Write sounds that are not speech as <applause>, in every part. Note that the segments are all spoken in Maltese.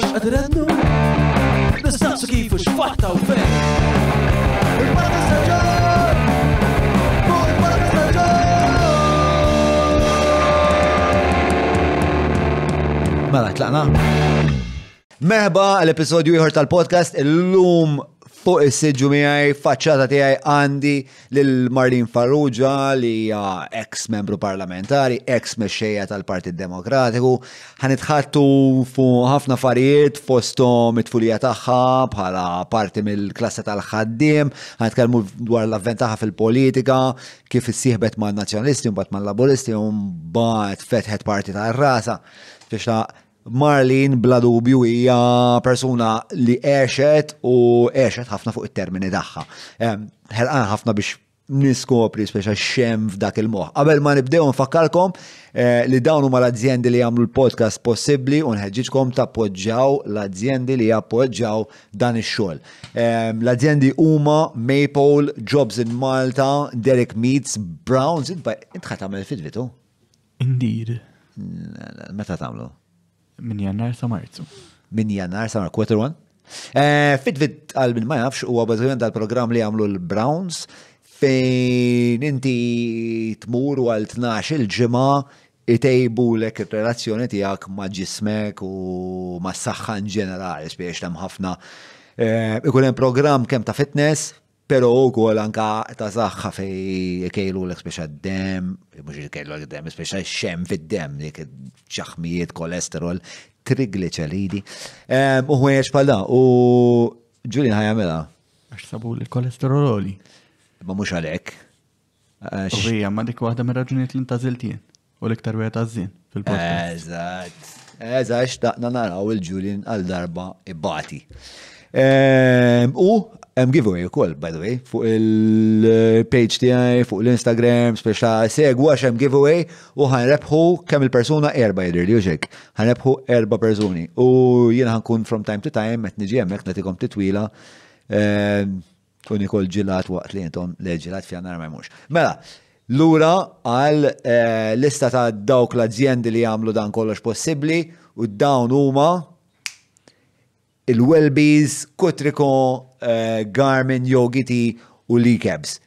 mux għadrennu Nistaqsu kifu xfatta u fejn oh, Mela, tlaqna. Meħba l episodju iħor tal-podcast il-lum fuq is-sidġu miegħi, faċċata tiegħi għandi lil Marlin Farrugia li hija ex membru parlamentari, ex mexxejja tal-Partit Demokratiku, ħanitħattu fuq ħafna affarijiet fosthom it-tfulija tagħha bħala parti mill-klassa tal-ħaddiem, ħanitkellmu dwar l-avvent tagħha fil-politika, kif issieħbet man-nazzjonalisti, mbagħad ma' laburisti mbagħad fetħet parti tar-rasa ta. Marlin bla dubju hija persuna li għexet u għexet ħafna fuq it-termini tagħha. Ħelqan ħafna biex niskopri speċa xem f'dak il-moħ. Qabel ma nibdew nfakkarkom eh, li dawn huma l-azzjendi li jagħmlu l-podcast possibbli u nħeġġitkom tappoġġjaw l-azzjendi li jappoġġjaw dan ix-xogħol. L-azzjendi huma Maple, Jobs in Malta, Derek Meets, Browns, intħat tagħmel fidvitu. Indeed. Meta tagħmlu? Min jannar sa marzu. Min jannar sa marzu, quarter one? Eh, fit-fit għal min ma jafx u għabaziment għal-program li għamlu l-Browns fejn inti tmur għal 12 il ġima itejbu lek relazzjoni tijak ma ġismek u ma s saxħan in ġenerali, spiex ħafna. Eh, ikun hemm program kemm ta' fitness, pero u kol anka ta' zaħħa fej kejlu l-ek speċa d-dem, mux kejlu l dem speċa xem fid-dem, dik ċaħmijiet, kolesterol, trigliċeridi. U ħwejx pala, u Julian ħajamela. Għax sabu l-kolesterololi. Ma mux għalek. Ovvija, ma dik waħda minn raġunijiet l-intażiltien u l-iktar wieħed għażin fil-podcast. Eżatt. Eżatt, xtaqna naraw il-Julian għal darba ibbati. U Hemm giveaway ukoll, by the way, fuq il-page tiegħi, fuq l-Instagram, speċa segwa hemm giveaway u ħanrebħu kemm il-persuna erba' jidher li uġek. Ħanrebħu erba' persuni. U jiena ħankun from time to time qed niġi hemmhekk nagħtikhom titwila. Ehm, kun ikol ġilat waqt li jentom le ġilat fjannar ma jmux. Mela, Lura għal eh, lista ta' dawk l-azzjendi li jagħmlu dan kollox possibbli u dawn huma il-Welbies, Kotriko, uh, eh, Garmin, Yogiti u Likebs.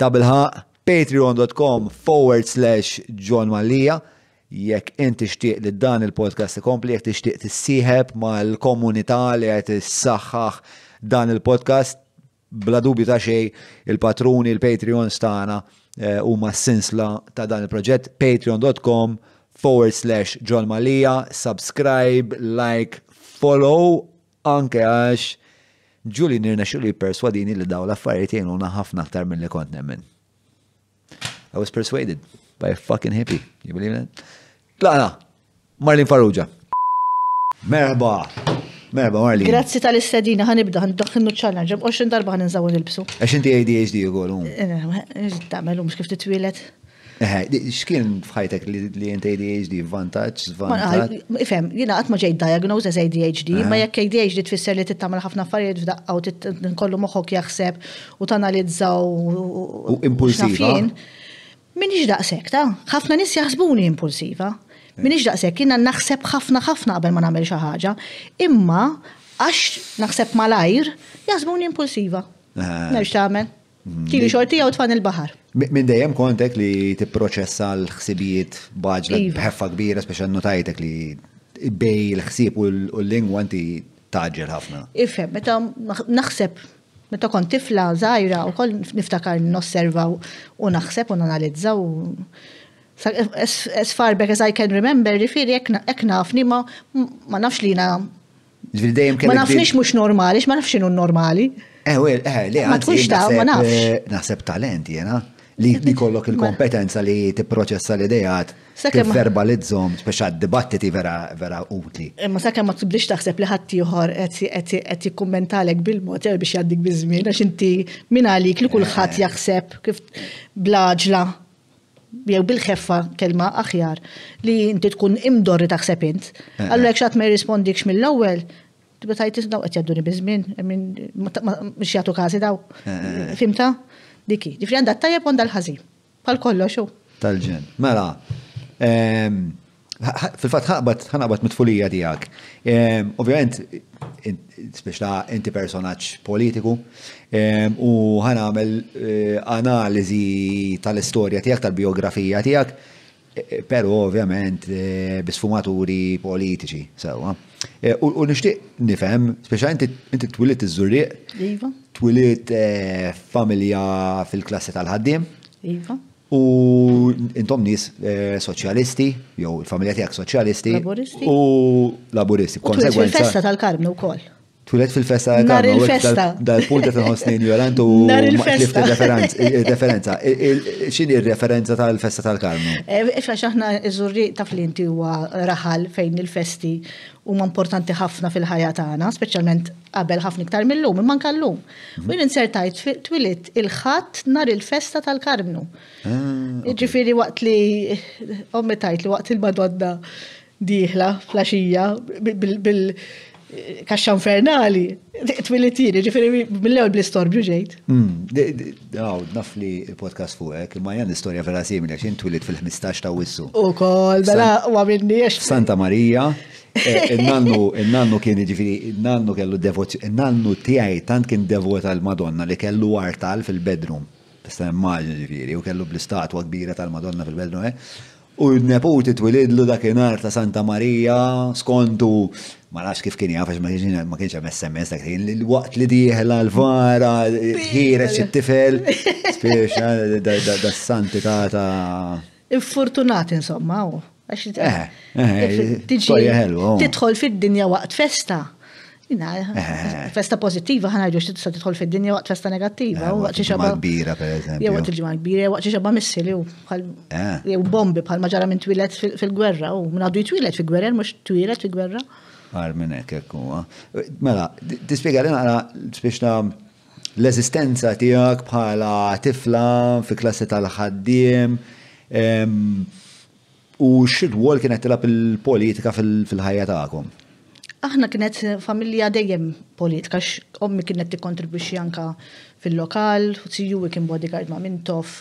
Tabilħa patreon.com forward slash John Malia. jekk inti xtieq li dan il-podcast ikompli, jekk tixtieq tissieħeb mal-komunità li qed issaħħaħ dan il-podcast, bla dubju ta' xej il-patruni, il-Patreon stana eh, huma uh, sinsla ta' dan il-proġett patreon.com forward slash John Malija, subscribe, like, follow anke għax ġuli nirna xo li perswadini li daw l jenu jenuna ħafna aktar minn li kont nemmen. I was persuaded by a fucking hippie. You believe that? Tlaqna, Marlin Farrugia. Merba. Merba, Marlin. Grazzi tal-istadina, ħanibda, ċalna, ġem, 20 darba ħaninżaw nilbsu. Għax inti ADHD u għolum. Eh, eh, Tamelu, um, mux kif t-twilet. X'kien fħajtek li jent ADHD vantaġġ, zvantaġġ? Ah, ifhem, jiena qatt ma ġej diagnosa as ADHD, ma jekk ADHD tfisser li tittamel ħafna affarijiet f'daqqa u tinkollu moħħok jaħseb u tanalizzaw u impulsiva. Minix daqshekk ta' ħafna nies jaħsbuni impulsiva. Minix daqshekk jiena naħseb ħafna ħafna qabel ma nagħmel xi ħaġa, imma għax naħseb malajr jaħsbuni impulsiva. Nerx tagħmel. Mm. Kili xortija u tfan il-baħar. Minn dejjem kontek li tipproċessa l-ħsibijiet baġla iva. bħeffa kbira, speċa notajtek li bej l-ħsib u l-lingwa inti taġġel ħafna. Ifhem, meta naħseb meta kont tifla żgħira wkoll niftakar nosservaw u naħseb u nanalizzaw as far back as I can remember, rifiri ek nafni ma ma nafx li na. Ma nafnix mux normali, ma nafx xinu normali. Eh, eh, le, ma tkunx ta' ma nafx. Eh, naħseb talenti, jena li kollok il-kompetenza li tipproċessa l-idejat, t-verbalizzom, speċa dibattiti vera vera utli. Ma sakemm ma tibdix taħseb li ħatti uħor għet jikkommentalek bil-mod, biex jaddik bizmin, għax inti minna li kli kullħat eh. jaħseb kif blaġla, jew bil-ħeffa kelma aħjar, li inti tkun imdorri taħseb int. Eh. Allora xat ma jrispondikx mill-ewel, tibda tajtis daw għet jadduni bizmin, minn ma jgħatu kazi daw. Eh, Fimta? diki. Ġifri għanda tajab għanda l-ħazin. Pal kollox xo. Tal-ġen. Mela, fil-fat ħaqbat, ħanaqbat mitfulija tijak. Ovvijament, speċla inti personaċ politiku u ħanamel eh, analizi tal-istoria tijak, tal-biografija tijak, e, e, pero ovvjament eh, bisfumaturi politiċi, eh, U nishtiq nifem, speċla inti t-twillet iż-żurriq. Iva twiliet eh, familja fil-klassi tal-ħaddim. Iva. U intom nis eh, soċjalisti, jew il-familja tiegħek soċjalisti. U laburisti. U fil-festa tal-Karmnu wkoll. Tulet fil-festa. Nar il-festa. Dal-punt ta' ħosnin jolant u tlifta referenza. Xini il-referenza tal-festa tal-Karmu? Eh, ixa xaħna iżurri ta' flinti huwa raħal fejn il-festi huma importanti ħafna fil-ħajja tagħna, speċjalment qabel ħafna iktar mill-lum, imman kallum. U jien insertajt twilit il-ħadd nar il-festa tal-Karnu. Ah, Ġifieri waqt li ommi tajt li waqt il-Madonna diħla flaxija bil kaxxan fernali, twilitini, ġifiri mill-ewel bl-istorbju ġejt. Għaw, hmm. naf li podcast fuq, ma jan istoria vera simili, għaxin twilit fil-15 ta' wissu. U kol, bela, u għamilni Santa Maria, e, Nannu, nannu kien ġifiri, nannu kellu devozzjoni, nannu tijaj tant kien devota l-Madonna li kellu artal fil-bedroom. Pesta immaġni ġifiri, u kellu bl-istatwa kbira tal-Madonna fil-bedroom, eh? U n-nepoti twilidlu dakinar ta' Santa Maria, skontu ma nafx kif kien jaf, ma kienx hemm SMS dak kien il-waqt li dieħla l-vara, ħirex it-tifel, spiex das-santi ta' Infortunat insomma, għax tidħol eh, eh, eh, fid-dinja waqt festa. Festa pozittiva ħanajdu xti tista tidħol fid-dinja waqt festa negattiva. Waqt xaba. kbira, per eżempju. Waqt il-ġimgħa kbira, waqt xaba missili jew bombi bħal maġara minn twilet fil-gwerra, u minn għadu jitwilet fil-gwerra, mhux twilet fil-gwerra għar minnek ekku. huwa. Mela, tispjega li naqra biex l-eżistenza tiegħek bħala tifla fi klassi tal-ħaddiem u x'idwol kienet tilab il-politika fil-ħajja tagħkom? Aħna kienet familja dejjem politika, ommi kienet tikkontribwixxi anka fil-lokal, tijuwi kien bodyguard ma' mintof,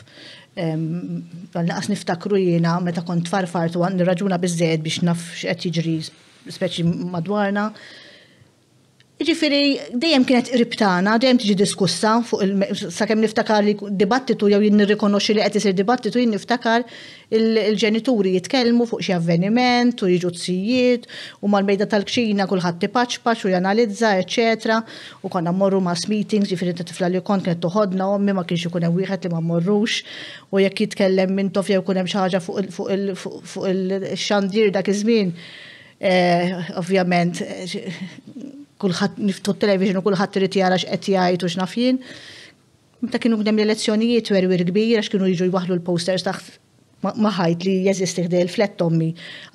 għal-naqas niftakru jena meta kont farfart u għan raġuna bizzed biex naf x'qed jiġri speċi madwarna. Ġifiri, dejjem kienet riptana, dejjem tiġi diskussa fuq il sakemm niftakar li dibattitu jew jinn nirrikonoxxi li qed isir dibattitu jinn niftakar il-ġenituri jitkellmu fuq xi avveniment u jiġu tsijiet u mal-mejda tal-kxina kulħadd tipaċpaċ u janalizza, eċetera. U konna mmorru mass meetings, ġifiri ta' tifla li kont kienet toħodna u ma kienx ikun hemm wieħed li ma mmorrux u jekk jitkellem minn tofja jew ikun hemm xi ħaġa fuq il-xandir dak iż-żmien. Eh, ovvjament, eh, kullħat niftu t-televizjon u kullħat trid jara x'qed jgħid u x'nafjien. ta' kienu għdem l-elezzjonijiet erwir kbir għax kienu jiġu jwaħlu l-posters taħt maħajt li jeżisti ħdej il-flet tommi.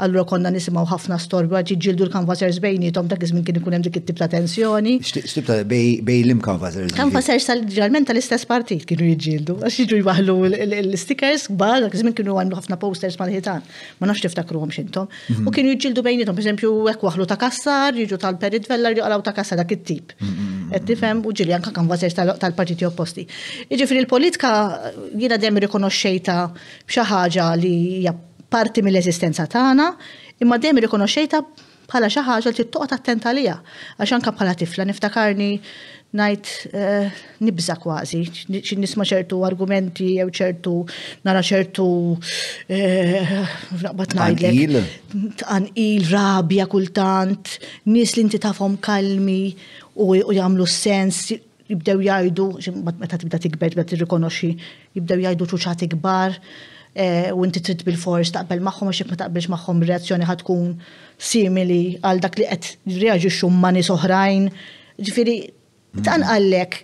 Allura konna nisimgħu ħafna storba ġildu l-kanvasers bejnietom ta' iż kien ikun hemm dik it-tip ta' tensjoni. Stip ta' bej lim kanvasers? Kanvasers tal-ġalment tal-istess partit kienu jiġildu. Għax jġu jwaħlu l-stickers kbar dak kienu għamlu ħafna posters mal-ħitan. Ma nafx għom x'intom. Mhm. U kienu jiġildu tom, pereżempju hekk waħlu ta' kassar, jiġu tal-perit vella għalaw ta' kassar dak it-tip. Mhm, mhm, Et tifem u ġili anke kanvasers tal-partiti opposti. Jiġifieri il-politika jiena dejjem rikonoxxejta b'xi ħaġa li hija parti mill-eżistenza tagħna, imma dejjem irrikonoxxejta bħala xi ħaġa li tittoqgħod attent għalija. Għax anke bħala tifla niftakarni ngħid eh, nibża kważi, nisma' ċertu argumenti jew ċertu nara ċertu eh, naqbad ngħidlek. Tqanqil, rabja kultant, nies li inti tafhom kalmi u jagħmlu sens jibdew jgħidu, meta tibda tikber, tibda tirrikonoxxi, jibdew jgħidu ċuċati kbar. Eh, u inti trid bil-fors taqbel magħhom għax ma taqbilx magħhom reazzjoni ħatkun simili għal dak li qed jirreaġixxu ma' nies oħrajn. Ġifieri mm. tanqallek.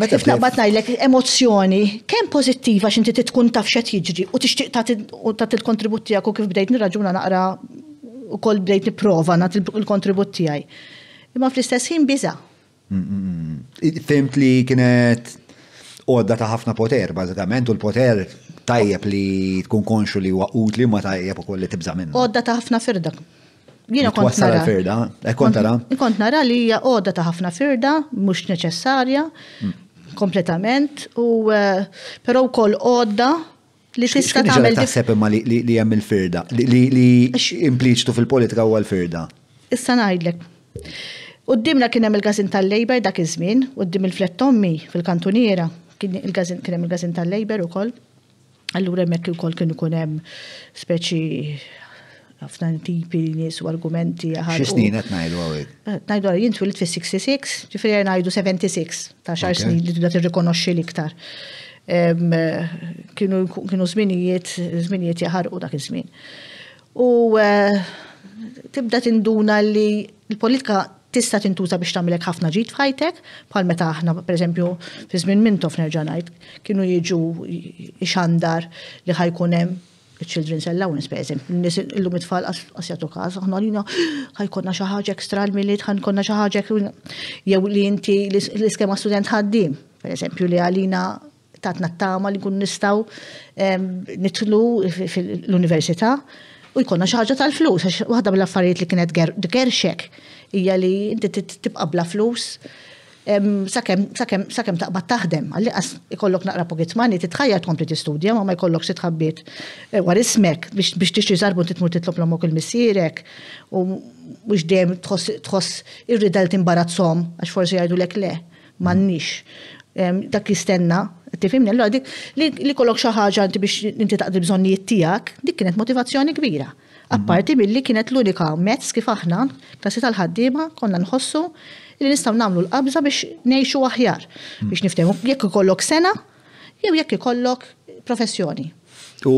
Meta f'naqbad ngħidlek emozzjoni kemm pożittiva x'inti tkun taf x'qed jiġri u tixtieq tagħti l-kontribut tiegħek u kif bdejt nirraġuna naqra wkoll bdejt nipprova nagħti l-kontribut tiegħi. Imma fl-istess ħin biża' mm, mm, Fimt li kienet għodda ta' ħafna poter, bazzikament, u l-poter tajjeb li tkun konxu li waqut li ma tajjeb u kolli li tibza minn. Għodda ta' ħafna firda. Jina eh, kont nara. firda, e kont nara? Kont nara li hija għodda ta' ħafna firda, mux neċessarja, mm. kompletament, u eh, pero kol għodda li tista' tagħmel. Taħseb imma li hemm il-firda, li impliċtu fil-politika huwa l-firda. Issa ngħidlek. Uddimna kien hemm il-gazin tal-Lejber dak iż-żmien, uddim il-flettommi fil-kantuniera kien hemm il-gazin tal-Labor ukoll. Allura hemmhekk ukoll kien ikun hemm speċi ħafna tipi nies u argumenti ħafna. Xi snin qed ngħidu hawnhekk? Eh, ngħidu għal jien twilit fis-66, ġifieri ngħidu 76 ta' xar snin li tibda tirrikonoxxi l-iktar. Eh, kienu żminijiet, żminijiet jaħarqu dak iż-żmien. U eh, tibda tinduna li l-politika tista' tintuża biex tagħmilek ħafna ġid f'ħajtek, bħal meta aħna pereżempju fi żmien mintof nerġa' ngħid kienu jiġu xandar li ħajkun hemm il-children's allowance, per eżempju, nis illum it-tfal għasjatu kas, ħna li ħajkonna xaħġa ekstra l-millit, ħankonna xaħġa jew li inti l-iskema student ħaddim, per eżempju, li għalina tatna t-tama li kun nistaw nitlu l-università u jkonna xaħġa tal-flus, għahda mill-affarijiet li kienet gerxek. Ger hija li inti tibqa' bla flus sakemm taqbad taħdem, għalli qas ikollok naqra pocket mani, titħajjar tkompli tistudja, ma ma jkollok sitħabbit eh, war ismek biex tixtri zarbu titmur titlob l-omok il-missierek u biex dejjem tħoss ir-ridel timbarazzom għax forsi jgħidulek lek le, mannix. Dak jistenna, tifimni, l-għadik li kollok xaħġa biex inti taqdi bżonnijiet tiegħek, dik kienet motivazzjoni kbira. Apparti mhm. billi kienet l-unika mezz kif aħna, klassi tal-ħaddiema, konna nħossu li nistgħu nagħmlu l-qabża biex ngħixu aħjar, mhm. biex niftehmu jekk ikollok sena, jew jekk ikollok professjoni. U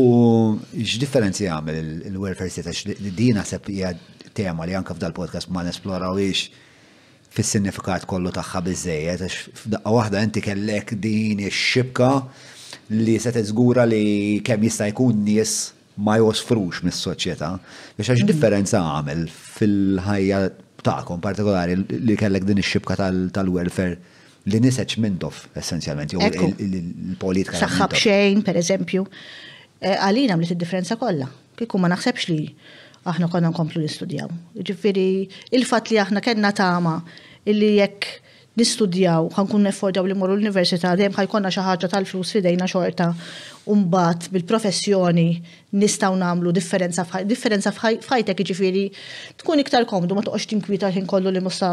x'differenzi għamel il-welfare state din naħseb hija tema li anke f'dal-podcast ma nesplorawiex fis-sinifikat kollu tagħha bizzejet, għax f'daqqa waħda inti kellek din ix-xibka li se tiżgura li kemm jista' jkun nies ma josfrux mis-soċjetà biex għax differenza għamel fil-ħajja ta'kom partikolari li kellek din ix-xibka tal-welfare li niseċ mintof essenzjalment, jew il-politika. Saħħab xejn, per eżempju, eh, għalina għamlet id-differenza kollha. Kieku ma naħsebx li aħna konna nkomplu nistudjaw. Ġifiri, il-fat li aħna kena tama illi jekk nistudjaw, ħankun neffordaw li morru l-università, dejjem ħajkonna xi ħaġa tal-flus fidejna xorta, umbat bil-professjoni nistgħu nagħmlu differenza differenza fħajtek jiġifieri tkun iktar komdu, ma toqgħodx tinkwita ħin kollu li musta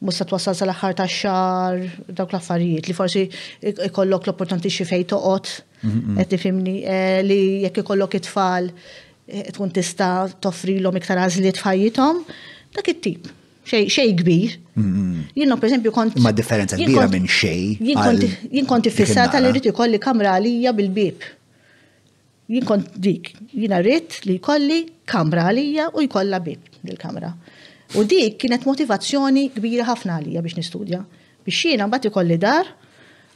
musta twassal sal-aħħar tax-xahar dawk l-affarijiet li forsi ikollok l-opportunità xi toqot, toqgħod mm-hmm. qed eh, li jekk ikollok it-tfal eh, tkun tista' l-om iktar għażliet fħajitom, dak it-tip xej kbir. Jien per esempio, kont. Ma differenza kbira minn xej. Jien kont fissata li rrid ikolli kamra għalija bil-bib. Jien kont dik, jinn rrit li jkolli kamra għalija u jkollha bib dil-kamra. U dik kienet motivazzjoni kbira ħafna għalija biex nistudja. Biex jiena mbagħad ikolli dar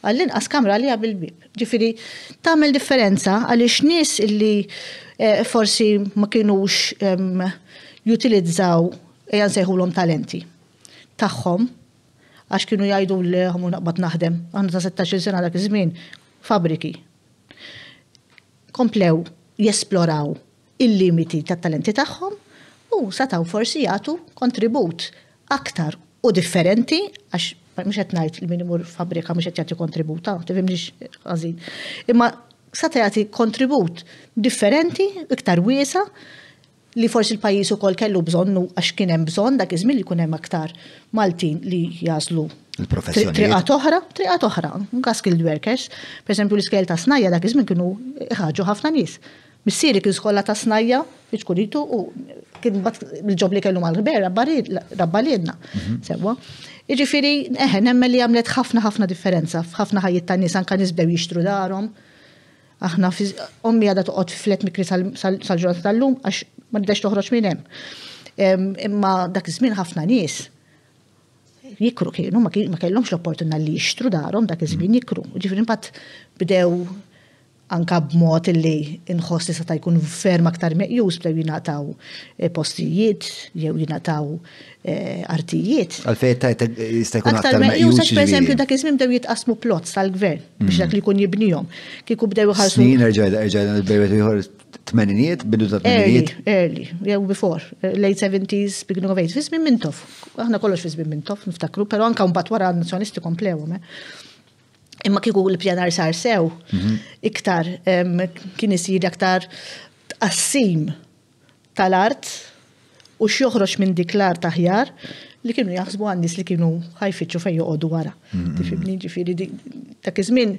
għall-inqas kamra għalija bil-bib. Ġifieri tagħmel differenza għaliex nies illi eh, forsi ma kienux ehm, jutilizzaw eja nsejħulhom talenti tagħhom għax kienu jgħidu li ħamu naqbad naħdem, għanna ta' 16 sena dak iż-żmien, fabriki. Komplew jesploraw il-limiti tat talenti tagħhom u sataw forsi jagħtu kontribut aktar u differenti għax mux qed ngħid il-minimur fabrika mhux qed jagħti kontribut, nix ah, għazin. Imma sata jagħti kontribut differenti, iktar wiesa' li forsi l-pajis u kol kellu bżonnu għax kienem bżon dak izmin li kunem aktar Maltin li jazlu Triqat oħra, triqat oħra, nka skilled workers, per esempio l-iskel ta' snajja dak izmin kienu ħagġu ħafna nies. Missieri kien skolla ta' snajja, fiċkuritu u kien bat il-ġob li kellu mal-ħber, rabba lidna. Mhm. Sewa. Iġifiri, eħe, nemmel li għamlet ħafna ħafna differenza, ħafna ħajiet ta' nies anka nisbew jishtru darhom. Aħna ommi għadat toqgħod flet mikri sal-ġurnata tal-lum għax ma tibdax toħroġ minn hemm. Imma dak iż-żmien ħafna nies jikru kienu ma kellhomx l-opportunità li jixtru darhom dak iż-żmien jikru. Ġifieri impatt bdew anka b'mod li inħoss li seta' jkun ferm aktar meqjus bla jinataw eh, postijiet jew jinataw eh, artijiet. Għalfejn ta' jista' aktar meqjus. Għax pereżempju dak iż-żmien bdew jitqasmu plots tal-gvern biex dak li jkun jibnihom. Kieku bdew iħarsu. Snin erġajda erġajda bejwet ieħor tmeninijiet, bidu ta' tmeninijiet. Early, jew before, late 70s, beginning of 80s, fi mintof. Aħna kollox fi żmien mintof, niftakru, però anka mbagħad wara n-nazzjonisti komplewhom. Eh? Imma kieku l-pjanar sar sew, mhm. iktar, kien isir iktar tqassim tal-art u xjoħroġ minn dik l-art taħjar, li kienu jaħsbu għandis li kienu ħajfittxu fejn joqogħdu wara. Tifibni mhm. ġifiri dak iż-żmien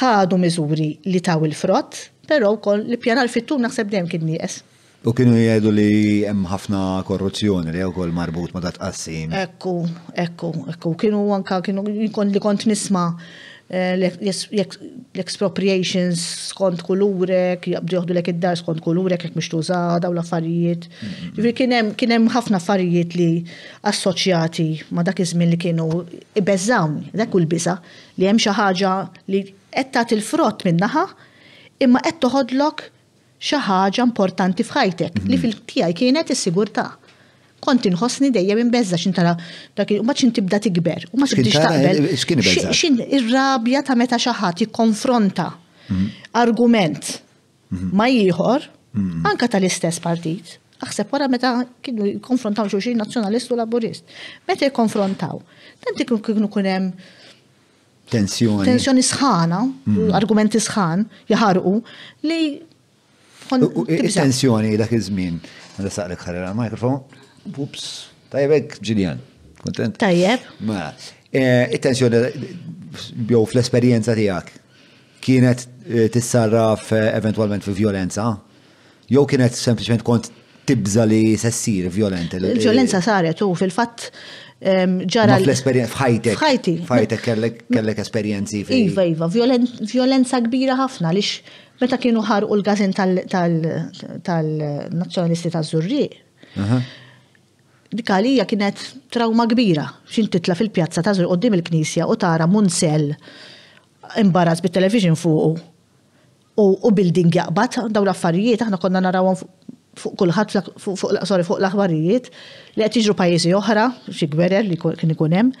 ħadu miżuri li taw il-frott, però kol li pjanar fit naħseb dem kien nijes. U kienu jgħidu li hemm ħafna korruzzjoni li wkoll marbut ma' dat qassim. Ekku, ekku, ekku, kienu anka kienu li kont nisma' Eh, l-expropriations skont kulurek, jabdu joħdu l-ek id-dar skont kulurek, jek mishtuża, daw l-affarijiet. Mm-hmm. Ġifri kienem ħafna affarijiet li assoċjati ma dak iż-żmien li kienu ibeżawni, dak kull biża li hemm xi ħaġa li qed tagħti il-frott minnaħa, imma qed toħodlok xi ħaġa importanti f'ħajtek li mm-hmm. fil-tiegħi kienet is-sigurtà kont inħossni dejjem imbeżza xin tara dak u ma xin tibda tikber u ma xin taqbel. Xin ir-rabja ta' meta xaħat jikkonfronta argument mhm. ma ieħor mhm. anka tal-istess partit. Aħseb wara meta kienu jikkonfrontaw xulxin nazzjonalist u laburist. Meta jikkonfrontaw, tanti kienu kunem hemm tensjoni. Tensjoni sħana, mhm. argumenti sħan, jaħarqu li. Tensjoni dak iż-żmien. Nisa saqlek ħarra mikrofon. Ups, tajbek, ġiljan. Kontent? Tajjeb. Ma, eh, it bjow fl-esperienza tijak kienet eh, tissarraf eventualment fi violenza? Jow kienet sempliciment kont tibza li sessir violenta? Il-violenza saret u fil-fat ehm, ġara. Fl-esperienza, fħajtek. Fħajti. Fħajtek kellek esperienzi. Iva, iva, violenza kbira ħafna li meta kienu ħarqu l-gazin tal-nazjonalisti tal-Zurri dikalija kienet trauma kbira. Xin titla fil-pjazza ta' qoddim il-knisja u tara munsel imbaraz bit-television fuq U building jaqbat, daw l-affarijiet, aħna konna narawhom fuq kulħadd sorry fuq l-aħbarijiet li qed jiġru pajjiżi oħra, xi gwerer li kien ikun hemm,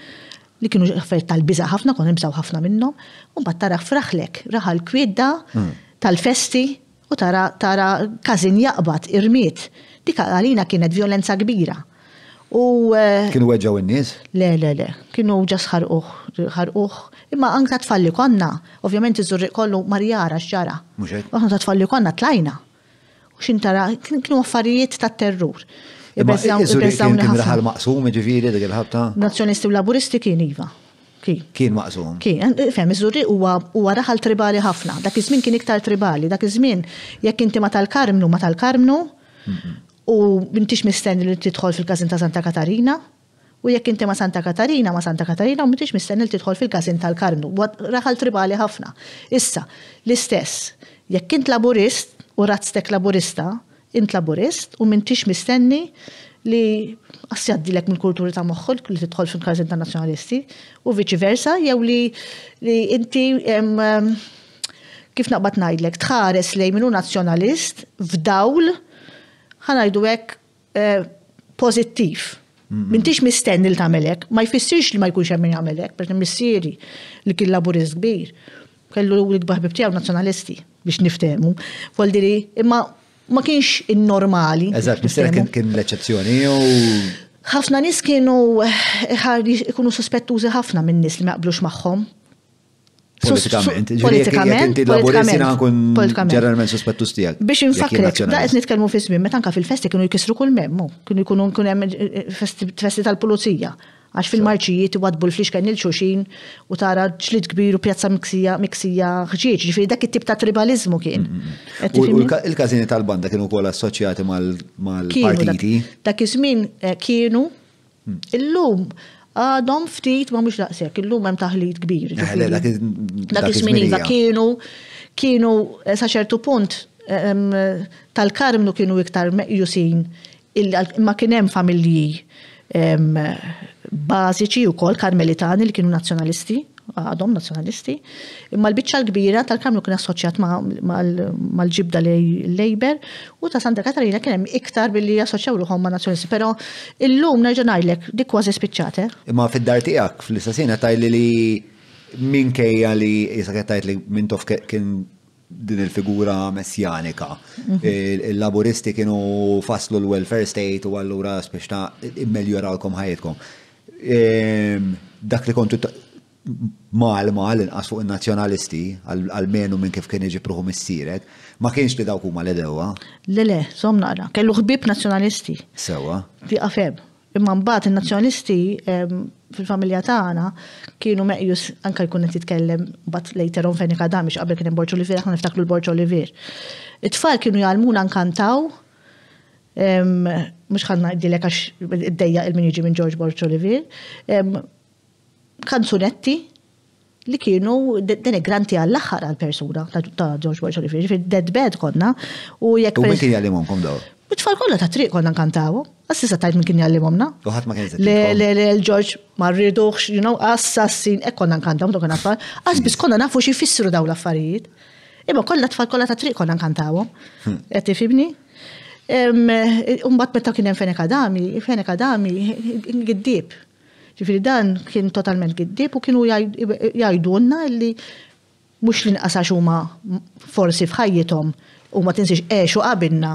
li kienu affarijiet tal-biża' ħafna, kont nimsaw ħafna minnhom, u mbagħad tara fraħlek, raħal kwiedda hmm. tal-festi u tara tara każin jaqbad irmiet. Dik għalina kienet violenza kbira. U. Eh, kienu weġġaw in-nies? Le, le, le. Kienu ġas ħarquħ, Imma anka tfalli konna, ovvjament iżurri kollu marjara xġara. Muxek. Aħna tfalli konna tlajna. U xintara, kienu affarijiet ta' terrur. Imma maqsum ġifiri dik il-ħabta? Nazzjonisti u laburisti kien iva. Kien maqsum. Kien, fem, iżurri huwa raħal tribali ħafna. Dak iż-żmien kien iktar tribali, dak iż-żmien jekk inti ma tal-karmnu, ma tal-karmnu, u mintix mistenni li tidħol fil-kazin ta' Santa Katarina, u jekk inti ma' Santa Katarina, ma' Santa Katarina, u mintix mistenni li tidħol fil-kazin tal-Karnu. Raħal tribali ħafna. Issa, l-istess, jekk int laburist u razztek laburista, int laburist u mintix mistenni li għasjaddilek mill kulturi ta' moħħol li tidħol fil-kazin ta' nazjonalisti u viċi versa, jew li, li inti kif naqbat najdlek tħares lejn minu nazjonalist f'dawl ħanajdu hekk eh, pozittif. Mintix mistenni li tagħmelek, ma jfissirx li ma jkunx hemm min jagħmelek, per missieri li kien laburist kbir. Kellu l-ikbar tiegħu nazzjonalisti biex niftehmu. Vol diri, imma ma kienx in-normali. Eżatt, mister kien l-eċezzjoni u. Ħafna nis kienu eh, ikunu sospettużi ħafna minn nis li ma jaqblux magħhom Politikament, politikament, politikament, ġeneralment suspettus Biex infakrek, da qed nitkellmu fi żmien, meta anka fil-festi kienu jkissru kull memmu, kienu jkunu kun hemm eh, eh, festi tal-pulizija. Għax fil-marċijiet wadbu l-fliexkajn il-xuxin u tara ġlid kbir u pjazza miksija miksija ħġieġ, ġifieri dak it-tip ta' tribalizmu kien. Mm, mm, mm. U il-każini tal-banda kienu wkoll assoċjati mal-partiti. Dak iż-żmien eh, kienu illum għadhom ftit ma mux daqshekk, illum hemm taħlit kbir. Eh, dak isminiva kienu kienu eh, sa ċertu punt eh, tal-karmnu kienu iktar meqjusin ma kien hemm familji bażiċi wkoll karmelitani li kienu nazzjonalisti għadhom nazjonalisti, imma l-bicċa l-kbira tal-kamlu kien assoċjat mal-ġibda Labor u ta' Santa Katarina kien hemm iktar billi assoċjaw ruħhom ma' nazjonalisti, però illum nerġa' ngħidlek dik kważi spiċċate. Imma fid-dar tiegħek fl istasina tajli li minkejja li jisa tajt li minn tof kien din il-figura messjanika. Mhm. E, Il-laburisti kienu faslu l-welfare state u għallura spiċta ta' immeljorawkom ħajetkom. Ehm, dak li kontu malma l-inqas fuq il-nazjonalisti, għal-menu minn kif kien iġi pruħu missirek, ma kienx li dawk huma l-edewa. Le le, som nara, kellu ħbib nazjonalisti. Sewa. Di għafem. Imma mbagħad il-nazjonalisti fil-familja tagħna kienu meqjus anke jkun qed jitkellem bat later on fejn ikadam biex qabel kien hemm Borġ Olivier, aħna niftakru l-Borġ Olivier. It-tfal kienu jgħalmuna nkantaw mhux ħanna għaddilek għax id-dejja il-min jiġi minn George Borch Olivier, kanzunetti li kienu denigranti għall-axħar għal-persuna ta' George Bush, ġifiri, bed konna, u jek. U minn kien kom daw? U tfal kolla ta' triq konna nkantawu, għassisa tajt minn kien jgħallimomna. U ħat ma kien Le, le, George ma marriduħx, you know, assassin, ek konna nkantawu, dokon affar, għasbis hmm. konna nafu xie fissru daw l-affarijiet. Iba kolla tfal kolla ta' triq konna nkantawu. Għetti hmm. fibni? E, Umbat meta kien hemm Fenek Adami, Fenek Adami, Ġifiri dan kien totalment giddib u kienu jajdunna li mux li nqasax huma forsi fħajjithom u ma tinsix eħxu qabilna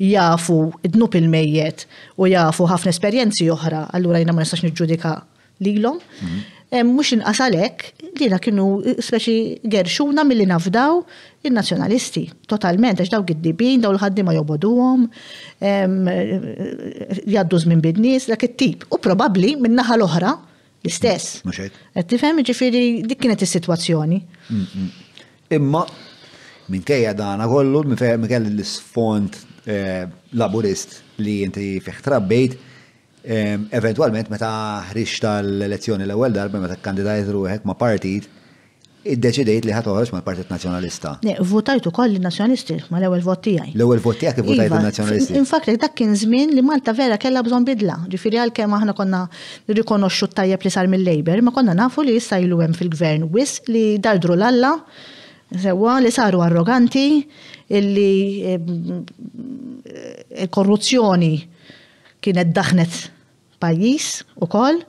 jafu id-nup il-mejjet u jafu ħafna esperjenzi oħra, allura jina ma nistax nġudika lilhom. Mhm mux inqasalek li la kienu speċi gerxuna mill-li nafdaw il-nazjonalisti. Totalment, għax daw giddibin, daw l ma joboduhom, jadduż minn bidnis, dak it-tip. U probabli minn naħa l-oħra l-istess. Qed tifhem ġifiri, dik kienet is-sitwazzjoni. Imma minkejja dana kollu, minn kelli l-isfond eh, laburist li inti fih trabbejt, Eventualment, meta ħriġ tal-elezzjoni l-ewwel darba, meta kandidajt ruħek ma' partit, id-deċidejt li ħatoħroġ mal partit Nazjonalista. Ne, votajt ukoll il-Nazjonisti mal ewwel vot tiegħi. L-ewwel vot tiegħek votajt iva, il-Nazjonalisti. Infakt dak kien żmien li Malta vera kellha bżonn bidla. Ġifieri għalkemm aħna konna nirrikonoxxu tajjeb li sar mill-Labor, ma konna nafu li issa jilu hemm fil-gvern wis li dardru l-alla sewa li saru arroganti illi e-, e-, korruzzjoni kienet daħnet pajis u koll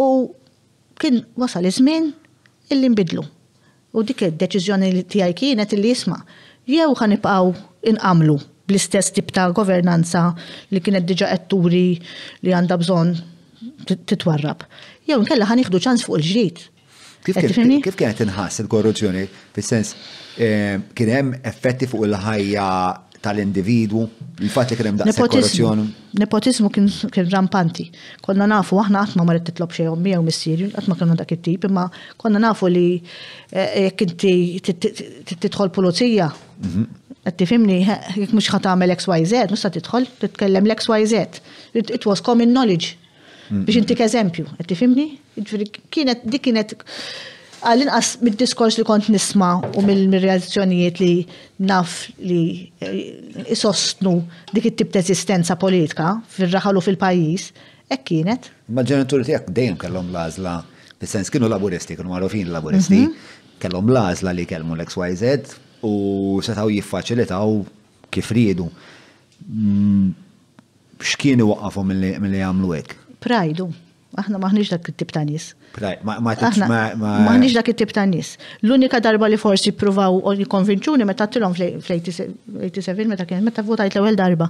u kien wasal iż-żmien illi nbidlu. U dik id-deċiżjoni li tiegħi kienet illi jisma' jew ħanibqgħu inqamlu bl-istess tip ta' governanza li kienet diġa etturi li għandha bżonn titwarrab. Jew nkella ħanieħdu ċans fuq il-ġrid. Kif kienet inħass il-korruzzjoni? Fis-sens eh, kien hemm effetti fuq il-ħajja tal-individwu, il-fat li kien hemm daqs korruzzjoni. kien rampanti. Konna nafu aħna qatt ma marret titlob xejn ommi jew missieri, qatt ma kienu dak imma konna nafu li eh, eh, jekk inti titħol pulizija Għatti mhm. tifimni, eh, jek mux ħatamel XYZ, musta titħol, titkellem l-XYZ. It was common knowledge. Mhm. Biex intik eżempju, għatti tifimni? Jiġifieri kienet, dik kienet għall-inqas mid-diskors li kont nisma u mill-reazzjonijiet li naf li eh, isostnu dik it-tip ta' esistenza politika fil raħalu fil-pajis, ek kienet. Ma ġenituri tijak dejjem kellhom lażla, fis-sens kienu laburisti, kienu marufin laburisti, mhm. kellhom lażla li kellmu l-XYZ u setaw jiffaċilitaw kif riedu. Mm, x'kienu waqafhom mill-li jagħmlu hekk? Prajdu, aħna maħniex dak it-tip ta' nies Ma nix dak it-tip ta' nis. L-unika darba li forsi provaw u jikonvinċuni meta t-tilom fl-87 meta kien meta votajt l-ewel darba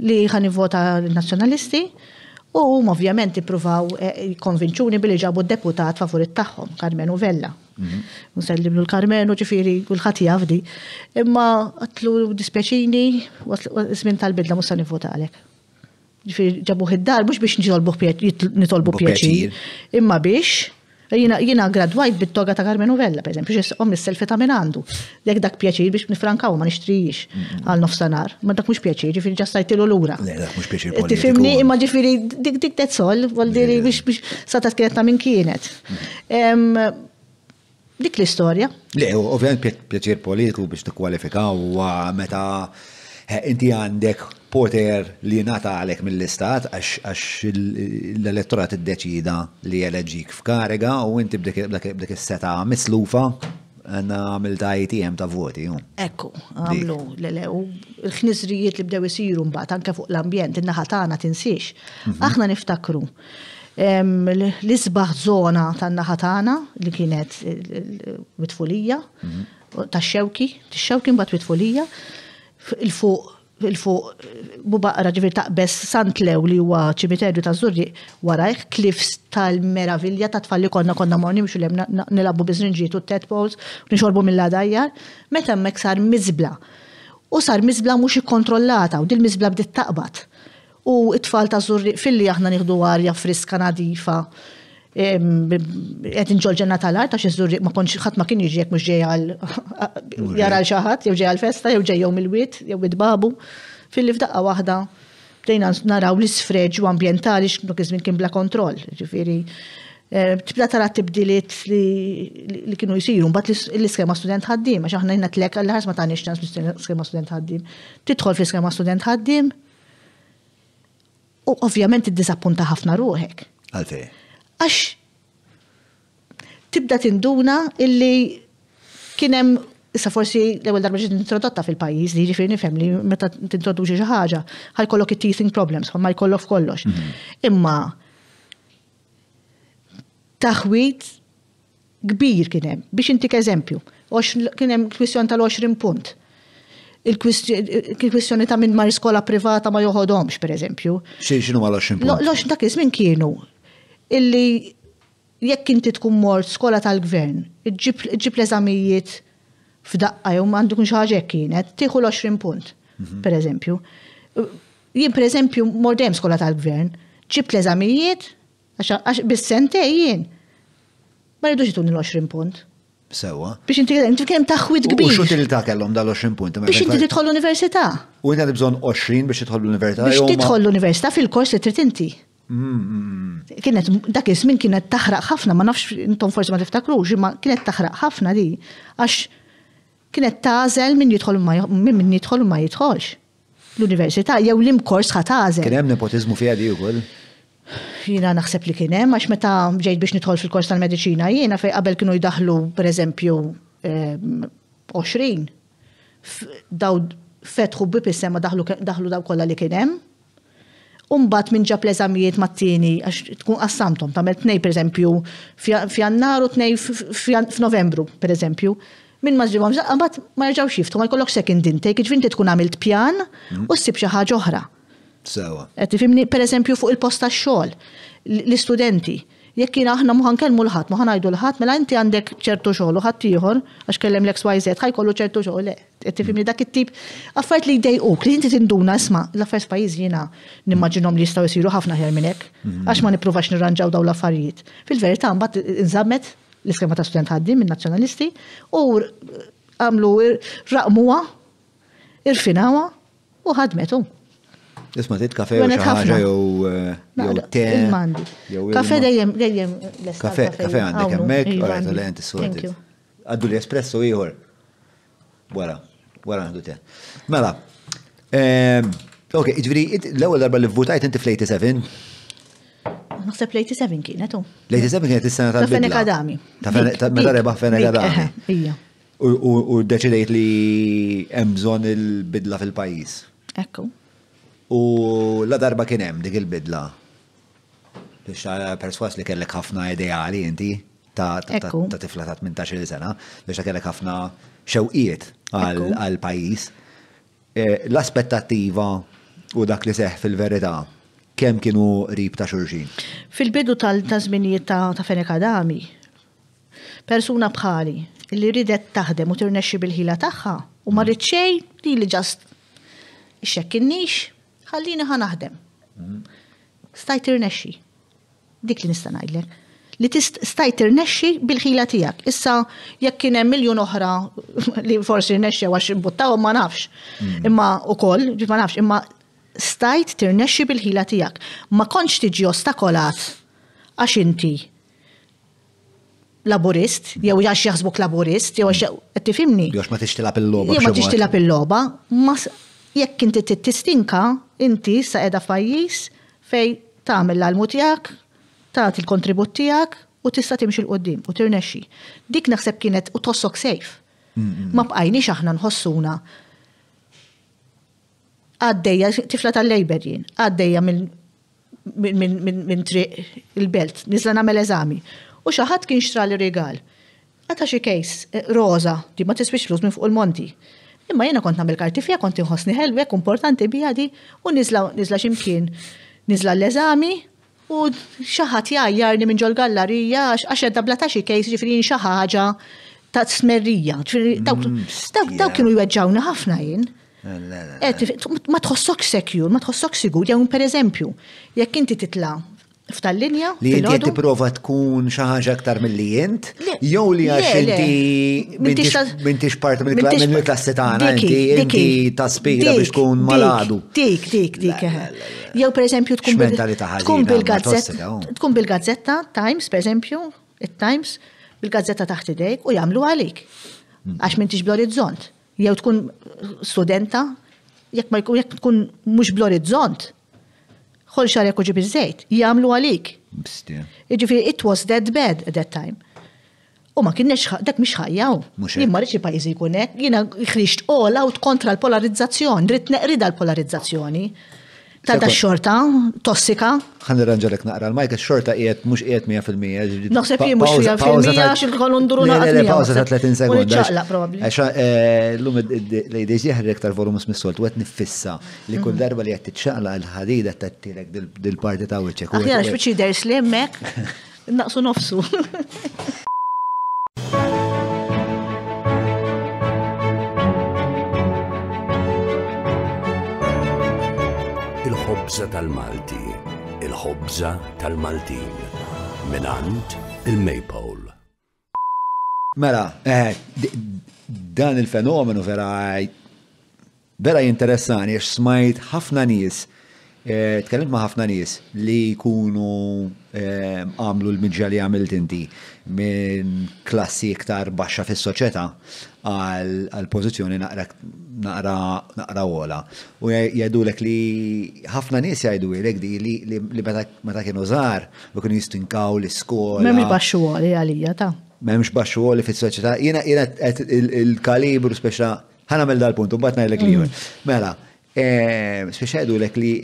li ħani vota nazjonalisti u ovvjament provaw jikonvinċuni e, billi ġabu deputat favorit tagħhom, Carmen Vella. Musellim mhm. l-Karmenu ġifiri u l-ħati għafdi. Imma għatlu dispjaċini, għasmin tal-bidla musa nivvota għalek ġabuħ id-dar, mux biex nitolbu pjaċir, imma biex jina, gradwajt bit-toga ta' Carmen Novella, per eżempju, xis om selfi ta' minandu. Dek dak pjaċir biex nifrankaw, ma nixtrijix għal nofsanar. Ma dak mux pjaċir, ġifiri ġastajt il l-ura. Eh, Tifimni, imma ġifiri dik dik det għal diri biex biex satat kienet ta' min kienet. Dik l-istoria. Le, ovvijan pjaċir politiku biex t-kwalifikaw meta eh, inti għandek poter li nata għalek mill-istat għax l-elettorat id-deċida li jeleġik f'kariga u inti b'dik is-seta mislufa għanna għamil ta' ITM ta' voti. Ekku, għamlu, l u l-ħnisrijiet li bdew isiru mbagħad anke fuq l-ambjent, in-naħa tagħna tinsiex. Mhm. Aħna niftakru l-isbaħ zona tan-naħa tagħna li kienet bitfulija, eh, mhm. ta' xewki, t-xewki mbagħad bitfulija, il-fuq il-fuq bubaqra ġivir taqbess Santlew li huwa ċimiterju ta' Zurri warajk klifs tal-meravilja ta' tfalli konna konna morni l-em nilabbu bizrinġi u t-tetpols u nixorbu mill-ladajjar, meta mek sar mizbla. U sar mizbla mux kontrollata u dil-mizbla bdiet taqbat. U it-tfal ta' Zurri fil-li aħna nieħdu għarja friska nadifa qed inġol ġenna tal-art għax iżdur ma konx ħadd ma kien jiġi jekk mhux ġej għal jara l xi ħadd jew ġej għall-festa jew ġej jom il-wiet jew id-babu. Filli f'daqqa waħda bdejna naraw l-isfreġ u ambjentali x'dok kien bla kontroll. Ġifieri eh, tibda tara tibdiliet li kienu jisiru, mbagħad l-iskema student ħaddim, għax aħna t-lek għal ma ta' nixtans l-iskema student ħaddim. Tidħol fl-iskema student ħaddim u ovvjament id-disappunta ħafna ruħek. Għalfej għax tibda tinduna illi kienem Issa forsi l-ewwel darba ġiet introdotta fil-pajjiż li jiġifieri nifhem li meta tintroduċi xi ħaġa ħajkollok it teasing problems, ma jkollok f'kollox. Mhm. Imma taħwit kbir kien hemm biex intik eżempju, kien hemm kwistjoni tal-20 punt. Il-kwistjoni ta' minn mar skola privata ma joħodhomx, per eżempju. Xie xinu ma l-20 punt? L-20 ta' kizmin kienu illi jekk inti tkun mort skola tal-gvern, ġib l-eżamijiet f'daqqa jew għandu kun xaħġa kienet, tieħu l-20 punt, mhm. per eżempju. Jien per eżempju dejjem skola tal-gvern, ġib l-eżamijiet, għax bis-sentej jien. Ma rridux jitun l-20 punt. Sewa. Biex inti inti kemm taħwid kbir. U x'utilità kellhom dal-20 punt? Biex inti tidħol l-università. U jina bżonn 20 biex tidħol l-università. Biex tidħol l-università fil-kors li trid inti. Kienet, dak min kienet taħraq ħafna, ma nafx intom forsi ma tiftakrux, imma kienet taħraq ħafna di, għax kienet tażel min jidħol min jidħol ma jidħolx. L-università jew l-imkors ħa tażel. Kien hemm nepotizmu fiha di wkoll. Jiena naħseb li kien hemm għax meta ġejt biex nidħol fil-kors tal-mediċina, jiena fejn qabel kienu jdaħlu pereżempju 20 eh, daw fetħu bib sema daħlu daw kollha li kien hemm Umbat minn ġab leżamijiet mat-tieni, għax tkun qassamtom, tamel t-nej per eżempju, f'jannar u tnej f'novembru per eżempju, minn ma għambat ma jġaw xiftu, ma jkollok second intake, ġvinti tkun għamilt pjan mm. u s-sib xaħġa oħra. Sewa. Għetti fimni per eżempju fuq il-posta xol, l-istudenti jekk kien aħna muħan kelmu l-ħat, muħan għajdu l-ħat, mela inti għandek ċertu xogħol ħat ħadd ieħor għax kellem l-XYZ, ħajkollu ċertu xogħol, tifhimni dak it-tip affarijiet li jdejquk li inti tinduna isma' l-affarijiet pajiz jina nimmaġinhom li jistgħu jsiru ħafna ħjar minn hekk mhm. għax ma nippruvax nirranġaw daw l-affarijiet. Fil-verità mbagħad nżammet l-iskema ta' student ħaddi minn nazzjonalisti u għamlu raqmuha, irfinawa u ħadmetu. Isma' tit kafe u xaħġa jow eh, mela, jew te. Kafe dejjem dejjem Kafe, kafe għandek u hemmhekk, li għanti s-sordi. Għaddu li espresso iħor. Wara, wara għandu te. Mela. Eh, ok, ġviri, l ewel darba li votajt inti fl-87? Naħseb l-87 kienet u. L-87 kienet is-sena fene kadami. Ta' fene, Adami. Ta' meta rebaħ Fenek Adami. Ija. U deċidejt li emżon il-bidla fil pajis Ekku. U la darba kien hemm dik il-bidla. Biex perswas li kellek ħafna ideali inti ta' tifla ta' 18 sena, biex kellek ħafna xewqiet għal pajis. Eh, l-aspettattiva u dak li seħ fil-verità kemm kienu rib ta' xurġin? Fil-bidu tal-tazminijiet ta' Fenek Adami, persuna bħali li ridet taħdem u tirnexxi bil-ħila tagħha u ma li li ġast ixxekkinniex ħallini ħa naħdem. Stajt irnexxi. Dik li nista' ngħidlek. Li stajt tirnexxi bil-ħila tiegħek. Issa jekk kien hemm miljun oħra <laughs> li forsi rnexxew għax imbuttaw ma nafx. Mm. Imma ukoll, ma nafx, imma stajt tirnexxi bil-ħila tiegħek. Ma kontx tiġi ostakolat għax inti laburist, jew għax jaħsbuk laburist, jew għax mm. tifimni. Jew ma tixtilab il-loba. Jew ma tixtilab il-loba, jekk inti t-tistinka, inti sa edha f'pajjiż fej tagħmel l-almu tiegħek, tagħti l-kontribut tiegħek u tista' timxi l qoddim u tirnexxi. Dik naħseb kienet u tossok sejf. Ma bqajniex aħna nħossuna Għaddeja, tifla tal-lejber jien, għaddejja minn triq il-belt, nizla nagħmel eżami. U xi ħadd kien xtra l-regal. Għata xi kejs, eh, roza, di ma tiswix flus minn fuq il-monti. Imma jena kont namil karti fija, kont inħosni ħelwek, importanti bijadi, u nizla, nizla ximkien, nizla l-eżami, u xaħat jajjarni minn ġol gallerija, għax dabla ta' xie kejs ġifrin xaħġa ta' smerrija. Mm, Daw kienu jweġġawna ħafna jien. Ma tħossok sekjur, ma tħossok sigur, jew per eżempju, jekk inti titla' f'tal-linja. Li inti qed tipprova tkun xi ħaġa aktar li jint? jew li għax inti m'intix parti mill-klassi tagħna, inti ta' spira biex tkun maladu. Dik, dik, dik. Jew pereżempju tkun bil-gazzetta, tkun bil-gazzetta oh. Times pereżempju, it-Times, bil-gazzetta taħt idejk u jagħmlu għalik. Hmm. Għax m'intix bl-orizzont. Jew tkun studenta, jekk jekk tkun mhux bl-orizzont, xol xar uġib ġibir zejt, jgħamlu għalik. Ġifiri, it was dead bad at that time. U ma kienx dak mhix ħajjaw. Jien ma rridx il-pajjiż jkun hekk, jiena ħriġt all out kontra l-polarizzazzjoni, rrid neqrida l-polarizzazzjoni. Ta' da' xorta, tossika. Għan irranġalek naqra l-majk, xorta qiegħed mhux qiegħed 100%. Naħseb mux jiet 100% xil-kollu naqra. Pawza ta' 30 sekondi. Ċaqla probabbli. Għaxa eh, l-lum l-ladies jieħrek tal-volumus mis għet nifissa li kull mm. darba li qed tiċċaqla l-ħadida tattilek dil-parti ta' wiċċek. Aħjar xbiċi ders li hemmhekk <laughs> naqsu nofsu. <laughs> Il-ħobza tal-Malti, il-ħobza tal-Maltin, minant il-Maypole. Mela, eh, dan il-fenomenu vera vera interessani, għax smajt ħafna nies eh, tkellimt ma' ħafna nies li jkunu eh, għamlu l midġa li għamilt inti minn klassi iktar baxxa fis-soċjetà għal pożizzjoni naqra naqra għola. U jgħidu l li ħafna nies jgħidu l di li meta kienu zar, u kienu jistinkaw l-iskola. Memx baxxu għoli għalija ta' memx baxxu għoli fit-soċieta. Jena il-kalibru speċa ħanamel dal-punt, u batna l-ek Mela, eh, speċa jgħidu l li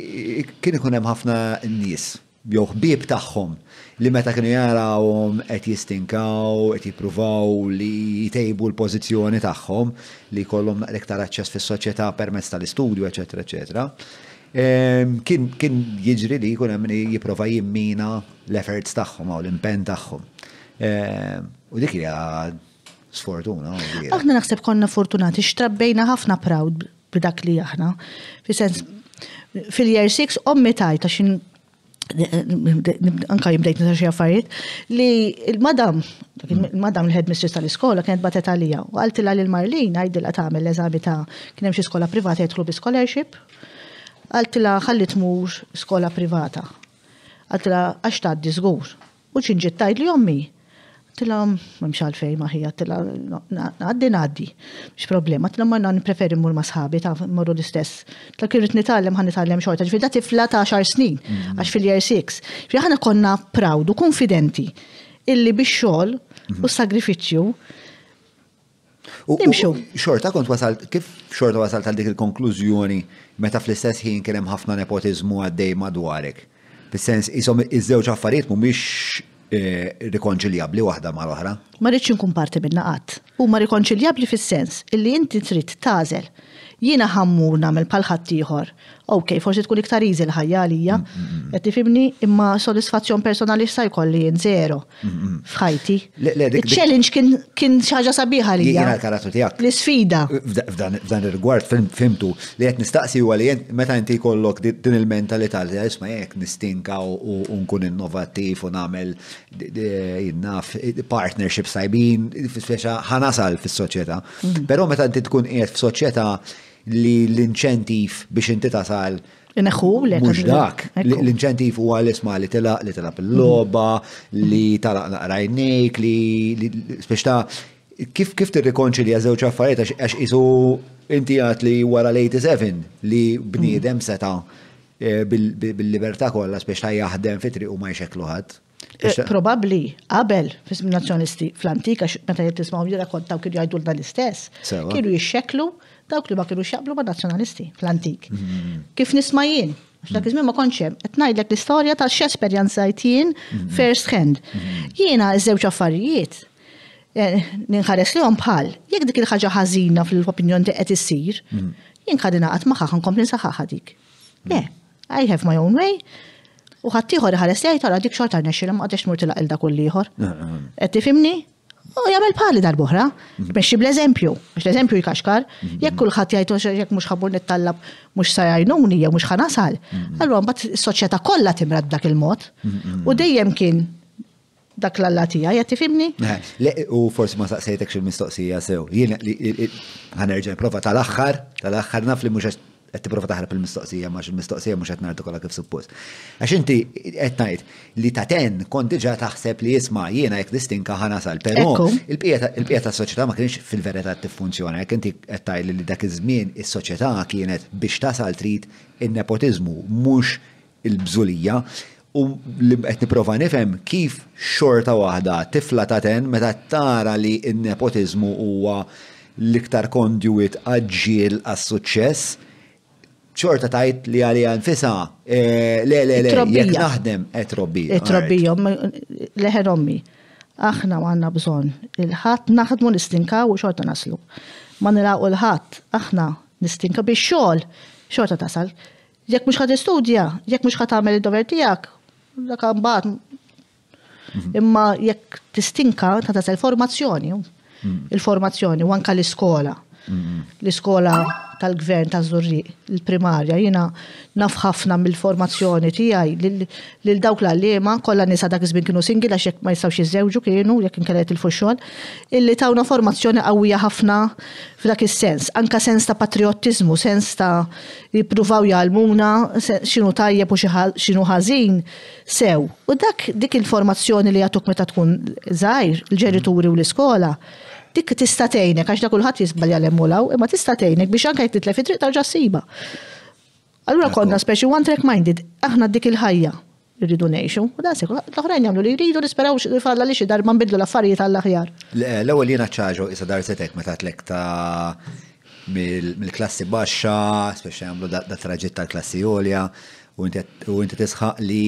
kien ikun hemm ħafna nies jew ħbieb tagħhom li meta kienu jarawhom qed jistinkaw, qed jippruvaw li jtejbu l-pożizzjoni tagħhom li jkollhom iktar aċċess fis-soċjetà permezz tal-istudju, eċetera, eċetera. Ehm, kien kien jiġri li jkun hemm jipprova jimmina l-efforts tagħhom u l-impenn tagħhom. Ehm, u dik hija sfortuna. Aħna naħseb konna fortunati, xtrabbejna ħafna proud b'dak li aħna. Fi sens, fil-year 6 ommi tajta xin anka jimdejt nisa xie affarijiet, li il-madam, il-madam l-headmistress tal-iskola kienet batet għalija. U għalti għal il-Marlin, għajdil għamil l-eżami ta' kienem xie skola privata jitlu bi scholarship, għalti ħallit mux skola privata. Għalti għax ta' disgur. U ċinġittajt li jommi. Tila, memx għalfej maħija, tila, għaddi għaddi, mx problema, tila marna preferi mur ma sħabi, ta' morru l-istess. Tila kirrit nitalem, għan nitalem xorta, ġviri dati tifla ta' xar snin, mm. għax fil-year six. Ġviri għana konna prawdu, konfidenti, illi biex xol u mm-hmm. sagrifiċju. Nimxu. Xorta kont wasal kif xorta wasal tal dik il-konklużjoni meta fl-istess ħin kienem ħafna nepotizmu għaddej madwarek? Fis-sens, isom iż-żewġ affarijiet mhumiex rikonċiljabli waħda ma l-oħra. Ma rridx inkun parti minna qatt. U ma rikonċiljabli fis-sens illi inti trid tażel. Jiena ħammur nagħmel bħal ħaddieħor ok, forsi tkun iktar easy l-ħajja għalija, mm, mm, mm. qed tifimni imma sodisfazzjon personali sa jkolli jien zero f'ħajti. Il-challenge kien xi ħaġa sabiħa li. Jien l-karatu tiegħek. L-isfida. F'dan ir-rigward fimtu li qed nistaqsi huwa li meta inti jkollok din il-mentalità li isma' jekk nistinka u nkun innovattiv u nagħmel naf partnership sajbin, ħanasal fis-soċjetà. Però meta inti tkun qiegħed f'soċjetà li l-inċentif biex inti tasal. Ineħu l Mux dak, l-inċentif huwa l-isma li telaq, li telaq il-loba, li talaq naqrajnejk, li spiex ta' kif kif tirrikonċilja żewġ affarijiet għax isu inti għat li wara lejti 87 li bniedem mm. seta' eh, bil-libertà kollha spiex ta' jaħdem fitri u ma jxekluħat. Eh, probabli, qabel, fis nazjonisti fl-antika, meta jibtismaw jira kontaw kienu jgħidu l-istess, kienu jixxeklu dawk li ma kienu xaqblu ma' nazzjonalisti fl-antik. Mhm. Kif nisma' jien? Dak mhm. iż ma konċem, qed ngħidlek l-istorja ta' x'esperjenzajt jien mhm. first hand. Jiena ż-żewġ affarijiet eh, ninħares lihom bħal, jekk dik il-ħaġa ħażina fl opinjon li qed issir, jien ħadina qatt magħha nkompli nsaħħaħ dik. Le, I have my own way, u ħaddieħor ħares jgħid tara dik xorta nexxielhom għadex mur tilaqil dak kull ieħor. Qed tifhimni? U jagħmel pali dal-boħra, mhm. biex bl-eżempju, biex l-eżempju jkaxkar, mhm. jekk kulħadd jgħid jekk mhux xabur nittallab mhux sajajnuni, jgħinuni mux mhux ħanasal. Mhm. Allura mbagħad s soċjetà kollha timrad dak il-mod u dejjem kien dak l-allatija, jgħati fimni? U forsi ma saqsejtek xil mistoqsija sew. li ħanerġa' prova tal-aħħar, tal-aħħar naf li mhux qed tipprova taħrab il-mistoqsija ma il-mistoqsija mhux qed nardu kollha kif suppost. Għax inti qed ngħid li ta' ten kont diġà taħseb li jisma' jiena jekk distinka ħa nasal, però il-qiegħa tas-soċjetà ma kienx fil-verità tiffunzjona, jekk inti qed tgħid li dak iż-żmien is-soċjetà kienet biex tasal trid in-nepotiżmu mhux il-bżulija u li qed nipprova nifhem kif xorta waħda tifla ta' ten meta tara li n-nepotiżmu huwa l-iktar kondjuit għadġiel għas-suċċess ċorta tajt li għalija nfisa, eh, le, le, le, jek naħdem, etrobbi. Etrobbi, jom, leħer ommi. Aħna għanna bżon, il-ħat naħdmu nistinka u xorta naslu. Ma nilaqu l-ħat, aħna nistinka biex xol, xorta tasal. Jek mux ħat istudja, jek mux ħat għamel id-dover tijak, dak għambat. Mhm. Imma jekk tistinka, ta' tasal formazzjoni, mhm. il-formazzjoni, u anka l-iskola. Mm-hmm. L-iskola tal-gvern ta' Zurri, l primarja jina naf ħafna mill-formazzjoni tiegħi lil dawk l-għalliema kollha nisa dak zbin kienu singi, għax xek ma jistgħux jiżewġu kienu jekk inkelet il fuxol illi una formazzjoni qawwija ħafna f'dak is-sens, anka sens ta' patriottiżmu, sens ta' jippruvaw jgħalmuna x'inhu tajjeb u xinu ħażin sew. U dak dik il-formazzjoni li jagħtuk meta tkun zaħir, il-ġenituri u l-iskola, dik tista' tgħinek għax da kulħadd jisbalja l-emulaw, imma tista' tgħinek biex anke jtitlef fit triq tal ġassiba. Allura konna speċi one track minded, aħna dik il-ħajja irridu ngħixu, u da sekk l-oħrajn jagħmlu li jridu nisperaw falla li xi darba nbidlu l-affarijiet għall-aħjar. L-ewwel jiena ċaġu isa dar setek meta tlek ta' mill-klassi baxxa, speċi jagħmlu da traġitt tal-klassi għolja, u inti tisħaq li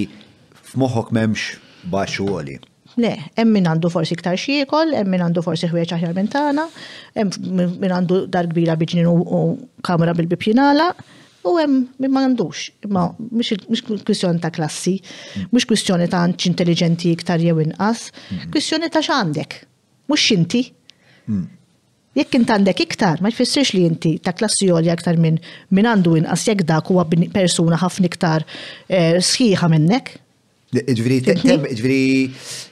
f'moħħok m'hemmx baxxu għoli. Le, hemm min għandu forsi iktar xiekol, hemm min għandu forsi ħwieġ aħjar minn tagħna, hemm min għandu dar kbira biġnin u kamra bil bipjinala u hemm min ma għandux. Imma mhux kwistjoni ta' klassi, mhux kwistjoni ta' għandx intelligenti iktar jew inqas, mm. kwistjoni ta' x'għandek, mhux inti. Mm. Jekk int għandek iktar, ma jfissirx li inti ta' klassi għolja iktar minn min għandu inqas jekk dak huwa persuna ħafna iktar eh, sħiħa minnek. Ġviri, mhm. ġviri,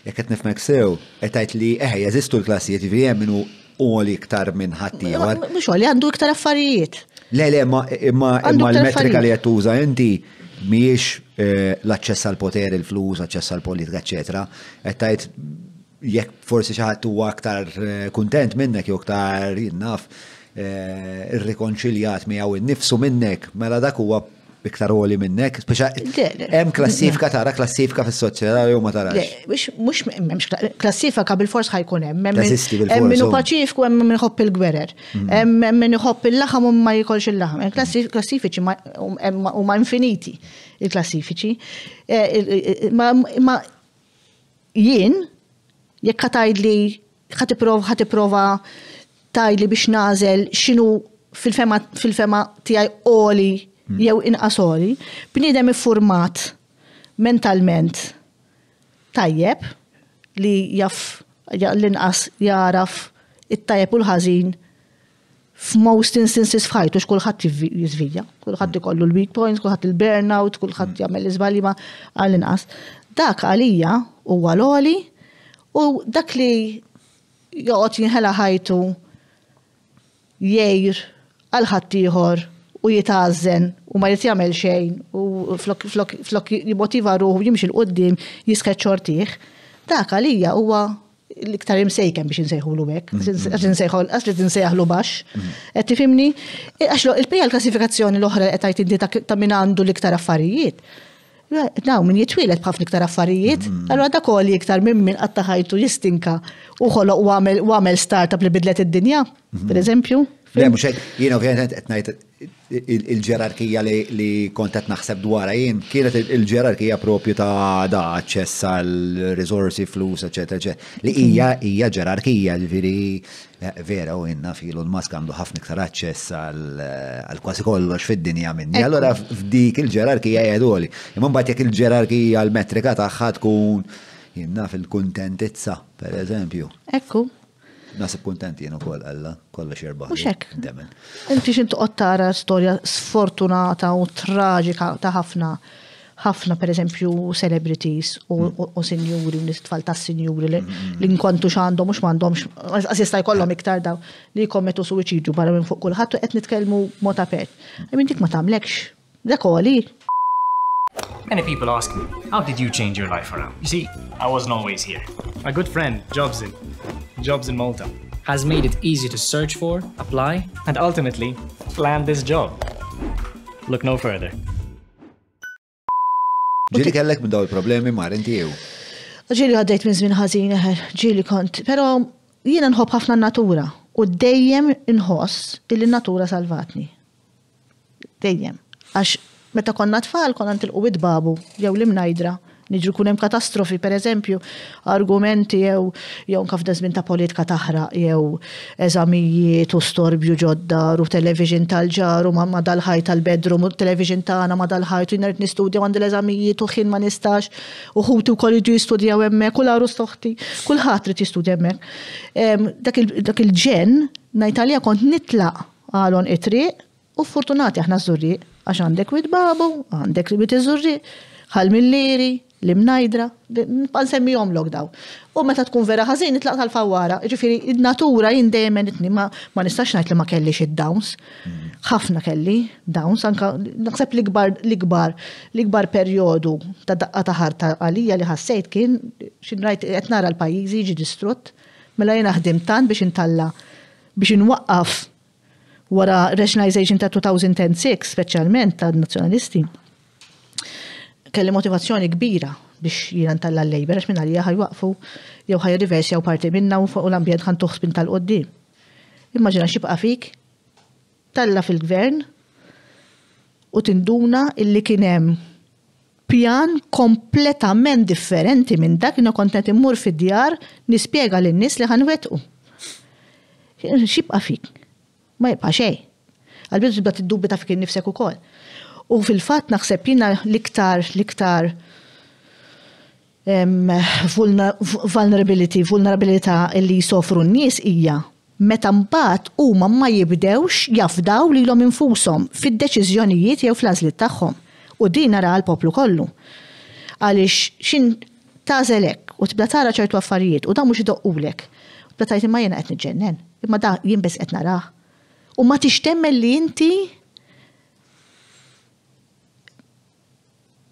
jek qed nifmek sew, qed li eħe jeżistu l-klassijiet, ġviri hemm minnu għoli iktar minn ħatti. Mhux għoli għandu iktar affarijiet. Le, le, imma l-metrika li qed tuża inti mhijiex eh, l-aċċess għal poter, il-flus, l-aċċess għal politika, eċetera. Qed tajt jekk forsi xi ħadd huwa aktar eh, kuntent minnek jew aktar jinnaf eh, irrikonċiljat miegħu innifsu minnek, mela dak huwa iktar għoli minnek, speċa hemm klassifika tara klassifika fis-soċjetà jew ma tarax. Mhux m'hemmx klassifika bil-fors ħajkun hemm. Hemm minnu paċifiku hemm min iħobb il-gwerer. Hemm min iħobb mhm. il-laħam u ma jkollx il-laħam. Hemm klassifiċi huma infiniti il-klassifiċi. E, ma jien jekk ħatajd li ħatiprova ħatiprova tajli biex nażel x'inhu fil-fema fil-fema tiegħi oli Hmm. jew inqasoli, bniedem iffurmat mentalment tajjeb li jaff l-inqas jaraf it-tajjeb u l-ħażin f'most instances f'ħajtu x'kulħadd jiżvija, kulħadd hmm. ikollu l-weak points, kulħadd il-burnout, kulħadd hmm. jagħmel iżbalji ma għall-inqas. Dak għalija huwa l-oli u dak li joqgħod jinħela ħajtu jgħir għal ħaddieħor u jitgħażen u ma jrid jagħmel xejn u flok jimotiva ruħu jimxi l qoddim jisket xortih, dak għalija huwa l-iktar imsejken biex nsejħulu hekk, mhm. għax nsejħol, għax li nsejħlu bax, qed tifhimni, e, għax il-pija l-klassifikazzjoni l-oħra qed tajt ta' min għandu l-iktar affarijiet. Naw, min jitwilet bħafna iktar affarijiet, għallu għadda koli iktar minn minn għatta ħajtu jistinka u xoloq għamel startup li bidlet id-dinja, mhm. per eżempju. Le, mux jien ovvijament ngħid il-ġerarkija li kont qed naħseb dwarha jien kienet il-ġerarkija propju ta' da' aċċess għal risorsi, flus, eċetera, eċetera. Li hija hija ġerarkija, ġifieri eh, vera u inna filu l-mask għandu ħafna iktar aċċess għal eh, kważi kollox fid-dinja minni. Allora f'dik il-ġerarkija jgħiduli. Imma mbagħad jekk il-ġerarkija l-metrika tagħha tkun jinna fil kuntentizza per eżempju. Ekku, Nasib kuntent jenu kol għalla, kolla xerba. Muxek. Demen. Inti xintu tara storja sfortunata u traġika ta' ħafna. ħafna per eżempju celebrities u mm. sinjuri, u nistfall ta' sinjuri li mm, mm, nkontu xandom mux mandom, għasista jkollom eh. iktar daw li kommetu suicidju barra minn fuq kullħat u etnit kelmu motapet. Għimintik ma tamlekx, dak Many people ask me, how did you change your life around? You see, I wasn't always here. My good friend, Jobs in, Jobs in Malta, has made it easy to search for, apply, and ultimately land this job. Look no further. Ġiri kellek minn daw il-problemi mar inti jew. Ġiri għaddejt minn żmien ħażin eħer, eh, ġiri kont, Pero jiena nħob ħafna natura u dejjem inħoss illi natura salvatni. Dejjem. Għax Meta konna tfal konna ntilqu babu jew li mnajdra. Niġru kunem katastrofi, per eżempju, argumenti jew jew kafda żmien ta' politika taħra, jew eżamijiet u storbju ġodda, u television tal-ġar, u ma dal-ħaj tal-bedrum, u television tagħna ma dal-ħaj, u jnert nistudja għand l-eżamijiet u xin ma nistax, u ħuti u kolleġu jistudjaw hemmhekk, u laru arus toħti, kull ħatri jistudja hemmhekk. Dak il-ġen, najtalija kont nitlaq għalon it-triq, u fortunati aħna zurri. Għax għandek wit babu, għandek ribit iżurri, ħal milliri, l-imnajdra, għal semmijom log daw. U meta tkun vera ħażin itlaq tal-fawwara, ġifiri, id-natura jindemen itni ma, ma nistax najt li ma kellix id-downs. ħafna kelli, downs, anka naħseb l-ikbar, l-ikbar, l-ikbar periodu ta' daqqa ta' ħarta għalija li ħassejt kien, xin rajt nara l-pajjiżi ġi distrutt, mela jien ħdim tant biex intalla biex inwaqqaf wara rationalization ta' 2006, speċjalment ta' nazjonalisti, kelli motivazzjoni kbira biex jiran tal-labor, għax minna li jaħaj waqfu, jew ħaj riversi jew parti minna u fuq l-ambjent għan tuħsbin tal-qoddim. Immaġina xibqa fik, talla fil-gvern, u tinduna illi kienem pjan kompletament differenti minn dak jina kontent immur fid-djar nispjega lin nies li wetqu. Xibqa fik ma jibqa xej. Għalbiet tibda tiddubita ta' kien nifsek ukoll. U fil-fatt naħseb jina l-iktar l-iktar vulnerability, vulnerabilità li jisofru n-nies hija meta mbagħad huma ma jibdewx jafdaw lilhom infushom fid-deċiżjonijiet jew fl-għażliet tagħhom. U din nara għall poplu kollu. Għaliex xin tażelek u tibda tara ċertu affarijiet u da mhux idoqqulek. Tibda tajt imma jiena qed niġġennen, imma da jien biss qed narah u ma tixtemmel li inti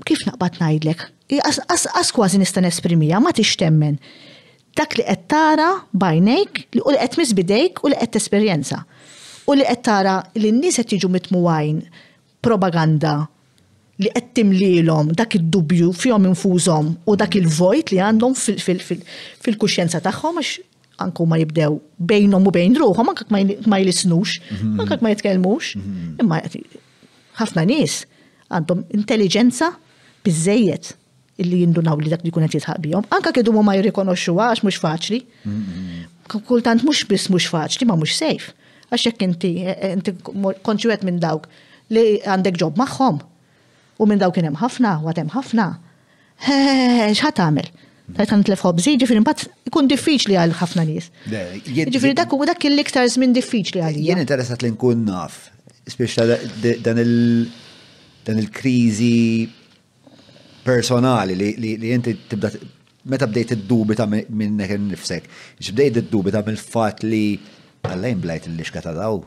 kif naqbad ngħidlek? As kważi nista' nesprimija, ma tixtemmen. Dak li qed tara bajnejk u li qed misbidejk u li qed esperjenza. U li qed tara li n-nies qed jiġu mitmuwajn propaganda li qed timlilhom dak id-dubju fihom infużhom u dak il-vojt li għandhom fil-kuxjenza tagħhom anku ma jibdew bejnom u bejn ruħom, anka ma jlisnux, mhm. anka ma jitkellmux, mhm. imma ħafna nies għandhom intelligenza biżejjed illi jindunaw li dak li kunet jitħabijom. Anka kiedu ma jirrikonoxxu għax mux faċli. Mhm. Kultant mux bis mux faċli, ma mux sejf. Għax jekk inti, eh, inti konċuet minn dawk li għandek ġob maħħom. U minn dawk kienem ħafna, għatem ħafna. <laughs> Xħat għamil? Tajt kan tlef ħobżi, ġifiri mbagħad ikun diffiċli għal ħafna nies. Ġifiri dak u dak il-iktar żmien diffiċli għal. Jien interessat li nkun naf, speċta dan il- krizi kriżi personali li inti tibda meta bdejt id-dubita minnek nifsek, ġibdejt id-dubita mill-fat li għallajn blajt il liċka ta' daw,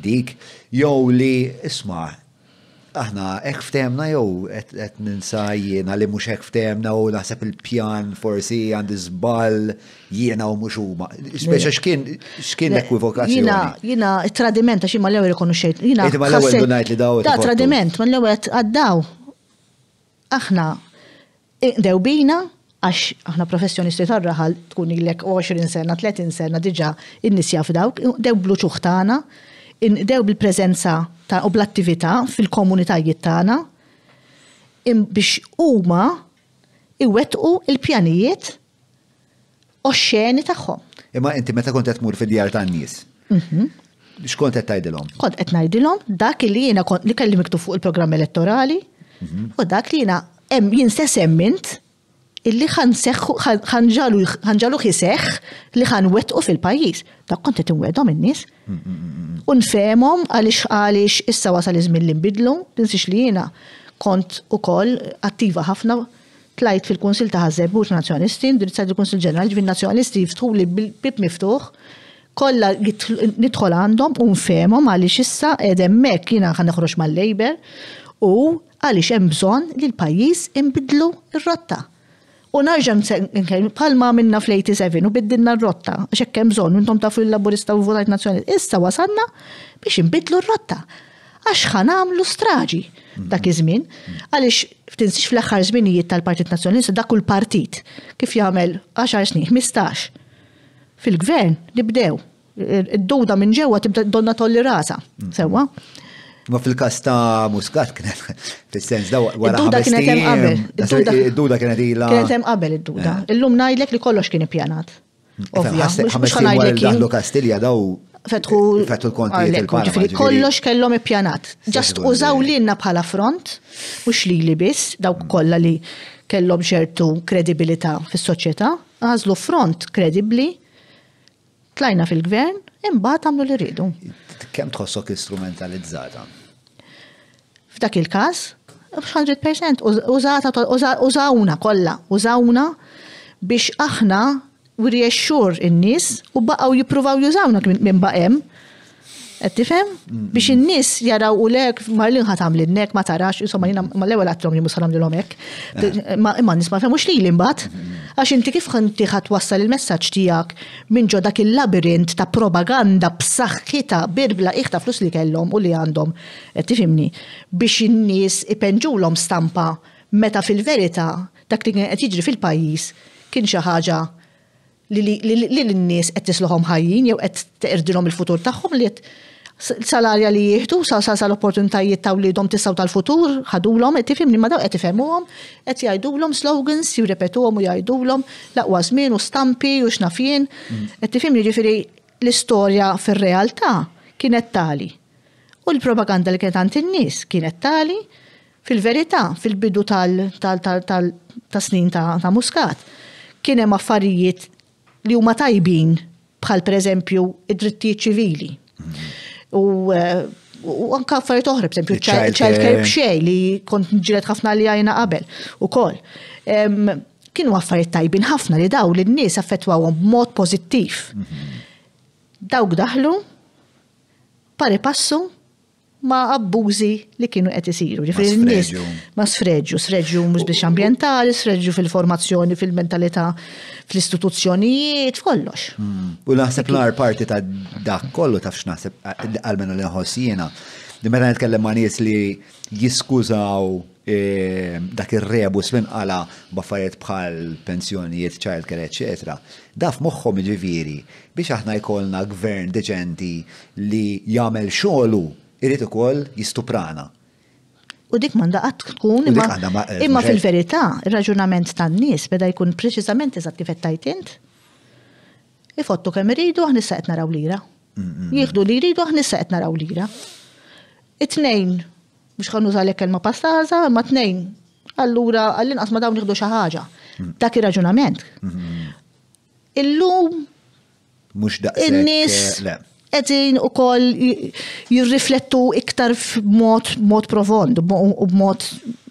dik, jow li, isma, aħna ek ftemna jew qed ninsa jiena li mhux ek ftemna u naħseb il-pjan forsi għandi żball jiena u mhux huma. Speċa x'kien x'kien ekwivokazzjoni. Jiena jiena tradiment għax ma l-ewwel ikunu xejn. Jiena ma l-ewwel dunajt li daw. Da tradiment ma l-ewwel għaddaw. Aħna e, dew bina għax aħna professjonisti tar-raħal tkun ilek 20 sena, 30 sena diġà in-nisja f'dawk, dew bluċuħtana. tagħna Indew bil-preżenza ta' u bl-attività fil-komunitajiet tagħna biex huma iwettqu il-pjanijiet ux-xeni tagħhom. Imma inti meta kont qed tmur fid-djar tan-nies. Mhm. X'kont qed tgħidilhom? Kont qed ngħidilhom dak li jiena kont li kelli fuq il-programm elettorali mhm. u dak li jiena jien se semmint illi ħanġalu ħiseħ li ħanwetqu fil-pajis. Dak kont qed inwedhom in-nies. U nfehmhom għaliex għaliex issa wasal iżmin li nbidlu, tinsix li jiena kont ukoll attiva ħafna tlajt fil-Kunsil ta' Ħażebbux Nazzjonisti, indirizzat il-Kunsil Ġenerali ġvin Nazzjonisti jiftħu li bib miftuħ, kolla nidħol għandhom u nfehmhom għaliex issa edemmek jiena ħanħroġ mal lejber u għaliex hemm bżonn li l-pajjiż inbidlu r-rotta. U narġam palma minna fl-87 u biddinna r-rotta, xekkem bżon, intom tafu il-laburista u votajt nazjonali. Issa wasanna biex nbidlu r-rotta. Għax ħanamlu straġi dak mhm. iż-żmien, mhm. għaliex ftinsix fl-aħħar żminijiet tal-Partit Nazzjonalista dak kull partit kif jagħmel 10 snin, 15 fil-gvern nibdew id duda minn ġewwa tibda donna tolli rasa. Mhm. Sewwa, Ma fil-kas ta' Muscat kienet, <laughs> fil-sens da' wara. Id-duda kienet hemm qabel. Id-duda kienet eh. ila. Kienet hemm qabel id-duda. Illum ngħidlek li kollox kien ippjanat. Ovvja, Daħlu Kastilja daw fetħu fetħu l-konti. Kollox kellhom ippjanat. Ġast użaw lilna bħala front, mhux li li biss, dawk kollha li kellhom ċertu kredibilità fis-soċjetà, għażlu front kredibbli, tlajna fil-gvern, imbagħad għamlu li rridu. Kemm tħossok istrumentalizzata? f'dak il-każ 100% użawna kollha, użawna biex aħna u riexxur in-nies u baqgħu jippruvaw jużawna minn baqem. Qed Biex in-nies jaraw u lek Marlin ħat għamlin nek ma tarax, insomma jiena mal-ewwel għattrom li mhux għamlilhom hekk. Eh. Imma nies ma li lili imbagħad. Għax inti kif inti ħadd wassal il-messaġġ tiegħek minn ġo dak il-labirint ta' propaganda b'saxħita birbla iħta flus li kellhom u li għandhom. Qed tifhimni? Biex in-nies ipenġulhom stampa meta fil-verità dak li qed jiġri fil-pajjiż kien xi ħaġa li l-nies qed tisluhom ħajjin jew qed teqrdilhom il-futur tagħhom li salarja li jieħdu sa sa l-opportunitajiet ta' li dom tisaw tal-futur, ħadulhom, et tifim li ma daw qed tifhmuhom, qed jgħidulhom slogans, jirrepetuhom u jgħidulhom laqwa żmien u stampi u xnafien Qed mhm. tifim li ġifiri l-istorja fir-realtà kienet tali. U l-propaganda li kienet għand in-nies kienet tali fil-verità fil-bidu tal-snin ta' muskat. Kien hemm affarijiet li huma tajbin bħal pereżempju id-drittijiet ċivili. Mhm. U eh, u anka affarijiet oħra, b'sempju ċajt kerb xej li kont ġilet ħafna li għajna qabel u kol. Kienu affarijiet tajbin ħafna li daw li n-nies affettwawhom b'mod pożittiv. Mhm. Dawk daħlu, pari passu, ma' abbużi li kienu qed isiru. Ġifieri ma sfreġġu, sfreġġu mhux biex ambjentali, sfreġu fil-formazzjoni, fil-mentalità, fl-istituzzjonijiet, f'kollox. Hmm. U naħseb l-għar parti ta' dak kollu taf x'naħseb għalmenu li ħossina. Di meta nitkellem ma' nies li jiskużaw e, dak ir-rebus minn qala baffajiet bħal pensjonijiet, child care, etc. Daf moħħom ġiviri biex aħna jkollna gvern deċenti li jagħmel xogħlu irrid ukoll jistuprana. U dik manda qatt tkun imma eh, fil-verità, ir raġunament tan-nies beda jkun preċiżament eżatt kif qed tajt int. Ifottu kemm iridu aħna issa qed naraw lira. Jieħdu li jridu aħna issa qed naraw lira. It-tnejn biex ħan użalek kelma pastaża, ma tnejn. Allura, għall-inqas ma dawn jieħdu xi ħaġa. Mm. Dak ir-raġunament. Illum mhux daqs nies eh, edin u koll jirriflettu iktar b'mod mod profond, u mod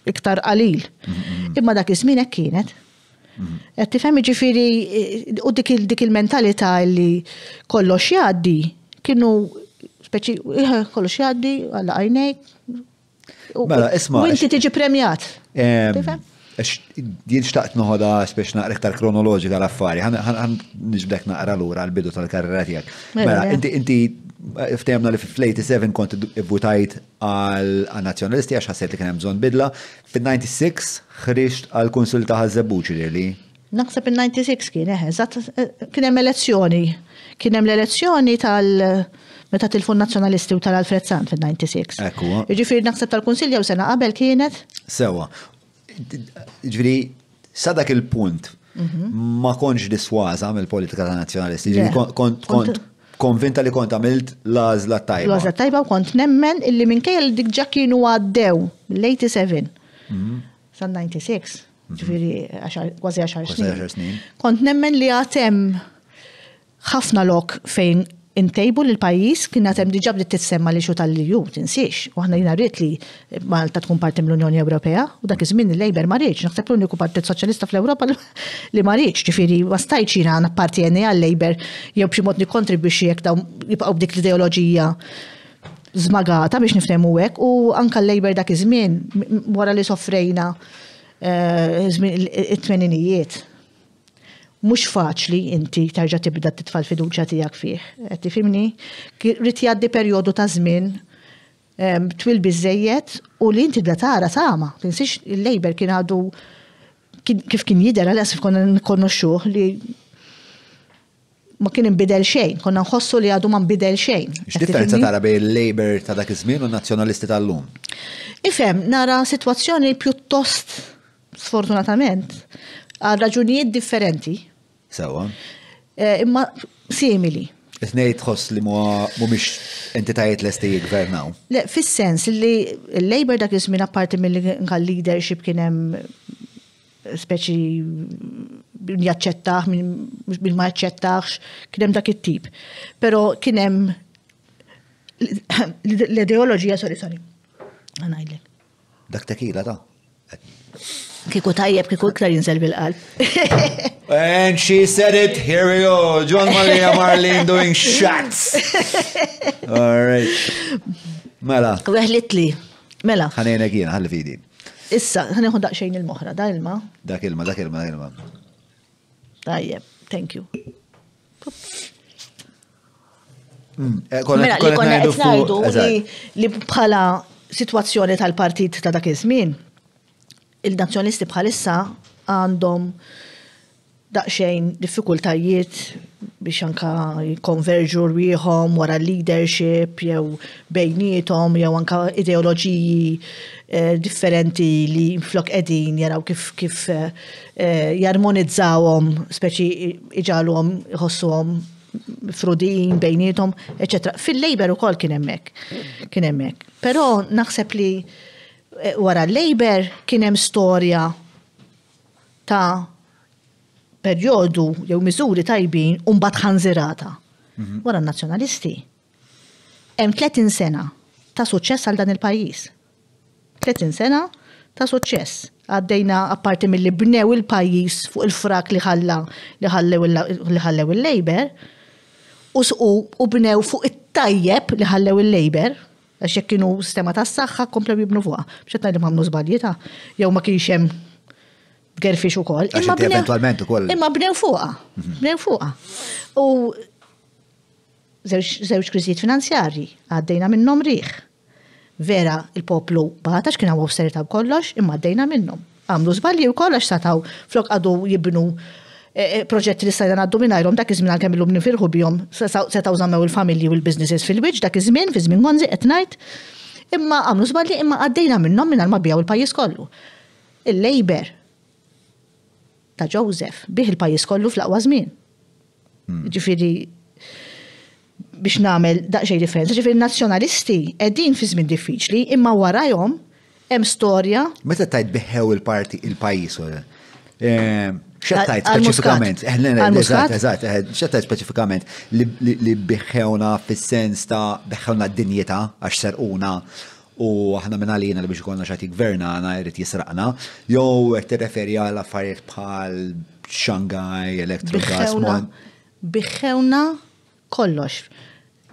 iktar qalil. Mm-hmm. Imma dak iż kienet. Mm-hmm. Qed tifhem ġifiri eh, u dik il mentalita li kollox jgħaddi kienu speċi <laughs> kollox jgħaddi għalla għajnej. Mela, isma. U inti tiġi premjat. Jien xtaqt noħoda spiex naqra iktar kronoloġika l-affari, għan nġbdek naqra l-ura għal bidu tal-karriera tijak. Mela, mela, mela. inti inti eh, ftejemna li fl-87 kont votajt għal-nazjonalisti għax ħasset li kien hemm bżonn bidla, fil-96 ħriġt għal-konsul ta' Ħazzabuċi li Naħseb il-96 kien, eh, eżat, eh, kien hemm elezzjoni. Kien hemm l-elezzjoni tal- meta tilfun nazjonalisti u tal-Alfred Sant fil-96. Ekku. Ġifiri naħseb tal-Konsilja u sena qabel kienet? Sewa ġviri, sadak il-punt ma konġ diswaza mill-politika ta' nazjonalisti, ġviri, konvinta li kont għamilt lażla tajba. Lażla tajba u kont nemmen illi minkejja li dik ġakinu għaddew, l-87, mhm. sa' 96, ġviri, kważi 10 snin. Kont nemmen li għatem ħafna lok fejn intejbu l pajjiż kien hemm diġà bdiet tissemma li xu tal t-insiex, u aħna jina rrit li Malta tkun parti mill-Unjoni Ewropea u dak iż-żmien il-Labor ma naħseb l-uniku Partit Soċjalista fl-Ewropa li ma rridx ġifieri ma stajtx jiena għandna parti għenni għal-Labor jew b'xi mod nikkontribwixxi jekk dawn jibqgħu b'dik l ideologija zmagata biex niftemu hekk u anka l-Labor dak iż-żmien wara li soffrejna eh, it-tmeninijiet mhux faċli inti tarġa' tibda titfal fiduċja tiegħek fih. Qed tifhimni? rrit jgħaddi perjodu ta' żmien twil bizzejiet u li inti da tara sama. Tinsix il lejber kien għadu kif kien jidher għal konna nkonnoxxuh li ma kien imbidel xejn, konna nħossu li għadu ma nbidel xejn. X-differenza tara bej il lejber ta' dak iż-żmien u nazzjonalisti tal-lum? Ifem, nara situazzjoni pjuttost sfortunatament għal raġunijiet differenti Sewa. Eh, imma simili. Itnej tħoss li mumiex entitajiet l-esti jgvernaw. Le, fis-sens li l-Labor dak jismin apparti mill nkan leadership kienem speċi jaċċettax, bil ma jaċċettax, kienem dak it-tip. Pero kienem l-ideologija, sorry, sorry. Għanajdlek. Dak tekila ta' Kiku tajjeb, kiku iktar jinżel bil-qalb. <laughs> And she said it, here we go, John Maria Marlene doing shots. All right. Mela. Weħlitli. Mela. Ħanejna kiena, ħalli fidi. Issa, ħaneħu daqxejn il-moħra, da ilma. Da ilma, da ilma, da ilma. Tajjeb, thank you. Hmm. Eh, mela, li konna li bħala situazzjoni tal-partit ta' dak iż-żmien il-nazjonisti bħalissa għandhom daqxejn diffikultajiet biex anka jikonverġu rwiħom wara leadership jew bejnietom jew anka ideoloġiji eh, differenti li flok edin jaraw kif kif eh, jarmonizzawhom speċi iġalhom jħossuhom frudin bejnietom, eċetera. Fil-Labor ukoll kien hemmhekk. Kien hemmhekk. Però naħseb li Eh, wara l-Labor kien hemm storja ta' perjodu jew miżuri tajbin u mbagħad ħanżirata. Mhm. Wara n-nazzjonalisti. Hemm 30 sena ta' suċċess għal dan il-pajjiż. 30 sena ta' suċċess. Għaddejna apparti mill-li bnew il-pajjiż fuq il-frak li ħalla li ħallew il-Labor u bnew fuq it-tajjeb li ħallew il-Labor għax jekk kienu sistema ta' s-saxħa komplew bibnu fuqa. Bċet najdu mamnu zbaljita, jew ma kienx hemm gerfix ukoll. Imma eventualment ukoll. Imma bnew fuqa, mhm. bnew fuqa. U żewġ kriżijiet finanzjari, għaddejna minnhom riħ. Vera il-poplu batax kien hawn austerità b'kollox, imma għaddejna minnhom. Għamlu żbalji u kollox sataw flok għadu jibnu E, e, proġetti li sajna għaddu minnajrom, dak għal għalkemm l-lum nifirħu bjom, seta użammew il-familji u l-biznises fil-wiċ, dak izmin, fi żmien għonzi, etnajt, imma għamlu zballi, imma għaddejna minnom minn ma u il-pajis kollu. il lejber ta' Joseph bih il-pajis kollu fl-aqwa żmien. Hmm. Ġifiri, biex namel daqxej differenza, ġifiri nazjonalisti edin fi żmien diffiċli, imma warajhom hemm storja. Meta tajt biħew il-parti il-pajis xattajt specifikament, eh, eh, xattajt specifikament li biħħewna fis-sens ta' biħħewna d-dinjeta għax serquna u aħna minna li jena li biex konna xati gverna għana jrit jisraqna, jow għet referi għal affarijiet bħal Shanghai, Elektrogas, Mon. Biħħewna kollox.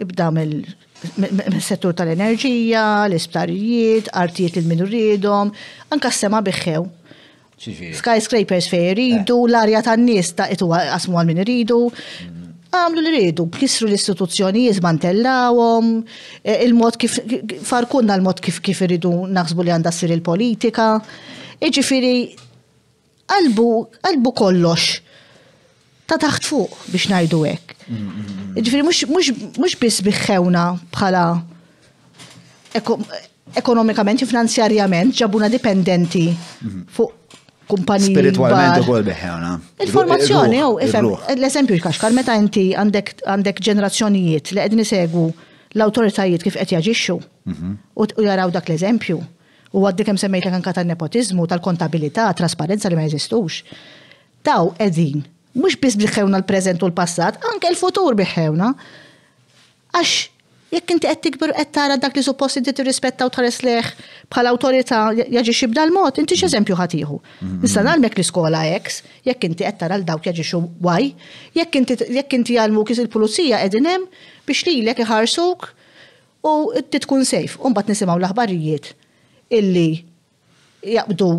Ibda mill-settur tal-enerġija, l-isptarijiet, artijiet il-minuridom, anka s-sema biħħew Skyscrapers fej ridu, eh. l-arja tan-nies ta' itu għasmu għal min iridu mm. għamlu li ridu, kisru l-istituzzjonijiet, mantellawhom, eh, il-mod kif, farkunna l-mod kif kif ridu naħsbu li għandha ssir il-politika. Iġifiri, qalbu, għalbu kollox ta' taħt fuq biex najdu hekk. Iġifiri, mhux biss biħħewna bħala ekonomikament, finanzjarjament, ġabuna dipendenti mm-hmm. fuq Kumpanijiet. Spiritualment ukoll kol il Informazzjoni, jow, l-eżempju kaxkar, meta inti għandek ġenerazzjonijiet li għedni segu l-awtoritajiet kif qed jaġixxu mhm. u jaraw dak l-eżempju. U għaddi kem semmejtek anka tal-nepotizmu, tal-kontabilità, trasparenza li ma jeżistux. Taw edin, mux bis biħħewna l-prezent u l-passat, anke l-futur biħħewna. Għax jekk inti qed tikber qed tara dak li suppost inti tirrispettaw tħares leħ bħal awtorità xi b'dal mod, inti eżempju ħatiħu. Nista' mhm. nagħmek l-iskola X, jekk inti qed tara l dawk jaġixxu Y, jekk inti jekk inti jgħalmu kis il-pulizija qegħdin hemm biex lilek iħarsuk u inti tkun sejf. U mbagħad nisimgħu l-aħbarijiet illi jaqbdu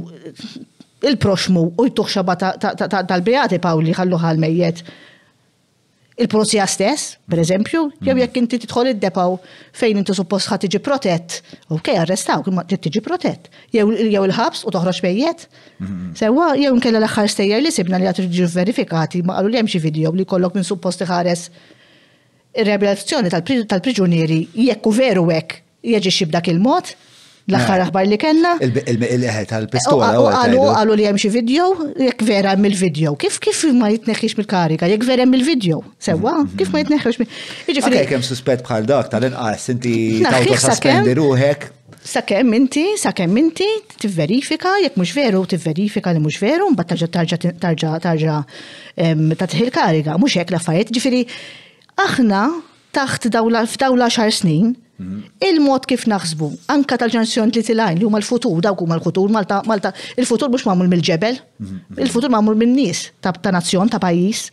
il-proxmu u jtuħxaba tal-beati Pawli ħalluħal mejjet il-polizija stess, per eżempju, jew mm. jekk inti tidħol id-depaw fejn inti suppost ħad tiġi protett, ok, arrestaw, imma ma tiġi protett, jew il-ħabs u toħroġ bejjed. Mm-hmm. sewa jew nkella l-aħħar stejjer li sibna li għat tiġi verifikati, ma għallu li hemm xi video li kollok minn suppost iħares ir-rehabilitazzjoni tal-priġunieri jekk veru hekk jieġi xi b'dak il-mod, L-axħar ah. aħbar li kellna? Il-eħet għal-pistola. Għalu għalu li hemm xi video, jekk vera mill il-video. Kif kif ma jitneħħix mill-karika, jekk vera hemm il-video. Sewwa, mhm, kif ma mhm. jitneħħix mill Jiġifieri. Jekk hemm suspett bħal dak tal-inqas inti tawdu sospendi ruħek. Sakemm inti, sakemm inti tivverifika, jekk mhux veru tivverifika li mhux veru, mbagħad tarġa' tarġa' tarġa' tarġa' tagħtih il-kariga. Mhux hekk l-affarijiet, ġifieri aħna taħt f'dawla xar snin, mhm. il-mod kif naħsbu, anka tal ġenzjon li tilajn li huma l-futur, dawk huma l-futur, Malta, Malta, il-futur mhux magħmul mill-ġebel, mhm. il-futur magħmul min-nies ta' nazzjon, ta' pajjiż.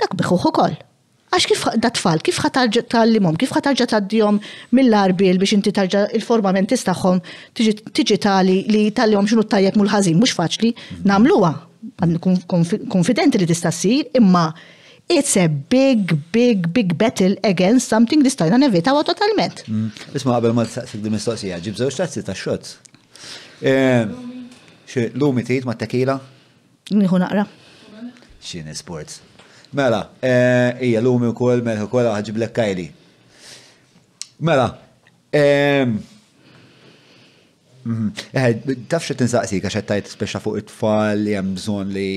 Dak biħuħ ukoll. Għax kif da tfal, kif ħatarġa tal-limom, kif ħatarġa tal djom mill-arbil biex inti tarġa il-formament tagħhom tiġi tali li tal jom xinu tajjeb mul ħażin mhux faċli, mhm. nagħmluha. Għan konfidenti li tista' ssir, imma it's a big, big, big battle against something li stajna nevitawa totalment. Mm. Isma għabel ma t-saqsik di mistoqsija, ġib zewġ tazzi ta' xots. Ehm, lumi tejt ma t-tekila? Nħu naqra. Xin sports. Mela, eh, ija lumi u kol, mela u kol għagġib l kajli. Mela, ehm, mhm, eh, taf n t-insaqsik għax speċa fuq it-tfal li għamżon li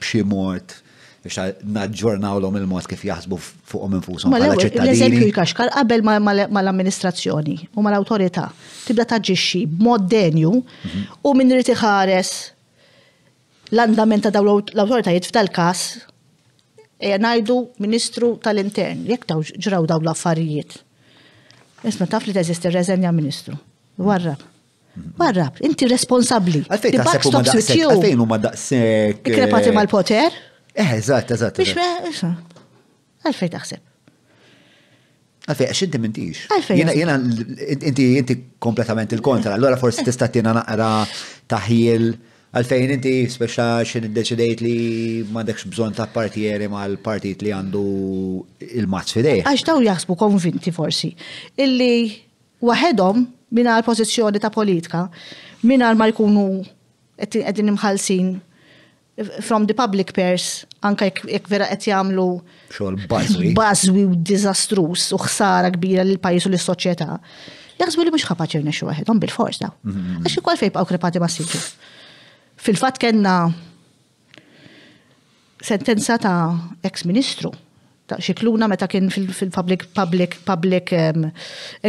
bximort biex naġġornawlhom il-mod kif jaħsbu fuq infushom bħala ċittadini. L-eżempju jkaxkar qabel mal-amministrazzjoni u mal-awtorità tibda taġġixxi b'mod denju mhm. u minn irid iħares l-andament ta' dawn l-awtoritajiet f'dal każ e ngħidu Ministru tal-Intern jekk taw ġraw dawn l-affarijiet. Isma taf li teżisti reżenja Ministru. Warrab. Mhm. Warrab, inti responsabli. Għalfejn huma daqshekk. Krepati mal-poter. Eh, Eh, eżatt, eżatt. Bix me, għalfej taħseb. Għalfej, għax inti mintix. Għalfej. Jena, inti, inti kompletament il-kontra, allora forsi eh. tista' tina naqra taħjil għalfejn inti speċa xin id-deċidejt li mandekx bżon ta' partijeri ma' l-partijt li għandu il-mazz fidej. Għax daw jaxbu konvinti forsi, illi waħedhom minna l-pozizjoni ta' politika, minna ma' jkunu għedin imħalsin from the public purse anka jekk vera qed jagħmlu xogħol bażwi bażwi u diżastrus u ħsara kbira lil pajjiż u lis-soċjetà. Jaħsbu li mhux ħapaċi nexxu waħedhom bil-fors daw. Mhm, mhm. Għax ukoll fejn bqgħu krepati ma' sikru. Fil-fatt kellna sentenza ta' ex-ministru ta' xikluna meta kien fil-public public public um,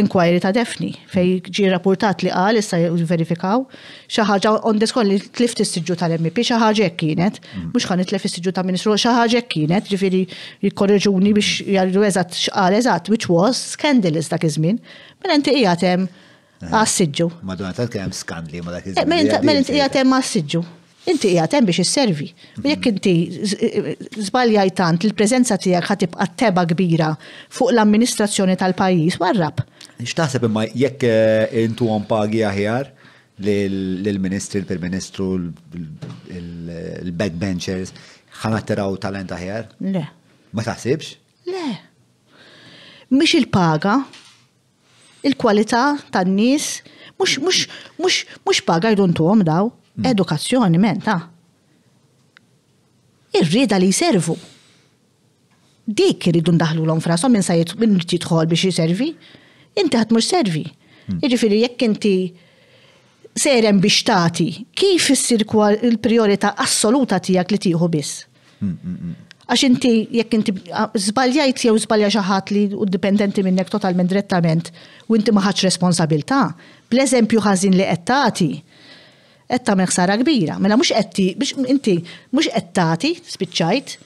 inquiry ta' defni fej ġi rapportat li qal issa verifikaw xi ħaġa on the li tlift is tal-MP xi ħaġa hekk kienet mhux ħan nitlef is ta' Ministru xaħġa ħaġa hekk kienet ġifieri jikkorreġuni biex jarru eżatt x'qal eżatt which was scandalous dak iż-żmien. Mela inti qiegħed hemm għas Madonna tal kemm skandli ma dak eh, mela iż-żmien. Mela inti qiegħed hemm għas-siġġu inti qiegħed hemm biex isservi. U jekk inti e- e- żbaljajtant il-preżenza tiegħek ħad tibqa' teba kbira fuq l-amministrazzjoni tal-pajjiż warrab. X'taħseb imma jekk e, intu għan pagi aħjar lill-ministri, il-prim-ministru, l backbenchers ħanatteraw talent aħjar? Le. Ma taħsibx? Le. Mhix il-paga, il-kwalità tan-nies, mhux mhux mhux mhux paga jduntuhom daw. Mm. edukazzjoni ta' Irrida li jservu. Dik irridu ndaħlu l-om frasom minn sajt minn titħol biex jiservi. Inti ħat mux servi. Mm. Iġifiri jekk inti serem biex tati, kif issir il-priorita assoluta tijak li tiħu biss? Mm, Għax inti, jekk inti zbaljajt jew zbalja xaħat li u dipendenti minnek totalment direttament u inti maħħax responsabilta, bl-eżempju ħazin li qed tagħti qed tagħmel ħsara kbira. Mela mhux qed biex inti mhux qed tagħti spiċċajt,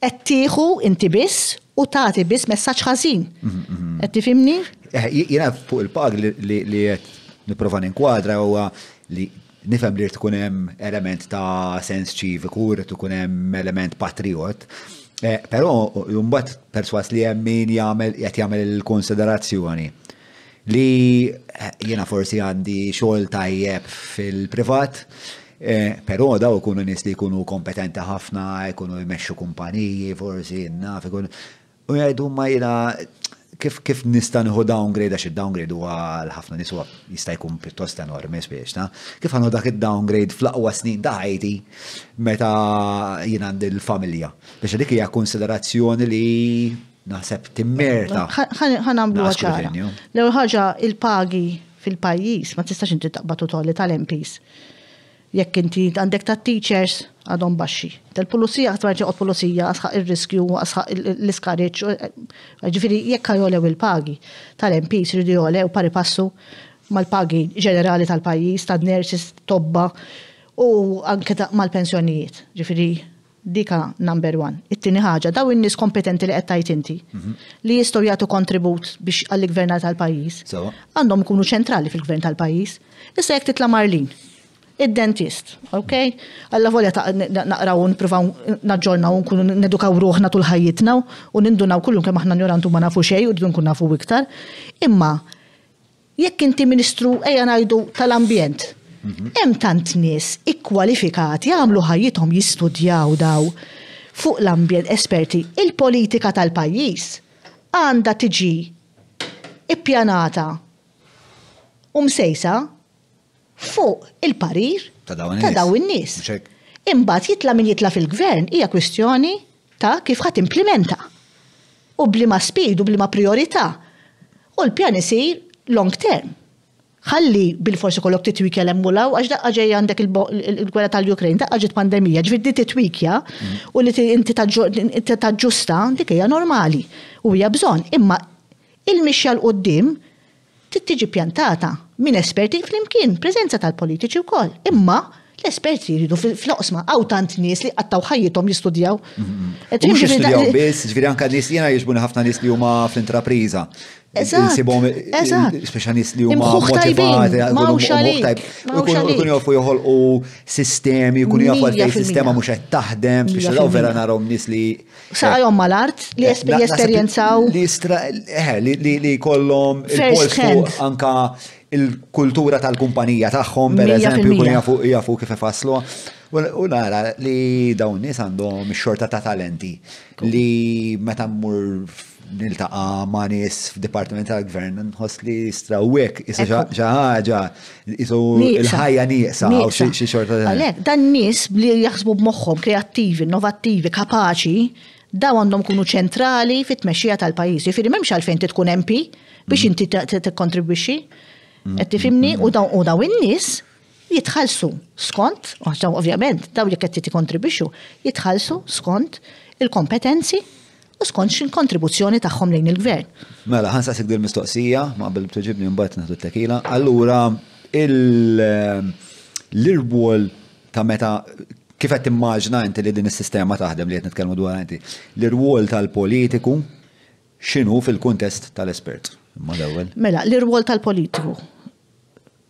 qed tieħu inti biss u tagħti biss messaġġ ħażin. Qed tifhimni? Eh, jiena fuq il-pag li qed nipprova ninkwadra huwa li nifhem li tkun hemm element ta' sens ċiviku, li tkun hemm element patriot. Eh, però jumbat perswas li hemm min jagħmel qed jagħmel il-konsiderazzjoni li eh, jena forsi għandi xogħol tajjeb fil-privat, eh, però daw ikunu nis li jkunu kompetenti ħafna, jkunu jmexxu kumpaniji, forsi naf, ikunu. U jgħidu ma jena kif kif nista' nieħu downgrade għax id-downgrade huwa ħafna nies huwa jista' jkun pjuttost enormi spiex na? kif għandu dak id-downgrade fl-aqwa snin ta' ħajti meta jien għandi l-familja. Biex dik hija konsiderazzjoni li naħseb timmerta. Ħan għamlu ċara. L-ewwel ħaġa il-pagi fil-pajjiż ma tistax inti taqbatu tolli tal-MPs. Jekk inti għandek ta' teachers għadhom baxxi. Tal-pulizija qatt marġi qod pulizija għasħa ir-riskju, għasħa l-iskariċ, eh, ġifieri jekk għajolew il-pagi tal-MPs jridu għolew pari passu mal-pagi ġenerali tal-pajjiż, tad nurses tobba u anke mal-pensjonijiet. Ġifiri, dika number one. It-tini ħaġa, daw in-nies kompetenti li qed tajt inti li jistgħu jagħtu kontribut biex għall-gvern tal-pajjiż. Għandhom ikunu ċentrali fil-gvern tal-pajjiż. Issa jekk titla' Marlin, id-dentist, ok? Alla volja ta' naqraw nipruvaw naġġorna u nkunu nedukaw ruħna tul ħajjitna u nindunaw kullu kemm aħna njorantu ma nafu xejn u dun kun nafu iktar. Imma jekk inti ministru ejja ngħidu tal-ambjent, Mhm. Hemm tant nies ikkwalifikati għamlu ħajjithom jistudjaw daw fuq l-ambjent esperti il-politika tal-pajjiż għandha tiġi ippjanata u msejsa fuq il-parir ta' dawn in-nies. Imbagħad jitla min jitla fil-gvern hija kwistjoni ta' kif ħat implementa. U blima speed u blima priorità. U l-pjan isir long term ħalli bil-forsi kollok titwikja l-emmulaw, għax daqqa ġej għandek il-gwerra tal-Ukrajn, daqqa ġiet pandemija, ġviddi titwikja u li inti taġġusta, dikija normali u hija bżonn. Imma il-mixja l-qoddim tittiġi pjantata minn esperti fl-imkien, preżenza tal-politiċi wkoll. Imma esperti jridu fil-floqsma, għaw tant nies li għattaw ħajjitom jistudjaw. Mux mhm. jistudjaw bis, ġviri anka nies jena jiexbuna ħafna nies li huma fl-intrapriza. Nsibom, specialist li huma motivati, kun jofu joħol u sistemi, kun jofu għal sistema mux għed taħdem, biex għaw vera narom nis li. Saqajom mal-art li esperienzaw. Li eh, kollom il-polsu anka il-kultura tal-kumpanija tagħhom, per eżempju, kun jafu kif ifasslu. U nara li dawn nies għandhom xorta ta' talenti li meta mmur niltaqa ma' nies f'Dipartiment tal-Gvern nħoss li strawwek isu xi ħaġa isu l-ħajja nieqsa u xi xorta ta' Għalhekk dan nies li jaħsbu b'moħħhom kreattivi, innovattivi, kapaċi, daw għandhom kunu ċentrali fit-tmexxija tal-pajjiż. Jifieri m'hemmx għalfejn tkun MP biex inti tikkontribwixxi. Mm. Qed tifimni u dawn u dawn in-nies jitħallsu skont, għaxtaw ovvjament, daw li qed kontribixxu, jitħallsu skont il-kompetenzi u skont xin kontribuzzjoni tagħhom lejn il-gvern. Mela, ħansa sikdir mistoqsija, ma qabel tuġibni mbagħad naħdu t-tekila. Allura, eh, l-irwol ta' meta kif qed timmaġna inti li din is-sistema taħdem li qed nitkellmu dwar inti, l-irwol tal-politiku x'inhu fil-kuntest tal-espert. Mela, l-irwol tal-politiku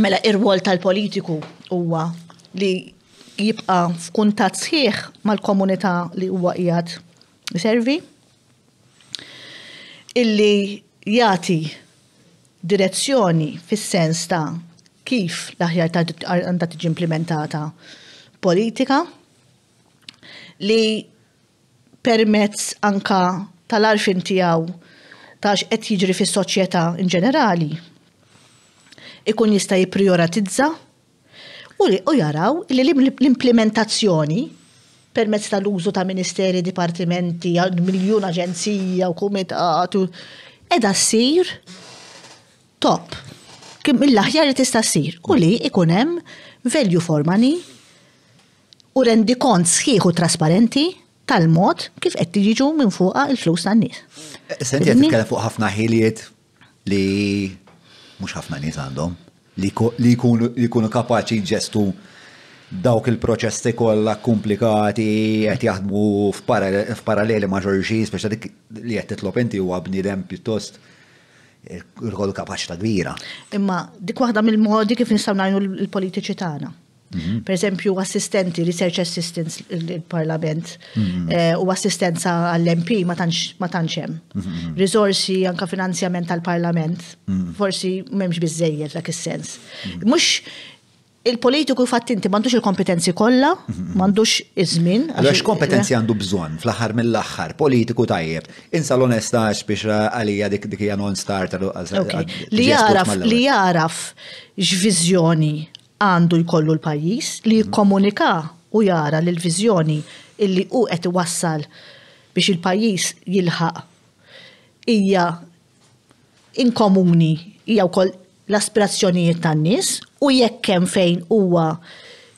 Mela ir-wol tal-politiku huwa li jibqa f'kuntat sħiħ mal-komunità li huwa qiegħed servi illi jati direzzjoni fis-sens ta' kif l-aħjar għandha tiġi implementata politika li permezz anka tal-arfin tiegħu ta' x'qed jiġri fis-soċjetà in ġenerali ikun jista' jiprioratizza u li u jaraw li l-implementazzjoni permezz tal-użu ta' ministeri, dipartimenti, miljun aġenzija u komitatu, edha ssir top. Kim mill-aħjar li tista' ssir u li ikun hemm value for money u rendi kont sħiħu trasparenti tal-mod kif qed jiġu minn fuqha il-flus tan-nies. Eh, senti qed fuq ħafna ħiliet li mux ħafna nis għandhom, li jkunu kapaċi ġestu dawk il-proċessi kollha komplikati qed jaħdmu f'paralleli ma' xorxin, speċa dik li qed titlob inti huwa bniedem pjuttost il kapaċi ta' kbira. Imma dik waħda mill-modi kif nistgħu l-politiċi tagħna. Mhm. Per eżempju, assistenti, research assistants il-parlament mhm. eh, u assistenza għall-MP ma tantx hemm. Mhm. Risorsi anka finanzjament tal-parlament, forsi m'hemmx biżejjed dak is-sens. Mhux il-politiku inti, mandux il-kompetenzi kolla, mandux iż-żmien. Għax kompetenzi għandu bżonn fl-aħħar mill-aħħar, politiku tajjeb. Insa l-onesta biex għalija dik hija non-starter. Li jaraf, li jaraf x'viżjoni għandu jkollu l-pajjiż li mhm. jikkomunika u jara l-viżjoni illi u qed iwassal biex il-pajjiż jilħaq hija inkomuni u koll l-aspirazzjonijiet tan-nies u jekk hemm fejn huwa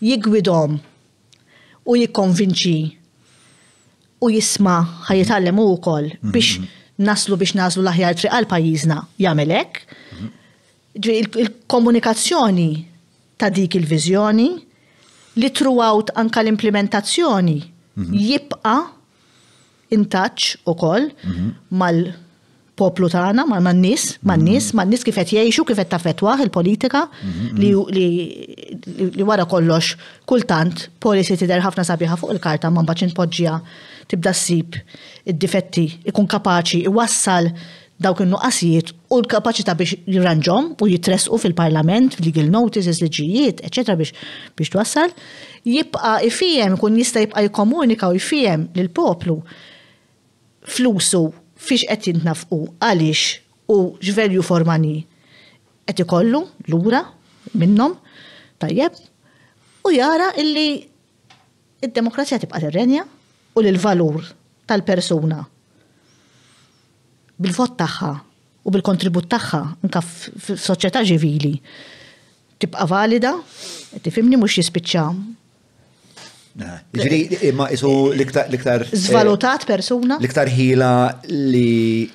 jigwidhom u jikkonvinċi u jisma ħajitallem u wkoll mhm. biex naslu biex naslu l-aħjar triq jamelek. Il-komunikazzjoni pajjiżna jagħmel hekk. Mhm. Il-komunikazzjoni ta' dik il-viżjoni li throughout anka l-implementazzjoni mhm. jibqa touch u koll mhm. mal-poplu tagħna, mal-nies, mal-nies, mal-nies mhm. kif qed jgħixu, kif qed tafetwaħ il-politika li wara kollox kultant policy tidher ħafna sabiħa fuq il-karta ma mbagħad poġġija tibda ssib id-difetti ikun kapaċi iwassal dawk in-nuqqasijiet u l-kapaċità biex jirranġom u jitresqu fil-parlament, legal notices, liġijiet, eċetera biex biex twassal, jibqa' ifijem kun jista' jibqa' jikomunika u jifijem l poplu flusu fiex qed jintnafqu għaliex u x'velju formani qed ikollu lura minnhom tajjeb u jara illi id-demokrazija tibqa' terrenja u l-valur tal-persuna bil-vot tagħha u bil-kontribut tagħha anka f'soċjetà ġivili tibqa' valida, tifimni mhux jispiċċa. Ġri, ma isu eh, liktar. Zvalutat eh, persuna? L-iktar ħila li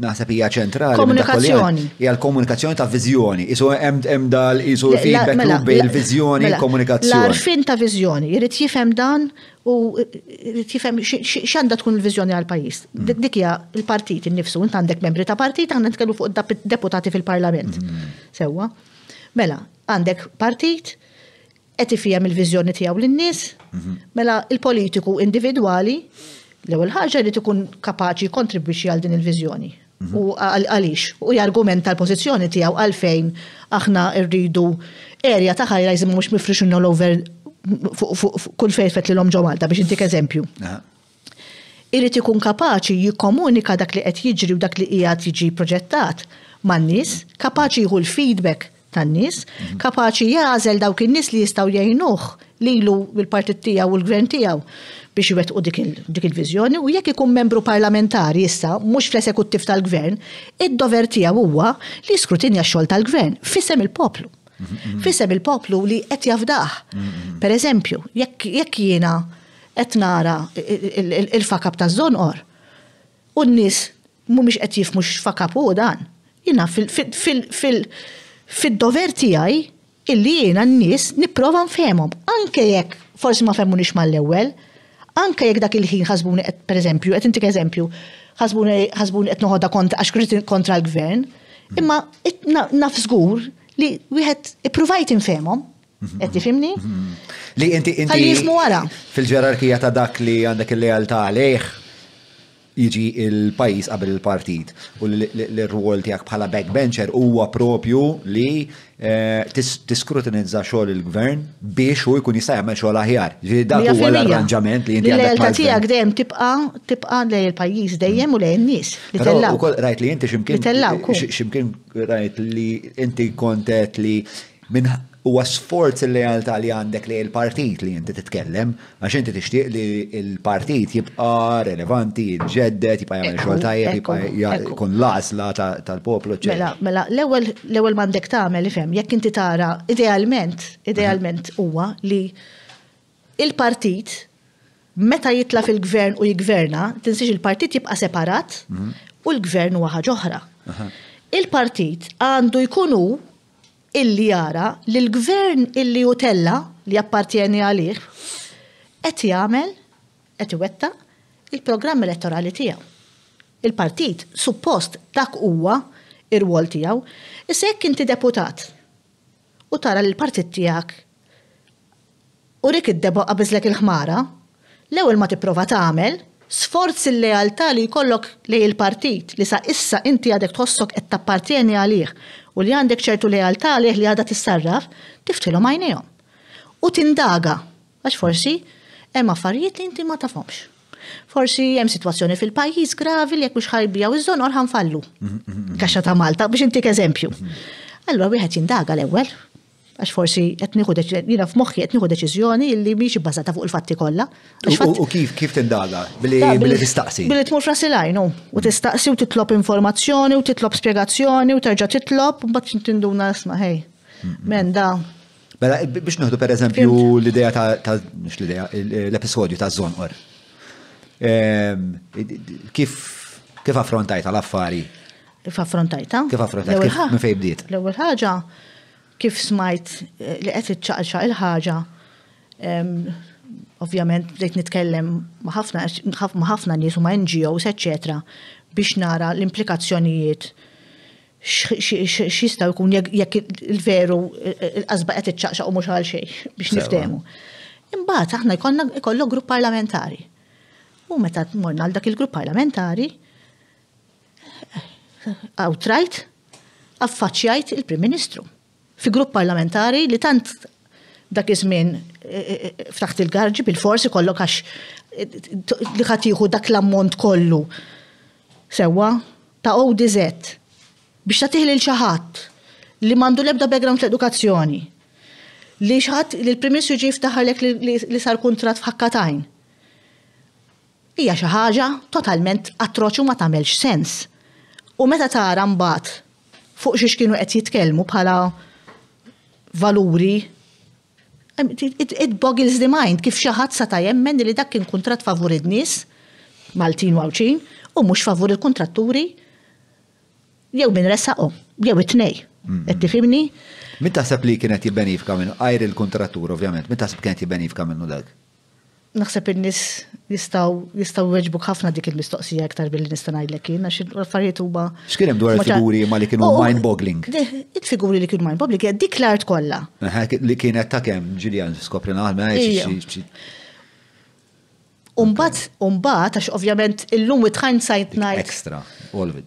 naħseb hija ċentrali. Komunikazzjoni. Hija l-komunikazzjoni ta' viżjoni. Isu hemm dal isu feedback mela, loop bejn viżjoni mela, komunikazzjoni. L-arfin ta' viżjoni, jrid jifhem dan u jrid jifhem x'għandha tkun il-viżjoni għal pajjiż. Mm. Dik hija l-partit innifsu, int għandek membri ta' partit għandna nitkellmu fuq deputati fil-Parlament. Mm. Sewwa. Mela, għandek partit, qed ifhem il-viżjoni tiegħu lin-nies, mhm. mela il-politiku individwali l-ewwel ħaġa li tkun kapaċi kontribwixxi għal din il-viżjoni u għalix. U jargument tal-pozizjoni tijaw għalfejn aħna rridu erja ta' ħajra jizim mux mifrixun all over kull fejfet li l-om ġomalta biex intik eżempju. Irrit ikun kapaċi jikomunika dak li qed jiġri u dak li qiegħed jiġi proġettat man-nies, kapaċi jieħu l-feedback tan-nies, mhm. kapaċi jażel dawk in-nies li jistgħu jgħinuh lilu bil-partit tiegħu u l-gvern tiegħu biex jwettqu dik il-vizjoni u jekk ikun membru parlamentari issa mhux fl-esekuttiv tal-gvern, id-dover tiegħu huwa li skrutinja xol xogħol tal-gvern fissem il-poplu. Fissem il-poplu li qed jafdaħ. Per eżempju, jekk jiena qed nara il-fakab taż-żonqor u n-nies mhumiex qed jifmu x'fakab u dan. Jiena fil-dover tiegħi illi jiena n-nies nipprova nfehmhom anke jekk forsi ma nix mal-ewwel, Anke jekk dak il-ħin ħasbuni qed pereżempju, qed intik eżempju, ħasbuni ħasbuni qed noħodha għax kontra l-gvern, mm-hmm. imma naf li wieħed ippruvajt infemhom, mm-hmm. qed tifhimni? Mm-hmm. Li inti inti. Ħalli jismu wara. Fil-ġerarkija ta' dak li għandek il-lealtà għalieħ, jiġi il-pajis qabel il-partit u l-rwol tijak bħala backbencher huwa propju li eh, tiskrutinizza xogħol il-gvern biex u jkun jista' jagħmel xogħol aħjar. dak huwa l-arranġament li jinti għandek. Lealtà tiegħek dejjem tibqa' tibqa' lej il-pajjiż dejjem u lej in-nies tellgħu. rajt li inti x'imkien x'imkien rajt li inti kontet li minn huwa sforz il-lealtà li għandek li il partit li jinti titkellem, għax inti tixtieq li l-partit jibqa' relevanti, jġeddet, jibqa' jagħmel xogħol tajjeb, jkun l-għażla tal-poplu. Mela, mela, l-ewwel ta' tagħmel ifhem, jekk inti tara idealment, idealment mhm. huwa li il-partit meta jitla fil-gvern u jgverna, tinsiġ il-partit jibqa' separat mhm. u l-gvern huwa ħaġa oħra. Il-partit għandu jkunu illi jara li l-gvern illi utella li appartieni għalih qed jagħmel qed iwetta il-programm elettorali tiegħu. Il-partit suppost dak huwa ir-rwol tiegħu, issa jekk inti deputat u tara li l-partit tiegħek u rik id-debo qabiżlek il-ħmara, l-ewwel ma tipprova tagħmel sforz il-lealtà li jkollok li il-partit li sa issa inti għadek tħossok qed tappartieni għalih u li għandek ċertu lealtà għalih li għadha tissarraf, tiftilhom għajnejhom. U tindaga, għax forsi hemm affarijiet li inti ma tafhomx. Forsi hemm sitwazzjoni fil-pajjiż gravi li jekk mhux ħajbijaw iż orħan ħanfallu. Mm, mm, mm. Kaxxa ta' Malta biex intik eżempju. Allura wieħed jindaga l-ewwel, għax forsi qed nieħu jina f'moħħi qed nieħu deċiżjoni li miex bbażata fuq il-fatti kollha. U kif kif tindaga billi tistaqsi? Billi tmur frasilajnu u mm. tistaqsi u titlob informazzjoni u titlob spjegazzjoni u terġa' titlob u mbagħad tinduna isma' hej. Men da. Mela biex per pereżempju l-idea ta' l l-episodju ta' Zonqor. Ehm, kif kif affrontajta l-affari? Kif affrontajta? Kif affrontajta? Kif minn fejn bdiet? L-ewwel ħaġa kif smajt eh, li qed iċċaqxa il-ħaġa, ovvjament bdejt nitkellem ma' ħafna nies u ma' NGOs, eċċetra, biex nara l-implikazzjonijiet x'jista' jkun jekk il-veru l-qasba qed iċċaqxa u mhux għal xejn biex niftehmu. Imbagħad aħna jkollna jkollok grupp parlamentari. U meta morna għal dak il-grupp parlamentari, eh, outright affaċċjajt il-Prim Ministru fi grupp parlamentari li tant dak iż-żmien e, e, e, ftaħt il-garġi bil-forsi kollok għax li ħatiħu dak l-ammont kollu. Sewa, ta' dizet biex ta' tiħli l-ċaħat li mandu lebda background l-edukazzjoni. Li ċaħat li l primis juġi lek li sar kontrat fħakkatajn. Hija xi ħaġa totalment atroċu ma tagħmelx sens. U meta tara mbagħad fuq xiex kienu qed jitkellmu bħala valuri. It boggles the mind kif xaħat sa ta' li dak kien kontrat favur id-nis, Maltin wawċin, u mux favur il-kontratturi, jew minn u, jew it-nej. Mita mm-hmm. tifhimni? Min li kienet jibbenifka minnu, għajri il-kontrattur ovvjament, min taħseb kienet jibbenifika minnu dak? naħseb in-nies jistaw jistaw weġbu ħafna dik il-mistoqsija aktar billi nista' ngħidlek jien għax l-affarijiet huma. X'kien dwar il-figuri ma li kienu oh, oh. mind boggling. Il-figuri li kienu mind boggling dik l-art kollha. Li kienet ta' kemm Ġiljan skoprina għal Umbat, umbat, għax ovvjament illum with hindsight night. Extra, all of it.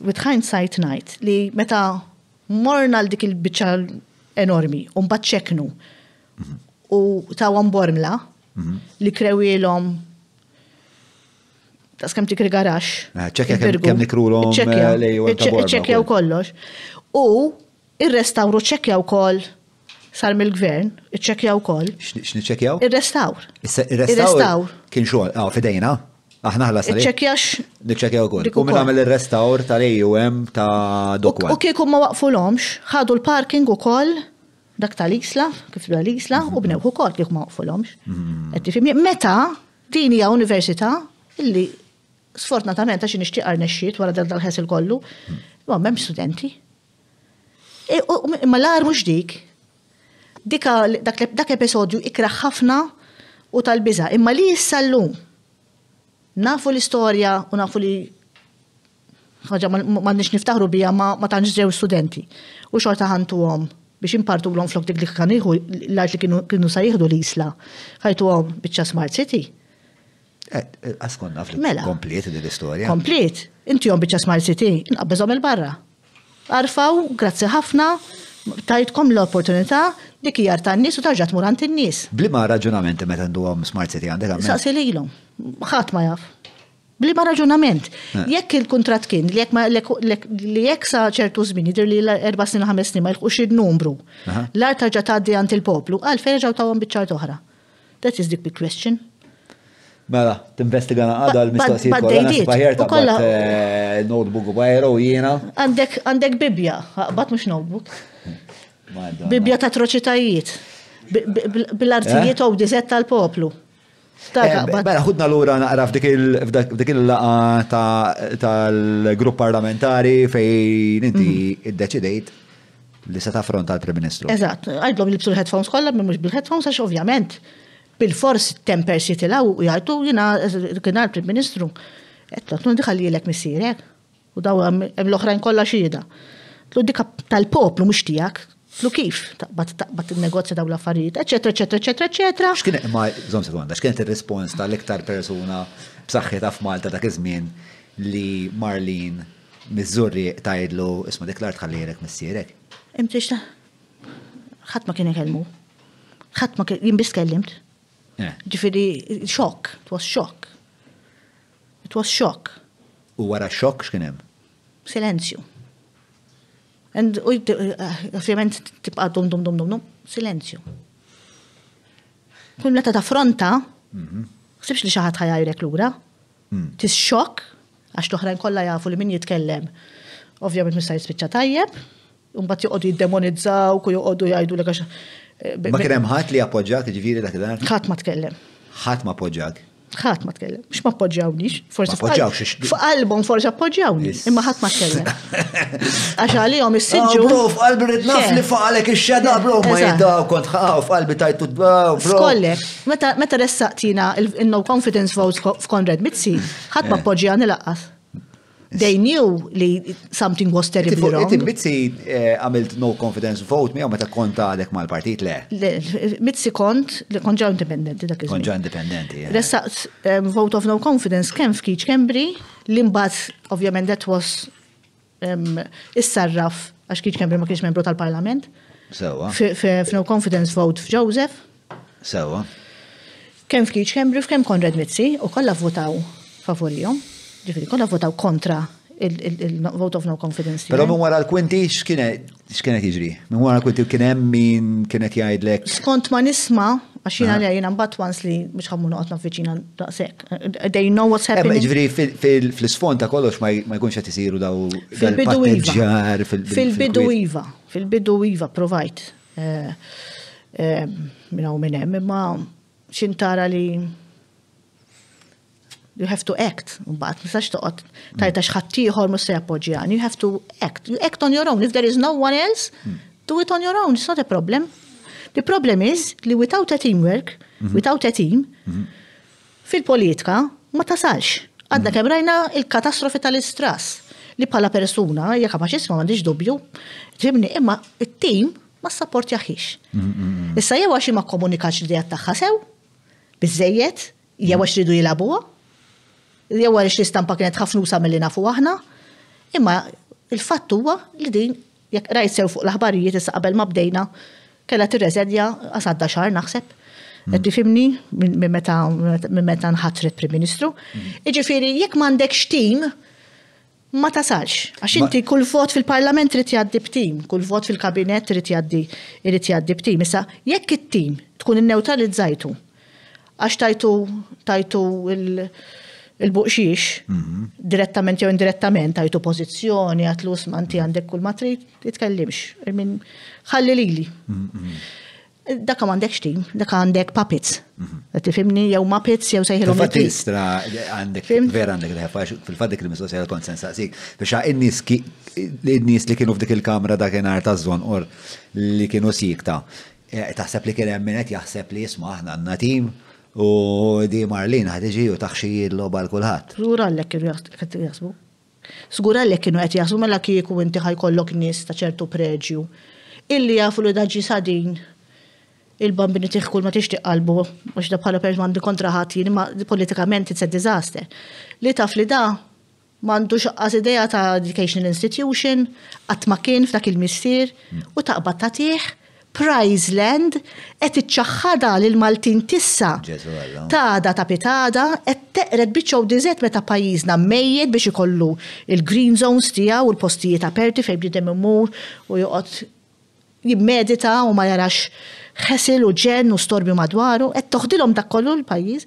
With hindsight night, li meta morna l dik il-bicċa enormi, umbat ċeknu. Mhm. U ta' bormla, Mhm. li krewilom tas kem tikri garax. Ah, ċekja kem eh, ċekjaw kollox. U il-restawru ċekjaw koll sar mill-gvern, ċekjaw kol. ċekjaw? Il-restawr. Il-restawr. Kien xogħol, għaw, ah, fidejna. Aħna sar. Ċekjax. Nikċekjaw kol. U minn għamil il-restawr tal-EUM ta' dokwa. U kieku ma waqfu l-omx, ħadu l-parking u koll dak tal-isla, kif l isla u mhm. bnewħu kort kif ma uqfulomx. Mhm. Meta din hija università illi sfortunatament għax nixtieq arnexxiet wara dal dal il kollu, mhm. ma m'hemmx studenti. Imma e, l-ar mhux dik. dak episodju ikraħ ħafna u tal-biża. Imma li issa llum nafu l-istorja u nafu li ħaġa ma nix niftaħru bija ma tantx studenti. U xorta ħantu għom biex impartu l-om flok dik li kħaniħu l għax li kienu sajħdu l-isla. ħajtu għom bieċa Smart City. Eh, eh, għaskon naf li mela. komplet din l-istoria. Komplet. Inti għom bieċa Smart City, nqabbezom il-barra. Arfaw, grazzi ħafna, tajtkom l-opportunità li kijar ta' n-nis u tarġat murant n-nis. Blima raġunamenti meta ndu għom Smart City għandek għamil? Saqsi li ma jaf. Eh. ma raġunament. Jekk il-kontrat kien, li jekk sa ċertu zmin, jidher li l-erba' snin ħames snin ma jilħqux il-numru, l arta ġa tgħaddi għand il-poplu, għal fejn ġew tawhom biċ-ċart oħra. That is the big question. Mela, t-investiga għada l-mistoqsijiet kollha baħjar ta' kollha eh, notebook u bajra u jiena. Għandek bibja, qbad mhux notebook. Bibja ta' atroċitajiet. Bil-artijiet eh? u dizet tal-poplu. Bera, mela, ħudna l-ura naqra f'dik il-laqa tal-grupp parlamentari fejn inti mhm. id-deċidejt li se taffronta l-Prim Ministru. Eżatt, għajdlom li bsu l-headphones kollha, mhux bil-headphones għax ovvjament bil-fors temper si tilaw u jgħajtu jina kien l-Prim Ministru. Etlu, tnu diħalli l-ek missirek. U daw hemm l-oħrajn kollha xhieda. Tlu dik tal-poplu mhux tiegħek, flu kif, taqbad il-negozju daw l-affarijiet, eccetera, eccetera, eccetera, eccetera. X'kien ma żomm sekonda, x'kienet ir-rispons tal-iktar persuna b'saħħitha f'Malta dak iż-żmien li Marlin Mizzurri tajdlu isma' diklar tħallirek missierek. Imtix ta' ħadd ma kien ikellmu. Ħadd ma kien biss kellimt. Eh. Ġifieri xokk, it was shock. It was shock. U wara xokk x'kien hemm? Silenzju And eh, ovvjament tibqa' ah, dum dum dum dum dum silenzju. Kull meta taffronta, mhm. sibx li xi ħadd ħajajrek lura. Hmm. Tis xokk għax l-oħrajn kollha jafu li min jitkellem. Ovvjament mista jispiċċa tajjeb, mbagħad joqogħdu jiddemonizzaw u joqogħdu jgħidu lek għax. Eh, ma kien hemm ħadd li appoġġjak ġifieri dak dan? Ħadd ma tkellem. Ħadd ma appoġġjak ħadd ma tkellem, mhux ma appoġġjawniex, forsi f'qalbhom forsi appoġġjawni, imma ħadd ma tkellem. <laughs> Għax għalihom issiġġu. Ah, bro, f'qalbi rid li faqalek ix-xeda bro ma jiddaw kont ħaw f'qalbi tajtu bro. Skollek, meta meta ressaqtina il-no confidence votes f'Konrad Mitzi, ħadd ma eh. appoġġjani laqqas. They knew li something was terribly wrong. Inti Mitzi eh, għamilt no confidence vote miegħu meta kont għadek mal-partit le? Mitzi kont konġa independenti, dak iż-żmien. Eh. Ressa, eh, vote of no confidence kemm f'Kiċ Kembri li mbagħad ovvjament that was issarraf għax Kiċ Kembri ma kienx membru tal-Parlament. Sewa. F'no confidence vote f'Joseph. Sewa. Kemm f'Kiċ Kembri f'kemm Konrad Mitzi u kollha votaw favorijom. Ġifiri, konna votaw kontra il-vote of no confidence. Pero eh? minn wara l-kwinti e- x'kienet jiġri? Minn wara l-kwinti kien min kienet jgħidlek. Skont ma nisma, għax jiena li jiena mbagħad once li biex ħammu noqgħod naffiċina daqshekk. Uh, they know what's happening. Ġifiri, fil sfond ta' kollox ma jkunx għat jisiru daw fil-bidu iva. Fil-bidu iva, fil-bidu iva provajt. Eh, eh, Minna u minn hemm imma xintara li You have to act. Mbagħad nisax toqot, tajta x'ħaddieħor mhux se jappoġġjani. You have to act. You act on your own. If there is no one else, do it on your own. It's not a problem. The problem is li without a teamwork, mhm. without a team, mhm. fil-politika ma tasalx. Għadda mhm. kemrajna il-katastrofi tal-istras li bħala persuna, ja kapaċi ma m'għandix dubju, ġibni imma it team ma s-sapport jaxix. Issa jewa għax ma komunikax li dijat bizzejiet, sew, biżejjed, jew ridu jew għaliex l-istampa kienet ħafnusa mill-li nafu aħna, imma il-fatt huwa li din jekk rajt sew fuq l-aħbarijiet issa qabel ma bdejna kellha tirreżedja għasadda xahar naħseb. Mm. Qed tifhimni minn meta nħatrit Prim Ministru. Jiġifieri jekk m'għandekx tim ma tasalx. Għax inti kull vot fil-parlament trid jgħaddi b'tim, kull vot fil-kabinet trid jgħaddi irid jgħaddi b'tim. Issa jekk it-tim tkun inneutralizzajtu għax tajtu tajtu il- il-buqxix, mhm. direttament jew indirettament, għajtu pozizjoni, għatlu smanti mhm. għandek kull matrit, titkellimx, minn ħalli lili. Mhm. Dak għandek xtim, dak għandek puppets. fimni jew muppets, jew sejħilom. Fatistra, għandek, vera għandek leħfax, fil-faddik li mis-sosja kont għazik. biex il-nis li kienu f'dik il-kamra dak jenar ta' zon or li kienu sikta. Eh, taħseb li kien għemmenet, jaħseb li jisma aħna għanna tim, U di Marlin iġi u taħxiji l-loba l Zgura l għallek kienu jasbu. l għallek kienu għet jasbu mela kieku inti ħajkollok nis ta' ċertu preġju. Illi jafu li daġi sadin il-bambini tiħkul ma tixtiq qalbu, mux da bħala perġ mandi kontraħat ma politikament it's a disaster. Li taf li da mandu xaqqas ideja ta' Educational Institution, għatma ma kien f'dak il-missir, u taqbad ta' tiħ Land qed iċċaħħada l Maltin tissa. Tada ta' pitada qed teqred biċċew diżet meta pajjiżna mejjed biex ikollu il-green zones tiegħu u l-postijiet aperti fejn bidem imur u joqgħod jimmedita u ma jarax ħesil u ġen u storbi madwaru qed toħdilhom dak kollu l-pajjiż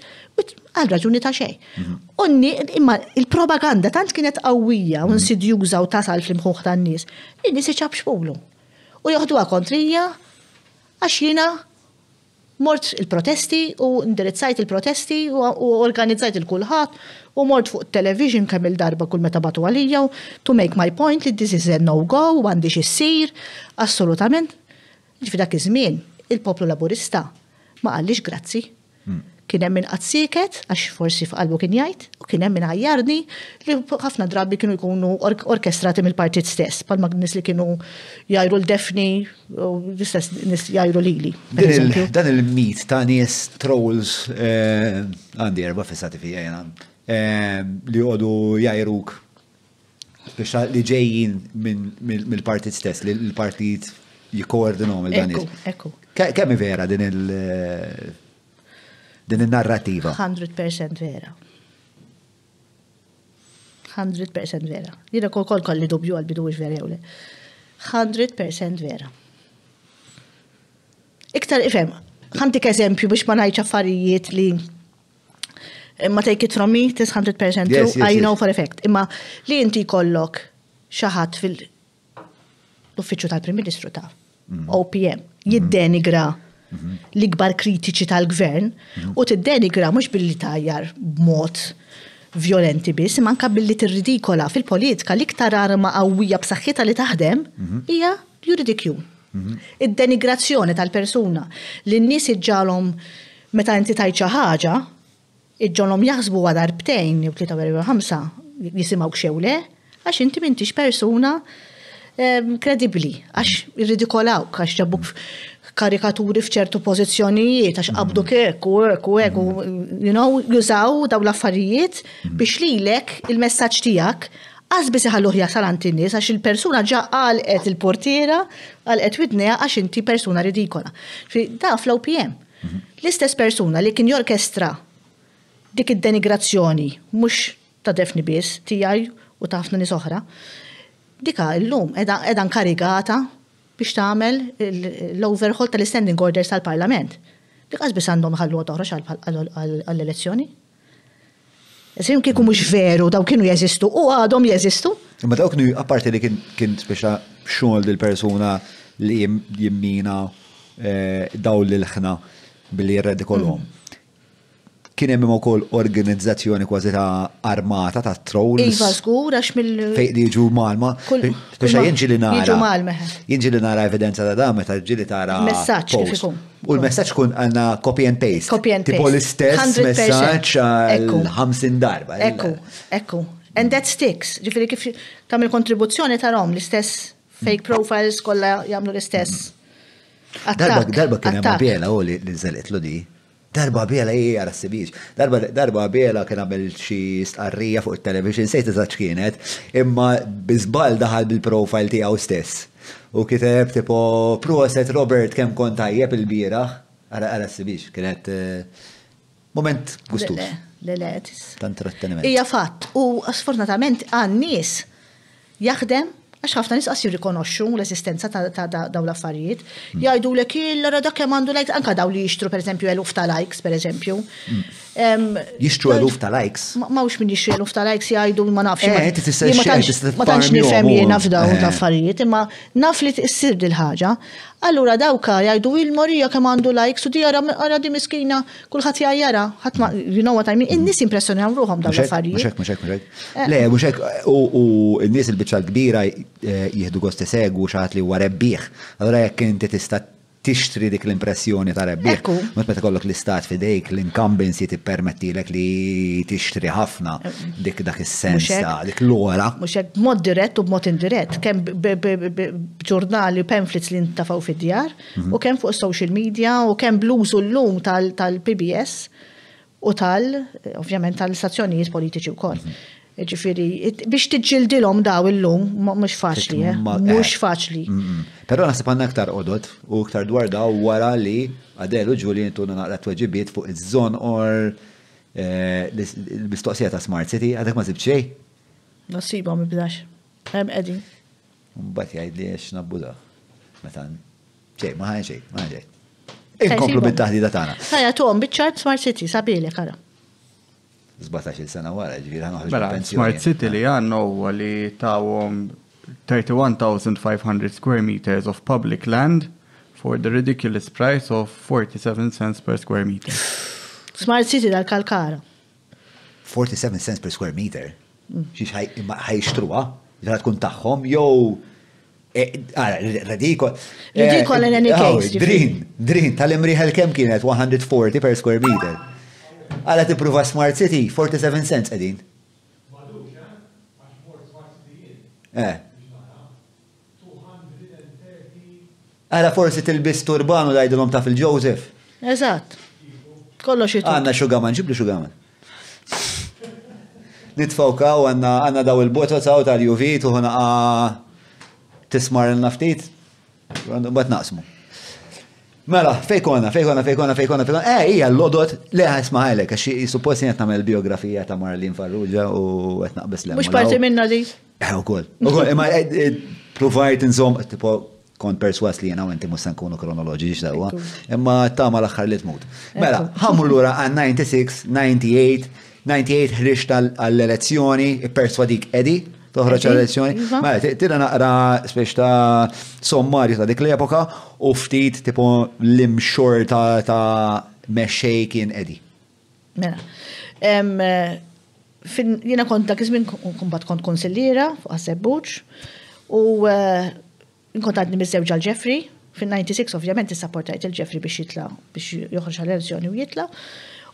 għal raġuni ta' xej. Mhm. Unni, imma il-propaganda tant kienet qawwija u mhm. nsidjuża u tasal fl-imħuħ tan-nies, il-nis iċabx U joħduha kontrija, għax jina mort il-protesti u indirizzajt il-protesti u organizzajt il-kulħat u mort fuq television kemm il-darba kull meta batu għalija to make my point li this is a no-go, għandi xissir, assolutament. ġifidak dak iż-żmien, il-poplu laburista ma għallix grazzi kien hemm min qatt għax forsi f'qalbu kien jgħid u kien hemm min ħajjarni li ħafna drabi kienu jkunu orkestrati mill-partit stess bħalma nies li kienu jajru l-defni u l-istess nies jajru lili. Dan il-mit ta' nies trolls eh, għandi erba fissati fija jena eh, li għodu jajruk biex li ġejjin mill-partit stess, li l-partit jikoordinom mill-danis. Kemm vera din il- din il-narrativa. 100% vera. 100% vera. Jira kol kol kolli dubju għal-bidu ix vera jowle. 100% vera. Iktar ifem, ħantik eżempju biex ma najċ affarijiet li imma take it from me, tis 100% true, yes, yes, I know for effect. Imma li inti kollok xaħat fil l-uffiċċju tal-Prim Ministru ta' OPM mhm. jiddenigra mhm. Mhm. l-ikbar kritiċi tal-gvern u tiddenigra mhux billi tajjar b'mod violenti biss, manka billi tirridikola fil-politika l-iktar arma qawwija b'saħħitha li taħdem mhm. hija juridikju. Mhm. Id-denigrazzjoni tal-persuna li n-nies iġġalom meta inti tajt xi ħaġa, iġġalom jaħsbu għadar btejn u ħamsa jisimgħu xewle, għax inti m'intix persuna ehm, kredibbli, għax irridikolawk, għax ġabuk karikaturi f'ċertu pożizzjonijiet għax qabdu mm. kek u ek u ek, u mm. you know jużaw daw l-affarijiet mm. biex lilek il-messaġġ tiegħek għazbi seħalluħ sal-antinis, għax il-persuna ġa għalqet il-portiera għalqet widneja għax inti persuna ridikola. Fi da fl-OPM. Mhm. L-istess persuna li kien jorkestra dik id-denigrazzjoni, mux ta' defni bis, tijaj u ta' ħafna nisoħra, dika l-lum edan nkarigata biex tagħmel l-overhaul tal-standing orders tal-Parlament. Dik biss għandhom ħallu toħroġ għall-elezzjoni. Esim kieku mux veru, daw kienu jeżistu, u għadhom jeżistu. Ma daw kienu, apparti li kien speċa xogħol dil-persuna li jimmina eh, daw l-ħna billi jirredikolhom. Mm kien hemm ukoll organizzazzjoni kważi ta' armata ta' trolls. Iva żgur għax mill fejn li jiġu malma. Tuxa jinġi li nara. Jinġi li nara evidenza ta' da meta ġi tara. Messaġġ kif ikun. U l-messaġġ kun għandna copy and paste. Copy and paste. Tipo l-istess messaġġ għal 50 darba. Ekku, ekku. And that sticks. Ġifieri kif tagħmel kontribuzzjoni tarhom l-istess fake mm. profiles kollha jagħmlu l-istess. Darba kien hemm biela u oh, li nżelet di. Darba biela hija eh, s Darba darba biela kien għamil xi stqarrija fuq it-television sejt eżatt kienet, imma bizbal daħal bil-profile tiegħu stess. U kiteb tipo proset Robert kemm kont tajjeb il-bieraħ, ara rassibiex kienet eh, moment gustux. Tant tratteniment. Hija fatt u sfortunatament għan nies jaħdem għax ħafna nisqas jirrikonoxxu l-esistenza ta' daw l-affarijiet, jgħidu l-ek l ra dak għandu lajk, anka daw li jixtru per eżempju eluf ta' likes per eżempju. Mm. Jixtru eluf ta' likes. Mawx minn jixtru eluf ta' likes jgħidu ma nafx. Eh, tista' ma tantx nifhem jiena f'dawn ta' eh. affarijiet imma naf li tissir dil-ħaġa. Allura dawka jgħidu il-morija kemm għandu likes u di għara għara di miskina kulħadd jgħajjara, Għatma, you know what I mean, in-nies impressjonaw ruhom dawn affarijiet Mhux mhux hekk, eh. Le, muxek, u n-nies il bicċa l-kbira eh, jieħdu gost isegwu xaħat li għarebbiħ. rebbieħ. Allura jekk inti tista' tixtri dik l-impressjoni ta' rebbieħ. Mux meta kollok l-istat fidejk, l-incumbency permetti l li tixtri ħafna dik dak is-sens ta' dik l-ora. Mux hekk mod dirett u b'mod indirett, kemm ġurnali u pamphlets li ntafaw fid-djar, mhm. u kemm fuq social media, u kemm u l-lum tal-PBS u tal, ovvjament, tal-istazzjonijiet politiċi u koll. Mhm. Ġifiri, biex tiġġildilhom daw illum mhux faċli, eh? mhux eh. faċli. Mm, mm. Però naħseb għandna aktar odot, u aktar dwar daw wara li għadelu ġulin tunna naqra tweġibiet fuq iż-żon or eh, l-mistoqsija ta' Smart City, għadek ma zibċej? Nasiba ma bidax. għem qegħdin. Mbagħad jgħid li għax nabbuda. Meta ċej, ma ħajn xejn, Inkomplu bit-taħdida tagħna. Ħajja tom bitċart Smart City sabili kara. 17 sena wara, ġviri ħanoħroġ. Mela, Smart City li għanna u li tawom 31,500 square meters of public land for the ridiculous price of 47 cents per square meter. Smart City dal-Kalkara. 47 cents per square meter? Mm. Xiex ħajxtruwa? Ġara tkun taħħom? Jow, e, radikol. radiko. Eh, in any eh, oh, Drin, drin, tal-imriħel kem kienet 140 per square meter. Għala tipruva Smart City, 47 cents għedin. Eh. eh. Għala forsi tilbis turbanu da jidilom ta' fil-Joseph. Eżat. Kollox jitu. Għanna xugaman, ġibli xugaman. Nitfaw kaw għanna daw il-bota ta' tal-UV tuħuna ah, tismar il naftit Bat naqsmu. Mela, fejkona, fejkona, fejkona, fejkona, fejkona. Eh, ija l-lodot leħa ismaħajlek, għax suppost jett namel biografija ta' Marlin Farrugia u jett naqbis l Mux parti minna li? Eh, u koll. U koll, imma eh, eh, provajt nżom, tipo, kont perswas li jena u inti musan kunu kronoloġiġ dawa, imma tama l-axħar li tmut. Mela, ħammu għan 96, 98, 98 ħriċ għall-elezzjoni, perswadik Eddie, toħroġ għal-elezzjoni. Ma tira naqra spiex ta' sommarju ta' dik l-epoka u ftit tipo l imxur ta' mexxej kien edi. Mela. Jina kont dak iżmin kumbat kont konsillira fuq Assebbuċ u eh, nkont għadni mizzewġ għal ġefri fin-96 ovvjament issapportajt il ġefri biex jitla biex joħroġ għal-elezzjoni u jitla.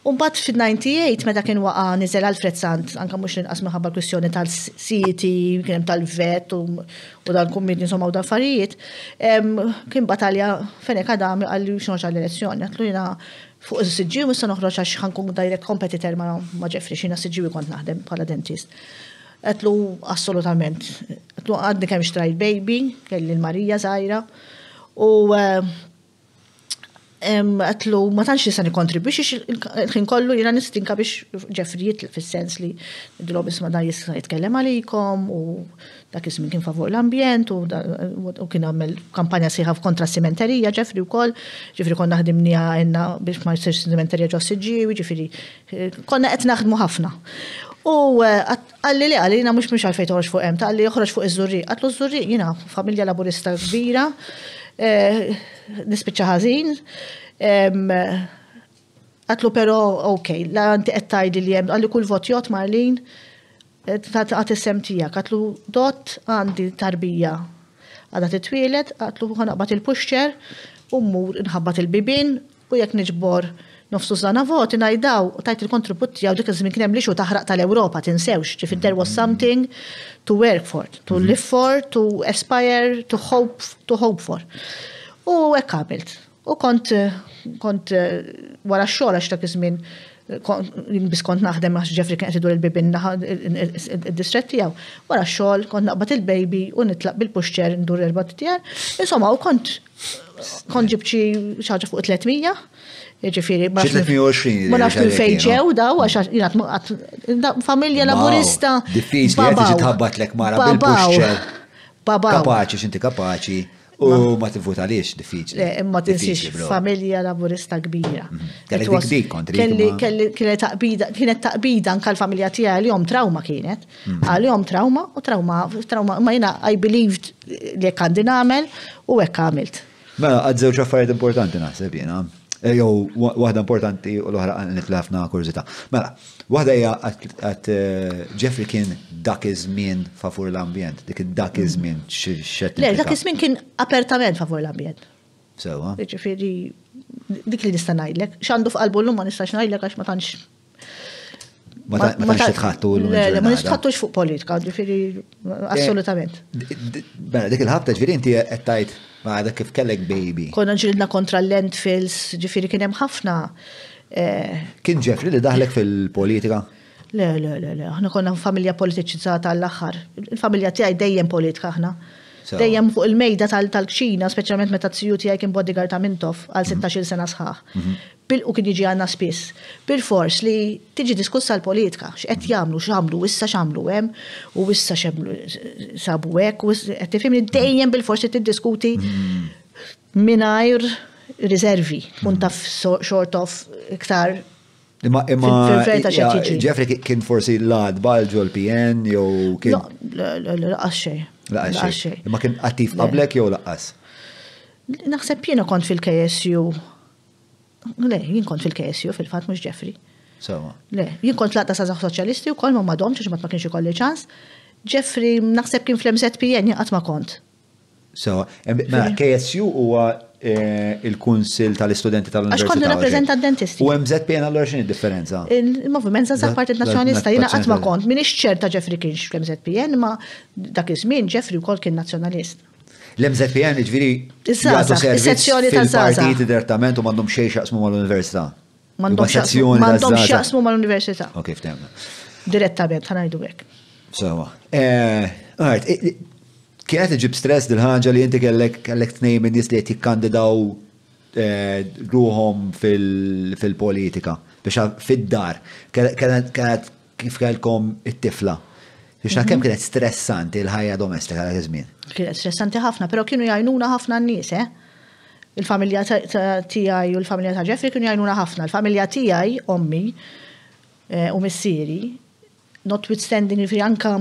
Umbat fil-98, meta kien waqa nizel Alfred Sant, anka mux inqas minħabba kwestjoni tal-siti, kien tal-vet u dal-kummit insomma u dal-farijiet, kien batalja fenek għadam għalli xoġa l-elezzjoni. Għatlu jina fuq s-sġi u s-sanoħroċ għax ħankun direct competitor ma ġefri xina s-sġi kont naħdem bħala dentist. Għatlu assolutament. Għatlu għadni kem xtrajt baby, kelli l-Marija Zajra. u għatlu ma tantx jista' nikontribwix il-ħin kollu jiena nistinka biex Jeffrey jitl' fis-sens li dilhom isma' dan jista' jitkellem għalikom u dak ismin kien favur l-ambjent u kien għamil kampanja siħaf kontra simenterija Jeffrey wkoll, ġifri konna ħdimni għenna biex ma jsirx simenterija ġo siġġiewi, ġifri konna qed naħdmu ħafna. U eh, għalli li għalli jina mux mux għalfej fuq emta, għalli joħroġ fuq iż-żurri. Għatlu iż-żurri jina familja laburista kbira, Eh, nispiċċa ħażin. Għatlu pero, ok, la għanti għettajdi li jem, għalli kull vot jot Marlin, eh, għat sem għatlu dot għandi tarbija. t-twilet, għatlu għanaqbat il-puxċer, mur nħabbat il-bibin, u jek nġbor nofsu zana voti najdaw, tajt il-kontribut jaw dik iż-żmien kien hemm li taħraq tal-Ewropa tinsewx, ġifir there was something to work for, to mhm. live for, to aspire, to hope, to hope for. U hekk qabilt. U kont kont eh, wara x-xogħol għax dak iż-żmien eh, bis kont naħdem għax Jeffrey kien qed idur il-bibin id-distret tiegħu. Wara x-xogħol kont naqbad il-baby u nitlaq bil-puxċer ndur erba' tiegħek. Insomma, u kont kont ġibt xi ħaġa fuq 300 Ġifiri, ma nafx minn fejn ġew daw, għax jina familja laburista. Diffiċli għad tiġi tħabbat lek mara bil-puxċer. Kapaċi, xinti kapaċi. U ma tivvuta lix, diffiċli. Imma tinsiex familja laburista kbira. Mhm. Kienet taqbida anka l-familja tija għal-jom trauma kienet. Mhm. Għal-jom trauma u trauma, trauma, ma jina I believed li għandi namel u għek għamilt. Mela, għadżewċ affarijiet importanti naħseb jena. Eh, Jow, wahda importanti u l-ohra għan nitlafna kurzita. Mela, wahda hija għat eh, Jeffrey kien dak iż-żmien favur l-ambjent, dik dak iż-żmien xed. Le, dak iż-żmien kien apertament favur l-ambjent. Sewa. Ġifieri dik li nista' ngħidlek, x'għandu f'qalbu llum ma nistax ngħidlek għax ma tantx. Ma tantx tħattu l Ma nix fuq politika, ġifieri eh, assolutament. Bene, mela, dik il-ħabta ġifieri inti qed tajt Ma għada kif kellek baby. Konna ġilna kontra l-landfills, ġifiri kienem ħafna. Eh, kien ġefri li daħlek fil-politika? Le, le, le, le, ħna konna familja politiċizzata għall-axar. Il-familja tiegħi dejjem politika ħna. Dejjem fuq il-mejda tal-kxina, speċjalment meta t-siju tijaj kien bodyguard ta' Mintof għal 16 mhm. sena sħaħ. Mhm. Bil-u kien jiġi għanna spiss. Bil-fors li tiġi diskussa l-politika, x'qed jagħmlu, x'għamlu, issa x'għamlu hemm, u issa x'għamlu sabu hekk, u qed tifhimni dejjem bil forsi tiddiskuti mhm. mingħajr riservi, kun taf short of iktar Imma imma Jeffrey kien forsi l-għad balġu l-PN jew kien. Għaxxej, Ma kien attiv qablek jew laqqas? Naħseb jiena kont fil-KSU. Le, jien kont fil-KSU fil-fatt mhux Jeffrey. Sewa. Le, jien kont laqta sa' soċjalisti u kol ma' madom xi ma kienx ikolli ċans. Jeffrey naħseb kien fl-MZPN jien qatt ma kont. So, mela, KSU huwa Eh, il-Kunsil tal-Istudenti tal-Università. Għax kontu rappresenta dentisti. U MZP għan għallura xin differenza Il-Moviment Zazak Partit nazjonista jina għatma kont, minix ċerta Jeffrey kienx fl-MZPN, ma dak iż-żmien u wkoll kien nazzjonalist. L-MZPN ġviri jiġifieri jgħatu servizz fil ta' direttament u mandom xej xaqsmu mal-Università. Mandom xaqsmu mal-Università. Ok, ftemna. Direttament, ħanajdu għek. Sewa. Eh, Għart, kienet iġib stress dil ħanġa li inti kellek kellek tnejn minn jis li qed jikkandidaw eh, ruħom fil-politika biex fid-dar. Kienet kif kellkom it-tifla. Biex kemm mhm. kienet stressanti l-ħajja domestika għal iż-żmien. Kienet stressanti ħafna, però kienu jajnuna ħafna n-nies, eh? Il-familja tiegħi u l-familja ta' Jeffrey kienu jajnuna ħafna. Il-familja tiegħi, ommi eh, u missieri, notwithstanding if anka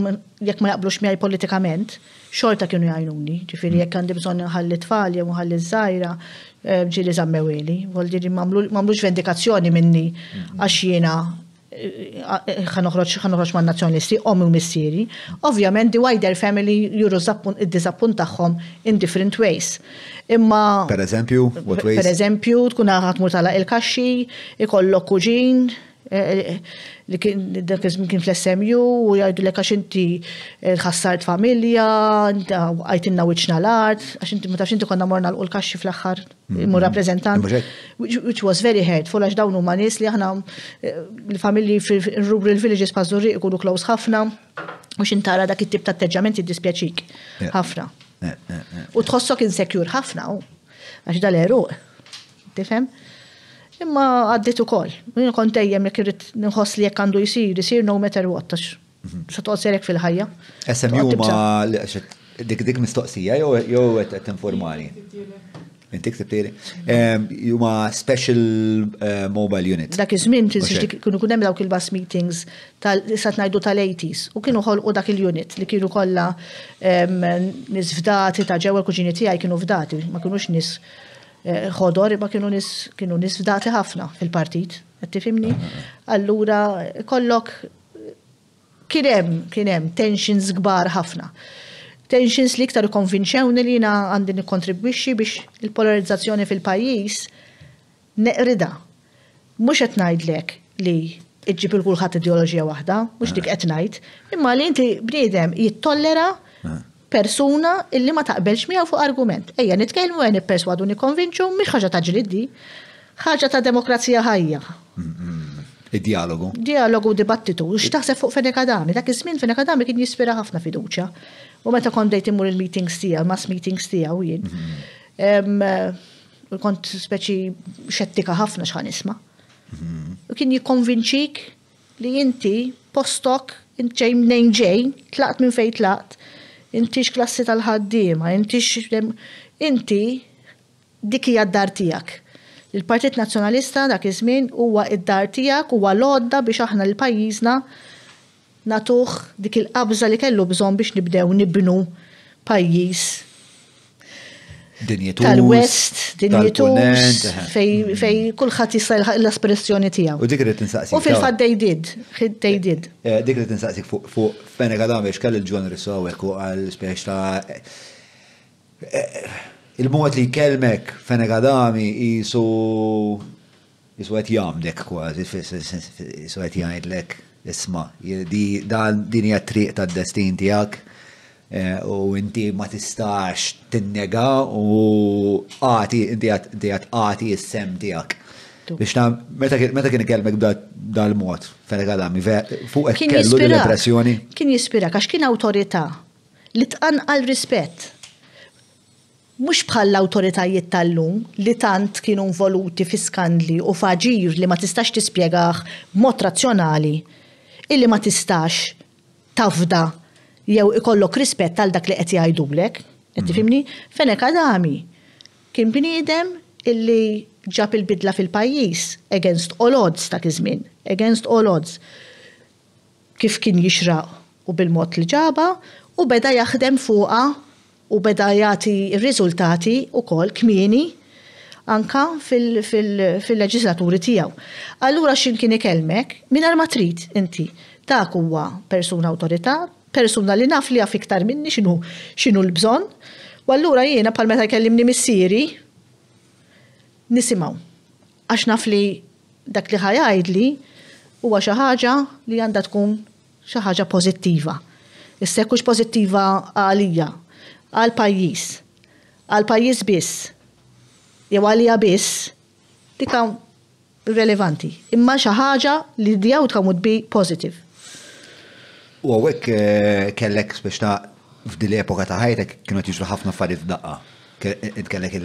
jekk ma jaqblux miaj politikament, xorta kienu jajnuni, ġifiri jekk għandi bżon nħalli tfal, jew nħalli zzajra, eh, ġili zammeweli, vol diri mamluġ vendikazzjoni minni għax jena eh, eh, ħanoħroċ ma' nazjonisti, omi u missieri. Ovvjament, the wider family juru id-disappunt tagħhom in different ways. Imma. Per eżempju, what ways? Per eżempju, tkun għatmur tala il-kaxxi, ikollok kuġin, li kien dak iż kien fl-SMU u jgħidu lek għax inti eh, ħassart familja, għajtinna wiċċna l-art, għax inti meta inti konna morna l kaxxi fl-aħħar mm-hmm. imur rappreżentant. Which was very hurtful għax dawn huma nies li aħna eh, l-familji fil-rubri rural villages pażuri ikunu close ħafna u xintara dak it-tip ta' atteġġament dispjaċik ħafna. U tħossok insecure ħafna għax dal-eruq. Tifem? Imma għaddit ukoll. koll. kont dejjem jekk irid nħos li jekk għandu jsir, jisir no matter what. Mhm. Sa toqgħod serek fil-ħajja. SMU ma dik dik mistoqsija jew qed informali? Intik tibtiri. Juma special eh, mobile unit. Dak iż kienu kunem hemm dawk il-bus meetings tal-isat ngħidu tal-80s u kienu ħolqu dak il-unit li kienu kollha nies ta' ġewwa l-kuġini tiegħi kienu fdati, ma kinux nis ħodor eh, imma kienu nis kienu nis fdati ħafna fil-partit, qed tifhimni. Allura kollok kien hemm kien hemm tensions kbar ħafna. Tensions li iktar konvinċewni li jiena għandi nikkontribwixxi biex il-polarizzazzjoni fil-pajjiż neqrida. Mhux qed ngħidlek li iġġib il kulħadd ideoloġija waħda, mhux dik qed ngħid, imma li inti bniedem jittollera ah persuna illi ma taqbelx miegħu fuq argument. Ejja nitkellmu għen ipperswadu nikkonvinċu mi ħaġa ta' ġriddi, ħaġa ta' demokrazija ħajja. Mm-hmm. Id-dialogu. Dialogu dibattitu, x'taħseb fuq fenekadami. dak iż-żmien Fenekadami kien jispira ħafna fiduċja. U meta kont dejt imur il-meetings tiegħu, mass meetings tiegħu jien. Mm-hmm. Kont speċi xettika ħafna x'ħan isma'. Mm-hmm. U kien jikkonvinċik li inti postok int ġej minn ġej, tlaqt minn fejn tlaqt intix klassi tal-ħaddima, intix inti dik hija d-dar tiegħek. Il-Partit Nazzjonalista dak iż-żmien huwa id-dar tiegħek huwa lodda biex aħna l pajjiżna natuħ dik il-qabża li kellu bżonn biex nibdew nibnu pajjiż dinjetus. Tal-West, dinjetus, fej mm-hmm. kullħat jisajl l-espressjoni tijaw. U dik rrit insaqsik. U fil-fat they did, they did. Eh, eh, dik rrit nsaqsik fuq fena għadamiex kell il-ġonri sowek u għal-spiex ta' eh, il-mod li kelmek fena għadami jisu jisu għet jamdek kważi, jisu għet jajdlek, isma, din hija triq tad-destin tijak Eh, u inti ma tistax tinnega u għati, inti għat għati jissem tijak. Biex ta' meta kien kelmek dal-mod, ferga dami, fuq e kellu l-impressjoni. Kien jispira, għax kien autorita li tqan għal rispett. Mux bħal l-autoritajiet tal-lum li tant kienu involuti fi skandli u faġir li ma tistax tispiegax mod razzjonali illi ma tistax tafda jew ikollok rispett tal dak li qed jgħidulek, qed mhm. tifhimni, Fenek għadami. kien bniedem illi ġab il-bidla fil-pajjiż against all odds ta' kizmin, against all odds. Kif kien jixraq u bil-mod li ġaba u beda jaħdem fuqa u beda jagħti r-riżultati wkoll kmieni anka fil-leġislaturi fil, fil tijaw. Allura xin kien ikelmek, minn ma trid inti, dak huwa persuna autorità, persuna li naf li għaf iktar minni xinu, xinu l-bżon. U allura jiena pal meta kellimni missieri nisimaw. Għax naf li dak li ħajajdli huwa xi ħaġa li għandha tkun xi ħaġa pożittiva. Issa hux pożittiva għalija, għal pajjiż, għal pajjiż biss, jew għalija biss, dikam relevanti. Imma xi ħaġa li djaw tkun bi pożittiv. U għawek eh, kellek biex ta' f'dil epoka ta' ħajtek kienu jiġru ħafna affarijiet f'daqqa. Eh, eh, kellek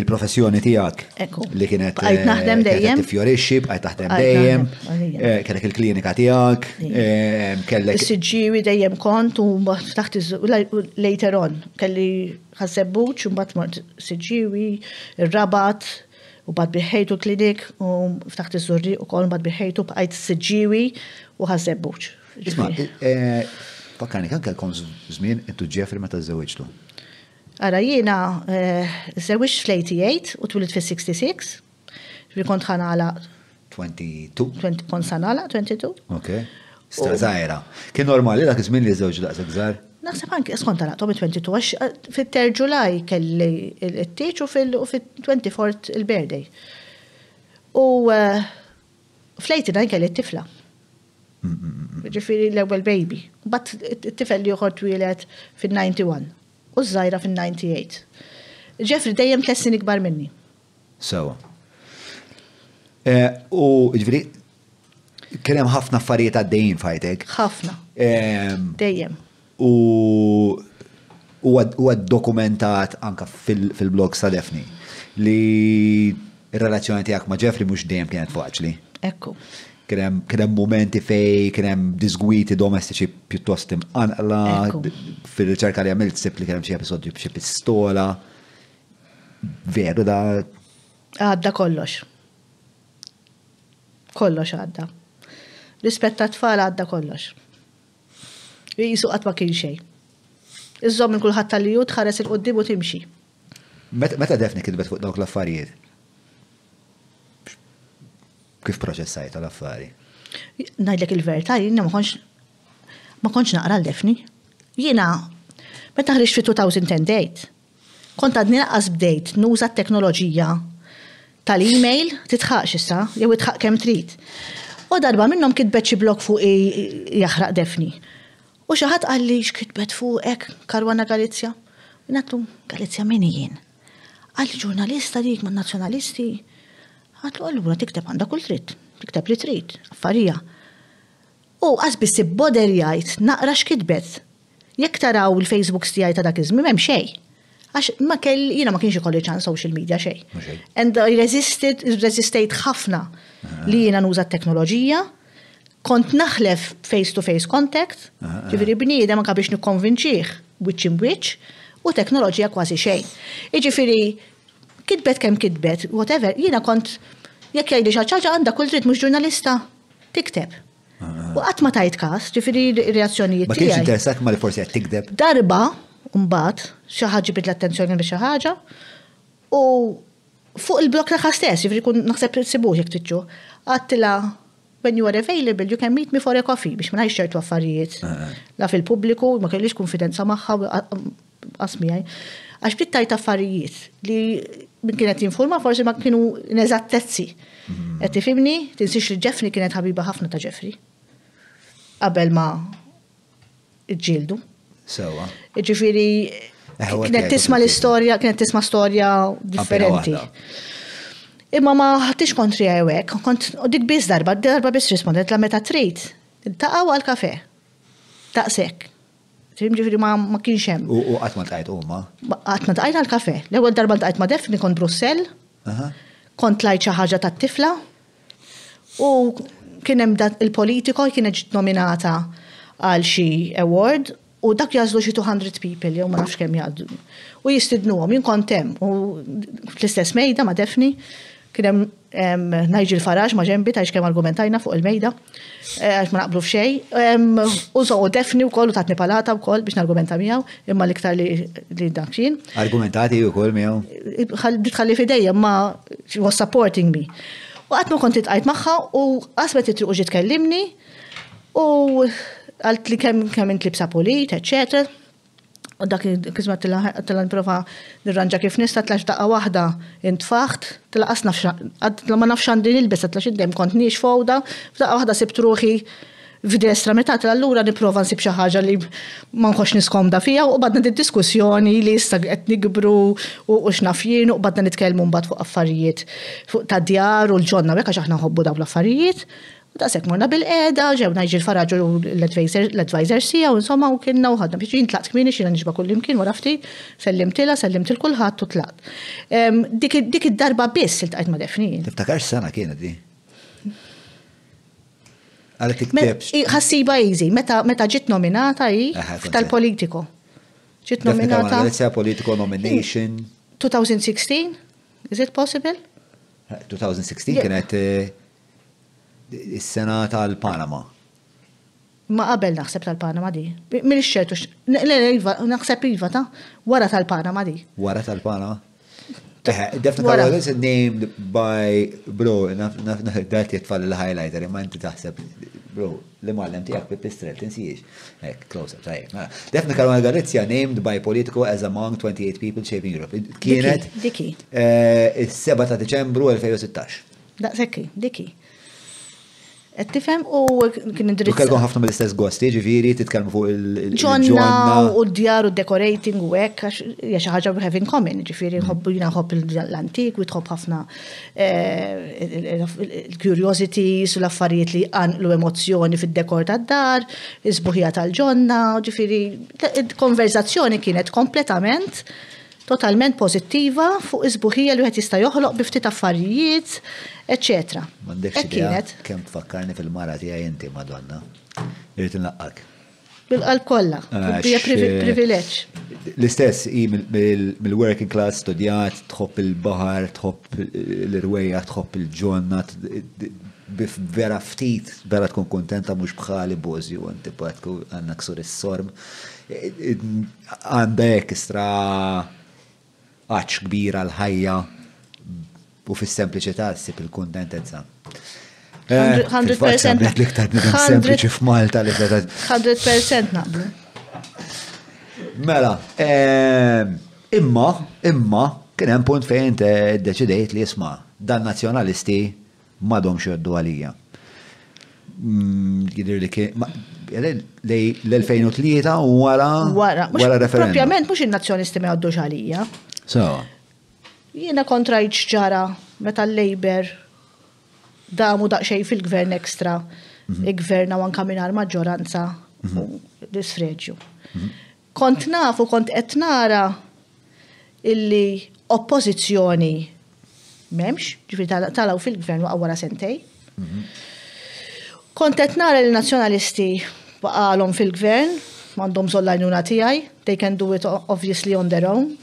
il-professjoni tiegħek li kienet għajt naħdem dejjem. għajt taħdem dejjem, kellek il-klinika tiegħek, kellek. Is-siġġieri dejjem kont u mbagħad taħt later on kelli ħasebbuċ, u mbagħad mort siġġieri, ir-rabat, u bad biħejtu klinik u ftaħt iż-żurri u kol bad biħejtu bqajt siġġiwi u ħasebbuċ. Isma, fakkarni eh, kan kelkom zmin intu Ġeffri meta zewiċtu? Ara jiena zewiċ eh, fl-88 u twilit fis-66. Ġri kont ħanala 22. Kont sanala 22. Ok. Sta Kien normali dak iż-żmien li żewġ daqshekk żgħar? Naħseb anke skont għalaq tomi 22 għax eh, fit terġulaj kelli il tieċ u fit-24 il-birthday. U flejtina kelli t-tifla. Ġifiri l-ewel baby. Bat t-tifel li uħot wilet fil-91 u zzajra fil-98. Jeffrey dejjem tessin ikbar minni. Sawa. Eh, u ġifiri, kienem ħafna affarijiet għaddejn fajtek. ħafna. Ehm, dejjem. U u dokumentat anka fil-blog Defni li r relazzjoni tijak ma Jeffrey mux dejjem kienet faċli. Ekku kienem momenti fej, kienem disgwiti domestiċi pjuttost imqanqla, fil-ċerka li għamilt sepp li kienem xie episodju bxie pistola. Veru da. Għadda kollox. Kollox għadda. Rispetta tfal għadda kollox. Jisu għatma kien xej. Iżżom minn kullħat tal-jut ħares il-qoddim u timxi. Meta defni kidbet fuq dawk l-affarijiet? kif proċessajt l-affari? Najdlek il verta jina ma konċ naqra l-defni. Jina, meta ħriġ fi 2008, kont għadni naqqas bdejt nuża t-teknoloġija tal-email titħaqx issa, jew itħaq kemm trid. U darba minnhom kitbet xi blok fuq jaħraq defni. U xi ħadd qal li x'kitbet fuqek Karwana Galizja. Nattu Galizja min jien. ġurnalista dik man nazzjonalisti Għatlu għallura tikteb għanda kull trid, tikteb li trid, affarija. U għazbis boder jgħid, naqra x'kidbet. Jek taraw il-Facebook stijaj ta' dak iż-żmien hemm xejn. Għax ma kell, jina ma kienx kolli ċan social media xej. And I resisted, resistate ħafna li jina nuża t-teknoloġija, kont naħlef face-to-face contact, ġifiri bniedem ma kabiex nikkonvinċih, which in which, u teknoloġija kważi xejn. Iġifiri, kitbet kem kitbet, whatever, jina kont, jekk jajdi xaċaċa għanda kull dritt mux ġurnalista, tikteb. U għatma tajt kas, ġifiri reazzjonijiet. Ma kienx interessak ma li forsi għat tikdeb. Darba, umbat, xaħġi bid l-attenzjoni biex xaħġa, u fuq il-blok taħħa stess, ġifiri kun naħseb sibuġ jek tiċu, għattila when you are available, you can meet me for a coffee biex ma ċertu affarijiet. Eh, eh. La fil-publiku, ma kellix konfidenza maħħa, għasmijaj. Għax bittajt affarijiet li min kienet jinforma forsi ma kienu neżattezzi. Qed mhm. tifimni, tinsix li Jeffrey kienet ħabiba ħafna ta' Jeffrey. Qabel ma ġildu. Sewa. Ġifiri, eh, kienet tisma' l-istorja, kienet tisma' storja differenti. Imma ma ħattix kontri għajwek, kont dik biz darba, darba biz rispondet la meta trid. Taqaw għal kafe. Taqsek. Tim ġifiri ma ma kienx hemm. U qatt ma tqajt huma? Qatt ma tqajt għall-kafe. L-ewwel darba tqajt ma defni kont Brussell. Kont lajt xi ħaġa tat-tifla. U kien hemm il-politiko kienet ġiet nominata għal xi award u dak jażlu xi 200 people jew ma nafx kemm jgħaddu. U jistidnuhom jien kont hemm u fl-istess mejda ma defni kienem Nigel Farage ma ġembi ta' kem argumentajna fuq il-mejda, eh, għax ma naqblu fxej. U so defni u koll u tatni palata u koll biex nargumenta miegħu, imma l-iktar li dakxin. Argumentati u koll ditħalli Tħalli imma ma was supporting me. U għatmu konti tqajt maħħa u għasbet it-triqġi tkellimni u għalt li kemm kemm intlibsa polit, eccetera. U dak kizma tila n-prova nirranġa kif nista tlax daqqa wahda intfaħt, t qas nafxan ma nafx għandi t tlax id-dem kont nix f f'daqqa wahda sibt ruħi f'destra meta tila l-lura niprofa nsib xi ħaġa li ma nħox niskomda fija u badna d diskussjoni li jista qed nikbru u x'nafjien u badna nitkellmu mbagħad fuq affarijiet fuq ta' djar u l-ġonna bekka x'aħna nħobbu daw l-affarijiet. U daqshekk morna bil-qeda, ġewna jiġi l-faraġu l-advisor sija, u insomma, u kienna u ħadna biex jintlaqt kmini xina nġba kullimkien, wara ftit, sellimtila, sellimtil kulħadd u tlaqt. Dik id-darba biss il-tqajt ma' defni. Tiftakar sena kienet di? Għalek iktibx. Ħassiba easy, meta ġit nominata i tal-politiko. Ġit nominata. Għalek politiko nomination. 2016? Is it possible? 2016 kienet eh, is-sena tal-Panama. Ma qabel naħseb tal-Panama di. Mill xertu iva, naħseb iva ta' wara tal-Panama di. Wara tal-Panama? Eh, Defna tal is named by bro, dat jitfall il-highlighter, imma inti taħseb bro, li lemti tijak bi pistrel, tinsijiex. Ek, eh, close up, tajek. Mela. Defna Caruana Galizia named by Politico as among 28 people shaping Europe. Kienet? Diki. Eh, Is-7 ta' Deċembru 2016. Da' sekki, diki qed tifhem u kien indirizz. Kellkom ħafna mill-istess gosti, ġifieri titkellmu fuq il-ġonna u d-djar u decorating u hekk għax hija xi ħaġa have in common, ġifieri mm. nħobbu jiena nħobb l-antik u tħobb ħafna eh, il-curiosities u l-affarijiet li l emozzjoni fid-dekor tad-dar, iż-buħija tal-ġonna, ġifieri konverzazzjoni kienet kompletament totalment pozittiva fuq isbuħija li għet jista' joħloq biftit affarijiet, etc. Mandek e kienet. Kemm tfakkarni fil-mara tiegħi inti Madonna. Irid naqqak. Bil-qalb kollha, hija eh, privileġġ. L-istess hi mill-working class studjat, tħobb il-baħar, tħobb l-irwejja, tħobb il-ġonna, vera ftit, vera tkun kontenta mux bħali bozi u għantibat għannak ksur is-sorm. Għandek istra għax kbira l-ħajja u fis-sempliċità ssib il-kuntentezza. 100% eh, liktar sempliċi f'Malta li 100% naqblu. Mela, eh, imma, imma, kien hemm punt fejn deċidejt li jisma' dan nazzjonalisti m'għadhom jgħoddu għalija. Jidir li kien l-2003 u wara. Wara, wara referendum. Propjament mhux in-nazzjonisti ma jgħaddux għalija. So. Jiena kontrajt ġara meta l-Labor damu daqxej fil-gvern ekstra, mhm. il-gvern għan kaminar maġġoranza disfreġju. Mhm. Mhm. Kont nafu, kont etnara illi oppozizjoni memx, ġifri talaw fil-gvern waqqa sentej. Kont etnara il-nazjonalisti waqalom fil-gvern, mandom zollajnuna tijaj, they can do it obviously on their own,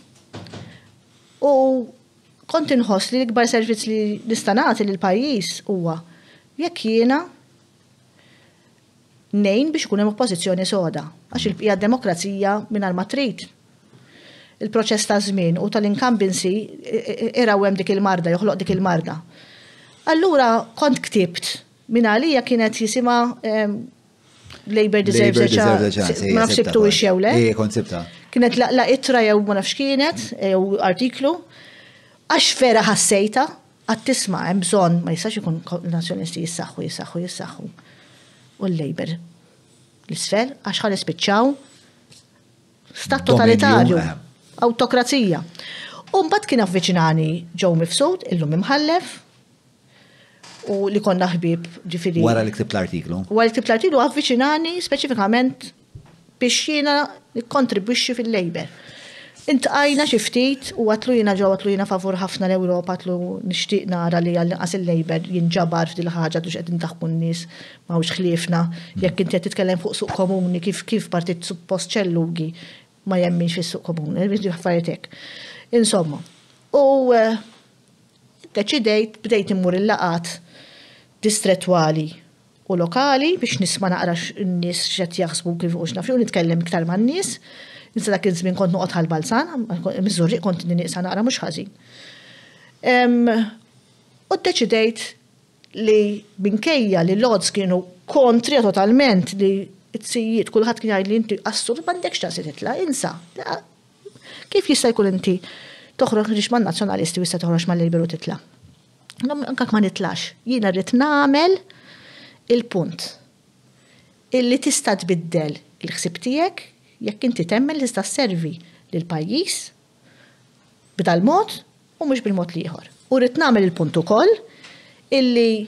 U kont inħoss li l-ikbar servizz li l-istanati li l-pajis huwa jekk jiena nejn biex kunem oppożizzjoni soda, għax il-pija demokrazija minn matrit il-proċess ta' żmien u tal inkambinsi e, e, e, era hemm dik il-marda, joħloq dik il-marda. Allura kont ktibt minn għalija kienet jisima Labor Deserves Ma nafx ibtu ixew le? kienet laqla itra jew ma nafx kienet, jew artiklu, għax vera ħassejta, għat tisma' hemm bżonn ma jistax ikun nazzjonisti jissaħħu, jissaħħu, jissaħħu. U l-Labor l-isfel għax ħan ispiċċaw stat totalitarju, autokrazija. U mbagħad kien avviċinani ġew mifsud, illum imħallef, u li konna ħbib ġifiri. Wara li ktib l-artiklu. Wara li ktib l-artiklu, għavviċinani specifikament biex jiena nikkontribwixxi fil lejber Intqajna xi ftit u għatlu jina ġew għatlu jina favur ħafna l-Ewropa għatlu nixtieq nara li għall-inqas il lejber jinġabar f'dil ħaġa dux qed intaħku n-nies m'hawnx ħliefna jekk inti qed titkellem fuq suq komuni kif kif partit suppost ċellugi ma jemminx fis-suq komuni, bidu ħaffaritek. Insomma, u eh, deċidejt bdejt immur il-laqat distretwali u lokali biex nisma naqra n-nis xet jaxbu kif u xnafri u nitkellem iktar ma' n-nis. Nisa dak iż-żmien kont noqgħod ħal-balzan, miżuri kont n-nisa naqra mhux ħażin. U t-teċidejt li minkejja li l-odds kienu kontri totalment li t-sijiet kulħadd kien jgħid li inti qassur m'għandekx ċansi titla' insa. Kif jista' jkun inti toħroġ man-nazzjonalisti u jista' toħroġ mal-liberu titla'? Ankak ma nitlax, jiena rrid nagħmel il-punt illi tista' tbiddel il-ħsib tiegħek jekk inti temmen li tista' servi lil pajjiż b'dal-mod u mhux bil-mod ieħor. U rrid nagħmel il-punt ukoll illi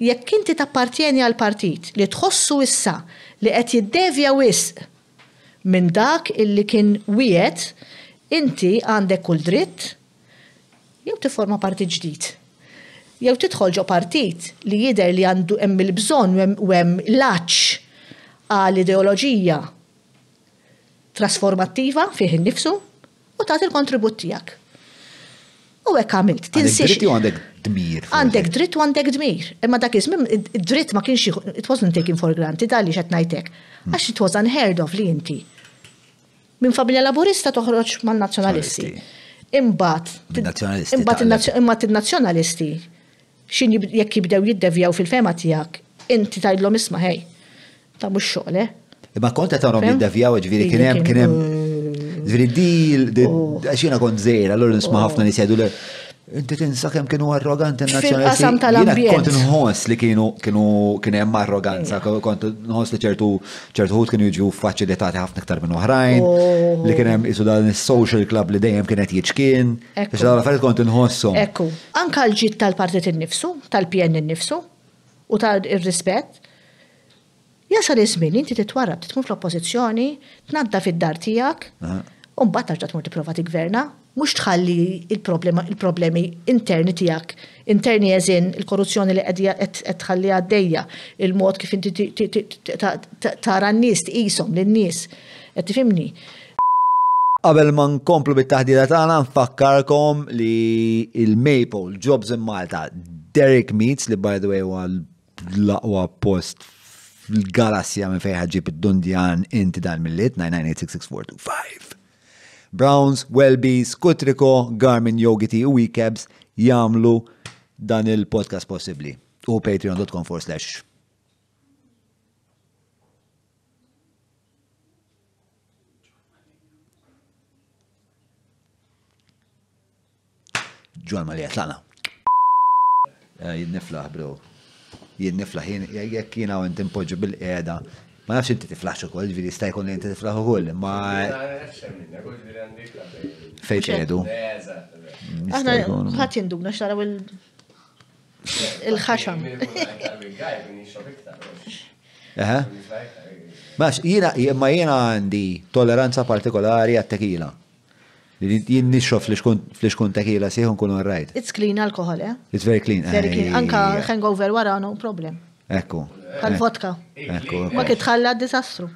jekk inti tappartjeni għal partit li tħossu issa li qed jiddevja wisq minn dak illi kien wieħed inti għandek kull dritt jew tiforma parti ġdid jew tidħol ġo partit li jider li għandu hemm il-bżonn u hemm laċ għal ideoloġija trasformattiva fih innifsu u tagħti il-kontribut tiegħek. U hekk għamilt, tinsiex. għandek dmir. Għandek dritt u għandek dmir. Imma dak iżmim id-dritt ma kienx it wasn't taken for granted għaliex qed najtek. Hmm. Għax it was unheard of li inti. Minn familja laburista toħroġ man nazzjonalisti. Imbagħad. Imbat il-nazzjonalisti xin jekk jibdew jiddevjaw fil-fema tijak, inti tajdlom isma ħej, ta' mux xoħle. Ma konta ta' rom jiddevjaw, ġviri, kienem, kienem, mm. ġviri, dil, oh. għaxina kont zejra, l għol nisma oh. ħafna nisjadu l Inti tinsa kemm kienu arroganti n-nazzjonalisti. Jiena kont nħoss li kienu kienu kien hemm arroganza, kont nħoss li ċertu ċertu ħut kienu jiġu faċilitati ħafna iktar minn oħrajn, oh. li kien hemm isu dan is-social club li dejjem kienet jiġkien. Biex dawn affarijiet kont inħossu. Ekku, anka l-ġid tal-partit innifsu, tal-PN innifsu u tal-irrispett. Jasal iż-żmien inti titwarab, titmur fl-oppożizzjoni, tnadda fid-dar tiegħek, u mbagħad tarġa' tmur tipprova tigverna mux tħalli il-problemi interni tijak, interni jazin il-korruzzjoni li għedja tħalli għaddeja, il-mod kif inti tara n-nis, tqisom l-nis, għed tifimni. Qabel ma nkomplu bit-taħdida tagħna nfakkarkom li il-Maple Jobs in Malta Derek Meets li by the way huwa l-aqwa post fil-galassja minn fejn ħaġib id-dundjan inti dan mill-lit Browns, Wellbees, Kutriko, Garmin, Yogiti u Wecabs jamlu dan il-podcast possibli. U patreon.com for slash. Ġuan ma li jatlana. Eh, Jinniflaħ, bro. Jinniflaħ, jekk jina u intimpoġu bil-qeda. Ma nafx inti tiflaħx ukoll, ġifieri jista' jkun inti tiflaħ ukoll, ma. Fejn qiegħdu. Eh, mm, Aħna ħadd jindubna x'naraw il-ħaxam. Max, jiena ma jiena għandi tolleranza partikolari għat-tekila. Jien nixxof fl-xkun tekila sieħun kunu rajt. It's clean alcohol, eh? It's very clean. Very eh, clean. Anka eh, hangover wara, no problem. Ekku. Għal-vodka. Ma kitħalla disastru.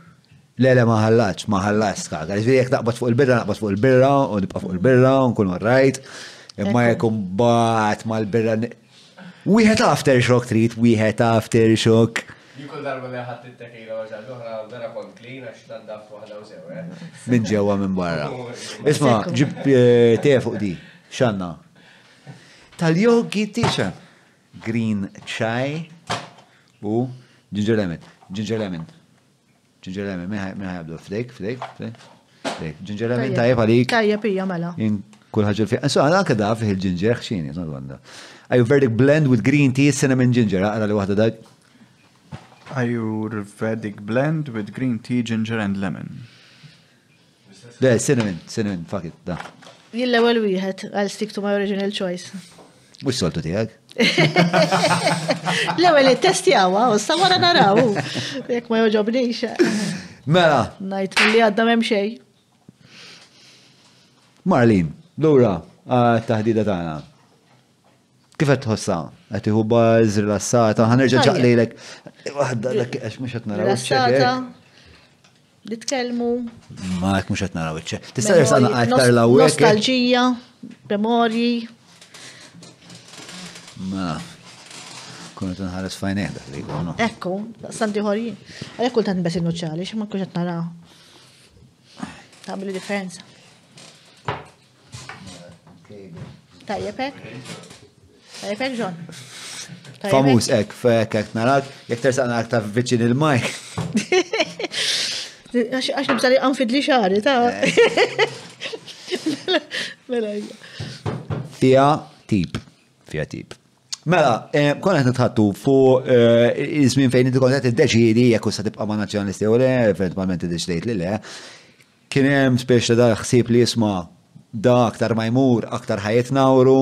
Le, le, ma ħallax, ma ħallax, kaga. Ġviri, jek naqbat fuq il-birra, naqbat fuq il-birra, u nibqa fuq il-birra, u nkun marrajt. Imma jek bat ma l-birra. Wieħed aftershock trid, wieħed aftershock. Jikol darba li ħadd it-tekila għaxa l-oħra dara kon klina x'tandaf waħda sew, eh? Minn ġewwa minn barra. <laughs> Isma, ġib eh, te fuq di, x'għandna. Tal-jogi tixa. Green chai. U ginger lemon, ginger lemon. Ginger lemon, minna ħabdu, flake, flake, flake. Flake, ginger lemon tajjeb għalik. Tajjeb hija mela. Kull ħaġa fiq. So għana kada fih il-ginger xini, għan għanda. Ayurvedic blend with green tea, cinnamon ginger, għara li wahda dak. Ayurvedic blend with green tea, ginger and lemon. Le, cinnamon, cinnamon, fuck it, da. Jilla għal wieħed, I'll stick to my original choice. Mux soltu tijak? <laughs> L-ewel testjawa, u s-sawara naraw, jek ma joġobnix. Mela. Najt li għadda memxej. Marlin, Lura, taħdida tagħna. Kif qed tħossa? Qed iħu baż rilassata, ħanerġa' ġaqlejlek. Waħda dak għax mhux qed naraw Rilassata. Nitkellmu. Ma hekk mhux qed naraw iċċe. Tista' jirsaqna aktar l-awwek. Nostalġija, memorji. Ma, mela, Kunet nħares fajn da li għonu. Ekku, santi ħorji. Għalek kultant bes innuċali, xemma kuxet naraw. Tabli differenza. Tajjepek? Tajjepek, John? Famus ek, fek, ek narak, jek tersaq narak ta' vicin il-maj. <laughs> Għax nibżali nibsali għanfidli xari, ta' eh. <laughs> Mela, mela, Mela, Fija tip, fija tip. Mela, eh, kon qed nitħattu fuq eh, iż-żmien fejn inti għet id-deċidi jekk issa tibqa' ma' nazjonalisti u le, eventualment id iddeċidejt li le. Kien hemm spiex ta' ħsieb li jisma' da aktar ma jmur, aktar ħajet nawru,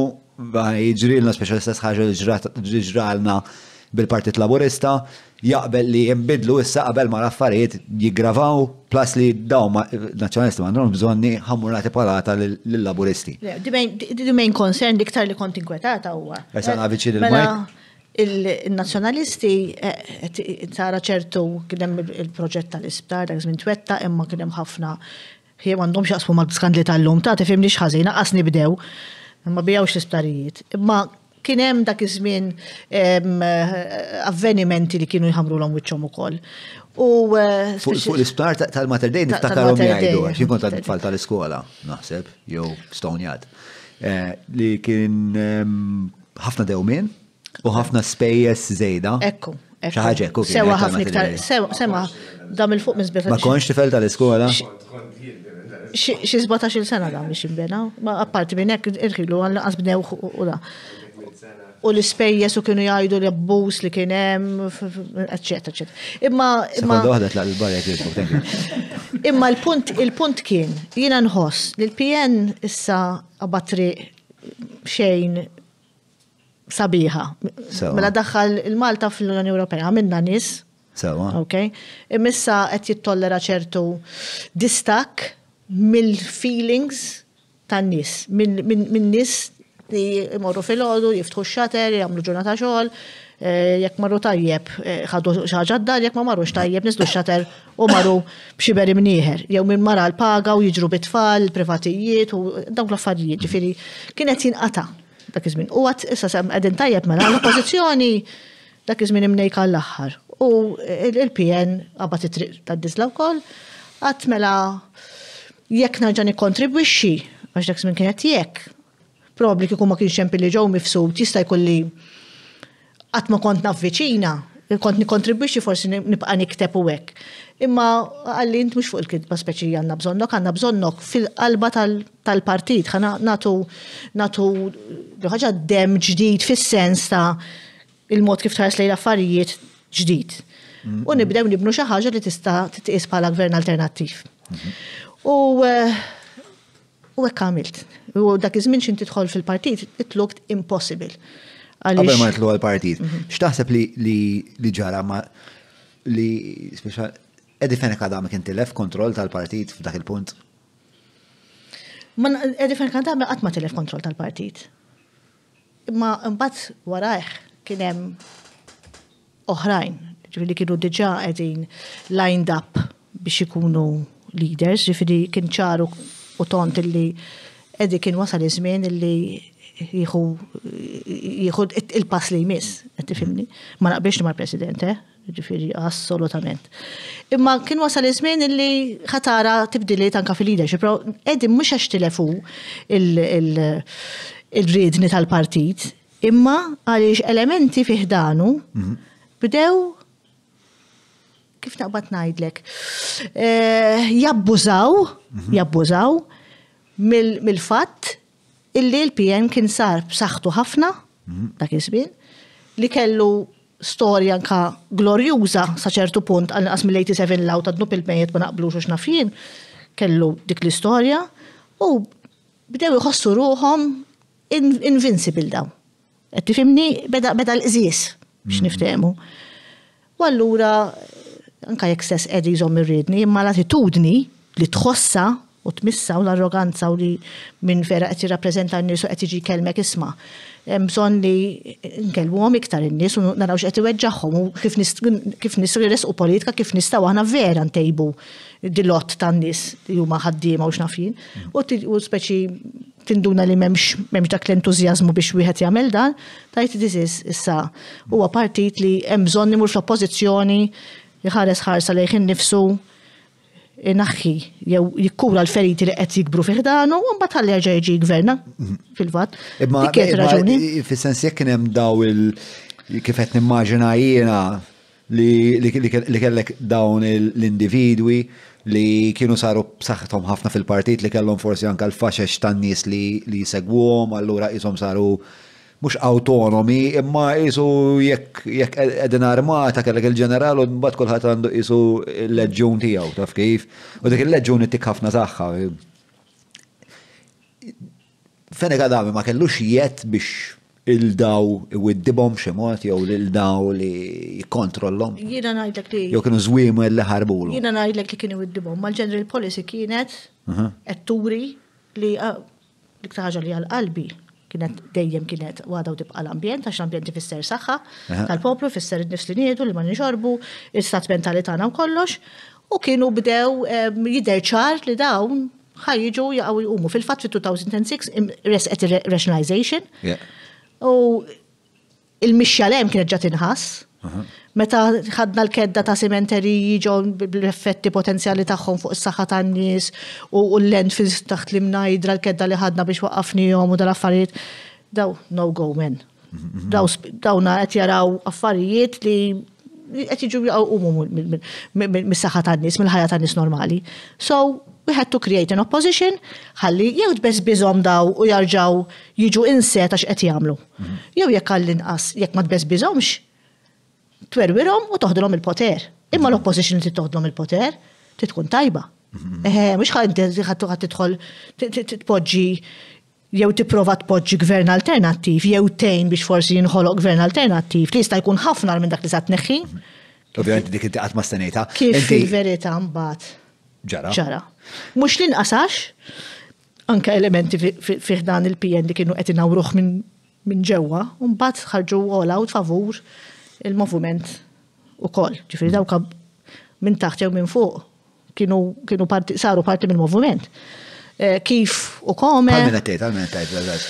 jiġri lna speċjalista ħaġa li ġralna bil-Partit Laburista jaqbel li jimbidlu issa qabel ma l-affarijiet jiggravaw plus li daw ma nazzjonalisti għandhom bżonni ħammurnati palata lill-laburisti. The main concern diktar li kont inkwetata huwa. Esa eh, naviċi il mela Il-nazjonalisti eh, tara ċertu kienem il-proġett tal-isptar, dak żmien twetta, imma kienem ħafna ħie għandhom xaqsmu mal-skandli tal-lum ta' tifim li xħazina, qas nibdew, imma bijawx l-isptarijiet. Imma kien hemm dak iż-żmien eh, avvenimenti li kienu jħamru l-om wiċċhom ukoll. U eh, fuq l-isptar tal-Mater Dei niftakarhom jgħidu għax jkun tal-tfal tal-iskola, naħseb, jew stonjat. Eh, li kien ħafna dewmien u ħafna spejjeż żejda. Ekku. Xaħġa, ekku. Sewa ħafna iktar, sewa, dam il-fuq mizbet. Ma konx tifel tal-iskola? Xi 17 sena dam biex imbena, ma apparti minn hekk irħilu għal bnew u da u l-ispejjeż u kienu jgħidu li abbuż li kien hemm, eċċetera, eċċetera. Imma imma <laughs> Imma il-punt kien jiena nħoss li l-PN issa abatri xejn sabiħa. Mela daħħal il-Malta fl-Unjoni Ewropea għamilna nies. Sewa. Ok. Imissa qed jittollera ċertu distak mill-feelings tan-nies, minn nies li jmorru fil-ħodu, jiftħu x-xater, jagħmlu ġurnata xogħol, eh, jekk marru tajjeb, eh, ħadu xaġa d-dar, jekk ma marrux tajjeb, nisdu x-xater u marru b'xiberi mniħer. Jew minn mara l-paga u jiġru bit-tfal, privatijiet u dawk l-affarijiet, ġifieri kienet jinqata dak iż U għat, issa sem qegħdin tajjeb mela l oppozizjoni dak iż-żmien imnejka l-aħħar. U il-PN għabat it-triq tad u wkoll għat mela jekk nerġa' nikkontribwixxi għax dak żmien kienet jekk probabli kieku ma kienx li ġew mifsud jista' jkolli qatt ma kont viċina, kont nikontribwixxi forsi nibqa' nikteb u hekk. Imma għalli int mhux fuq il-kitba speċi għandna bżonnok, għandna bżonnok fil-qalba tal-partit, ħana natu natu ħaġa dem ġdid fis-sens ta' il-mod kif tħares lejn affarijiet ġdid. Mm-hmm. U nibdew nibnu xi ħaġa li tista' titqis bħala gvern alternattiv. Mm-hmm. U eh, U hekk għamilt. U dak iż-żmien xin tidħol fil-partit, it looked impossible. Qabel ma nitlu għal-partit. Mhm. X'taħseb li li ġara ma li speċjal Edi Fenek għadam kien telef kontroll tal-partit f'dak il-punt? Man Edi Fenek għadam għatma qatt ma tal-partit. Ma mbagħad warajħ kien hemm oħrajn, ġifieri kienu diġà qegħdin lined up biex ikunu leaders, ġifiri kien ċaru u tont illi edi kien wasal iż-żmien illi jieħu jieħu il-pass li jmiss, qed tifhimni. Ma naqbilx mal president eh? Ġifieri assolutament. Imma kien wasal iż-żmien illi ħatara tibdiliet anka fil-leadership, però qegħdi mhux għax tilefu il-riedni tal-partit, imma għaliex elementi fiħdanu mhm. bdew kif naqbad ngħidlek, eh, jabbużaw, mhm. jabbużaw mill-fatt illi l-PN kien sar b'saħħtu ħafna mhm. dak iż-żmien li kellu storja anka glorjuża sa ċertu punt għal naqas mill-87 law ta' dnub il-mejiet ma naqblux u xnafjien kellu dik l-istorja u bdew iħossu ruhom invincible daw. Qed tifhimni beda l-qżiż biex mhm. niftehmu. U allura anka jekk sess qed irridni, imma l-attitudni li tħossa u tmissa u l-arroganza u li minn vera qed jirrappreżenta n-nies u qed jiġi kelmek isma. Hemm bżonn li għom iktar in-nies u naraw x'qed iweġġagħhom u kif nisres u politika kif nistgħu aħna vera ntejbu dilott tan-nies li huma ħaddiema u x'nafin. U speċi tinduna li memx, memx dak l-entuzjazmu biex wieħed jagħmel dan, tajt dizis issa huwa partit li hemm bżonn nimur fl-oppożizzjoni jħares ħarsa lejn nifsu naħħi jew jikkura l-feriti li qed jikbru fiħdanu u mbagħad ħalli jerġa' jiġi gverna fil-fatt. Imma raġuni. Fis-sens jekk hemm daw il kif qed nimmaġina jiena li kellek dawn l-individwi li kienu saru b'saħħithom ħafna fil-partit li kellhom forsi anke l-faxex tan-nies li jsegwhom allura qishom saru mux autonomi, imma jisu jekk edin armata kellek il-ġeneral u mbagħad kulħadd għandu jisu l-leġġun tiegħu taf kif. U dik il-leġġun ittik ħafna tagħha. Fene għadami ma kellux jiet biex il-daw iwiddibom ximot jew il-daw li jikontrollom. Jina najdlek li. Jew kienu zwimu li ħarbulu. Jina najdlek li kienu iwiddibom. Ma l-general policy kienet etturi li ah, dik li għal-qalbi kienet dejjem kienet għada u tibqa l-ambjent, għax l-ambjent ifisser saħħa tal-poplu, fisser id-nifs li nijedu, li ma nixorbu, il-stat mentali tagħna u kollox, u kienu bdew jidher ċar li dawn ħajġu jaqgħu jgħumu Fil-fatt fi 2006 resqet rationalization U il-mixxalem kienet ġat inħass, Meta ħadna l-kedda ta' simenteriji ġo bl-effetti potenzjali tagħhom fuq is-saħħa tan-nies u l-lend fil taħt li mnajdra l-kedda li ħadna biex waqqafnihom u dal-affarijiet, daw no go men. Dawna qed jaraw affarijiet li qed jiġu jaqgħu mis-saħħa tan-nies, mill-ħajja tan-nies normali. So we had to create an opposition, ħalli jew bess bizom daw u jarġaw jiġu inset għax qed jagħmlu. Jew jekk għall-inqas jekk ma tbess biżomx, twerwirom u toħdilom il-poter. Imma l-opposition ti toħdilom il-poter, ti tkun tajba. Mhm. Mhux ħadd tidħol tpoġġi jew tipprova tpoġġi gvern alternattiv, jew tejn biex forsi jinħoloq gvern alternattiv li jista' jkun ħafna minn dak li sa t-neħi. Mhm. Ovvijament, dik inti għatma ma stenejta. Kif il verita mbagħad. Ġara. Ġara. Mhux li nqasax, anke elementi fih dan il-PN li kienu qed inawruh minn ġewwa, u mbagħad għola u t favur il-movement u koll. Ġifiri dawk minn taħt jew minn fuq kienu, kienu parti, saru parti minn movement. Eh, kif u kome. Għalmina tejt, għalmina tejt, għazaz.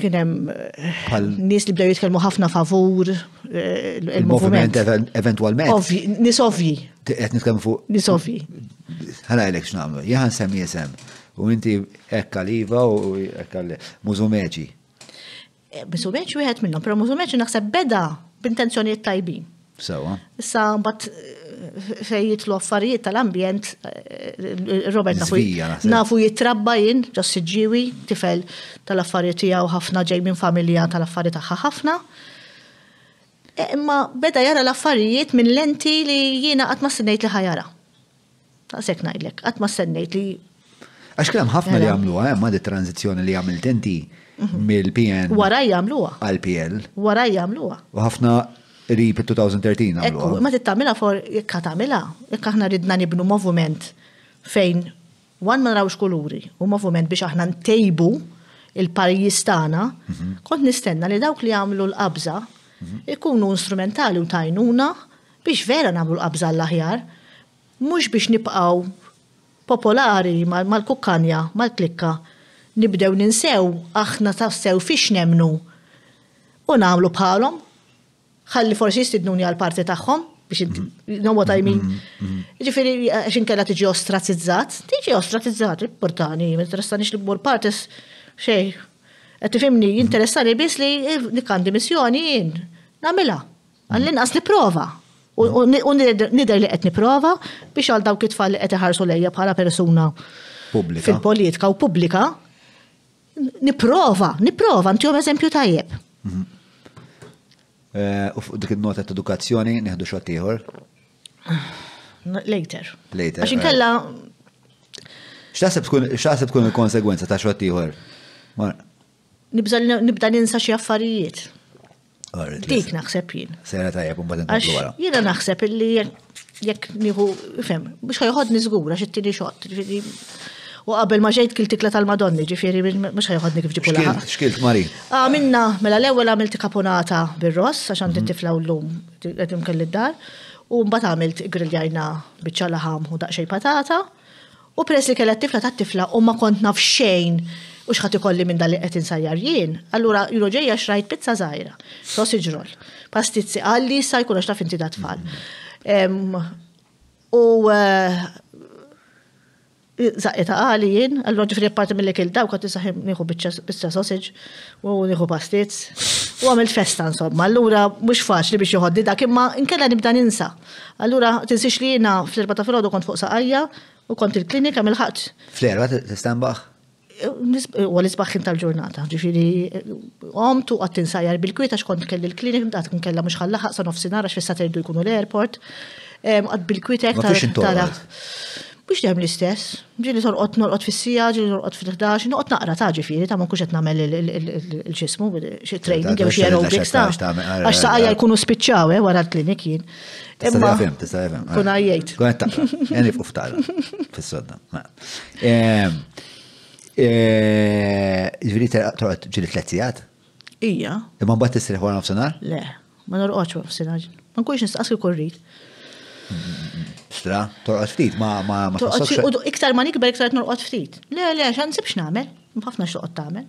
Kienem eh, nis li bdew jitkellmu ħafna favur eh, il-movement. Eventualment. nisovji. ovvi. Qed fuq. Nis ovvi. Ħala għalek x'namlu, jaħan semmi jesem. U inti ekka liva u ekka mużumeċi. Eh, mużumeċi wieħed minnhom, però mużumeċi naħseb beda b'intenzjonijiet tajbin. Sewa. Issa mbagħad eh, fejn jitlu affarijiet tal-ambjent eh, Robert nafu nafu jitrabba jien ġas siġġiewi tifel tal-affarijiet tiegħu ħafna ġej minn familja tal-affarijiet tagħha ħafna. Eh, imma beda jara l-affarijiet minn lenti li jiena qatt ma stennejt li ħajara. Taqsek ngħidlek, qatt ma stennejt li. Għax kemm ħafna li mela. għamluha hemm di tranzizzjoni li għamilt inti Mhm. mill-PN. Wara jgħamluwa. Għal-PL. Wara jgħamluwa. U ħafna ri 2013 għamluwa. Ma tittamilha for jekk tagħmilha, Jekka aħna ridna nibnu movement fejn wan ma narawx kuluri u movement biex aħna ntejbu il-pajjiż tagħna, mhm. kont nistenna li dawk li jagħmlu l-qabża mhm. ikunu instrumentali u tajnuna biex vera nagħmlu l-qabża l-aħjar, mhux biex nibqgħu popolari mal-kukkanja, mal-klikka, mal kukkanja mal klikka nibdew ninsew aħna tassew fiex nemnu. U namlu bħalhom, ħalli forsi jistidnuni għal parti tagħhom biex n mhm. what I mean. Mhm. Mhm. Ġifieri għax eh, inkella tiġi ostratizzat, tiġi ostratizzat, importani, ma interessanix li bur partis xej. Qed interessani jinteressani biss li li kandi missjoni jien. Nagħmilha. Għall-inqas nipprova. U nider li qed nipprova biex għal dawk it-tfal li qed iħarsu lejja bħala persuna fil-politika u pubblika niprova, niprova, għom eżempju tajjeb. Mhm. Eh, u dik il-nota ta' edukazzjoni, neħdu xot ieħor? Later. Later. Għaxin eh. kalla. X'taħseb tkun il-konsegwenza ta' xot ieħor? Nibda ninsa xi affarijiet. Dik naħseb jien. Sera tajjeb un badin għara. Jiena naħseb illi jekk nieħu, fem, biex ħajħodni żgur għax it-tieni xott u qabel ma ġejt kil tikla tal madonna ġifieri mhux ħajħodni kif ġipu laħaq. Xkilt Mari. Ah, minna, mela l-ewwel għamilt kapunata bir-ross għax għandi mhm. tifla u llum qed imkelli d-dar. U mbagħad għamilt griljajna biċċa ħam u daqsxejn patata. U press li kellha tifla tat-tifla u ma kont naf xejn u xħat ikolli minn dalli li qed insajjar jien. Allura juro xrajt pizza żgħira, sausage roll, pastizzi, għalli sa jkunux għax taf inti tfal. Mhm. U eh, zaqqita għali jien, għallon ġifri parti mill-li kil daw, kati saħim nieħu bicċa sausage u nieħu pastiz u għamil festa insomma. Allura mux faċli biex joħoddi dak imma inkella nibda ninsa. Allura tinsix li jina fl-erba ta' filgħodu kont fuq saqajja u kont il-klinika mill-ħadd. Fl-erba tistanbaħ? Eh, eh, u l-isbaħin tal-ġurnata, ġifiri, eh, għomtu għattin sajjar bil-kwiet għax kont kelli l-klinik, għat kun kella mux ħallaħaq sa' nofsinara għax fissa jkunu l-airport, għad bil-kwiet għek biex dem l-istess, ġili sorqot norqot fissija, ġili norqot fil-11, noqot naqra ta' ġifiri, ta' ma' nkunx qed nagħmel il-ġismu, xie training jew xi aerobics ta' għax ta' għajja jkunu spiċċaw eh, wara l-klinik jien. Imma kun eh. għajjejt. Kun qed taqra, jien fuq ftara fis-sodda. Ehm, eh, Ġifieri torqot ġili tlettijat? Ija. Imma mbagħad tisriħ wara nofsinhar? Le, ma norqotx wara nofsinhar. Ma nkunx nistaqsi korrit. Stra, torqot ftit, ma ma ma. Iktar ma nikber iktar norqot ftit. Le, le, xan sibx namel, mħafna xoqot tamel.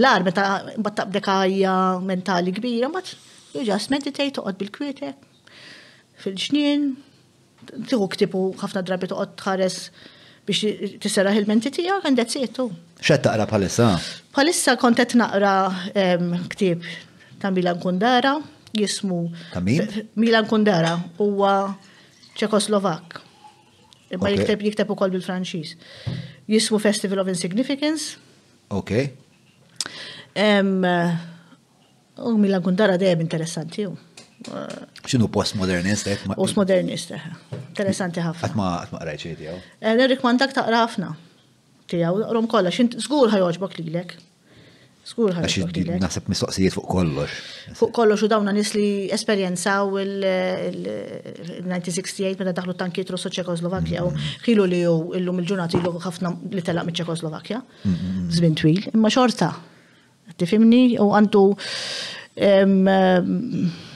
L-ar meta batta bdekajja mentali kbira, ma you just meditate, toqot bil-kwiete, fil-ġnien, tiħu ktibu ħafna drabi toqot tħares biex tisera il-menti tijak, and that's it. ċed oh. taqra palissa? Palissa kontet naqra ehm, ktib ta' Milan Kundara, jismu. Ta' Milan Kundara, huwa. Uh, ċekoslovak. Imma okay. jikteb jikteb ukoll bil-Franċiż. Jismu Festival of Insignificance. Ok. u eh, uh, um, Milan Gundara dejjem interessanti ju. ċinu eh, postmodernist? Eh? Postmodernist, interessanti ħafna. Għatma għatma għarajċi tijaw. Nerik mandak taqra ħafna tijaw, rom kolla, xint zgur ħajoġbok li l-ek. Skur ħarġu. Nasib mistoqsijiet fuq kollox. Fuq kollox u dawna nisli li esperienzaw il-1968 meta daħlu tankiet Russo Ċekoslovakja u ħilu li jew illum il-ġurnat ilu ħafna li telaq mit ċekoslovakja żmien twil, imma xorta. Tifimni u għandu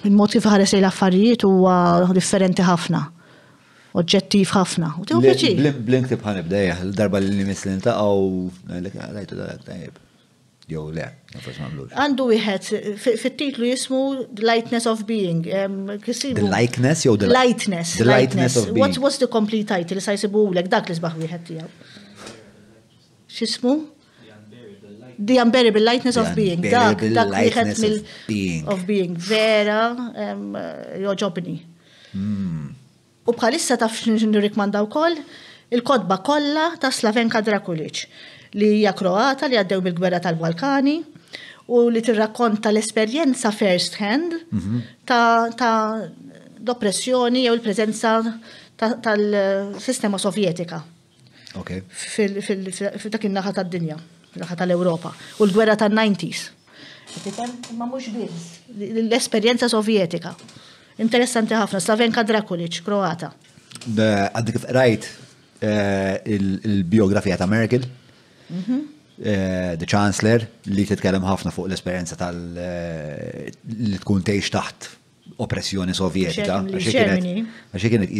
il-mod kif ħares l-affarijiet huwa differenti ħafna oġġettiv ħafna. U tiħu pjaċi. Blink tibħan ibdejja, l-darba li nimis li ntaqaw, għalajtu dalek jew le, nafax namlux. Għandu wieħed, fit-titlu jismu The Lightness of Being. The lightness jew The Lightness. The Lightness of Being. What was the complete title? Sa jisibu lek dak li sbaħ wieħed tiegħu. X'ismu? The Unbearable Lightness of Being. Dak dak wieħed mill of Being. Vera joġobni. Hmm. U bħalissa taf nirrikmandaw ukoll il-kodba kollha ta' Slavenka Drakulic li hija Kroata li għaddew mill-gwerra tal-Balkani u li tirrakkonta l-esperjenza first hand mhm. ta', ta l-oppressjoni jew il-preżenza tal-sistema sovjetika. Okay. Fil-dak naħa tad-dinja, naħa tal ewropa u l-gwerra tal-90s. Ma mhux biss l esperjenza sovjetika. Interessanti ħafna, Slavenka Drakulic, Kroata. Għaddik rajt eh, il-biografija ta' Merkel? Eh, the Chancellor li titkellem ħafna fuq l-esperjenza tal eh, li tkun tgħix taħt oppressjoni sovjetika. Għaxie kienet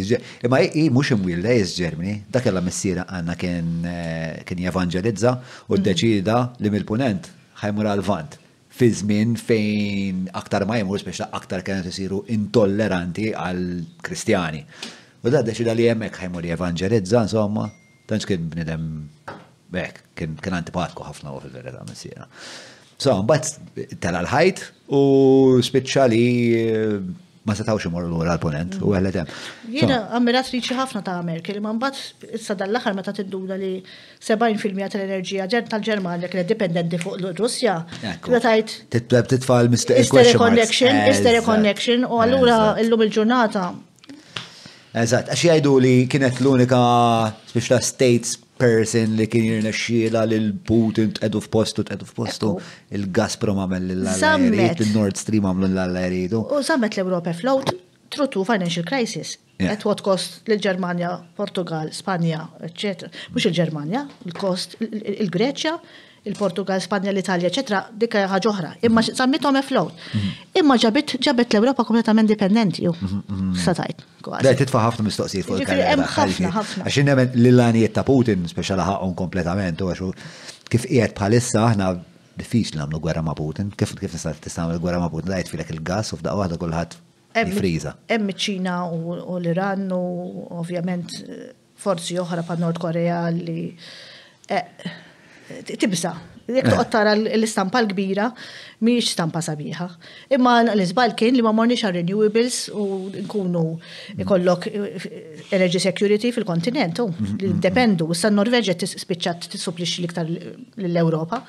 Imma i mux imwilla jiz Ġermani, dak illa messira għanna eh, kien jevangelizza u mhm. d-deċida li mill-punent ħajmur għal-vant. Fi żmien fejn aktar ma jmur speċta aktar kienet isiru intolleranti għal-Kristjani. U da deċida li jemmek ħajmur jevangelizza, insomma, tanċ kien bnidem Bek, kien antipatku ħafna u fil-verita minn So, mbagħad tela l-ħajt u spiċċa li eh, ma setawx imorru l-għura l-ponent u Jiena ammirat riċi ħafna ta' Amerika li mbagħad issa issa dal aħħar meta tidduna li 70% tal-enerġija ġen tal-Ġermanja kienet dipendenti fuq l-Russja. Retajt. Titbleb titfall Mr. Connection, Mr. Connection u allura llum il-ġurnata. Eżatt, għax jgħidu li kienet l-unika speċla states person li kien li l Putin tqedu f'postu tqedu f'postu eh, il-Gazprom għamel l allajrit il-Nord Stream għamlu l allajrit U sammet l-Europa float through to financial crisis. At what cost l-Germania, Portugal, Spanja, etc. Mux il-Germania, il-kost il-Greċja, il il-Portugal, Spanja, l-Italja, eċetera, dik ħaġa oħra. Imma sammithom e float. Mhm. Imma ġabit ġabet l europa kompletament dipendenti ju. Mhm, mhm, Satajt. Da titfa' ħafna mistoqsijiet fuq il-karriera. ħafna. nemmen l-lanijiet ta' Putin speċjali ħaqhom kompletament u għaxu kif qiegħed bħalissa aħna diffiċli nagħmlu gwerra ma' Putin, kif kif tista' tagħmel gwerra ma' Putin, dajt filek il gass u f'daqqa waħda kulħadd jifriża. Hemm iċ-Ċina u l-Iran u ovvjament eh, forzi oħra pa' Nord Korea li eh, tibsa. Jek toqgħod eh. tara l-istampa l-kbira mhijiex stampa sabiħa. Imma l-iżbal kien li ma morniex għal renewables u nkunu ikollok eh, energy security fil-kontinent u mhm, mhm, mhm. dependu. Issa Norveġa t tissupplix l-iktar l-Ewropa.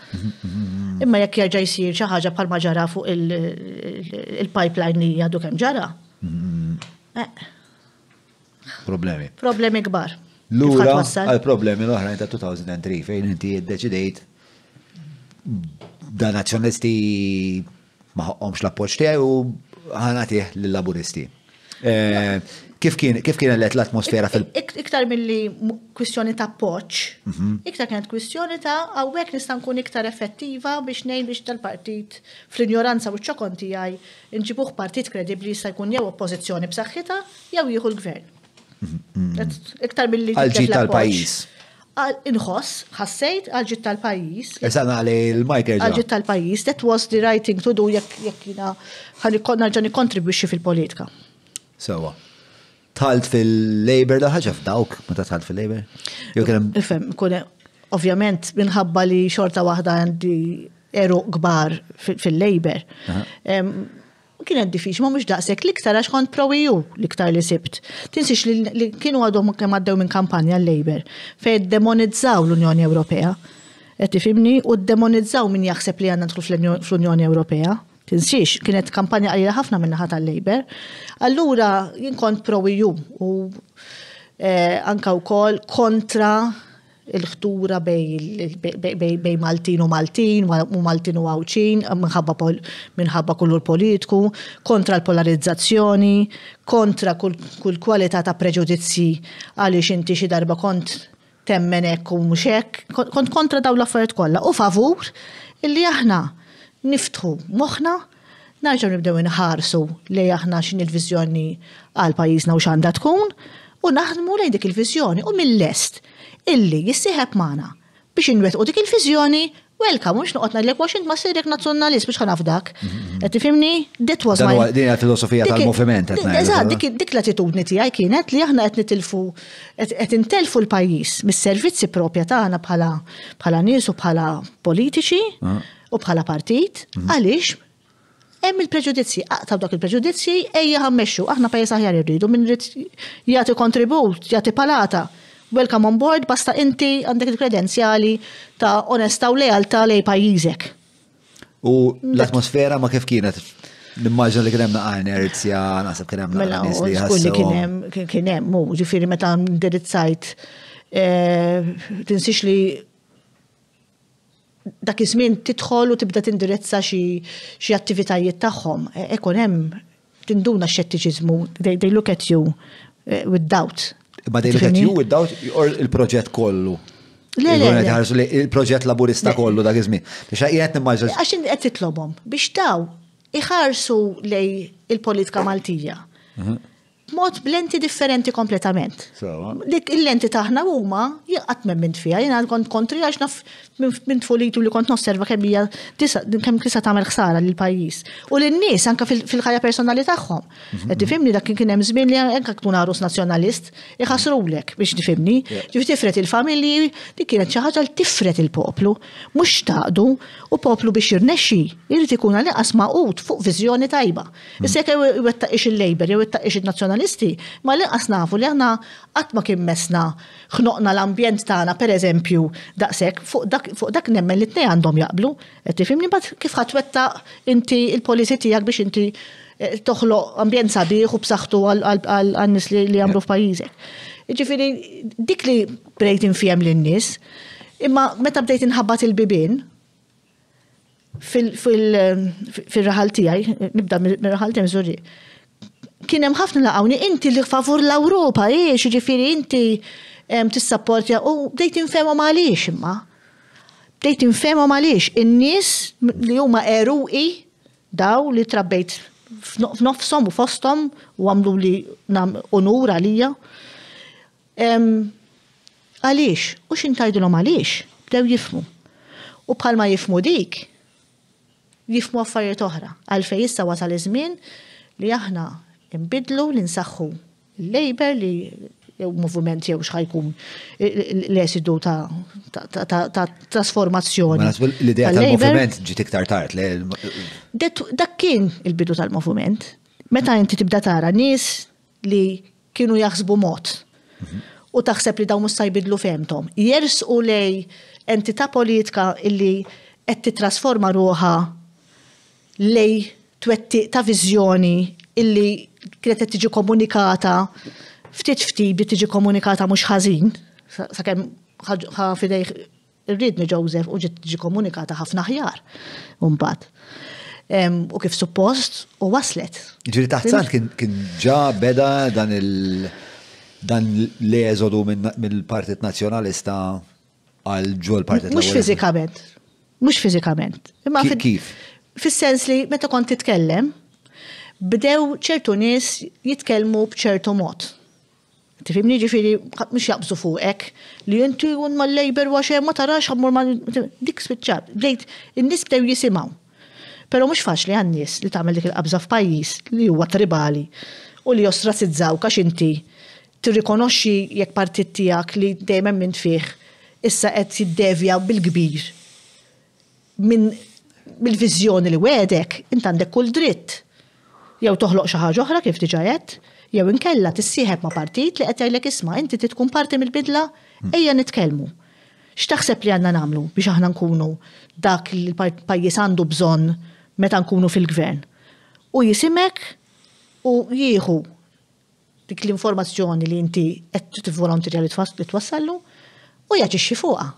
Imma jekk jerġa' jsir xi ħaġa bħal ġara fuq il-pipeline li għadu kemm ġara. Eh. Problemi. Problemi kbar l-ura għal-problemi l-oħrajn ta' 2003 fejn inti id-deċidejt dan azzjonisti maħomx l-appoċ tiegħi u ħanatih lill-laburisti. Eh, kif kien l kien l-atmosfera fil- Iktar milli kwistjoni ta' poċ, mhm. iktar kienet kwistjoni ta' għawek nista' nkun iktar effettiva biex nejn biex tal-partit fl-ignoranza u ċokon tiegħi nġibuħ partit kredibli jista' jkun jew oppożizzjoni b'saħħitha jew jieħu l-gvern. Iktar billi. Għalġi tal-pajis. Inħoss, ħassejt għalġit tal-pajis. Esan għali l-Michael. Għalġi tal-pajis, that was the right thing to do jekk jina ħani kontribuċi fil-politika. Sewa. Tħalt fil-Labor daħħaġa f'dawk, meta talt fil-Labor? Ifem, kunem, ovvjament minħabba li xorta waħda għandi eru kbar fil-labor kienet diffiċ, ma mux daqsek liktar għax kont pro-EU liktar li sibt. Tinsix li kienu għadhom kem għaddew minn kampanja l-Labor fej demonizzaw l-Unjoni Ewropea. Et tifimni u demonizzaw min jaħseb li għanna fl-Unjoni Ewropea. Tinsix, kienet kampanja għalira ħafna minn ħata l-Labor. Allura jinkont pro-EU u eh, anka u kol kontra il-ħtura bej Maltin u Maltin, u Maltin u Għawċin, minħabba kullu l-politiku, kontra l-polarizzazzjoni, kontra kull kwalità ta' preġudizzi għaliex inti xi darba kont temmenek u muxek, kont kontra daw l-affarijiet kollha u favur illi aħna niftħu moħħna narġaw nibdew inħarsu li aħna xin il-vizjoni għal pajjiżna u x'għandha tkun u naħdmu lejn dik il-vizjoni u mill-lest illi jissieħeb magħna biex u dik il fizjoni welcome, mux l-ek Washington ma s-sirik nazjonalist biex ħanaf dak. Mhm. Et tifimni, dit was my... Din filosofija tal dik l-attitudni tijaj kienet li aħna qed nitilfu, qed intelfu l-pajis mis-servizzi propja tagħna bħala bħala nies u bħala politiċi ah. u bħala partit, mhm. għaliex hemm il-preġudizzji, aqtaw ah, dak il-preġudizzji ejja ħammexxu, aħna pajjiż aħjar irridu minn jagħti kontribut, jagħti palata welcome on board basta inti għandek il-kredenzjali ta' onesta u lealta lej pajjiżek. U mm, l-atmosfera ma kif kienet? Nimmaġna li kienem naqqa inerzja, nasab kienem naqqa mela, nis li ħassu. Kienem, kienem, mu, ġifiri meta ndirizzajt, eh, tinsix li dak iż-żmien tidħol u tibda tindirizza xi attivitajiet tagħhom. Ekon e-, hemm tinduna xettiċiżmu, they look at you eh, with doubt. But they look at you il-proġett kollu. Le, le, Il-proġett laburista kollu dak iżmin. Biex għajet nimmaġġa. Għaxin qed titlobhom biex daw iħarsu lej il-politika Maltija. Mhm mod blenti differenti kompletament. Uh, dik il-lenti taħna huma jaqat minn mint fija, jgħat kont kontri għax naf minn tfulitu li kont nosserva kemm hija kemm tista' tagħmel ħsara lil pajjiż. U lin-nies anke fil-ħajja personali tagħhom. Mhm. Qed tifhimni dak kien hemm żmien li anke ktun arus nazzjonalist iħassrulek biex difimni: Ġif tifret il-familji, dik kienet xi ħaġa tifret il-poplu, mhux taqdu u poplu biex jirnexxi, irid ikun għalieqas maqut fuq viżjoni tajba. Mhm. Issa jekk jew iwettaqix il-Labor, jew iwettaqix il-Nazzjonalist ġurnalisti, ma li nafu li aħna qatt ma kien mesna ħnoqna l-ambjent tagħna pereżempju daqshekk fuq dak fuq dak nemmen li t-nej għandhom jaqblu. Qed tifhimni mbagħad kif ħatwettaq inti il-policy tiegħek biex inti eh, toħloq ambjent sabiħ u b'saħħtu għal-nies li jagħmlu f'pajjiżek. Ġifieri dik li brejt fjem lin-nies, imma meta bdejt inħabbat il-bibin, fil-raħal tijaj, nibda mir raħal tijaj, kien hemm ħafna laqawni inti li favur l-Ewropa, iex ġifieri inti tissapportja u bdejt ma għaliex imma. Bdejt infemu għaliex in-nies li huma eruqi daw li trabbejt f'nofsom u fostom u għamlu li nam onur għalija. Għaliex, u xintajdilom għaliex, bdew jifmu. U bħalma jifmu dik, jifmu għaffariet oħra. Għalfej issa wasal iż-żmien li aħna imbidlu li nsaxħu l-lejber li jew moviment jew xħajkun l-esidu ta' trasformazzjoni. L-idea tal-moviment ġi tiktar tard. Dak kien il-bidu tal movement Meta inti tibda tara nis li kienu jaħsbu mod mhm. u taħseb li daw musta jbidlu femtom. Jers u lej entita' politika illi qed titrasforma ruħa lej twettiq ta' viżjoni illi kienet tiġi komunikata ftit ftit tiġi komunikata mhux ħażin sakemm ħa fidejh rridni Joseph u ġiet tiġi komunikata ħafna ħjar mbagħad. U kif suppost u waslet. Ġiri taħt kien ġa beda dan il- dan l-eżodu mill-Partit Nazzjonalista għal ġol Partit Mux fizikament, mux fizikament. Kif? Fis-sens li meta kont titkellem, bdew ċertu nis jitkelmu bċertu mod. Tifimni ġifiri, mux fuq fuqek, li jinti un ma l-lejber waxe, ma tarax għamur ma dik spiċċab, bdejt, n-nis bdew jisimaw. Pero mux faċli għannis li tamel dik il-qabża f'pajjiż li huwa tribali u li ostrasizzaw kax inti tirrikonoxxi jekk partit tiegħek li dejjem minn fih issa qed jiddevja bil-kbir minn mill-viżjoni li wedek, int għandek kull dritt jew toħloq xi ħaġa oħra kif diġà jew inkella tissieħeb ma' partit li qed jgħidlek isma' inti titkun parti mill-bidla hmm. ejja nitkellmu. X'taħseb li għandna nagħmlu biex aħna nkunu dak li l-pajjiż għandu bżonn meta nkunu fil-gvern. U jisimek u jieħu dik l-informazzjoni li inti qed tivvolontirja li twassallu u jaġixxi fuqha.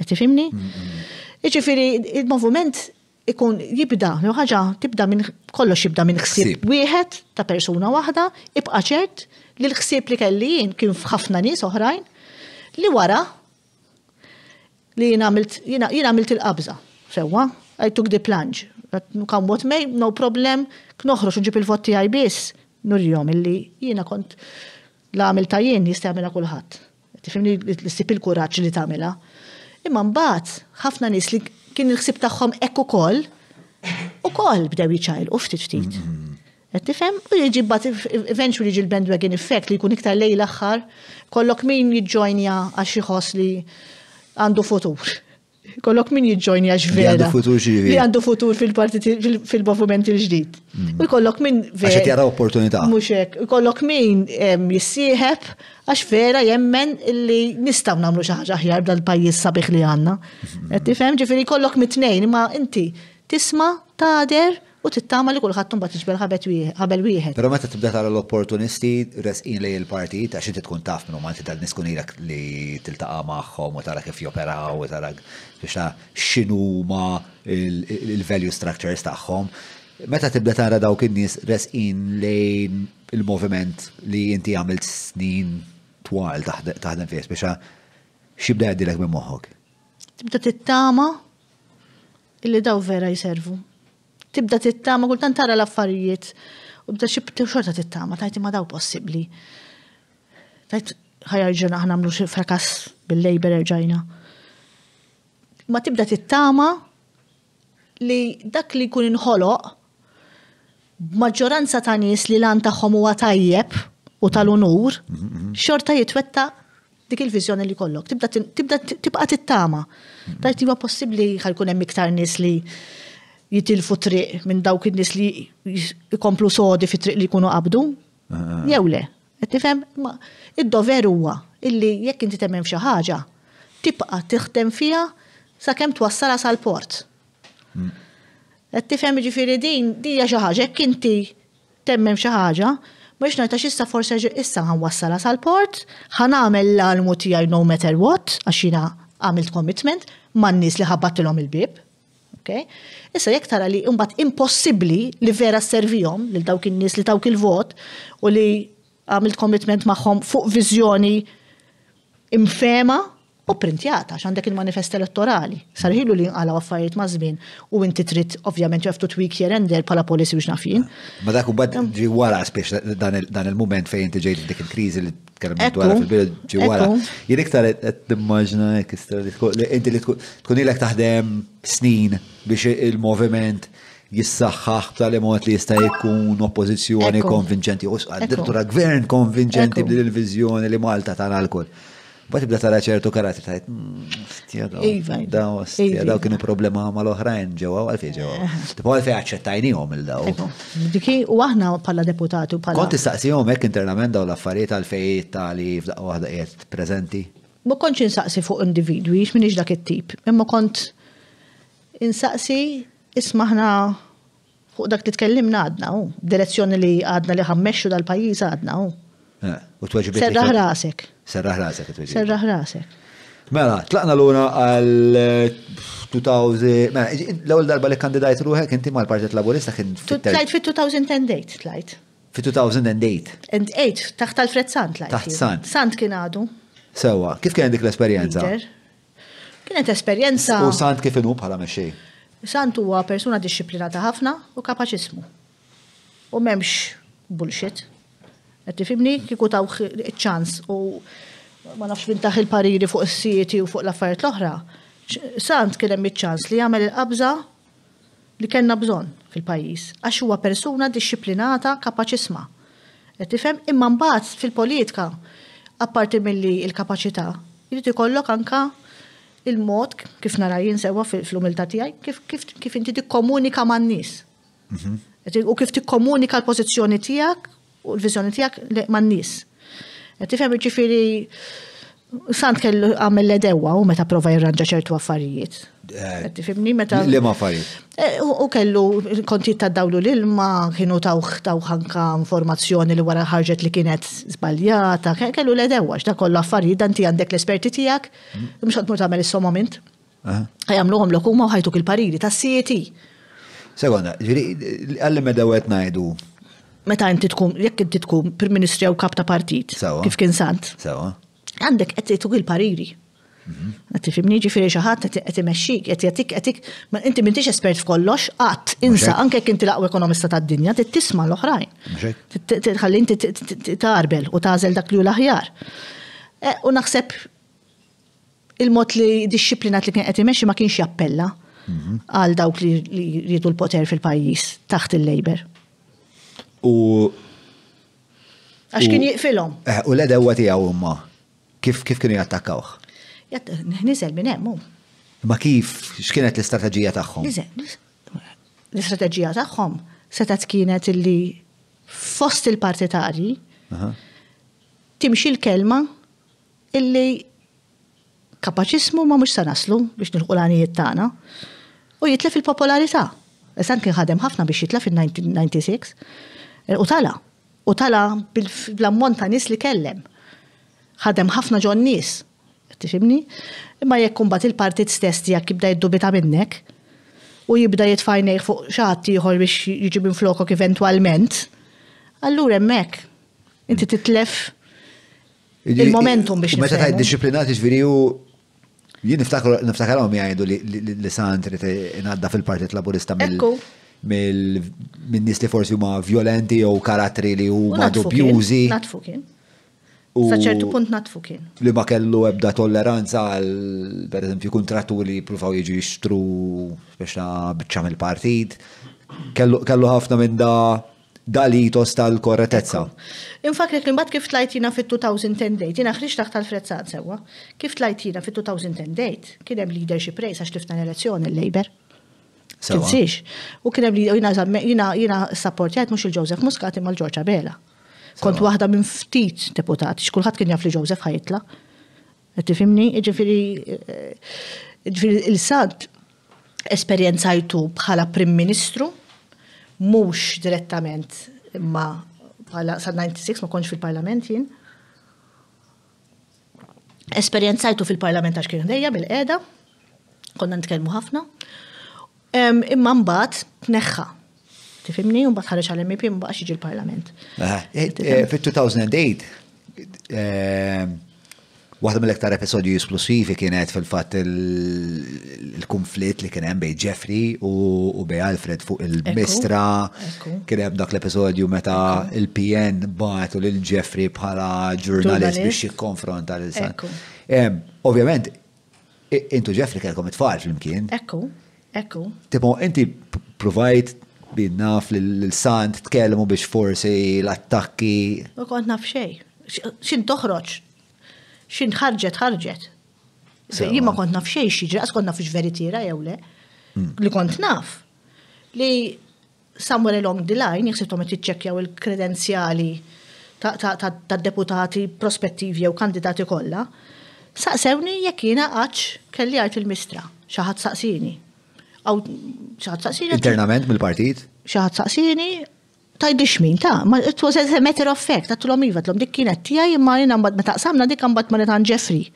Qed tifhimni? Hmm, hmm. Jiġifieri il-moviment ikun jibda, ħaġa tibda minn kollox jibda minn ħsieb wieħed ta' persuna waħda, ibqa' ċert li l-ħsieb li kelli jien kien f'ħafna nies oħrajn li wara li jien għamilt il-qabża sewwa, I took the plunge. Kam what may, no problem, knoħroġ uġib il votti tiegħi biss nurjom illi jiena kont la għamil ta' jien jistamela kulħadd. Tifimni l sip il-kuraġġ li tagħmilha. Imma mbagħad ħafna nies li kien il-ħsib tagħhom hekk ukoll, ukoll bdew jiċajl u ftit ftit. Qed tifhem? U jiġi bat eventually jiġi l-bandwagon effect li jkun iktar lejl aħħar, kollok min jiġġojnja għax ħoss li għandu futur kollok min jidġojni għax vera. għandu futur ġivi. għandu futur fil-movement il-ġdid. Mm. U kollok min vera. Għaxet jara opportunità. Muxek, kollok min jissieħeb għax vera jemmen li nistaw namlu xaħġa ħjar dal-pajis sabiħ li għanna. Mm-hmm. Tifem ġifiri kollok mitnejn, ma inti tisma tader u tittama li kulħadd mbagħad tiġbel ħabel wieħed. Però meta tibda tara l-opportunisti resqin li il-parti ta' xi tkun taf minnu ma tal-nies li tiltaqa' magħhom u tara kif joperaw u tara biex ta' ma il-value structures tagħhom. Meta tibda tara dawk in-nies resqin lejn il-moviment li inti għamilt snin twal taħdem fies biex xibda għaddilek minn moħħok? Tibda tittama illi daw vera jiservu tibda tittama kultant tara l-affarijiet u bda xi xorta tittama tajt ma daw possibbli. Tajt ħajarġuna aħna nagħmlu xi frakas bil-lejber erġajna. Ma tibda tittama li dak li jkun inħoloq b'maġġoranza ta' nies li lan tagħhom huwa tajjeb u tal-unur, xorta jitwetta dik il-vizjoni li kollok. Tibda tibqa tittama. Tajt huwa possibbli ħalkun hemm iktar nies li jitilfu triq minn dawk in-nies li jkomplu sodi fi triq li jkunu qabdu? Ah. Jew le, qed id-dover huwa illi jekk inti temmen xi ħaġa, tibqa' tiħdem fiha sakemm twassala sal-port. Qed hmm. tifhem jiġifieri din dija xi ħaġa jekk inti temmem xi ħaġa, mhux ngħid għax issa forsi issa ħanwassala sal-port, ħanamel l-almu tiegħi no matter what, għax jiena għamilt commitment man-nies li ħabbatilhom il-bib. Okay? Issa jek tara li mbagħad impossibbli li vera servijom lil dawk in-nies li dawk il-vot u li għamilt commitment magħhom fuq viżjoni imfema u printjata għax għandek il-manifest elettorali. Sarħilu li għala affarijiet ma' żmien u inti trid ovvjament jaftu tweak here and there bħala policy biex nafin. Ma dak u bad ġi wara spiex dan il-moment fejn inti ġejt dik il-kriżi li tkellem dwar fil-bild ġi wara. Jien iktar qed inti li tkun ilek taħdem snin biex il-moviment jissaxħax tal mod li jista' jkun oppożizzjoni konvinċenti, u addirittura gvern konvinċenti b'din il-viżjoni li Malta tal l-kull. Bħat ibda tara ċertu karatri tajt, mm, daw, iva, iva. daw iva, kienu problema ma l-oħrajn ġewa, għalfej ġewa. Tipo eh. għacċettajni għom il-daw. Diki u aħna pala deputatu pala. Konti għom ek internament daw l-affarijiet għalfej tali f'daqqa waħda qiegħed prezenti? Ma kontx insaqsi fuq individwi, x'minix dak it-tip, imma kont insaqsi ismaħna fuq dak li tkellimna għadna, direzzjoni li għadna li ħammexxu dal-pajjiż għadna. Eh. U t-weġibet. Serraħ rasek. Serraħ rasek. Serraħ rasek. Mela, tlaqna l-una għal 2000, eh, mela, l-ewel darba li kandidajt ruħek inti mal partit Laburista kien. Tlajt fit 2008 tlajt. Fi 2008. And 8, taħt tal fred sant tlajt. Taħt Sant. Sant kien għadu. Sewa, kif kien dik l-esperienza? Kienet esperienza. U Sant kif inu bħala meċi? Sant huwa persuna disciplinata ħafna u kapaċismu. U memx bullshit. Tifimni, kiku taw ċans u ma nafx vintaħ il-pariri fuq s-sieti u fuq l-affarijiet l-oħra. Sant kien hemm iċ-ċans li jagħmel il qabza li kellna bżonn fil-pajjiż għax huwa persuna dixxiplinata kapaċisma. isma'. imma mbagħad fil-politika apparti milli il-kapaċità jrid ikollok anka il-mod kif nara jien sewa fil umiltà tiegħi kif, kif, kif inti tikkomunika man-nies. Mhm. U kif tikkomunika l-pożizzjoni tiegħek u l-vizjoni tijak man nis. E Tifem ġifiri, sant kellu għamil l-edewa u meta prova jirranġa ċertu affarijiet. Eh, e Tifimni meta. L-lim affarijiet. E, u kellu konti ta' dawlu l-ilma, kienu ta' uħanka informazzjoni li wara ħarġet li kienet zbaljata, kellu l-edewa, xda kollu affarijiet, danti għandek l-esperti tijak, mux mm. għadmur ta' għamil s-somament. Għajamlu għom l-okuma u ħajtuk il-pariri ta' sieti. Sekonda, ġiri, għallim edawet najdu meta inti tkun, jekk inti tkun prim ministri jew kap ta' partit, kif kien sant. Għandek qed tituk il-pariri. Mhm. Qed tifhimni ġifieri xi ħadd qed imexxik, qed jagħtik qed ma inti m'intix espert f'kollox, qatt insa anke jekk inti l-aqwa ekonomista tad-dinja trid tisma' l-oħrajn. Tħalli inti tarbel u tażel dak li hu l-aħjar. Eh, u naħseb il-mod li disċiplinat li kien qed imexxi ma kienx jappella mhm. għal dawk li jridu l-poter fil-pajjiż taħt il-Labor. U. Għax kien jiqfilhom. Eh, u l-edewa tiegħu huma. Kif kif kienu jattakkawh? Nisel minn hemm Ma kif x'kienet l-istrateġija tagħhom? L-istrateġija tagħhom setat kienet illi fost il partitarji timxi l-kelma illi kapaċismu ma mux sanaslu biex nilħu l-għanijiet tagħna u jitlef il-popolarità. Esan kien ħadem ħafna biex jitlef il-1996 U tala, u tala bil-ammont ta' nis li kellem. Ħadem ħafna ġon nis, tifimni? Imma jekk kumbat il-partit stess tijak jibda jiddubita minnek u jibda jitfajnej fuq xaħat ieħor biex jġib inflokok eventualment, eventwalment, allura hemmhekk inti titlef il-momentum biex. Meta tajt disciplinat ġviri u jien niftakar għom jgħidu li Santri inadda fil-partit laburista mill- minn nis li forsi huma violenti jew karatri li huma dubjużi. Natfu kien. ċertu punt natfu kien. Li ma kellu ebda tolleranza għal, per eżempju, li pruvaw jiġu jixtru biex bieċa mill-partit. Kellu ħafna minn da dalitos tal-korretezza. Infakrek li mbagħad kif tlajtina fit-2010 date, jiena ħriġ taħt tal-frezzan sewa, kif tlajtina fit-2010 date, kien hemm leadership race għax tifna l-elezzjoni l-Labor. Tinsiex. U kien li jina jina sapportjajt mhux il-Joseph Muscat imma l-Ġorġa Bela. Kont waħda minn ftit deputat, xkulħadd kien jaf li Joseph ħajtla. Tifimni, ġifieri eh, ġifieri il-sad esperjenzajtu bħala Prim Ministru mhux direttament imma bħala sa 96 ma kontx fil-Parlament jien. Esperjenzajtu fil-Parlament għax kien dejja bil-qeda, konna nitkellmu ħafna. Imma mbagħad tneħħa Tifimni, un bat ħareċ għal-MP, un bat l-parlament. Eh, eh, Fit-2008, eh, Waħda mill-iktar episodju esplusivi kienet fil fatt il-konflitt li kien hemm bejn Jeffrey u bej Alfred fuq il-Mistra. Kien hemm dak l-episodju meta il-PN batu lil Jeffrey bħala ġurnalist biex jikkonfronta l Ovvjament, intu Jeffrey kelkom it-tfal flimkien. Ekku. Ekku. Tipo, inti provajt bidnaf l-sant tkellmu biex forsi l-attakki. U kont naf xej. Xin toħroġ. Xin ħarġet, ħarġet. Jimma kont naf xej xieġi, għas kont naf veritira jew le. Hmm. Li kont naf. Li somewhere along the line, jħsibtom għet iċċekjaw il-kredenzjali ta' deputati prospettivi jew kandidati kollha. Saqsewni jekk jiena għax kelli għajt il-mistra, xaħat saqsini. Għaw xaħat saqsini. Internament mill partijt Xaħat saqsini, tajdix dixmin, ta' ma it was a matter of fact, ta' t-lom jivat tulom iva, tulom dik kienet tijaj, imma jina mbad ma taqsamna dik mbad ma netan Jeffrey.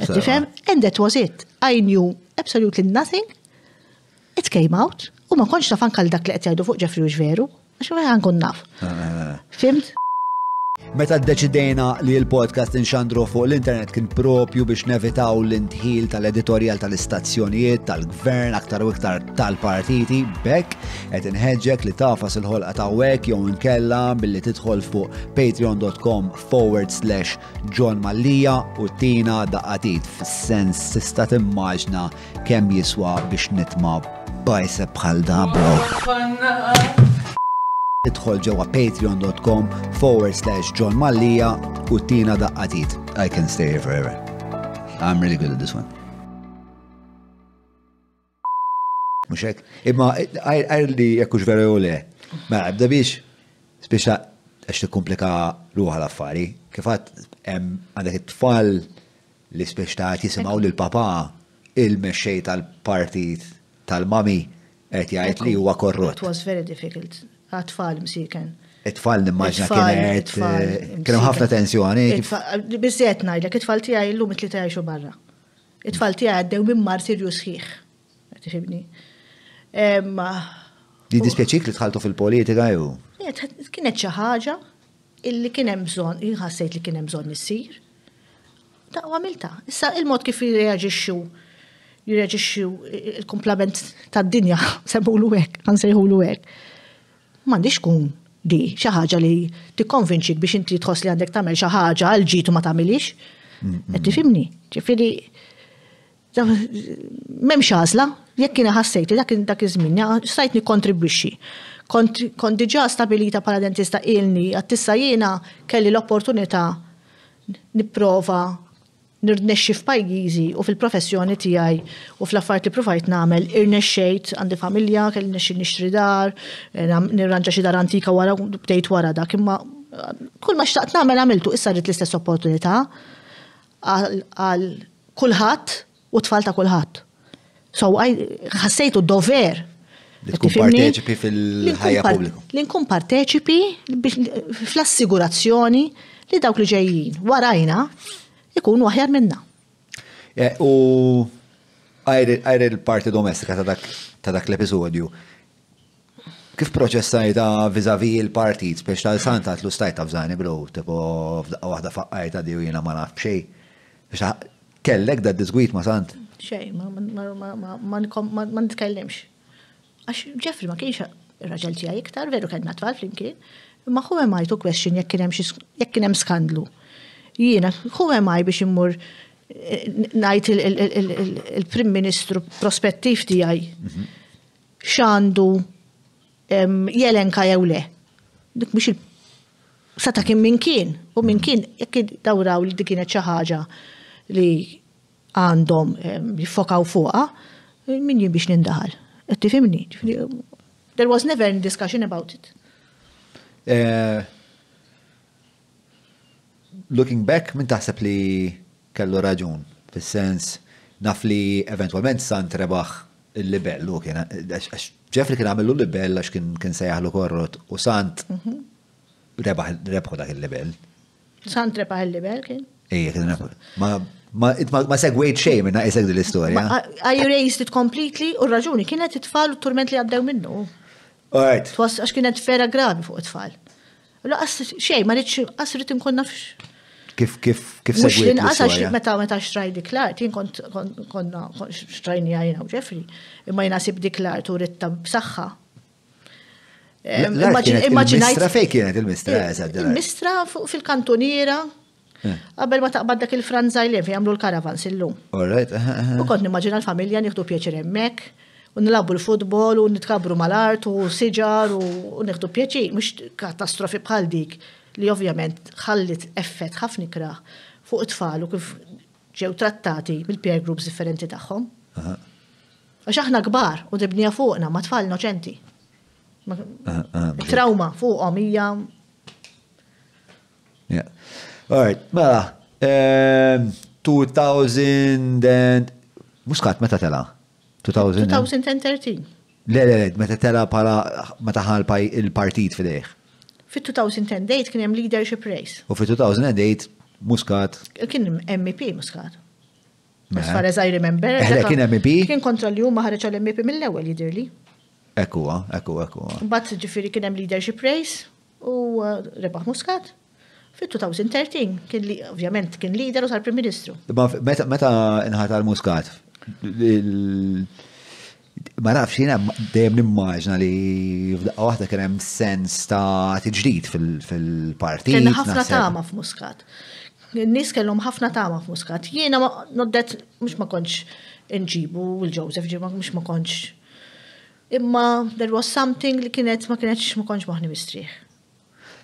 Tifem? And that was it. I knew absolutely nothing. It came out. U ma konċ nafan kal dak li għetjajdu fuq Jeffrey u ġveru. Għaxu għan kon naf. Ah, ah, ah. Fimt? Meta d-deċidejna li l-podcast inxandru fuq l-internet kien propju biex nevitaw l-intħil tal-editorial tal-istazzjonijiet, tal-gvern, aktar u iktar tal-partiti, bekk qed inħeġġek li tafas il-ħolqa ta' wek jew nkella billi tidħol fuq patreon.com forward slash John Mallija u tina daqqatit f sens tista' timmaġna kemm jiswa biex nitma' bajseb bħal da bro. Uh, idħol ġewwa patreon.com forward slash John Mallia u tina daqqatit. I can stay here forever. I'm really good at this one. Muxek, imma għajrli jekkux veru u le. Ma mela, għabda biex, spiċa, għax t-komplika ruħa l-affari, kifat għandek it-tfal li speċ ta' jisimaw l-papa il-mexxej tal-partit tal-mami għet jgħajt li huwa korrot. It was very difficult għatfall msiken. Itfall tfal nimmaġna kienet. Eh, Kienu ħafna tensjoni. Bizziet najdlek, itfall tijaj l-lum it-li tijaj xo barra. it tijaj għaddew minn mar sirju sħiħ. Tifibni. Di dispieċik li tħaltu fil-politika ju? Kienet xi ħaġa illi kien hemm bżonn, li kien hemm bżonn issir. Ta' u għamilta. Issa il-mod kif jirreġiċu, jirreġiċu il-komplament tad-dinja, l <laughs> hekk, għan l hekk m'għandix xkun di xi ħaġa li konvinċik biex inti tħoss li għandek tagħmel xi ħaġa għal ġitu ma tagħmilix. Qed tifhimni. Ġifieri m'hemmx għażla, jekk kina ħassajti, dak dak iż-żmien, stajt nikkontribwixxi. Kont diġà stabilita bħala dentista ilni, għattissa jiena kelli l-opportunità nipprova nirnexxi f'pajjiżi u fil-professjoni tiegħi u fl-affarijiet li provajt nagħmel irnexxejt għandi familja, kelli nexxi nixtri dar, eh, nirranġa xi dar antika wara bdejt wara dak imma eh, kull ma xtaqt nagħmel għamiltu issa rid l-istess opportunità għal kulħadd u tfal ta' kulħadd. So ħassejtu dover Tkun parteċipi fil-ħajja pubblika. L-inkun parteċipi fl-assigurazzjoni li dawk li ġejjin warajna ikun aħjar minna. E, u għajri il-parti domestika ta' dak l-episodju. Kif proċessajta vizavi l partit biex tal-santa tlu stajta bżani bro, tipo għahda wahda faqqajta di u jena ma naf bxej. Biex kellek da disgwit ma sant? Xej, ma nitkellimx. Għax Jeffrey ma kienx raġel tijaj iktar, veru kena tfal flimkien, ma xume jtu kwestjon jekk kienem skandlu jiena, who am biex immur eh, najt il-Prim Ministru prospettiv għaj, xandu jelenka jew le. Dik biex il-sata kien minn kien, u minn kien, jekk dawraw li dikina xi ħaġa li għandhom jiffokaw fuqa, minn jien biex Għetti fimni, um, there was never any discussion about it. Eh, looking back, min taħseb li kellu raġun, fil-sens naf li eventualment sant rebaħ il-libellu, kien, ġef li kien għamillu libell għax kien sejjaħlu korrot, u sant mhm. rebaħ dak il-libell. Sant rebaħ il-libell kien? Ejja, kien rebaħ. Ma, ma segwejt xej minna di l istorja I erased it completely u raġuni kienet it-tfal u turment li għaddew minnu. Alright. Twas għax kienet fera gravi fuq it-tfal. Għas xej, ma għas rritin konna fx kif kif kif Mux l-inqas għax meta meta xtraj diklart, jien kont konna xtrajni għajna u Jeffrey imma jina sib diklart u ritta b'saxħa. Immaġinajt. Fej kienet il-mistra mistra fil-kantoniera, eh. Qabel ma taqbad dak il-Franzaj li jagħmlu l-karavans illum. Alright. Eh, eh, u kont nimmaġina l-familja nieħdu pjaċir hemmhekk, u nilabu l-futbol u nitkabru mal-art u siġar u nieħdu pjaċir, mhux katastrofi bħal dik li ovvjament ħallit effett ħafna kraħ fuq it-tfal u kif ġew trattati mill-peer groups differenti tagħhom. Għax aħna kbar u dibnija fuqna ma tfal noċenti. Trauma fuqhom hija. alright, mela, 2000 ehm, muskat meta tela? 2013. Le, le, le, meta tela para meta ħal il-partit fideħ. Fit-2008 kien hemm leadership race. U fit-2008 Muscat. Kien MEP Muscat. As far as I remember. Eh, kien MEP? Kien kontrolli u huma għal-MEP mill ewel jidirli. Ekkuwa, ekkuwa, ekkuwa. Bat ġifiri kien hemm leadership race u uh, rebaħ Muscat fit-2013 kien li, ovvjament, kien leader u sar Prim Ministru. Meta inħatar Muscat, ma nafx jina dejjem nimmaġna li f'daqqa waħda kien hemm sens ta' tiġdid fil-partit. Kien ħafna tama f'Muscat. Nis kellhom ħafna tama f'Muscat. Jiena noddet mhux ma kontx inġibu l-Joseph ġimma mhux ma kontx. Imma there was something li kienet ma kienetx ma kontx maħni mistrieħ.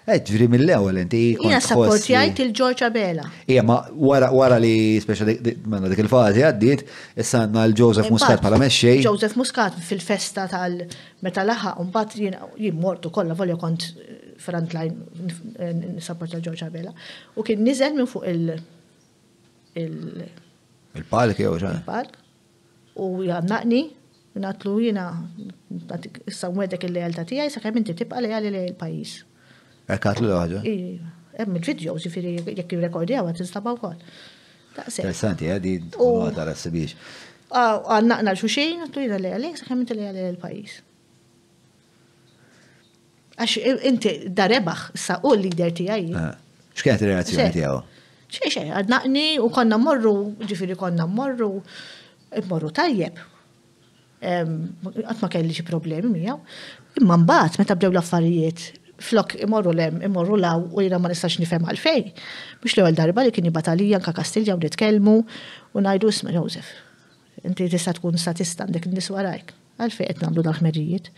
Eh, ġviri mill-ewel inti. Jina sapportjajt il-Georgia Bela. Ija, ma wara wara li speċa manna dik il-fazi għaddit, issa għanna l-Joseph eh, Muscat pala meċċej. Joseph Muscat fil-festa tal-meta laħa, un-bat jimmortu kolla, volja kont eh, frontline nisapporta l-Georgia Bela. U kien nizel minn fuq il- il- il-palk jew ġan. Il-palk. U jannaqni, natlu jina, issa mwedek il-lejalta tijaj, sa' kemm inti tibqa lejali l-pajis. Ekkat l-ħagġa? Iva, iva. Hemm il-video, jekk jirrekordjaw qed instabaw ukoll. Interessanti, għadi eh, għadha rassibiex. Għannaqna xuxin, tu li għalek, saħem inti li għalek il-pajis. Għax inti darebax, sa' u l-lider il-relazzjoni ah, għadnaqni u konna morru, ġifiri konna morru, morru tajjeb. Għatma kelli xie problemi Imman bat, meta bdew l-affarijiet, flok imorru lem, imorru law u jina ma nistax nifhem għalfej. Mux l-ewwel darba li kien jibatalija anka Kastilja u nitkellmu u ngħidu Sma' Josef. Inti tista' tkun statista għandek nies warajk. Għalfej qed nagħmlu daħmerijiet.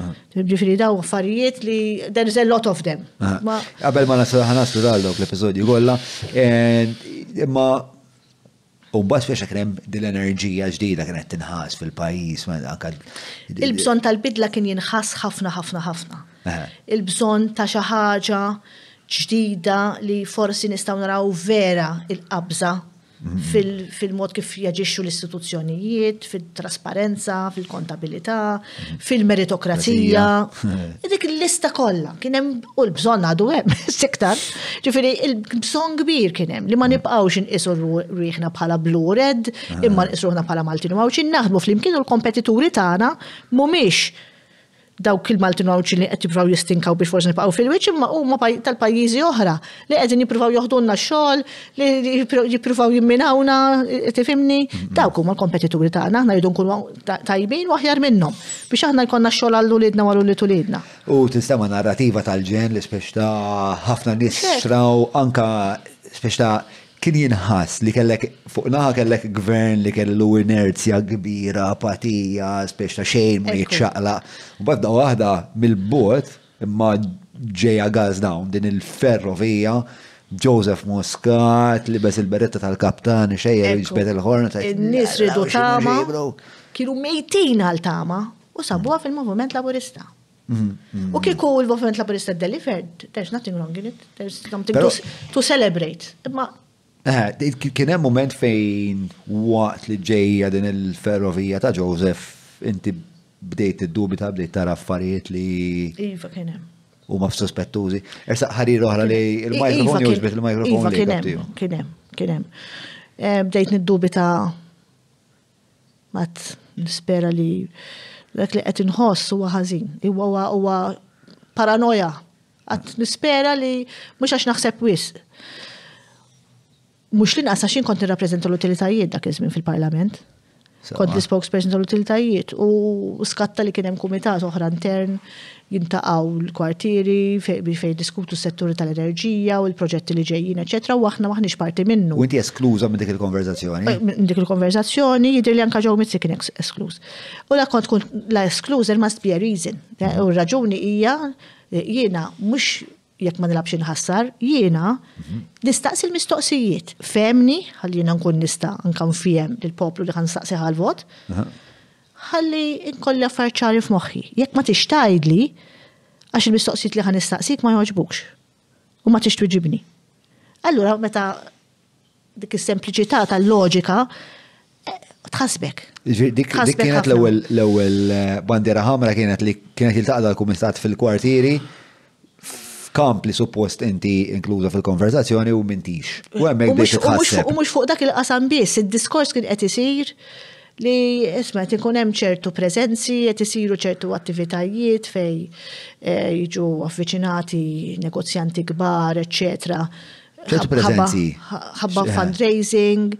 ħmerijiet ah. daw affarijiet li there's a lot of them. Ah. Qabel ma nasa ħanaslu dal dawk l-episodju kollha, eh, imma bas fiex krem dil-enerġija ġdida kienet tinħas fil-pajis. Il-bżon tal-bidla kien jinħas ħafna ħafna ħafna il-bżon ta' xi ħaġa ġdida li forsi nistgħu naraw vera il-qabża mhm. fil-mod kif jaġixxu l-istituzzjonijiet, fil-trasparenza, fil-kontabilità, mhm. fil-meritokrazija. Dik il-lista kollha kien hemm u l-bżonn għadu hemm <laughs> sektar. Ġifieri l bżonn kbir kien hemm li ma mhm. nibqgħux inqisu rieħna bħala blu red, imma nqisu bħala Maltin u naħdmu flimkien u l-kompetituri tagħna mhumiex dawk il-Maltin li qed jippruvaw jistinkaw biex forsi nipaw fil-wiċċ imma huma tal-pajjiżi oħra li qegħdin jipruvaw joħdunna x-xogħol, li jippruvaw jimminawna, eh, tifimni, mhm. dawk huma kompetituri ta' aħna jidun nkunu tajbin u aħjar minnhom biex aħna jkollna x-xogħol għall ulidna wara li tulidna. U tinstema narrativa tal-ġen li speċta ħafna nisraw anka speċta kien jinħas li kellek fuq naħa kellek gvern li kellu inerzja kbira, apatija, spiex ta' xejn ma jitxaqla. U badda waħda mill-bot imma ġeja gaz dawn din il-ferrovija Joseph Muscat, li bes il-beretta tal kaptani xejja jġbet il-ħorn. Il-nis ridu tama, kienu mejtin għal-tama u sabuha mm. fil-movement laburista. Mm-hmm, u mm-hmm. kiku il-movement laburista delivered, there's nothing wrong in it, there's something to celebrate. Imma Eh, kien hemm moment fejn waqt li ġejja din il-ferrovija ta' Joseph inti bdejt id-dubita bdejt tara affarijiet li. Iva kien hemm u ma f-sospettużi. Ersa ħarir oħra li il-mikrofon jużbet il-mikrofon. Iva, kienem, kienem, kienem. Bdejt niddubita mat nispera li dak li qed inħoss huwa ħażin, huwa huwa paranoja. Qatt nispera li mhux għax naħseb wisq mux li naqsa xin kont rappresenta l-utilitajiet dak iż-żmien fil-parlament. Kont li spokesperson tal-utilitajiet u skatta li kien hemm kumitat oħra intern jintaqgħu l-kwartieri fejn diskutu s-setturi tal-enerġija u l-proġetti li ġejjin, eċetera, u aħna maħniex parti minnu. U inti eskluża minn dik il-konverzazzjoni? Eh, minn dik il-konverzazzjoni jidir li anke ġew mitzi kien eskluż. U la kont kun la eskluż there must be a reason. Eh, u r-raġuni hija eh, jiena mhux jekk ma nilabx inħassar, jiena nistaqsi l-mistoqsijiet. Femni, ħalli jiena nkun nista' nkan fihem lill-poplu li ħanstaqsi għal vot Ħalli nkolli affarċari f'moħħi. Jekk ma tixtajdli, għax il-mistoqsijiet li ħanistaqsik ma joġbux. U ma tixtwiġibni. Allura, meta dik is-sempliċità tal-loġika, eh, tħasbek. Dik kienet l-ewwel eh, bandiera ħamra kienet li kienet il-taqda l-kumitat fil-kwartieri f'kamp li suppost inti inkluża fil-konverzazzjoni u mintix. U hemmhekk biex U mhux fuq dak il-qasam biss, id diskors kien qed isir li isma' ikun hemm ċertu preżenzi, qed isiru ċertu attivitajiet fej eh, jiġu affiċinati negozjanti kbar, eċetera. ċertu preżenzi. Ħabba eh. fundraising,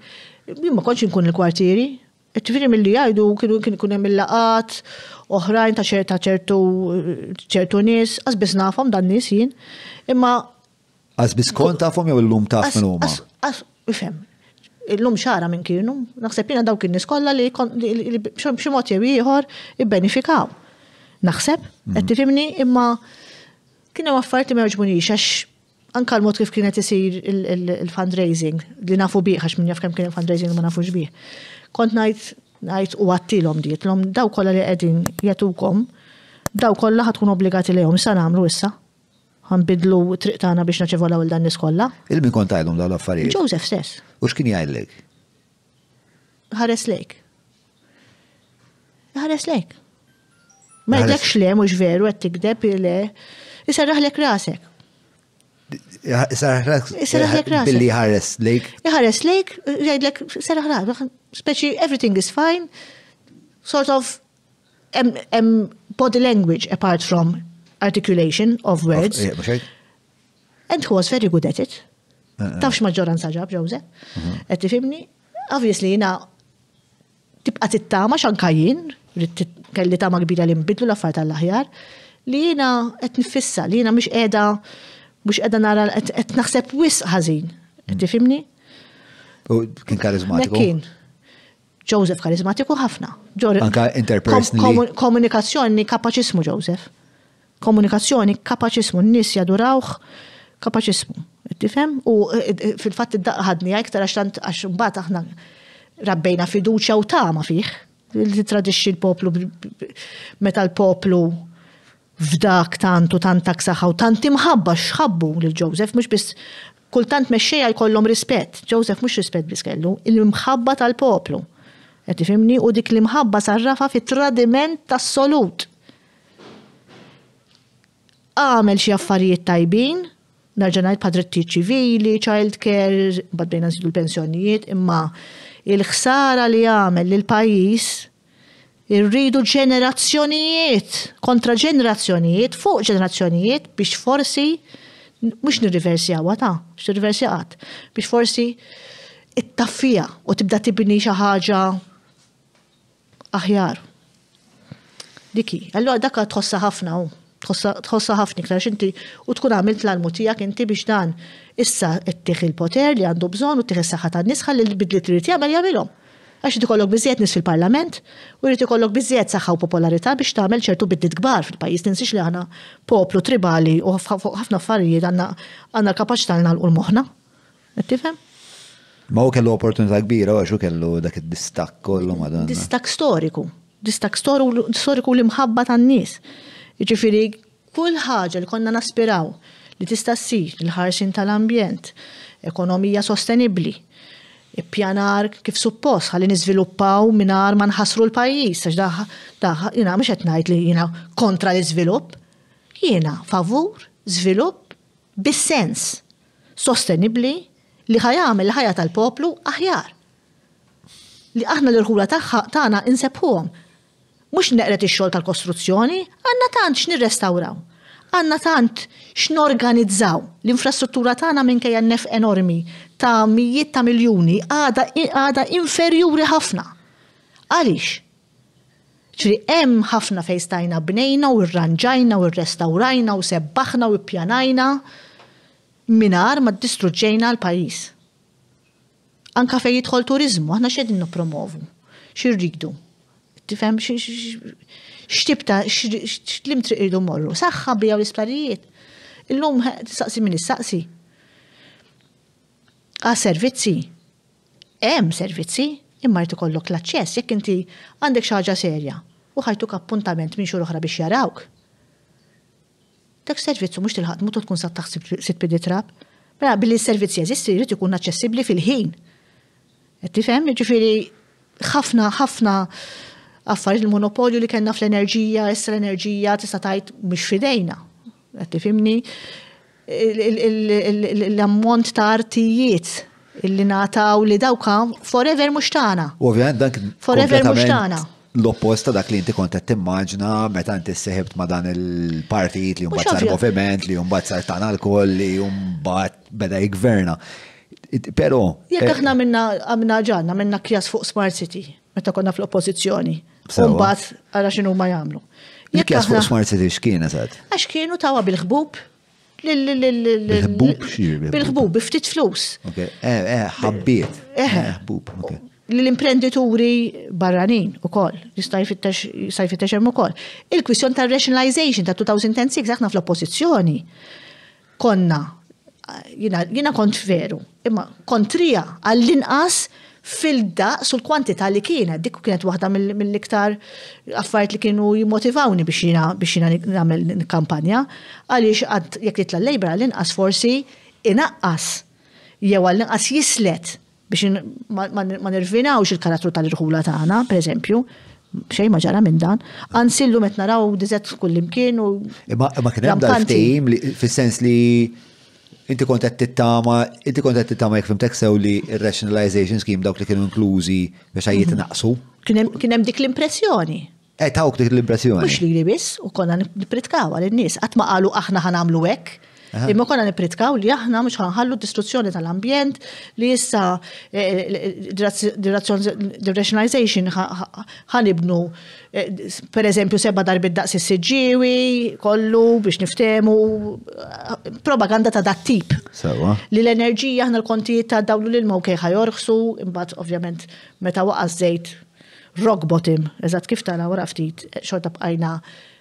jien ma konċ inkun il-kwartieri, Ġifiri mill-li għajdu, kienu kien ikun hemm il-laqat oħrajn ta' ċertu ċertu nies, għazbis nafhom dan nies jien, imma. Għazbis kont tafhom jew illum taf minn huma? l illum xara minn kienu, naħseb jiena dawk in nis kolla li b'xi mod jew ieħor ibbenifikaw. Naħseb, mhm. qed tifhimni imma kien hemm affarijiet li ma jogħġbunix għax anka l-mod kif kienet isir il-fundraising li nafu bih għax minn jaf kemm kien fundraising ma nafux bih. Kont ngħid Għajt u għattilom dietlom, daw kolla li għedin jatukom, daw kolla ħatkun obbligati li jom, sa namlu issa. Għanbidlu triqtana biex u l dan niskolla. Il-min kont għajdum daw l-affarijiet? Joseph stess. U xkien jgħajlek? Ħares lejk. Ħares lejk. Ma jgħidlek xlem u xveru għed tikdeb il-le. Jisarraħlek rasek. Billi ħares lejk. lejk, jgħidlek, saraħ raħ, speċi everything is fine, sort of um, um, body language apart from articulation of words. And who was very good at it. Uh-uh. Tafx ma'ġoran sa'ġab, ġawze. Għetti uh-huh. fimni, obviously jina tibqa tittama xankajin, kelli tama kbira li nbidlu l-affar tal laħjar li jina għet nifissa, li jina mux edha mux edha nara, et naħseb wis ħazin, mm. tifimni? U kien karizmatiku? Kien. Joseph karizmatiku ħafna. Anka interpersonally. Komunikazzjoni kapaċismu Joseph. Komunikazzjoni kapaċismu, n-nis jadurawħ kapaċismu. Tifem? U e, e, e, fil-fat id-daqqadni għajk tara xtant għax mbagħad aħna rabbejna fiduċja u tama fih. Li tradixxi l-poplu meta l-poplu f'dak tantu tant tak u tant imħabba xħabbu lil Joseph, mux biss kultant mexxejja jkollhom rispett. Joseph mux rispett biss kellu, il-imħabba tal-poplu. Qed tifhimni u dik l-imħabba sarrafa fit tradiment tas-solut. Għamel xi affarijiet tajbin, narġanajt padretti ċivili, child care, bad bejna l-pensjonijiet, imma il-ħsara li għamel lil pajjiż irridu ġenerazzjonijiet kontra ġenerazzjonijiet fuq ġenerazzjonijiet biex forsi mux nirriversjawa ta' għat biex forsi it-taffija u tibda tibni xi ħaġa aħjar. Diki, għallu dak tħossa ħafna u tħossa ħafna iktar xinti u tkun għamilt l-almu tijak inti biex dan issa it-tiħi il-poter li għandu bżon u tiħ is-saħħa tan-nisħa li l-bidli trid jagħmel jagħmilhom. Għax irid ikollok biżjed nies fil-Parlament u jrid ikollok biżjed saħħa u popolarità biex tagħmel ċertu biddiet kbar fil-pajjiż tinsix li aħna poplu tribali u ħafna affarijiet għandna għandna l-kapaċità li nagħlqu l-moħħna. tifhem? Ma u kellu opportunità kbira għax u kellu dak id-distak kollu madonna. Distak storiku. Distak storiku li mħabba tan-nies. Jiġifieri kull ħaġa li konna naspiraw li tista' ssir il-ħarsin tal-ambjent, ekonomija sostenibbli, ippjanar kif suppost ħalli niżviluppaw minar ma nħassru l-pajjiż għax daħ daħ jiena mux qed ngħid li jina kontra l-iżvilupp. Jiena favur żvilupp bis-sens sostenibbli li ħajamil l-ħajja tal-poplu aħjar. Li aħna l-irħula tagħna insebħuhom. Mhux neqret ix-xogħol tal-kostruzzjoni, għandna tant x'nirrestawraw. Għandna tant x'norganizzaw l-infrastruttura tagħna minkejja nef enormi ta' mijiet ta' miljoni għada, għada inferjuri ħafna. Għalix? ċri hemm ħafna fejstajna bnejna u rranġajna u restaurajna u sebbaħna u pjanajna minar ma distruġġejna l-pajis. Anka fej jidħol turizmu, aħna xedin promovu, rridu. Tifem, xtibta, xtlim triqridu morru, saħħa bija l-isparijiet. Illum, saqsi minn saqsi Għa servizzi. Hemm servizzi, imma rrid ikollok l-aċċess jekk inti għandek xi ħaġa serja u ħajtuk appuntament minn xur oħra biex jarawk. Dak servizzu mhux tilħaq mutu tkun sa taħsib sit pidi trap. Mela billi s-servizzi jeżisti jrid ikun aċċessibbli fil-ħin. Qed tifhem, jiġifieri ħafna ħafna affarijiet il-monopolju li kellna fl-enerġija, essa l-enerġija tista' tgħid mhix fidejna. Qed tifhimni l-ammont ta' artijiet illi nataw li dawka forever mux tana. Ovvijament dak. Forever mux tana. L-opposta dak li inti kont qed timmaġna meta inti seħibt ma dan il-partijiet li jumbat sar moviment li jumbat sar tana l li jumbat beda jgverna. Pero. Jek aħna minna għamna ġanna minna kjas fuq Smart City meta konna fl-oppozizjoni. Umbat għala xinu ma jamlu. Jek fuq Smart City xkien, eżat? Għax kienu tawa bil-ħbub Bil-ħbub Bil-ħbub, biftit flus. Eh, eh, ħabbiet. Eh, ħbub. L-imprenditori barranin u koll, jistajfittax jemmu koll. Il-kwissjon ta' rationalization ta' 2006, aħna fl-oppozizjoni, konna, jina kont veru, imma kontrija għall-inqas fil-daq sul kwantità li kienet, dik kienet waħda mill-iktar affarijiet li kienu jimmotivawni biex jina biex jina nagħmel kampanja, għaliex għad jekk jitla l-lejbra l-inqas forsi inaqqas jew għall-inqas jislet biex ma nirvinawx il-karattru tal-irħula tagħna, pereżempju, xej ma ġara minn dan, ansillu met naraw dizet kullimkien u. Ma kien hemm dal-ftehim fis-sens li Inti kont qed tittama, inti kont qed tittama jekk fimtek sew li r rationalization scheme dawk li kienu inklużi biex ħajjiet mhm. naqsu. Kien hemm dik l-impressjoni. Eh, tawk dik l-impressjoni. Mhux li biss u konna nippritkaw għal nies qatt ma qalu aħna ħanamlu hekk Imma konna nipritkaw li aħna mhux ħanħallu distruzzjoni tal-ambjent li issa eh, eh, directionalization ħanibnu eh, per eżempju seba darbit daqs s siġġiewi kollu biex niftemu propaganda ta' dat tip. Li l-enerġija aħna l-kontijiet ta' dawlu l-ilma ħajorħsu, imbat imbagħad ovvjament meta waqas żejt rock bottom, eżat kif tana wara ftit xorta bqajna,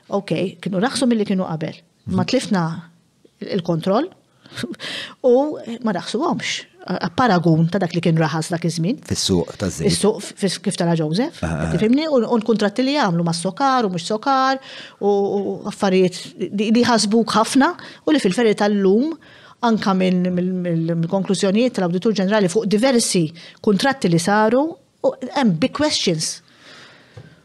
ok, kienu naħsu mill-li kienu qabel. Ma tlifna il-kontroll u ma naħsuhomx paragun ta' dak li kien raħas dak iż-żmien. Fis-suq ta' żejt. Fis-suq kif tara Joseph. Tifimni, u l-kuntratti li jagħmlu ma' sokar u mhux sokar u affarijiet li ħasbuk ħafna u li fil-ferri tal-lum anka minn konklużjonijiet tal-Awditur Ġenerali fuq diversi kuntratti li saru u hemm big questions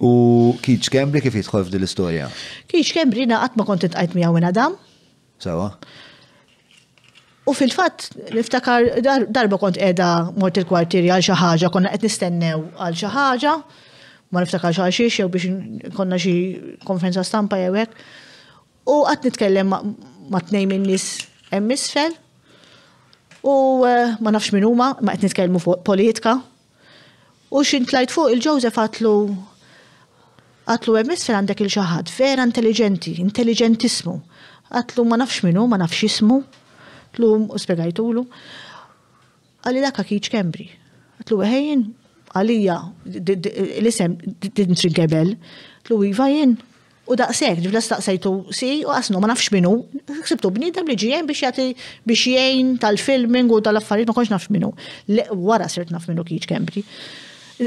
U Kiċ Kembri kif jitħol f'din l-istorja? Kiċ Kembri naqat ma kont intqajt miegħu Adam. Sawa. U fil-fatt, niftakar darba kont edha mort il-kwartieri għal xi ħaġa, konna qed nistennew għal xi ħaġa, ma niftakar xi jew biex konna xi konferenza stampa jew hekk. U qatt nitkellem ma' tnejn minn nies emmisfel, U eh, ma nafx minn huma, ma qed nitkellmu fuq politika. U xin lajt fuq il-Joseph għatlu għatlu hemm għandek il-xaħad, vera intelligenti, intelligentismu. Għatlu ma nafx minu ma nafx jismu, għatlu u għlu. Għalli dak kiċ Kembri. Għatlu għajin, għalija, l-isem dintri gebel, tlu iva jien. U daqsek, ġifla staqsajtu si, u għasnu, ma nafx minu, ksibtu bnidem li ġijen biex jati biex jgħin tal-filming u tal-affarijiet, ma konx nafx minu. Wara sirt naf minu kiċ Kembri.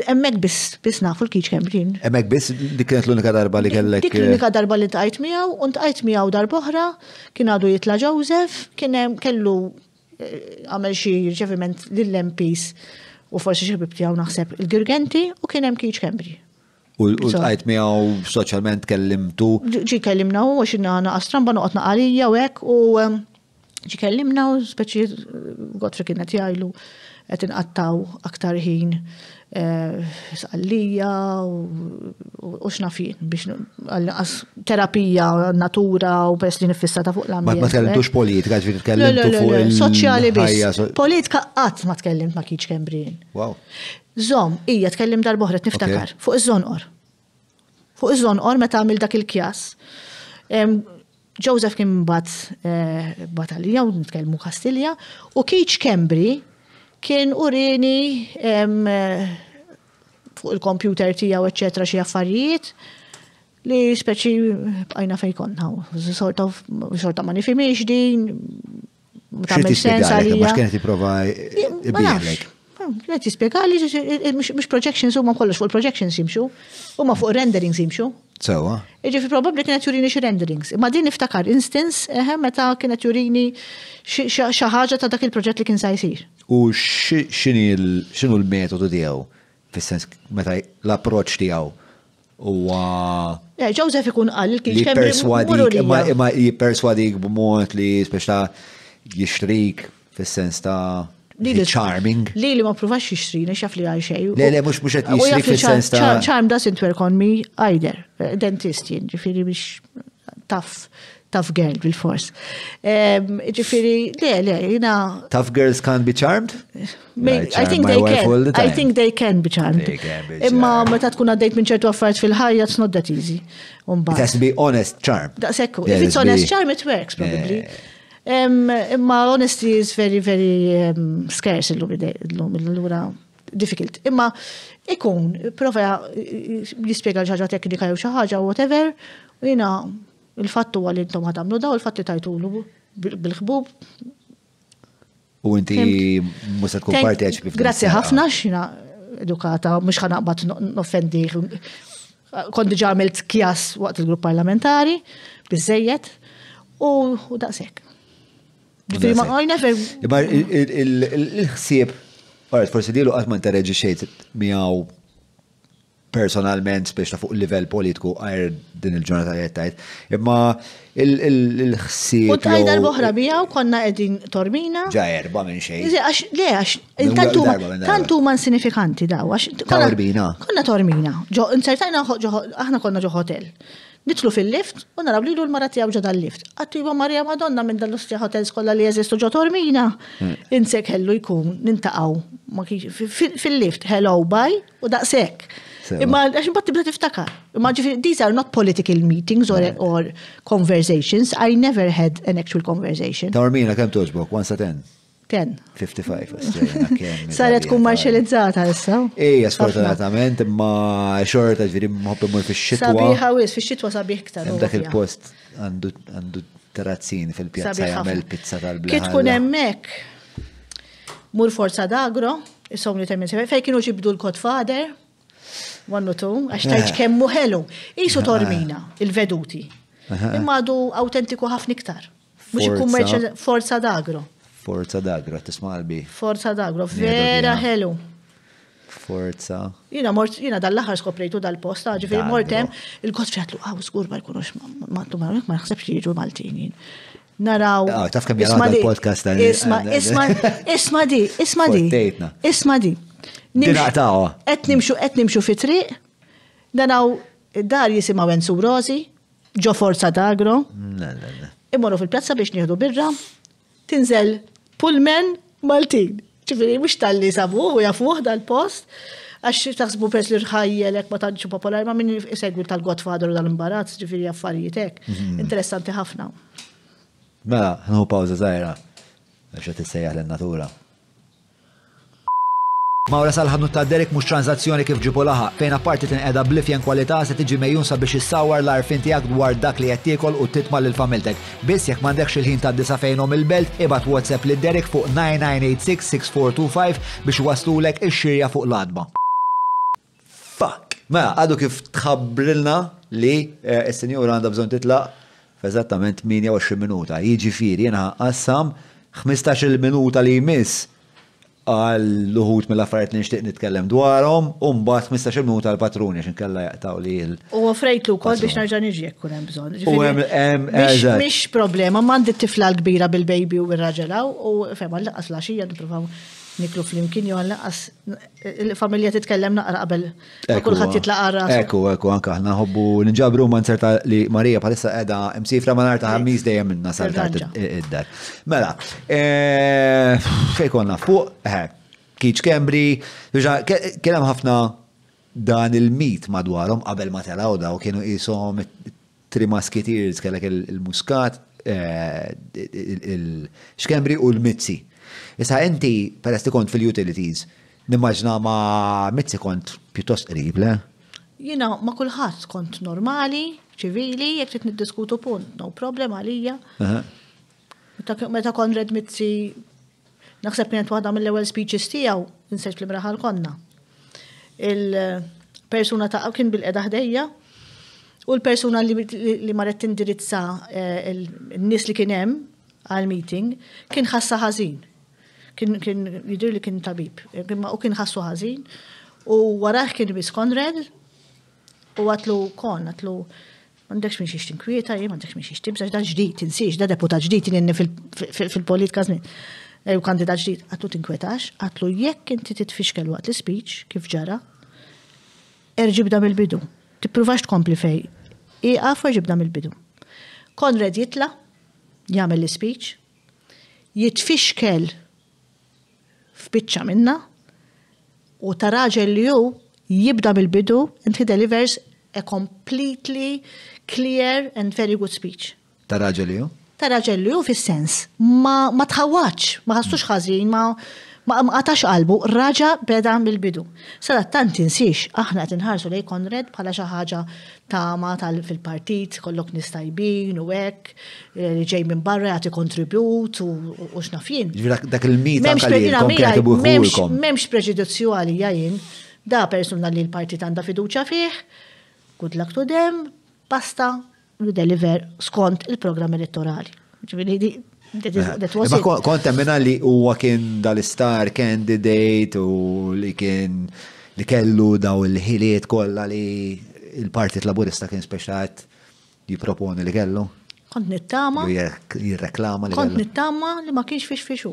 Emmek biss, biss nafu l-kiċ kemġin. Emmek biss, dik kienet l-unika darba li kellek. Dik eh, l-unika darba li tqajt miegħu, u tqajt miegħu darboħra, kien għadu jitla Joseph, kien kellu eh, għamel xi ġeviment lill lempis u forsi xi għaw naħseb il-Girgenti u kien hemm kiċ kembri. U għajt miegħu soċjalment kellimtu. Ġi kellimna u għax għana banu għatna għalija u hekk u ehm, ġi kellimna u speċi eh, Godfrey kienet jajlu qed inqattaw aktar ħin sqallija u xnafin biex għal-qas terapija, natura u pers li nifissata fuq l-ambjent. Ma tkellimtux eh? politika, ġviri tkellimtu fuq il-soċjali biex. Politika qatt ma tkellimt ma kiċ Kembrin. Wow. Zom, ija tkellim boħret niftakar fuq iż-żonqor. Fuq iż-żonqor meta għamil dak il-kjas. Joseph kien bat eh, batalija u nitkellmu Kastilja u Kiċ Kembri kien urini fuq il-kompjuter tijaw, eccetera, xie affarijiet li speċi bqajna fej konna. of sorta ma nifimiex din, ma tamel sens għalija. Ma hmm, xkienet iprova ibirlek. Kienet jispiega li mux projections u ma kollox fuq projections jimxu, u ma fuq renderings jimxu. Sewa. fi probabli kienet jurini xie renderings. Ma din niftakar instance, meta kienet jurini xaħġa ta' dak il-proġett li kien sa' U xinu l-metodu tijaw, fissens, meta l-approċ tijaw. tiegħu huwa. Joseph ikun għal, il-kien perswadik, imma jipperswadik b'mod li speċta jixtrik fis-sens ta' Lili charming. li ma provax ne xaf li għal xej. Le, le, mux mux għet jishtri fissens ta' charm doesn't work on me either. Dentist jien, ġifiri biex taf tough girl bil-fors. Ġifiri, le, le, jina. Tough girls can't be charmed? I think they can. I think they can be charmed. Imma meta tkun għaddejt minn ċertu affarijiet fil-ħajja, it's not that easy. It has to be honest charm. That's ekku. If it's honest charm, it works probably. Imma honesty is very, very scarce l-lum, l-lura difficult. Imma ikun, prova jispiega l-ħagġa teknika jew xi ħaġa, whatever, u jina il fattu għal li intom ħadamlu daw, il-fatt tajtulu bil-ħbub. U inti musa tkun parteċipi. Grazie ħafna xina edukata, mux ħanaqbat n-offendi. Kondi ġamilt kjas waqt il-grupp parlamentari, bizzejiet, u daqsek. Il-ħsieb, forse dilu għatman ta' reġi xejt miaw personalment biex ta' fuq livell politiku għajr din il-ġurnata jettajt. Imma il-ħsib. U tajda l-boħra bija konna edin tormina. Ġa erba minn xej. Le, għax, tantu man sinifikanti daw. tormina. Konna tormina. Insertajna aħna konna ġo hotel. Nitlu fil-lift u narab li l-mara tijaw ġo dal-lift. Għattiva Marja Madonna minn dal-lustja hotels skolla li jeżistu ġo tormina. Hmm. Insek kellu jkun, nintaqaw. Fil-lift, hello, bye, u daqsek. Imma għax imbagħad bħat tiftakar. Imma ġifir, these are not political meetings or, or conversations. I never had an actual conversation. Tawrmina kemm toġbok? 1 sa 10? 10. 55, Saret kum marxalizzata issa. Ejja, sfortunatament, imma xorta ġviri mħobbi mur fix xitwa. Sabiħa wis, fil xitwa sabiħ ktar. Dak il-post għandu terrazzin fil-pjazza jagħmel pizza tal-bla. Kien tkun hemmhekk. Mur forza d'agro, jisomni temmin sebe, fej kienu ġibdu l-Kotfader, Wannu, tu, għax eh. tajt kemmu ħelu. Isu eh. tormina, il-veduti. Eh. Imma għadu autentiku ħafna iktar. Mux ikkummerċ forza d'agro. Forza d'agro, tismalbi. Forza d'agro, vera ħelu. Forza. Jina mort, jina dal-laħar skoprejtu dal-posta, ġifiri mortem, il-kot fjatlu, għaw, skur ma jkunux, ma naħsebx jiġu Maltinin. Naraw. Ah, taf kem jgħal podcast Isma di, isma di, isma di. Isma di. Dinaqtawa. Etnimxu, nimxu, fitri, nimxu fi triq, danaw dar jisimaw Enzu Rosi, ġo Forza d'Agro. Imorru fil-pjazza biex nieħdu birra, tinżel pullman Maltin. Ċifiri, mux tal-li sabu, u jafuħ dal-post, għax taħsbu pers li rħajjelek ma tanċu popolari, ma minn segwi tal-Godfather u tal-imbarazz, ċifiri affarijietek. Mhm. Interessanti ħafna. Mela, nħu pawza zaħira, biex t-sejjaħ l-natura. Mawra sal-ħannu ta' Derek mux tranzazzjoni kif ġibu laħa, fejn apparti edha blifjen kwalità se tiġi mejjun biex issawar l-arfin tiegħek dwar dak li qed u titma' l familtek. Biss jekk m'għandekx il-ħin ta' disa fejnhom il-belt, ibad WhatsApp lil Derek fuq 9986-6425 biex waslulek ix-xirja fuq l-adba. Fuck! Ma mela, għadu kif tħabbrilna li eh, s-senjura għandha bżon titlaq f'eżattament 28 minuta. Jiġifieri jiena għassam 15 minuta li jmiss għal luħut mill-affarijiet li nixtieq nitkellem dwarhom, u mbagħad 15 minuta għal patruni għax inkella jaqtaw li l. U offrejt ukoll biex nerġa' niġi jekk kun hemm bżonn. U mhix problema m'għandi tifla l-kbira bil-baby u r-raġelaw u fema laqas laxija nippruvaw niklu fl-imkien jew għallaqas il-familja titkellem naqra qabel. Kulħadd jitlaqara. Eku, eku, anka aħna ħobbu ninġabru ma nserta li Marija bħalissa qiegħda msifra ma nar ta' ħammis dejjem minna sal id-dar. Mela, fejkonna konna fuq, eħe, Kiċ Kembri, kien hemm ħafna dan il-mit madwarhom qabel ma telaw u kienu qishom trimasketiers kellek il-muskat, il-xkembri u l mitzi Issa enti, peress kont fil-utilities, nimmaġna ma mitzi kont pjuttost qrib, le? Jina, ma kullħat kont normali, ċivili, jek trid niddiskutu punt, no problem għalija. Meta kont red mitzi, naħseb kienet waħda mill-ewwel speeches tiegħu, insejt li mraħal konna. Il-persuna ta' kien bil-qeda ħdejja, u l-persuna li marret indirizza n eh, nis li kien hemm għal-meeting kien ħassa ħażin kien jidir li kien tabib, u kien ħassu ħażin. U waraħ kien bis Konrad u għatlu kon, għatlu mandekx minn xiex tinkwieta, mandekx xmin xiex tibżax, da ġdijt, tinsiex, da deputat ġdijt, inni fil-politika zmin. E, u kandidat ġdijt, għatlu tinkwetax, għatlu jekk inti titfixkel waqt l-speech, kif ġara, erġibda mill-bidu. Tippruvax tkompli fej, għafu u dam mill-bidu. Konrad jitla, jagħmel l-speech, jitfixkel f'biċċa minna u ta' raġel li ju jibda bil-bidu and he delivers a completely clear and very good speech. Ta' raġel li ju? Ta' raġel li ju fis-sens. Ma, ma tħawwaċ, ma ħassux ħażin, ma ma qatax qalbu, raġa beda mill-bidu. Sara tant insiex, aħna qed inħarsu lej Konrad bħala xi ħaġa tama tal fil-partit, kollok nistajbin u hekk, eh, li ġej minn barra jagħti kontribut u x'nafjien. Dak il-mit M'hemmx preġudizzju għalija jien, da persuna li l-partit għandha fiduċja fih, good luck to them, basta, deliver skont il-programm elettorali. Ma kont minna li huwa kien dal-star candidate u li kien li kellu daw il-ħiliet kollha li il-Partit Laburista kien speċat jiproponi li kellu. Kont nittama. Jirreklama li. Kont nittama li ma kienx fiex fiexu.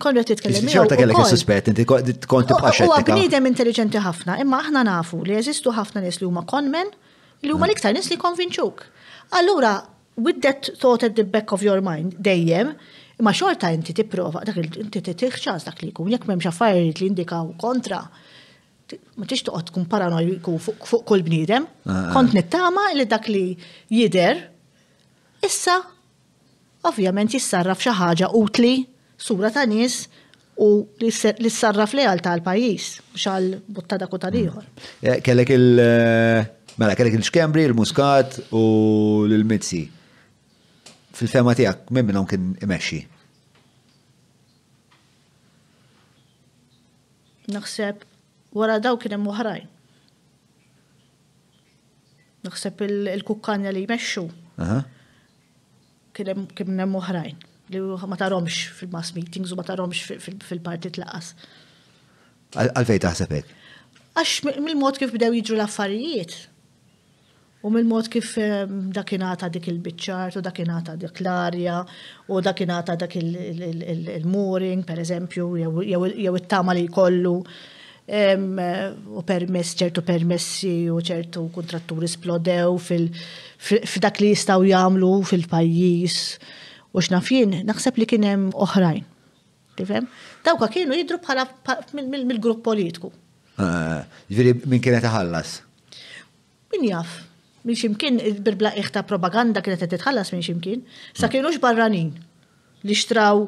Kollu għet titkellem. Jiġifieri xorta kellek suspett inti kont tibqa Huwa bniedem intelligenti ħafna, imma aħna nafu li jeżistu ħafna nies li huma konmen li huma ah. l-iktar nies li konvinċuk. Allura, with that thought at the back of your mind dejjem, ma xorta inti tipprova, dak inti tiħċas dak li jkun, jekk m'hemmx affarijiet li indikaw kontra, ma tix toqgħod tkun paranoiku fuq kull bniedem. Ah, ah. Kont nittama li dak li jider, issa ovvjament jissarraf xi ħaġa utli, sura ta' nies, u li s-sarraf leal tal-pajis, xal buttada kota diħor. Kellek il- eh, Mela, kellek il-xkembri, il-muskat u l-mizzi fil-fema tiegħek minn minnhom kien imexxi? Naħseb wara daw kien hemm oħrajn. Naħseb il-kukkanja li jmexxu. Kien hemm oħrajn li ma taromx fil-mass meetings u ma taromx fil-partit laqas. Għalfej taħseb hekk? Għax mill-mod kif bdew jiġru l-affarijiet U mill-mod kif ehm, dakinata dik il-bicċart u dakinata dik l-arja u dakinata dak il-mooring, per eżempju, jew it-tama li kollu ehm, u permess, ċertu permessi u ċertu kontratturi splodew f'dak li jistaw jamlu fil-pajjiż u xnafjien, naħseb li kienem oħrajn. Tifem? Dawka kienu jidru bħala mill-grupp politiku. Eh, Ġviri, min kienet ħallas? Min jaff? minn ximkien birbla ta' propaganda kienet qed titħallas minn ximkien, sa kienux barranin li xtraw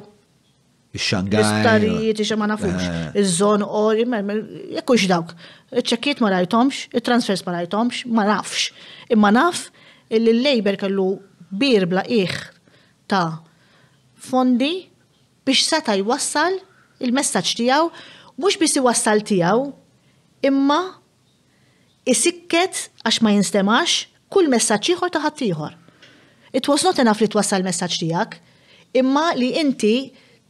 Ix-xangaj. Istarijiet, ix ma nafux. Eh. Iż-żon jekk hux dawk. Iċ-ċekkiet ma rajtomx, it-transfers ma rajtomx, ma nafx. Imma naf illi l-Labor kellu birbla iħ ta' fondi biex seta' jwassal il-messaċ tijaw, mux biex jwassal tijaw, imma isikket għax ma jinstemax kull messaġġ ieħor ta' ħaddieħor. It was not enough li twassal messaġġ tiegħek, imma li inti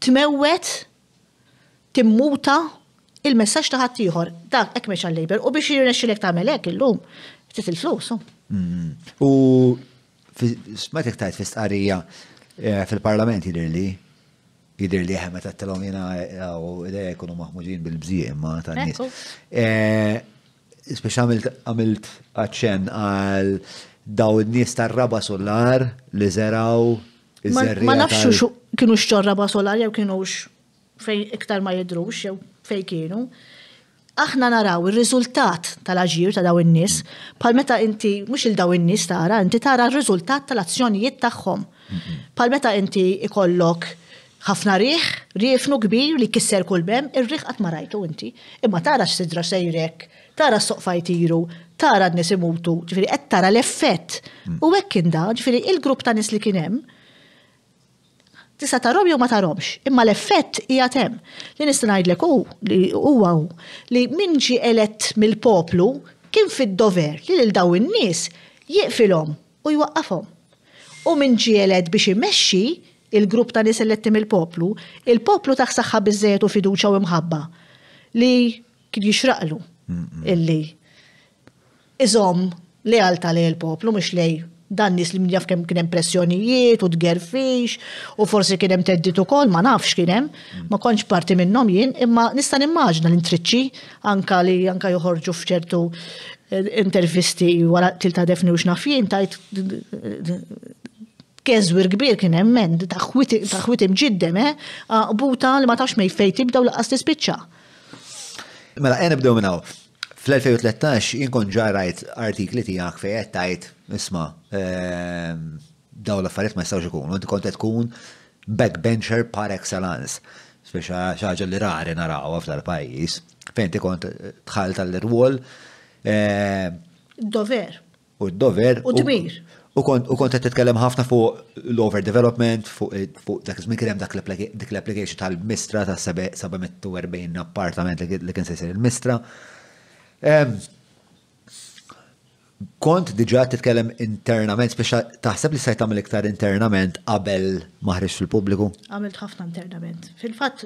tmewwet timmuta il-messaġġ ta' ħaddieħor. Dak hekk mhix għall-lejber u biex jirnexxilek tagħmel hekk illum ftit il-flus. Mm-hmm. U smetek tajt fistqarija eh, fil-parlament jidirli jidir li ħemet għattelom jena eh, u id dajja jkunu maħmuġin bil-bżie imma ta' nis. Spiex għamilt għacċen għal daw n-nies tar-raba solar li zeraw Ma nafx kienu raba solar jew kienu fej iktar ma jidrux jew fej kienu. Aħna naraw ir-riżultat tal-aġir ta' daw in-nies, palmeta meta inti mhux il daw in-nies tara, inti tara r-riżultat tal-azzjonijiet tagħhom. Pal meta inti ikollok ħafna riħ, riħ kbir li kisser kull bem, ir-riħ qatt ma rajtu inti. Imma tara x'sidra sejrek tara s-soqfa tara n-nis imutu, ġifiri, qed tara l-effett. Hmm. U hekk da, ġifiri, il-grupp ta' nis li kien hemm tista' tarom jew ma taromx, imma l-effett hija hemm. Li nista' ngħidlek oh, hu li huwa li min elett mill-poplu kien fid-dover li lil daw in-nies jieqfilom u jwaqqafom. U min elett biex imexxi il-grupp ta' nis elett mill-poplu, il-poplu taħsaxħa biżejjed u fiduċa u imħabba li kien jixraqlu illi iżom għalta li l poplu mux li dan nis li mdjaf kem kienem pressjonijiet u tgerfix u forsi kienem teddit u kol ma nafx kienem mm. ma konċ parti minnom jien imma nistan immaġna l intriċi anka li anka joħorġu fċertu eh, intervisti wara tilta defni u xnafjien tajt kezwir kbir kien hemm ta' ġiddem, eh, buta li ma tafx mej jfejti tibda laqas tispiċċa. Mela, għen nibdew minnaw. Fl-2013 jinkon ġarajt artikli għak fejt tajt, isma, ehm, daw l-affariet ma jistawx ikun, inti kontet kun backbencher par excellence, speċa xaġa li rari għaf tal pajis fejn ti kont eh, tħal tal-rwol. Ehm, dover. U dover. U dmir. U kont qed titkellem ħafna fuq l-overdevelopment, fuq eh, dak iż-żmien kien hemm dak l-application tal-Mistra ta' 740 appartament li kien se il-Mistra. Kont diġà titkellem internament, biex taħseb li se tagħmel iktar internament qabel maħriġ fil-pubbliku? Għamilt ħafna internament. Fil-fatt,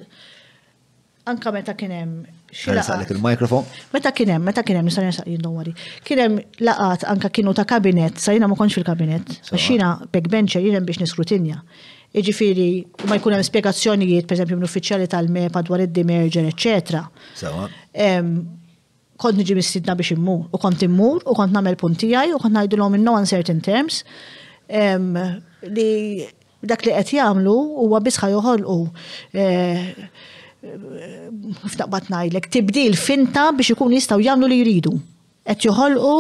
anka meta kien hemm Għalek il-mikrofon. Meta kienem, meta kienem, nisan jasaq jindomari. Kienem laqat anka kienu ta' kabinet, sa jina ma konx fil-kabinet. Xina backbencher jinem biex niskrutinja. Iġifiri, ma jkun hemm spiegazzjonijiet, per esempio, mill-uffiċjali tal-MEPA dwar id-demerger, eccetera. Kont niġi mistidna biex immur, u kont immur, u kont namel puntijaj, u kont najdilom in no uncertain terms. Li dak li qed jagħmlu huwa biss joħolqu. Eh, f'daqbat najlek, tibdil finta biex ikun jistaw jamlu li jridu. Et joħolqu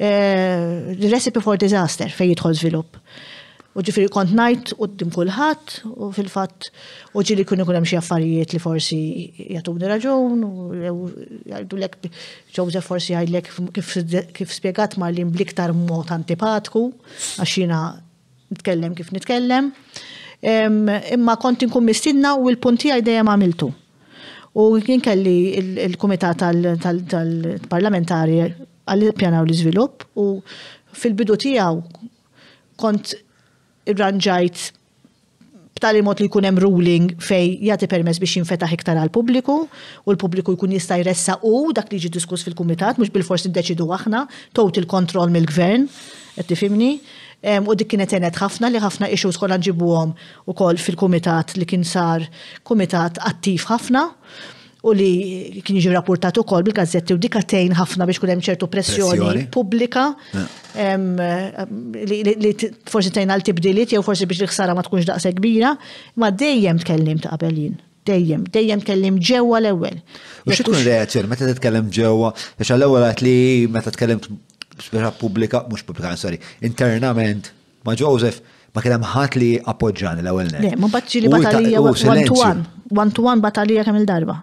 eh, recipe for disaster fej jidħol zvilup. U ġifiri kont najt u d-dim kullħat u fil-fat u ġili kun ikun hemm xi affarijiet li forsi jagħtuni raġun u jgħidu lek Joseph forsi jgħidlek kif spjegat mar li bliktar mod antipatku għax jiena nitkellem kif nitkellem. Uh, imma kont nkun mistinna u l-punti għajdeja dejjem għamiltu. U kien kelli il-Kumitat tal-Parlamentari għall-pjanaw l izvilup u fil-bidu tijaw kont irranġajt b'tali mod li jkun hemm ruling fej jagħti permess biex jinfetaħ iktar għal pubbliku u l-pubbliku jkun jista' jressa u dak li jiġi diskuss fil-kumitat mhux bil-forsi ddeċidu aħna tot il-kontroll mill-gvern qed tifimni. U dik kienet enet ħafna li ħafna issues kollha u ukoll fil-kumitat li kien sar kumitat attiv ħafna u li kien jiġi rapportat ukoll bil-gazzetti u dikatejn ħafna biex kull hemm ċertu pressjoni pubblika li forsi tejn għal tibdiliet jew forsi biex l-ħsara ma tkunx daqsa kbira, ma dejjem tkellimt ta' jien dejjem, dejjem kellim ġewwa l-ewwel. U xi tkun reazzjoni meta titkellem ġewwa, biex għal ewwel għat li meta tkellimt sfera pubblika, mux pubblika, sorry, internament ma' Joseph ma kien hemm li appoġġani l ewel Ne, ma battili batalija one to one, one to one batalija kemm il-darba.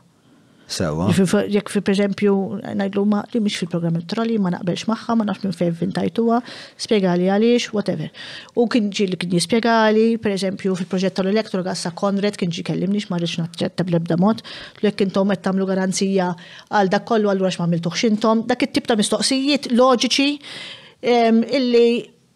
Sewa. Jek fi per eżempju, najdlu ma li mux fil-programm elettorali, ma naqbelx maħħa, ma nafx minn fejn vintajtuwa, spiegali għaliex, whatever. U kien ġi li kien jispiegali, per eżempju, fil-proġett tal-elektro għassa Konrad kienġi kellimni, ma rridx naċċetta bl-ebda mod, l kien tom qed tagħmlu garanzija għal dak kollu għax ma miltuħx intom, dak it-tip ta' mistoqsijiet loġiċi illi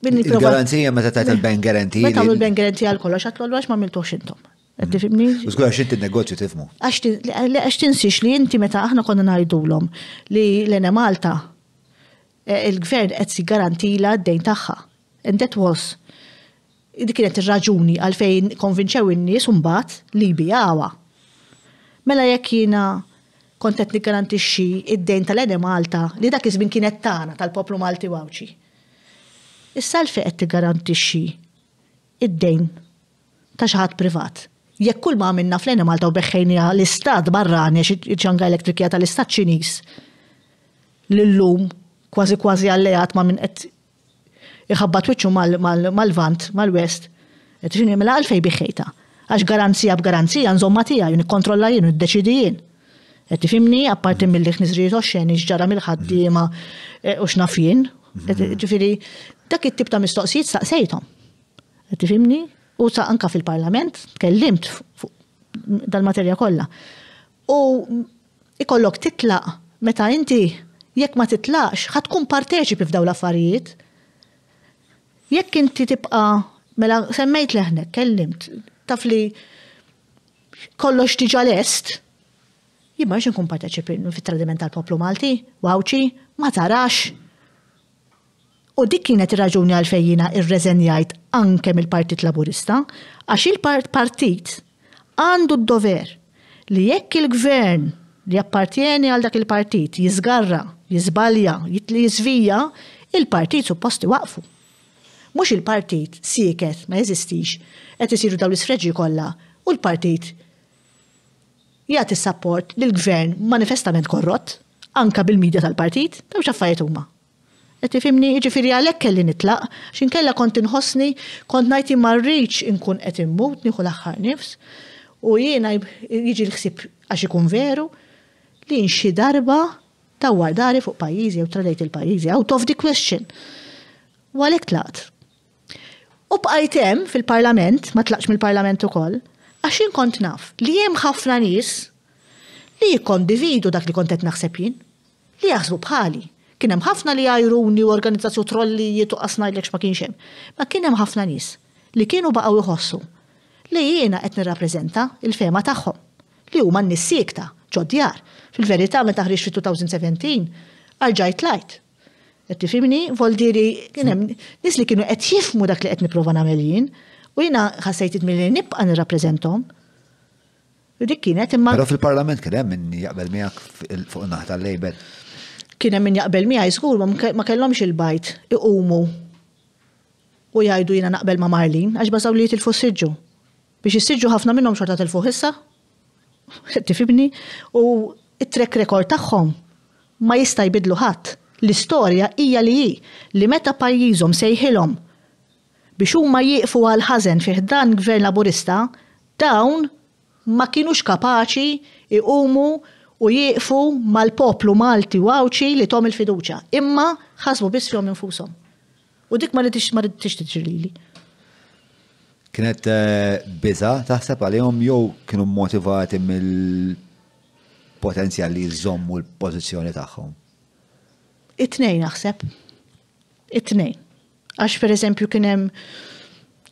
Il-garanzija meta tajt il ben garanti. Meta ta' il ben garanti għal kollox, għatlu għax ma miltuħx intom. Tifimni? Użgur għax inti negozju tifmu. Għax tinsix li inti meta aħna konna najdulom li l-ena Malta e, il-gvern qed si garantila d-dejn tagħha. And that was dik kienet ir-raġuni għalfejn konvinċew in-nies mbagħad li bijawa. Mela jekk jiena kont qed niggarantixxi id-dejn tal-ene Malta li dak iż kienet tagħna tal-poplu Malti Wawċi. Issa l qed tiggarantixxi id-dejn ta' xi ħadd privat jekk kull ma minna fl Malta u beħħejnija l-istat barrani, ċanga elektrikja tal-istat ċinis. L-lum, kważi kważi għallejat ma minn qed iħabba wiċċu mal-vant, mal-west, qed xini mela għalfej biħħejta. Għax garanzija b'garanzija nżomma tija, jien ikkontrolla jien, id-deċidijen. Qed tifimni, apparti mill-li xnisrijiet xeni ġara mill-ħaddiema e, u xnafjien. Ġifieri, dak it tib ta' mistoqsijiet staqsejthom. Qed tifimni? U sa' anka fil-parlament, kellimt dal-materja kollha. U ikollok titlaq meta inti jekk ma titlaqx ħatkun parteċipi f'daw l-affarijiet. Jekk inti tibqa' mela semmejt leħnek, kellimt, taf li kollox tiġa lest, jimma nkun parteċipi fit-tradiment tal-poplu Malti, wawċi, ma tarax, U dik kienet ir-raġuni għalfejjina ir-reżenjajt anke mill-Partit Laburista, għax il-partit għandu d-dover li jekk il-gvern li appartieni għal dak il-partit jizgarra, jizbalja, jitli jizvija, il-partit supposti waqfu. Mux il-partit siket ma jeżistix, qed isiru daw l-isfreġi kollha u l-partit jagħti li l gvern manifestament korrott anka bil-medja tal-partit, ta' xaffariet huma. Et ifimni jiġifieri għalhekk kelli nitlaq, x'inkella kont inħossni, kont ngħid ma rridx inkun qed immut nieħu l-aħħar nifs. U jiena jiġi l ħsib għax ikun veru li nxi darba tawwar dari fuq pajjiżi jew tradajt il-pajjiżi out of the question. U għalhekk tlaqt. U bqajt hemm fil-Parlament, ma tlaqx mill-Parlament ukoll, għax kont naf li hemm ħafna nies li jikkondividu dak li kont qed naħseb jien, li jaħsbu bħali Kien hemm ħafna li għajruni u organizzazzju trolli jitu ngħidlek ma kienx hemm. Ma kien hemm ħafna nies li kienu baqgħu jħossu li jiena qed nirrappreżenta il-fema tagħhom li huma n-nies sikta ġodjar. Fil-verità meta ħriġ fit-2017 arġajt lajt. Qed tifhimni vol diri kienem nis li kienu qed jifmu dak li qed nipprova nagħmel jien u jiena ħassejt milli nibqa' nirrappreżentom. Dik kienet imma. Però fil-Parlament kien hemm min jaqbel miegħek fuq naħta tal-Label kien hemm min jaqbel miegħi skur ma kellhomx il-bajt iqumu u jgħidu jina naqbel ma' Marlin għax bażaw li jitilfu s-siġġu. Biex s-sġu ħafna minnhom xorta telfu issa, <laughs> tifibni, u it-trek rekord tagħhom ma jista' jbidlu ħadd. L-istorja hija li hi li meta pajjiżhom sejħilhom biex huma jieqfu għal ħażen fih dan gvern laburista, dawn ma kienux kapaċi iqumu u jieqfu mal-poplu Malti u għawċi li tom il-fiduċa. Imma ħasbu biss fjom infusom. U dik ma li tix li. Kienet eh, biza taħseb għalihom jew kienu motivati mill-potenzjal li jżommu l-pożizzjoni tagħhom. It-tnejn naħseb. It-tnejn. Għax per eżempju kien hemm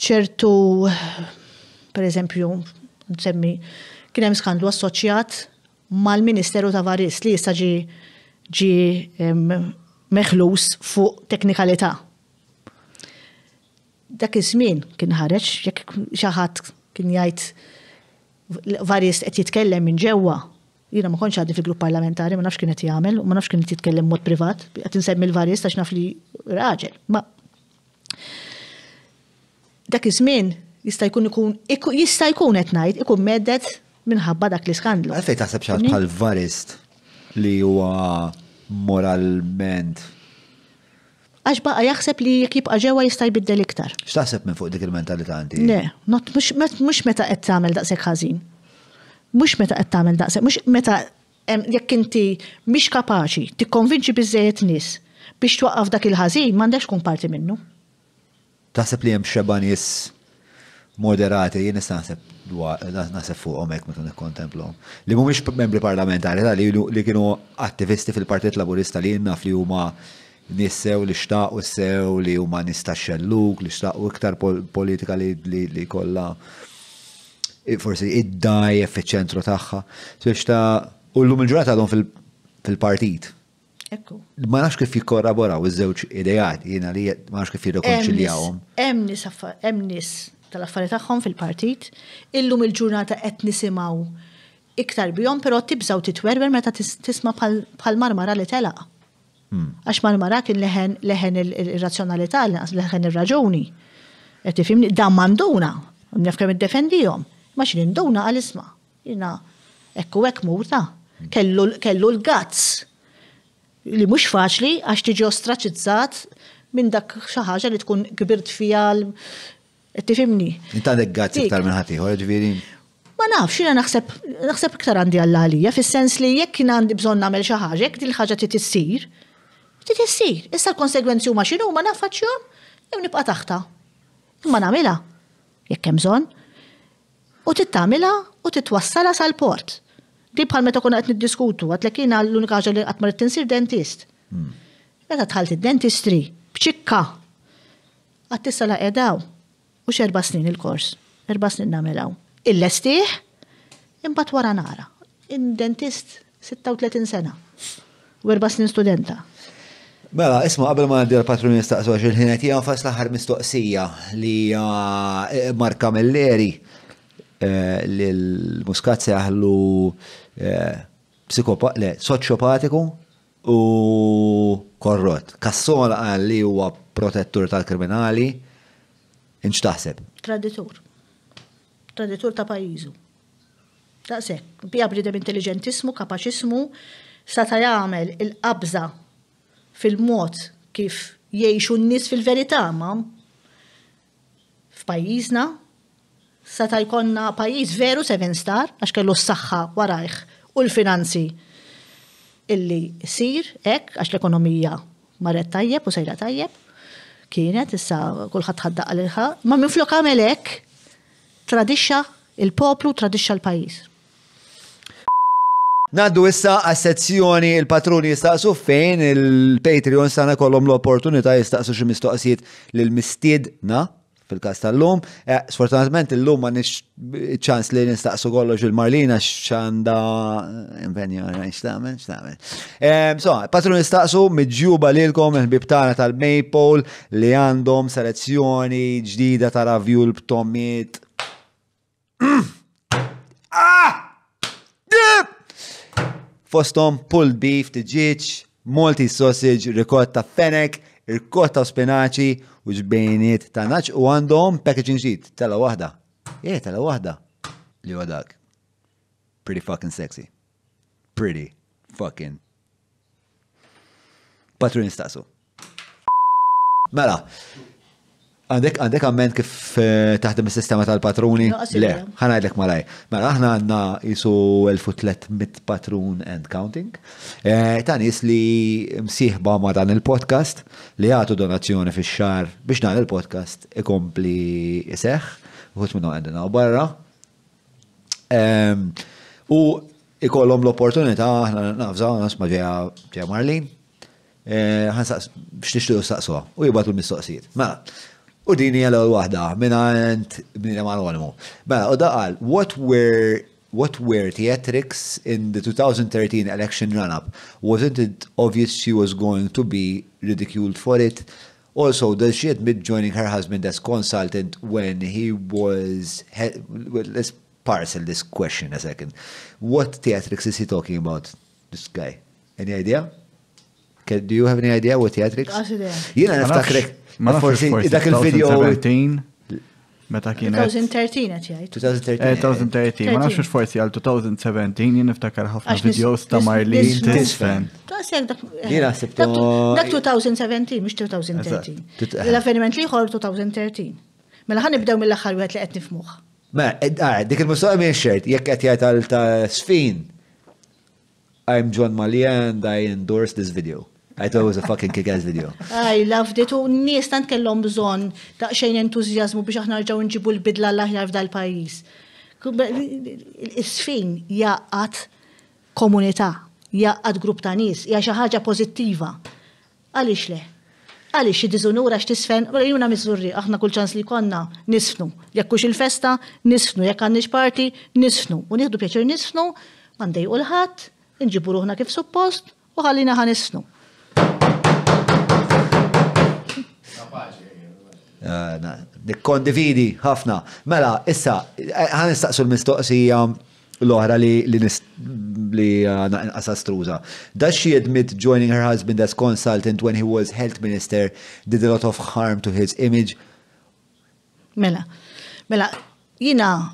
ċertu per eżempju nsemmi kien hemm skandlu assoċjat mal-Ministeru ta' Varis li jista' ġi ġi meħlus fuq teknikalità. Dak iż-żmien kien ħareġ jekk xi ħadd kien jgħid Varis qed jitkellem minn ġewwa. Jiena ma kontx għaddi fil-grupp parlamentari, ma nafx kien qed jagħmel u ma nafx kien qed jitkellem mod privat, qed insemmi l-Varis għax naf li raġel. Ma dak iż-żmien jista' jkun ikun jista' jkun qed ngħid ikun medet minħabba dak li skandlu. Għalfej taħseb xaħat bħal varist li huwa moralment. Għax baqa jaħseb li jek jibqa ġewa jista' jbiddel iktar. X'taħseb minn fuq dik il-mentalità anti? Le, mhux meta qed tagħmel daqshekk ħażin. Mhux meta qed tagħmel daqshekk, mhux meta jekk inti mhix kapaċi tikkonvinċi bizzejet nies biex twaqqaf dak il-ħażin m'għandekx kun parti minnu. Taħseb li hemm xeba nies moderati, jien taħseb dwar nasef fuqhom hekk meta nikkontemplhom. Li mhumiex membri parlamentari ta' li kienu attivisti fil-Partit Laburista li naf li huma nissew li xtaqu sew li huma nista' xelluk li xtaqu iktar politika li kollha forsi id-daj fiċ-ċentru tagħha. Biex ta' u llum il ġurat għadhom fil-partit. Ma nafx kif jikkorraboraw iż-żewġ idejat jiena li ma nafx kif jirrekonċiljawhom. Hemm nies hemm nies tal-affarijiet tagħhom fil-partit, illum il-ġurnata qed nisimgħu iktar bihom, però tibżaw titwerwer meta tisma' bħal marmara li telaq. Hmm. Għax marmara kien leħen leħen ir-razzjonalità, leħen ir-raġuni. Qed tifhimni dan manduna, nef kemm iddefendihom. Ma xi ninduna għal-isma. Jina, ekku hekk murta. Hmm. Kellu l-gazz. Li mhux faċli għax tiġi ostraċizzat minn dak xi ħaġa li tkun kbirt fija Tifimni. Inta għadek iktar minn ħatiħor, ġviri? Ma nafx, xina naħseb, naħseb iktar għandi għall-għalija, fil-sens li jekk jina għandi bżon namel xaħġa, jekk dil ħaġa ti tissir, ti tissir. Issa l-konsegwenzi huma xinu, ma nafaċjom, jew nibqa taħta. Ma namela, jekk hemm bżon. U tittamila u titwassala sal-port. Di bħal meta kuna qed niddiskutu, l-ekina l-unika ħaġa li qatt ma tinsir dentist. Hmm. Meta tħalti dentistri bċikka, għattissa la edaw u xerba snin il-kors, erba snin namelaw. Il-lestiħ, imbat wara nara, in-dentist 36 sena, u erba snin studenta. Mela, isma, qabel ma għaddi l-patrun jistaqsu għax il-ħinet jgħan fas laħar mistoqsija li eh, Marka Melleri li eh, l-muskat seħlu eh, psikopat, soċjopatiku u korrot. Kassola għalli huwa protettur tal-kriminali Inċ taħseb? Traditur. Traditur ta' pajizu. Ta' sekk, bija bridem intelligentismu, kapaċismu, sata jagħmel il-qabża fil-mod kif jgħixu n-nies fil-verità ma f'pajjiżna ta' jkonna pajjiż veru seven star għax kellu s-saħħa warajħ u l-finanzi illi sir hekk għax l-ekonomija marret tajjeb u sejra tajjeb kienet, issa kullħat għal għalilħa, ma minn flok għamelek tradixxa il-poplu, tradixxa l-pajis. Naddu issa għas-sezzjoni il-patruni jistaqsu fejn il-Patreon sana kollom l-opportunità jistaqsu xi mistoqsijiet l mistiedna fil-kas tal-lum. Eh, sfortunatament il-lum ma nix ċans li nistaqsu kollox il-Marlina xanda eh, invenja xtamen, eh, xtamen. So, patru nistaqsu midġuba li l-kom il-bibtana tal-Maple li għandhom selezzjoni ġdida tal ta' l b'tomit. Fostom pulled beef, t-ġiċ, multi sausage, ricotta, fenek, il-kot ta' spinaċi u ġbejniet ta' naċ u għandhom packaging sheet, tela wahda. Eh, tela wahda. Li għadak. Pretty fucking sexy. Pretty fucking. Patrun istaqsu. Mela, Għandek għandek għamment kif eh, taħdem is-sistema tal-patruni? Le, ħanajdlek malaj. Mela aħna għandna jisu 1300 patrun and counting. Eh, ta' nies li msieħba ma' dan il-podcast li għatu donazzjoni fix-xar biex dan il-podcast ikompli iseħħ, uħut minnu għandna u barra. U ikollhom l-opportunità aħna nafża nasma' ġeja Marlin, eh, ħansaqs biex tixtiequ u jibgħatu l-mistoqsijiet. Mela, U din hija l-ewwel waħda mingħand bniedem anonimu. Mela, u daqal, what were what were theatrics in the 2013 election run-up? Wasn't it obvious she was going to be ridiculed for it? Also, does she admit joining her husband as consultant when he was... Well, let's parcel this question a second. What theatrics is he talking about, this guy? Any idea? Can, do you have any idea what theatrics? Jina niftakrek Ma forsi dak il-video. 2013, Meta kien. 2013 għatjaj. 2013. 2013, Ma nafx forsi għal 2017 jien niftakar ħafna videos ta' Marlene Tisfen. Jien għasibtu. Dak 2017, mux 2013. L-avveniment liħor 2013. Mela ħan nibdew mill-axar għet li qed nifmuħ. Ma, eh, ah, dik il-mistoqqa minn xert, jek għet qed għal ta' sfin. I'm John Malian, I endorse this video. I thought it was a fucking kick-ass video. I loved it. U nies tant kellhom bżonn daqsxejn entużjażmu biex aħna rġgħu nġibu l-bidla l-aħjar f'dal pajjiż. Is-sfin jaqat komunità, jaqat grupp ta' nies, hija xi ħaġa pożittiva. Għaliex le? Għaliex xi diżunura x'tisfen, wara mela juna miżurri, aħna kull ċans li konna nisfnu. Jekk hux il-festa, nisfnu, jekk għandniex parti, nisfnu. U nieħdu pjaċir nisfnu, mandej u l-ħadd, nġibu ruħna kif suppost, u ħallina ħanisfnu. Eh, nikkondividi ħafna. Mela, issa, għan eh, nistaqsu l-mistoqsija l-oħra li li eh, struża. Does she admit joining her husband as consultant when he was health minister did a lot of harm to his image? Mela, mela, jina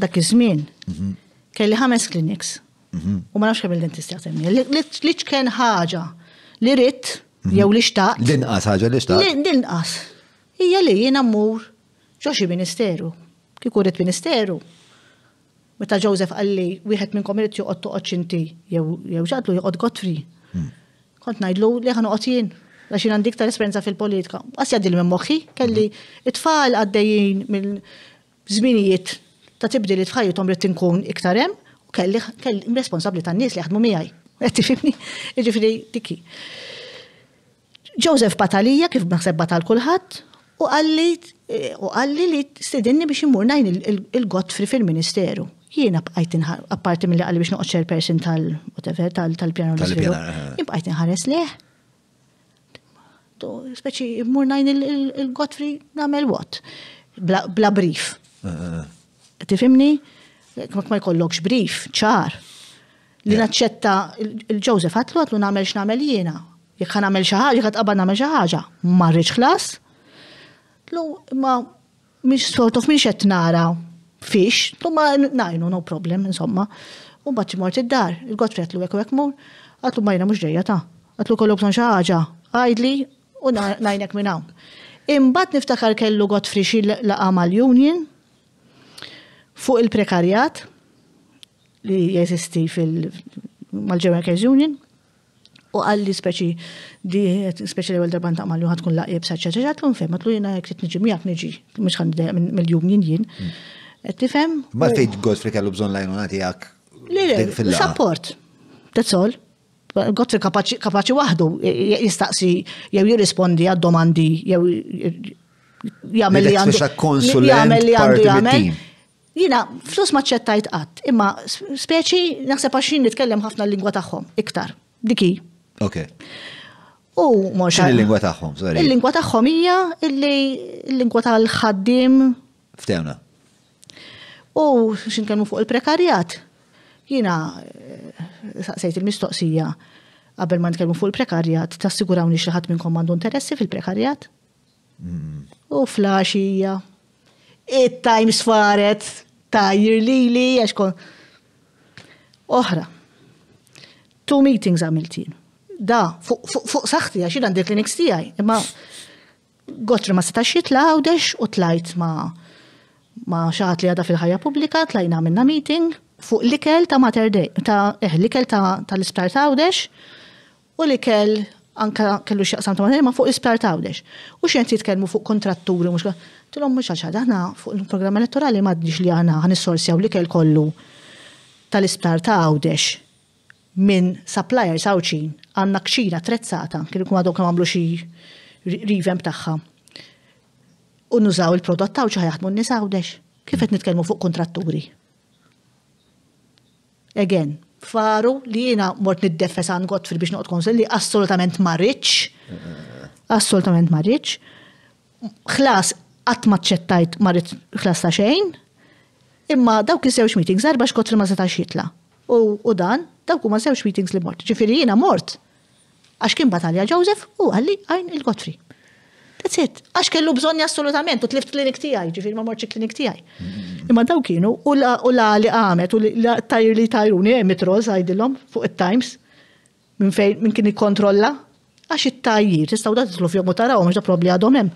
dak iż mhm. kelli ħames clinics mhm. u ma nafx kemm il-dentist jagħtemni. Li kien ħaġa li rrit mhm. jew li xtaq. L-inqas ħaġa li xtaq. l hija li jiena mmur ġo xi ministeru. Kieku rrid ministeru. Meta Joseph għalli wieħed minnkom irid joqgħod toqgħod xinti jew jew ġadlu joqgħod Gottfri. Hmm. Kont ngħidlu li ħanoqgħod jien għax jien għandik tal-esperjenza fil-politika. Qas jgħaddil minn moħħi, kelli it-tfal għaddejjin minn żminijiet ta' tibdil it-fħajjithom rrid tinkun iktar hemm u kelli kelli responsabbli tan-nies li jaħdmu miegħi. Qed <laughs> tifhimni? Jiġifieri dikki. Joseph Batalija kif naħseb batal kulħadd, Eh, u għalli li stedinni biex imur najn il-Godfri fil-Ministeru. Jiena bqajt apparti mill-li għalli biex noqgħod persin tal-whatever tal tal l-iżvilupp. Eh. Bqajt inħares leħ. Speċi imur najn il-Godfri namel what? Bla brief. Eh, Tifimni? Ma jkollokx brief, ċar. Li naċċetta il-Joseph għatlu għatlu namel x'namel jiena. Jekk għamel xi ħaġa, għabba namel xi ħaġa. Marriġ klas? Tlu, ma mis sort of mis qed nara fix, tlu ma najnu, no problem, insomma. U mbagħad mort id-dar, il-gotfret lu hekk u hekk mur, għatlu ma jina mhux ġejja ta' għatlu kollu bżon xaħġa, għajdli u najnek minn hawn. Imbagħad niftakar kellu got frixi laqa mal-union fuq il-prekarjat li jeżisti fil mal Union u għalli speċi di speċi l-ewel darban ta' għamallu ħatkun laqib saċċa ċaċa ċaċa ċaċa ċaċa ċaċa ċaċa ċaċa ċaċa ċaċa ċaċa ċaċa ċaċa mill ċaċa ċaċa ċaċa ċaċa ċaċa ċaċa ċaċa kellu ċaċa ċaċa ċaċa ċaċa ċaċa That's all. Godfrey kapaċi wahdu e, e, jistaqsi jew jirrispondi għad domandi jew e, jgħamil li għandu. Jgħamil li għandu jgħamil. Jina, flus maċċettajt qatt, imma speċi naħseb għaxin nitkellem ħafna l-lingwa tagħhom iktar. Diki, Ok. U mhux. Il-lingwa tagħhom, sorry. Il-lingwa tagħhom hija illi il-lingwa tal-ħaddim. Ftewna. U kemmu fuq il-prekarjat. Jina eh, saqsejt il-mistoqsija qabel ma nitkellmu fuq il-prekarjat, tassigurawni xi ħadd minn komandu interessi fil-prekarjat. Hmm. U flaxija. It-times faret, tajjir lili, għaxkon. Oħra. Two meetings għamiltin da, fuq saħti għaxi dan dik l-niks tijaj, imma gotri ma setax jitla għawdex u tlajt ma ma xaħat li għada fil-ħajja publika, tlajna minna meeting fuq l-ikel ta' Mater Day, ta' eh, l-ikel ta' l-isptar ta' u l-ikel anka kellu xaqsam ta' Mater ma fuq l-isptar ta' għawdex. U xien titkelmu fuq kontratturi, mux tilom mux għaxa, daħna fuq l programm elettorali maddiġ li għana għan s-sorsja l-ikel kollu tal-isptar ta' minn suppliers għawċin għanna kxira trezzata, kien ikun għadhom kemm għamlu xi revamp tagħha. U nużaw il-prodott taw xi n nisawdex Kifet Kif qed nitkellmu fuq kontratturi. Again, faru li jiena mort niddefes għan fil biex noqt konsil li assolutament ma eh. Assolutament ma rridx. Ħlas qatt ma ċettajt ma xlas ħlas ta' xejn. Imma daw iż-żewġ meetings, arba xkotri ma setax jitla. U dan, dawk huma sewx meetings li mort. Ġifieri jiena mort għax kien batalja Joseph u għalli għajn il-Gotfri. That's it. Għax kellu bżonni assolutament, u tlift klinik tijaj, ġifir ma morċi klinik tijaj. Imma daw kienu, u la li għamet, u la tajr li tajruni, emitroz eh, għajdilom fuq il-Times, minn fejn, minn kien ikkontrolla, għax it-tajjir, tistaw da titlu fjom u taraw, mux probli għadhom hemm.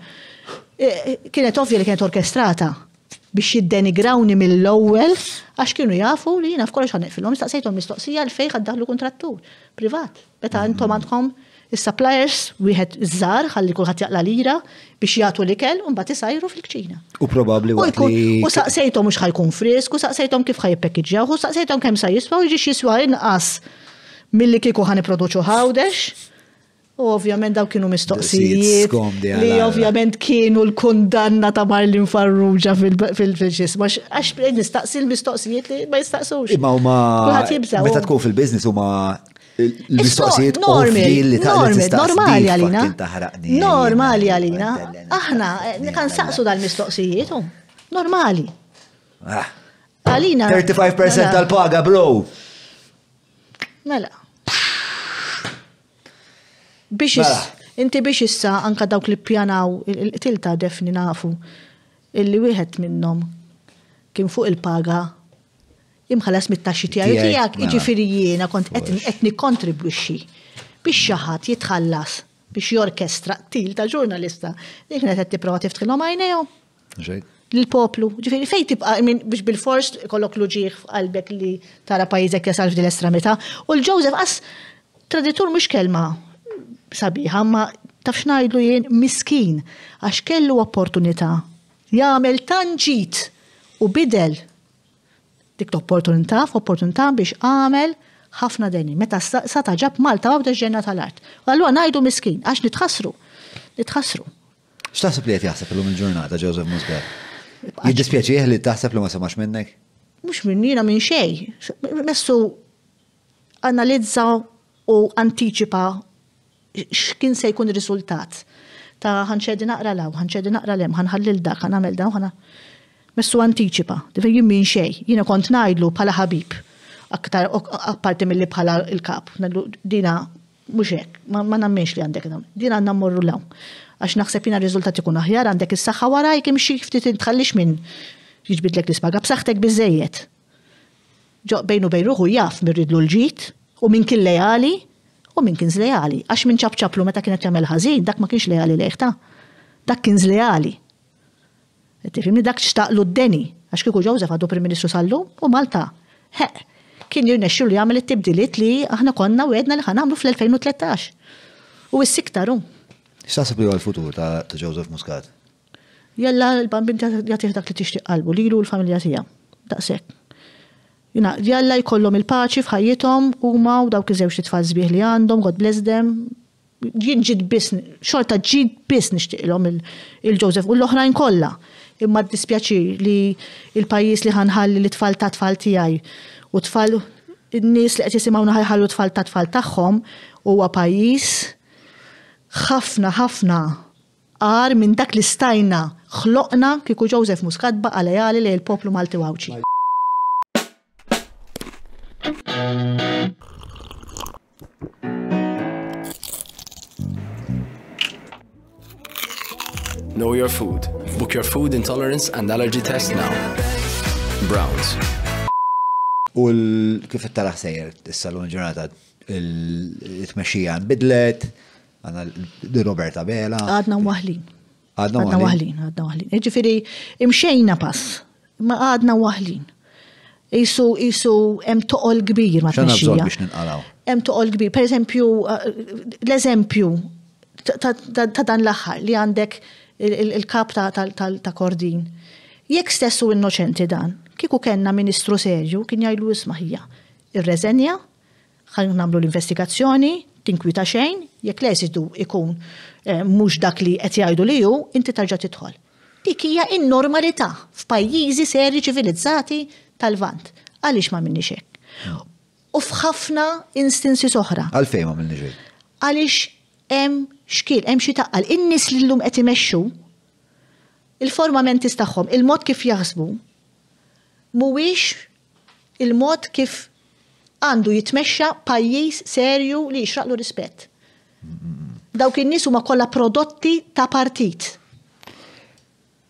Eh, eh, kienet ovvja li kienet orkestrata biex jiddenigrawni mill-ewwel għax kienu jafu li jiena f'kollox ħaneqfilhom staqsejthom mistoqsija l fejn ħaddaħlu kontrattur privat. Meta mhm. intom għandkom is-suppliers wieħed iż-żar ħalli kulħadd jaqla lira biex jagħtu l-ikel u mbagħad isajru fil-kċina. U probabbli wkoll. U saqsejthom mhux ħajkun frisk, u saqsejthom kif ħajpekkiġġjaw, u saqsejthom kemm sa jiswa u jiġi xiswa inqas milli kieku ħaniproduċu ħawdex Ovvjament daw kienu mistoqsijiet. Li ovvjament kienu l-kundanna ta' Marlin Farrugia fil-ġisma. Għax nistaqsi l-mistoqsijiet li ma jistaqsux. Imma huma. Meta tkun fil-biznis huma l-mistoqsijiet normi li normali għalina. Eh, normali ah. għalina. Aħna, nikan saqsu dal-mistoqsijiet, normali. Għalina. 35% tal-paga, bro. Mela biex mela. inti biex issa anka dawk li pjanaw il-tilta defni nafu illi wieħed minnhom kien fuq il-paga imħallas mit-taxxi tiegħi tiegħek mela. jiġifieri jiena kont qed nikkontribwixxi biex xi ħadd jitħallas biex jorkestra til ta' ġurnalista. Dik qed tipprova tiftħilhom għajnejhom. Lill-poplu, ġifiri, fej tibqa' biex bil-fors kollok luġieħ għalbek li tara pajjiżek jasal f'din l-estremità. U l-Joseph għas traditur mhux kelma sabiħa, ma tafx ngħidlu jien miskin għax kellu opportunità. Jagħmel tanġit u bidel dik l-opportunità f'opportunità biex għamel ħafna deni. Meta sata ġab Malta għabda ġenna tal-art. Allura ngħidu miskin għax nitħasru. Nitħasru. X'taħseb li qed jaħseb illum il-ġurnata Joseph Musber? Jiddispjaċih li taħseb li ma semax minnek? Mhux minn jiena minn xejn. Messu analizza u antiċipa x'kien se jkun ir-riżultat ta' ħanċedi naqra law, ħanċedi naqra lem, ħanħallil dak, ħanamel daw, ħana. Messu antiċipa, divin jimmin xej, jina kont najdlu bħala ħabib, aktar, apparti mill-li bħala il-kap, dina muxek, ma nammiex li għandek dawn, dina namurru law. Għax naħseb jina rizultat ikun aħjar, għandek il-saxħa waraj, kim xie ftit intħallix minn jġbidlek l-ispaga, b'saħtek bizzejiet. Ġo bejnu bejruħu jaf mirridlu l-ġit, u minn kille għali, u min kienz lejali. Għax minn ċabċablu meta kienet jagħmel ħażin, dak ma kienx lejali leħta. Dak kienz lejali. E Tifimni dak xtaqlu d-deni, għax kieku Joseph għadu Prim Ministru sallu u Malta. Heq, kien jirnexxu li jagħmel it-tibdiliet li aħna konna wedna li ħanamlu fl-2013. U s-siktaru. X'taħseb li għal-futur ta' Joseph Muscat? Jalla l-bambin jagħtih dak li tixtieq qalbu, lilu l-familja tiegħu. Daqshekk. Juna, jalla jkollhom il-paċi f'ħajjithom huma u dawk iżewx it tfal sbieħ li għandhom, God bless them. Jien biss, xorta ġid biss nixtieqlhom il-Joseph u l-oħrajn kollha. Imma dispjaċi li il-pajjiż li ħanħalli li tfal ta' tfal tijaj. u tfal n nies li qed jisimgħuna ħajħallu tfal ta' tfal tagħhom huwa pajjiż ħafna ħafna qar minn dak li stajna ħloqna kieku Joseph Muscatba għali li l-poplu Malti Wawċi. Know your food. Book your food intolerance and allergy test now. Browns. U kif it-talaħ sejr, is-salun ġurnata il-tmexxija nbidlet, għandna Roberta Bela. Għadna waħlin. Għadna waħlin, għadna waħlin. Ġifieri imxejna pass, ma għadna waħlin. Isu isu hemm toqol kbir ma t-tmexija hemm toqol kbir. Per eżempju, eh, l-eżempju ta' dan l-aħħar li għandek il-kap ta' kordin. Jekk stessu innoċenti dan, kieku kenna ministru serju kien jgħidu ismaħija. Ir-reżenja, xan namlu l-investigazzjoni, tinkwita xejn, jekk leżidu ikun eh, mhux dak li qed jgħidu li hu, inti tarġa' tidħol. Dik hija in-normalità f'pajjiżi seri ċivilizzati tal-Vant. Għaliex ma minni xek u fħafna instinsi oħra. Għalfejn ma minn ġej. Għalix hemm xkil, hemm xi taqal: In-nies li llum qed imexxu il-formamenti tagħhom, il-mod kif jaħsbu, mhuwiex il-mod kif għandu jitmexxa pajjiż serju li jixraqlu rispett. Dawk in-nies huma kollha prodotti ta' partit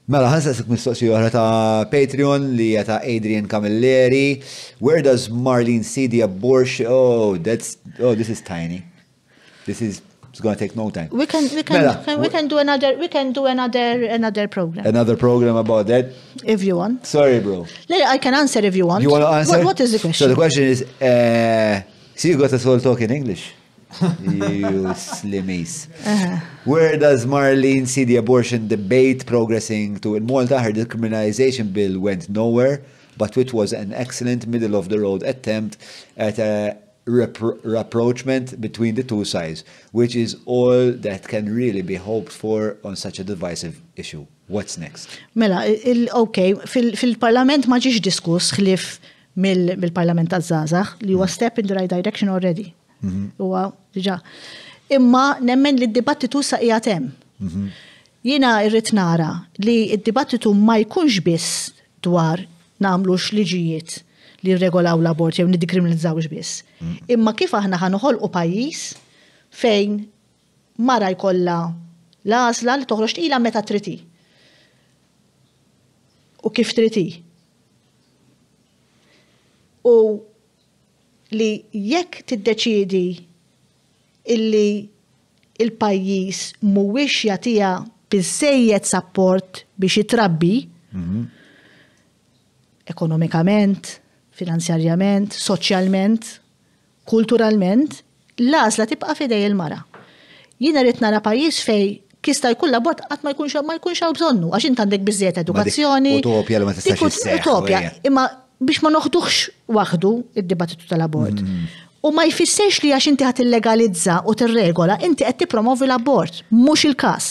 Mela, ħansasik mistoqsi oħra ta' Patreon li ta' Adrian Camilleri. Where does Marlene see the abortion? Oh, that's oh, this is tiny. This is it's gonna take no time. We can we can, Mela, can we can do another we can do another another program. Another program about that. If you want. Sorry, bro. I can answer if you want. You want to answer? What, what is the question? So the question is, uh, see, you got us all talking English you slimmies. Where does Marlene see the abortion debate progressing to? In Malta, her decriminalization bill went nowhere, but it was an excellent middle of the road attempt at a repro rapprochement between the two sides, which is all that can really be hoped for on such a divisive issue. What's next? Mela, okay, fil-parlament ma ġiġ diskuss ħlif mill-parlament għazzazax li huwa hmm. step in the right direction already. Mhm. Uwa, diġà. Imma nemmen li d-dibattitu saqijatem. Jina mhm. Jiena nara li d-dibattitu ma jkunx biss dwar namlu x'liġijiet li regolaw l-abort jew niddikriminalizzawx biss. Mhm. Imma kif aħna u pajjiż fejn mara jkollha l-għażla li toħroġ ilha meta triti. U kif triti. U li jekk tiddeċidi illi il-pajjiż mhuwiex jagħtiha biżejjed support biex jitrabbi mm -hmm. ekonomikament, finanzjarjament, soċjalment, kulturalment, l-għażla tibqa' fidej il-mara. Jiena rrid nara pajjiż fej kista jkun bot għat ma jkunx ma jkunx għaw bżonnu, għax inti għandek edukazzjoni. Utopja li ma tistax Utopja, eh. imma biex ma noħduħx waħdu id-dibattitu tal-abort. Mhm. U ma jfissex li għax inti għat illegalizza u tirregola, inti qed tippromovi l-abort, mhux il-każ.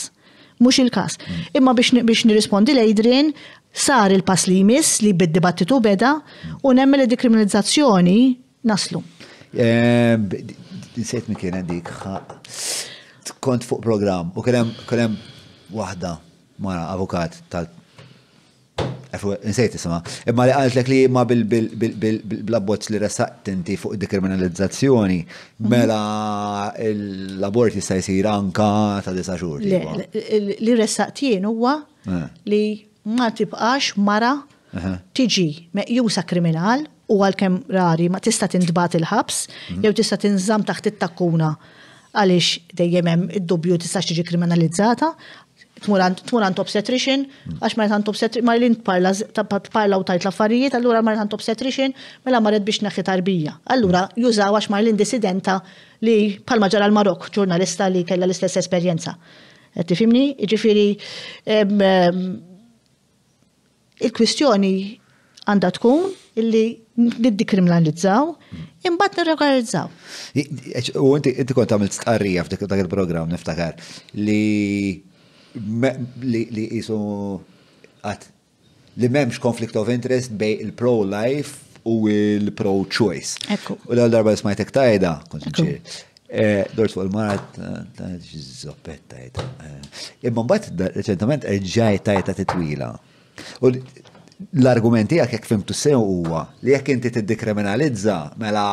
Mhux il-każ. Mhm. Imma biex nirrispondi lejdrin, sar il-pass li jmiss li bid-dibattitu beda u nemmel dekriminalizzazzjoni naslu. Ehm, Nisejt mi kien dik kont fuq program u kien hemm waħda mara avukat Nsejt isma. Imma li għaltlek li ma bil-abbozz li resaqt inti fuq dekriminalizzazzjoni, mhm. mela l-abort jista' jsir anka ta' disa xhur. Li resaqt jien huwa eh. li ma tibqax mara tiġi meqjusa kriminal u għalkemm rari ma tista' tintbat il-ħabs mhm. jew tista' tinżamm taħt it-takkuna għaliex dejjem hemm id-dubju tista' tiġi kriminalizzata tmur għant obstetrician, għax marret għant obstetrician, marlin parla, parla u tajt laffarijiet, għallura marret għant obstetrician, mela marret biex neħi tarbija. Għallura juża għax ma marlin dissidenta li palma ġara l-Marok, ġurnalista li kella l-istess esperienza. Tifimni, ġifiri, il-kwistjoni għanda tkun illi niddikrimlanizzaw, imbat nirregolarizzaw. U inti kont għamilt stqarrija f'dak il-program niftakar li li jisu għat li memx konflikt of interest bej il-pro-life u il-pro-choice. U l-għal-darba smajtek tajda, konċir. Eh, Dort fuq il-marat, zoppet tajta. Eh, Imman bat, reċentament, ġaj tajta titwila. U l-argumenti għak jek fimtu sew huwa li jek inti tiddikriminalizza mela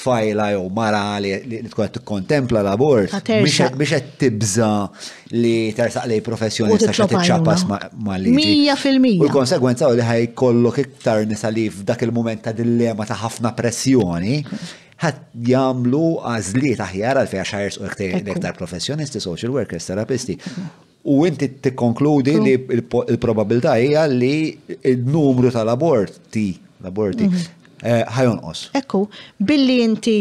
tfajla jew mara li tkun qed tikkontempla l-abort biex qed tibża li tersaq lej professjonista xa titxapas mal-liġi. fil-mija. U l-konsegwenza li ħaj kollok iktar nisa li f'dak il-moment ta' dilemma ta' ħafna pressjoni ħat jamlu għazliet aħjar għal fejn xajers u iktar professjonisti, social workers, terapisti. U inti tikkonkludi li il-probabilità hija li il-numru tal-aborti, l-aborti, mhm. Eh, ħajonqos. Ekku, billi inti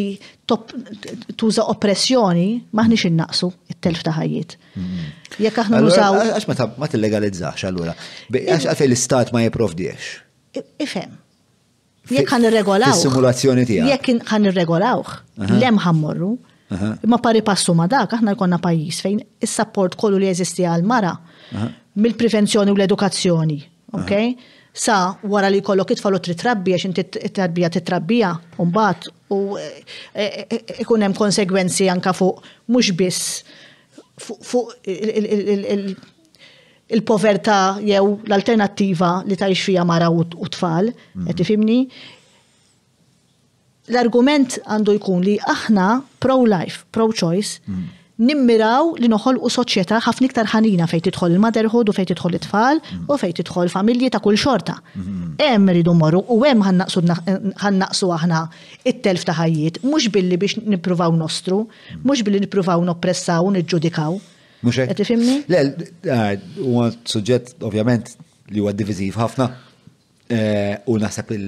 tuża oppressjoni, maħniex innaqsu it-telf ta' ħajjiet. Mm-hmm. Jekk aħna nużaw. Għax ma t-legalizzax għallura. Għax għafi l-istat ma jiprofdiex. Ifem. Jekk għan irregolaw. Simulazzjoni tiegħek. Jekk ħan irregolawh, lem ħammorru. Imma pari passu ma dak, aħna jkollna pajjiż fejn is-sapport kollu li jeżisti għal mara mill-prevenzjoni u l-edukazzjoni. Okay? sa wara li kollok it-tfal u tritrabbija xin t-tarbija t-trabbija un-bat u e, e, e, ikunem hemm konsegwenzi anka fuq mhux biss fuq il-povertà jew l-alternattiva li tajx fija mara u tfal, mm. qed tifimni. L-argument għandu jkun li aħna pro-life, pro-choice, mm nimmiraw li noħolqu soċjetà ħafna iktar ħanina fejn tidħol il-motherhood u fejn tidħol it-tfal u fejn tidħol familji ta' kull xorta. Mhm. Hemm rridu morru u hemm ħannaqsu aħna it-telf ta' ħajjiet, mhux billi biex nippruvaw nostru, mhm. mhux billi nippruvaw noppressaw u niġġudikaw. Mhux hekk. Tifhimni? Le, huwa suġġett ovvjament li huwa diviżiv ħafna e, u naħseb il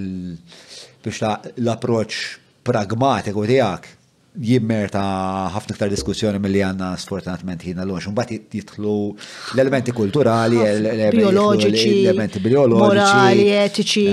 biex l-approċċ pragmatiku tiegħek jimmerta ħafna iktar diskussjoni mill-li għanna sfortunatament jina l-għonx. Un jitħlu l-elementi kulturali, l elementi bioloġiċi, etiċi.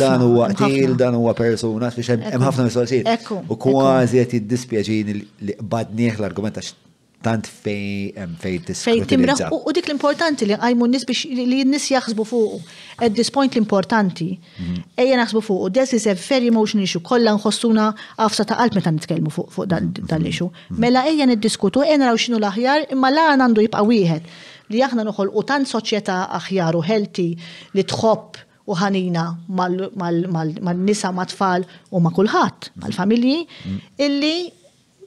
Dan huwa qtil, dan huwa persuna, biex hemm ħafna mistoqsijiet. U kważi qed jiddispjaġini li qbadnieh l-argument għax tant fej fej Fej timraħ u dik l-importanti li għajmu nis biex li nis jaħsbu fuq. At this point l-importanti. Mhm. Ejja naħsbu fuq. This is a very emotional issue. Kolla nħossuna għafsa ta' qalb meta nitkellmu fuq dan mhm. issue mhm. Mela ejja niddiskutu, ejja naraw xinu l-aħjar, imma la għandu jibqa' wieħed li aħna noħol u tant soċjetà aħjar u healthy li tħobb u ħanina mal-nisa, mal-tfal u ma' kulħadd, mal-familji, illi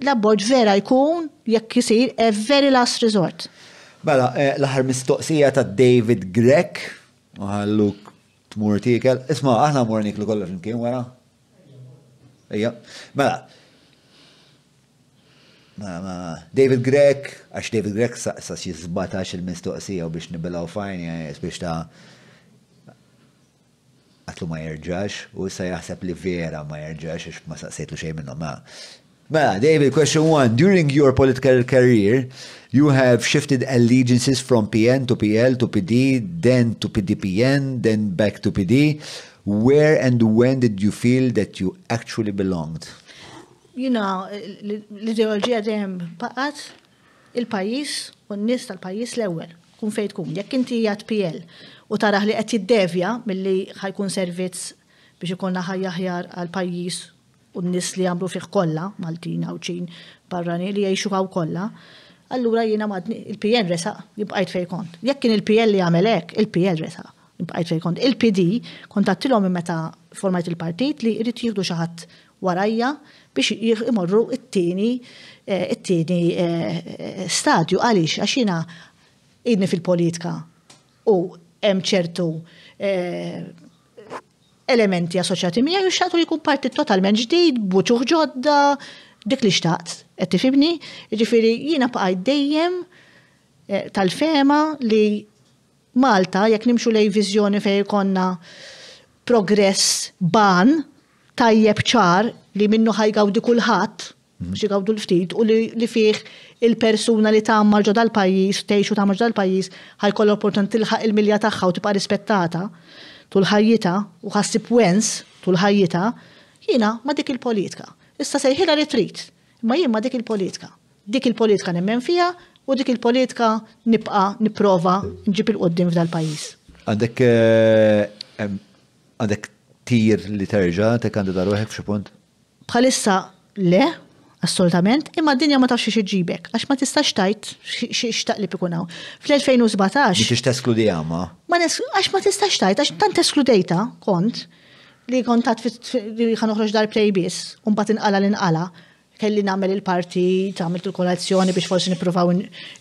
l-abort vera jkun jekk jisir a very last resort. Mela, eh, l-ħar mistoqsija ta' David Grek, uħalluk tmur tikel, isma, aħna mur niklu kollha flimkien wara. Ejja, mela. David Grek, għax David Grek sa' xi il-mistoqsija u biex nibelaw fajn, biex ta' għatlu ma jerġax u sa jaħseb li vera ma jirġax, ma saqsejtlu xej minnu ma. Mela, David, question one. During your political career, you have shifted allegiances from PN to PL to PD, then to PDPN, then back to PD. Where and when did you feel that you actually belonged? You know, l-ideologija dem baqgħet il pajis u n-nies tal pajis l ewel Kun fejt kun. jek inti jgħat PL u taraħ li qed jiddevja mill-li ħajkun servizz biex ikonna ħajja ħjar għal pajis u n-nis li għamlu fiħ kolla, Maltin, Ċin, barrani li jgħixu għaw kolla. Allura jina madni il-PL resaq, jibqajt fej kont. Jekk kien il-PL li għamelek, il-PL resaq, jibqajt fej kont. Il-PD kontattilhom meta formajt il-partit li irrid jieħdu xi ħadd warajja biex imorru it-tieni eh, it tini eh, stadju għaliex għax jiena idni fil-politika u hemm ċertu eh, elementi assoċjati mija u xatu jkun parti totalment ġdid, buċuħ ġodda, dik li xtaqt, qed tifibni, ġifiri jiena paqaj dejjem eh, tal-fema li Malta, jekk nimxu lej viżjoni fejn konna progress ban tajjeb ċar li minnu ħajgawdi kulħadd, xie mhm. gawdu l-ftit, u li fih il-persuna li ta' marġo dal-pajis, tejxu ta' marġo dal-pajis, ħajkoll opportun tilħaq il-milja tagħha u tibqa' rispettata tul ħajjita u ħassib wens tul ħajjita jiena ma dik il-politika. Issa sejħila li trid, ma jien ma dik il-politika. Dik il-politika nemmen fija u dik il-politika nibqa nipprova nġib il-qoddim f'dal-pajjiż. Għandek eh, għandek tir li terġa' te kandida ruħek f'xi punt? Bħalissa le, assolutament, imma d-dinja ma tafx xie ġibek, għax ma tistax tajt xie xtaqlib ikunaw. Fl-2017. Biex teskludi għama? Ma għax ma tistax tajt, għax tant teskludejta kont li kontat li għan uħroġ dar plejbis, un bat inqala l-inqala, kelli namel il-parti, tagħmel il-kolazzjoni biex forsi nippruvaw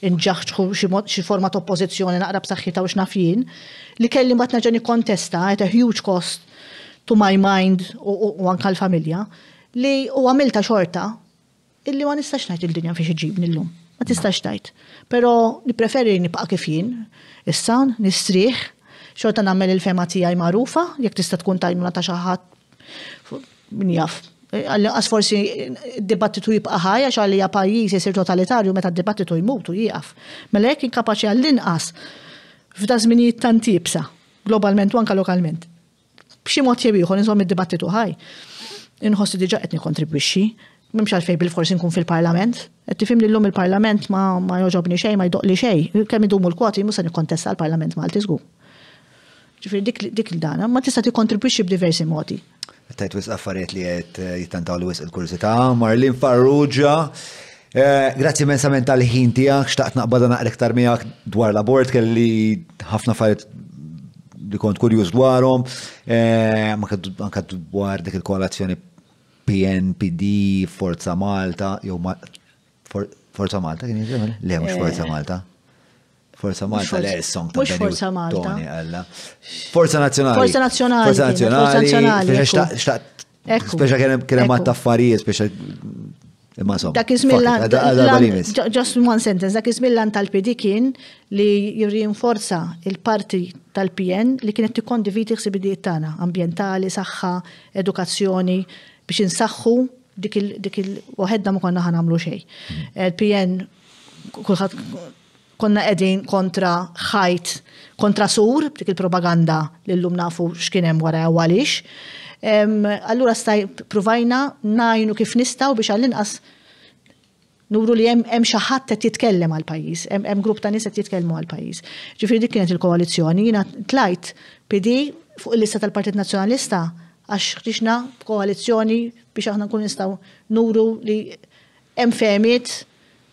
inġaxħu xi forma ta' oppożizzjoni naqra b'saħħitha u x'nafjin, li kelli mbat nerġa' nikkontesta għet a huge cost to my mind u anke l-familja li u għamilta xorta illi ma nistax najt il-dinja fiex iġibni l-lum. Ma tistax najt. Pero nipreferi nibqa' kif jien, issa nistrieħ, xorta nagħmel il-fema tijaj magħrufa, jekk tista' tkun tajmuna ta' xi ħadd min jaf eh, għas forsi dibattitu jibqa ħaj għax għalija pajjiż jisir totalitarju meta dibattitu jmutu jieqaf. Mela jekk inkapaċi għall-inqas f'da żminijiet tantibsa, jibsa, globalment u anka lokalment. B'xi mod jew ieħor id-dibattitu ħaj. Inħossi diġa qed nikkontribwixxi mimx għalfej bil-forsi nkun fil-parlament. Tifim li l-lum il-parlament ma, ma joġobni xej, ma jdoqli xej. Kemm idumu l-kwoti, musa nikontesta l-parlament Malti zgur. Ġifri dik il-dana, ma tista' tikkontribwixxi b'diversi modi. Tajt wis affarijiet li qed eh, jittantaw li wis il kurzita Marlin Farrugia. Eh, grazzi mensament tal-ħin tiegħek, xtaqt naqbada naqrek tar miegħek dwar l-abort kelli ħafna affarijiet li kont kurjuż dwarhom, ma eh, anke dwar dik il-koalazzjoni PNPD, Forza Malta, jew ma, for, Forza Malta kien jiġri? Le, mhux Forza eh. Malta. Forza Malta le song ta' Forza Malta. Forza Nazzjonali. Forza Nazzjonali. Forza Nazzjonali. Speċa kien hemm affarijiet, speċa Imma so. Dak Just one sentence. Dak iżmillan tal-PD kien li jirrinforza il-parti tal-PN li kienet tikkondividi viti ħsibidiet tagħna, ambientali, saħħa, edukazzjoni, biex insaxħu dik il wahedna ma konna ħanamlu xej. Il-PN mm-hmm. kullħat konna edin kontra ħajt, kontra sur, dik il-propaganda li l-lum nafu xkienem għara għalix. Allura staj provajna najnu kif nistaw biex għall-inqas nuru li hemm xi ħadd qed jitkellem għal pajjiż, hemm grupp ta' nies qed jitkellmu għal pajjiż. Ġifieri dik kienet il-koalizzjoni, jiena tlajt PD fuq il-lista tal-Partit Nazzjonalista għax ħriġna b'koalizzjoni biex aħna nkun nistgħu nuru li hemm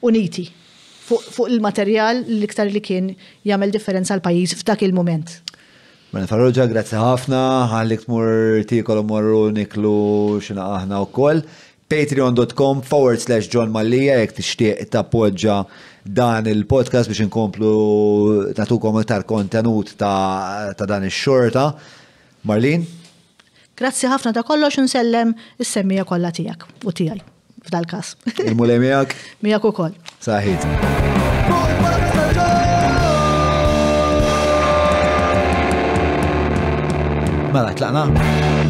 uniti fuq il-materjal l-iktar li kien jagħmel differenza l pajjiż f'dak il-moment. Mela Farrugia, grazzi ħafna, ħallik tmur tikol morru niklu xina aħna u koll. Patreon.com forward slash John Mallija, jek tixtieq tappoġġa dan il-podcast biex inkomplu tatukom iktar kontenut ta', ta dan ix-xorta. Marlin? Grazzi ħafna ta' kollox nsellem is-semmija kollha tiegħek u tiegħi f'dal-każ. Il-mulej miegħek? <laughs> Miegħek ukoll. Saħit. Mela, tlaqna?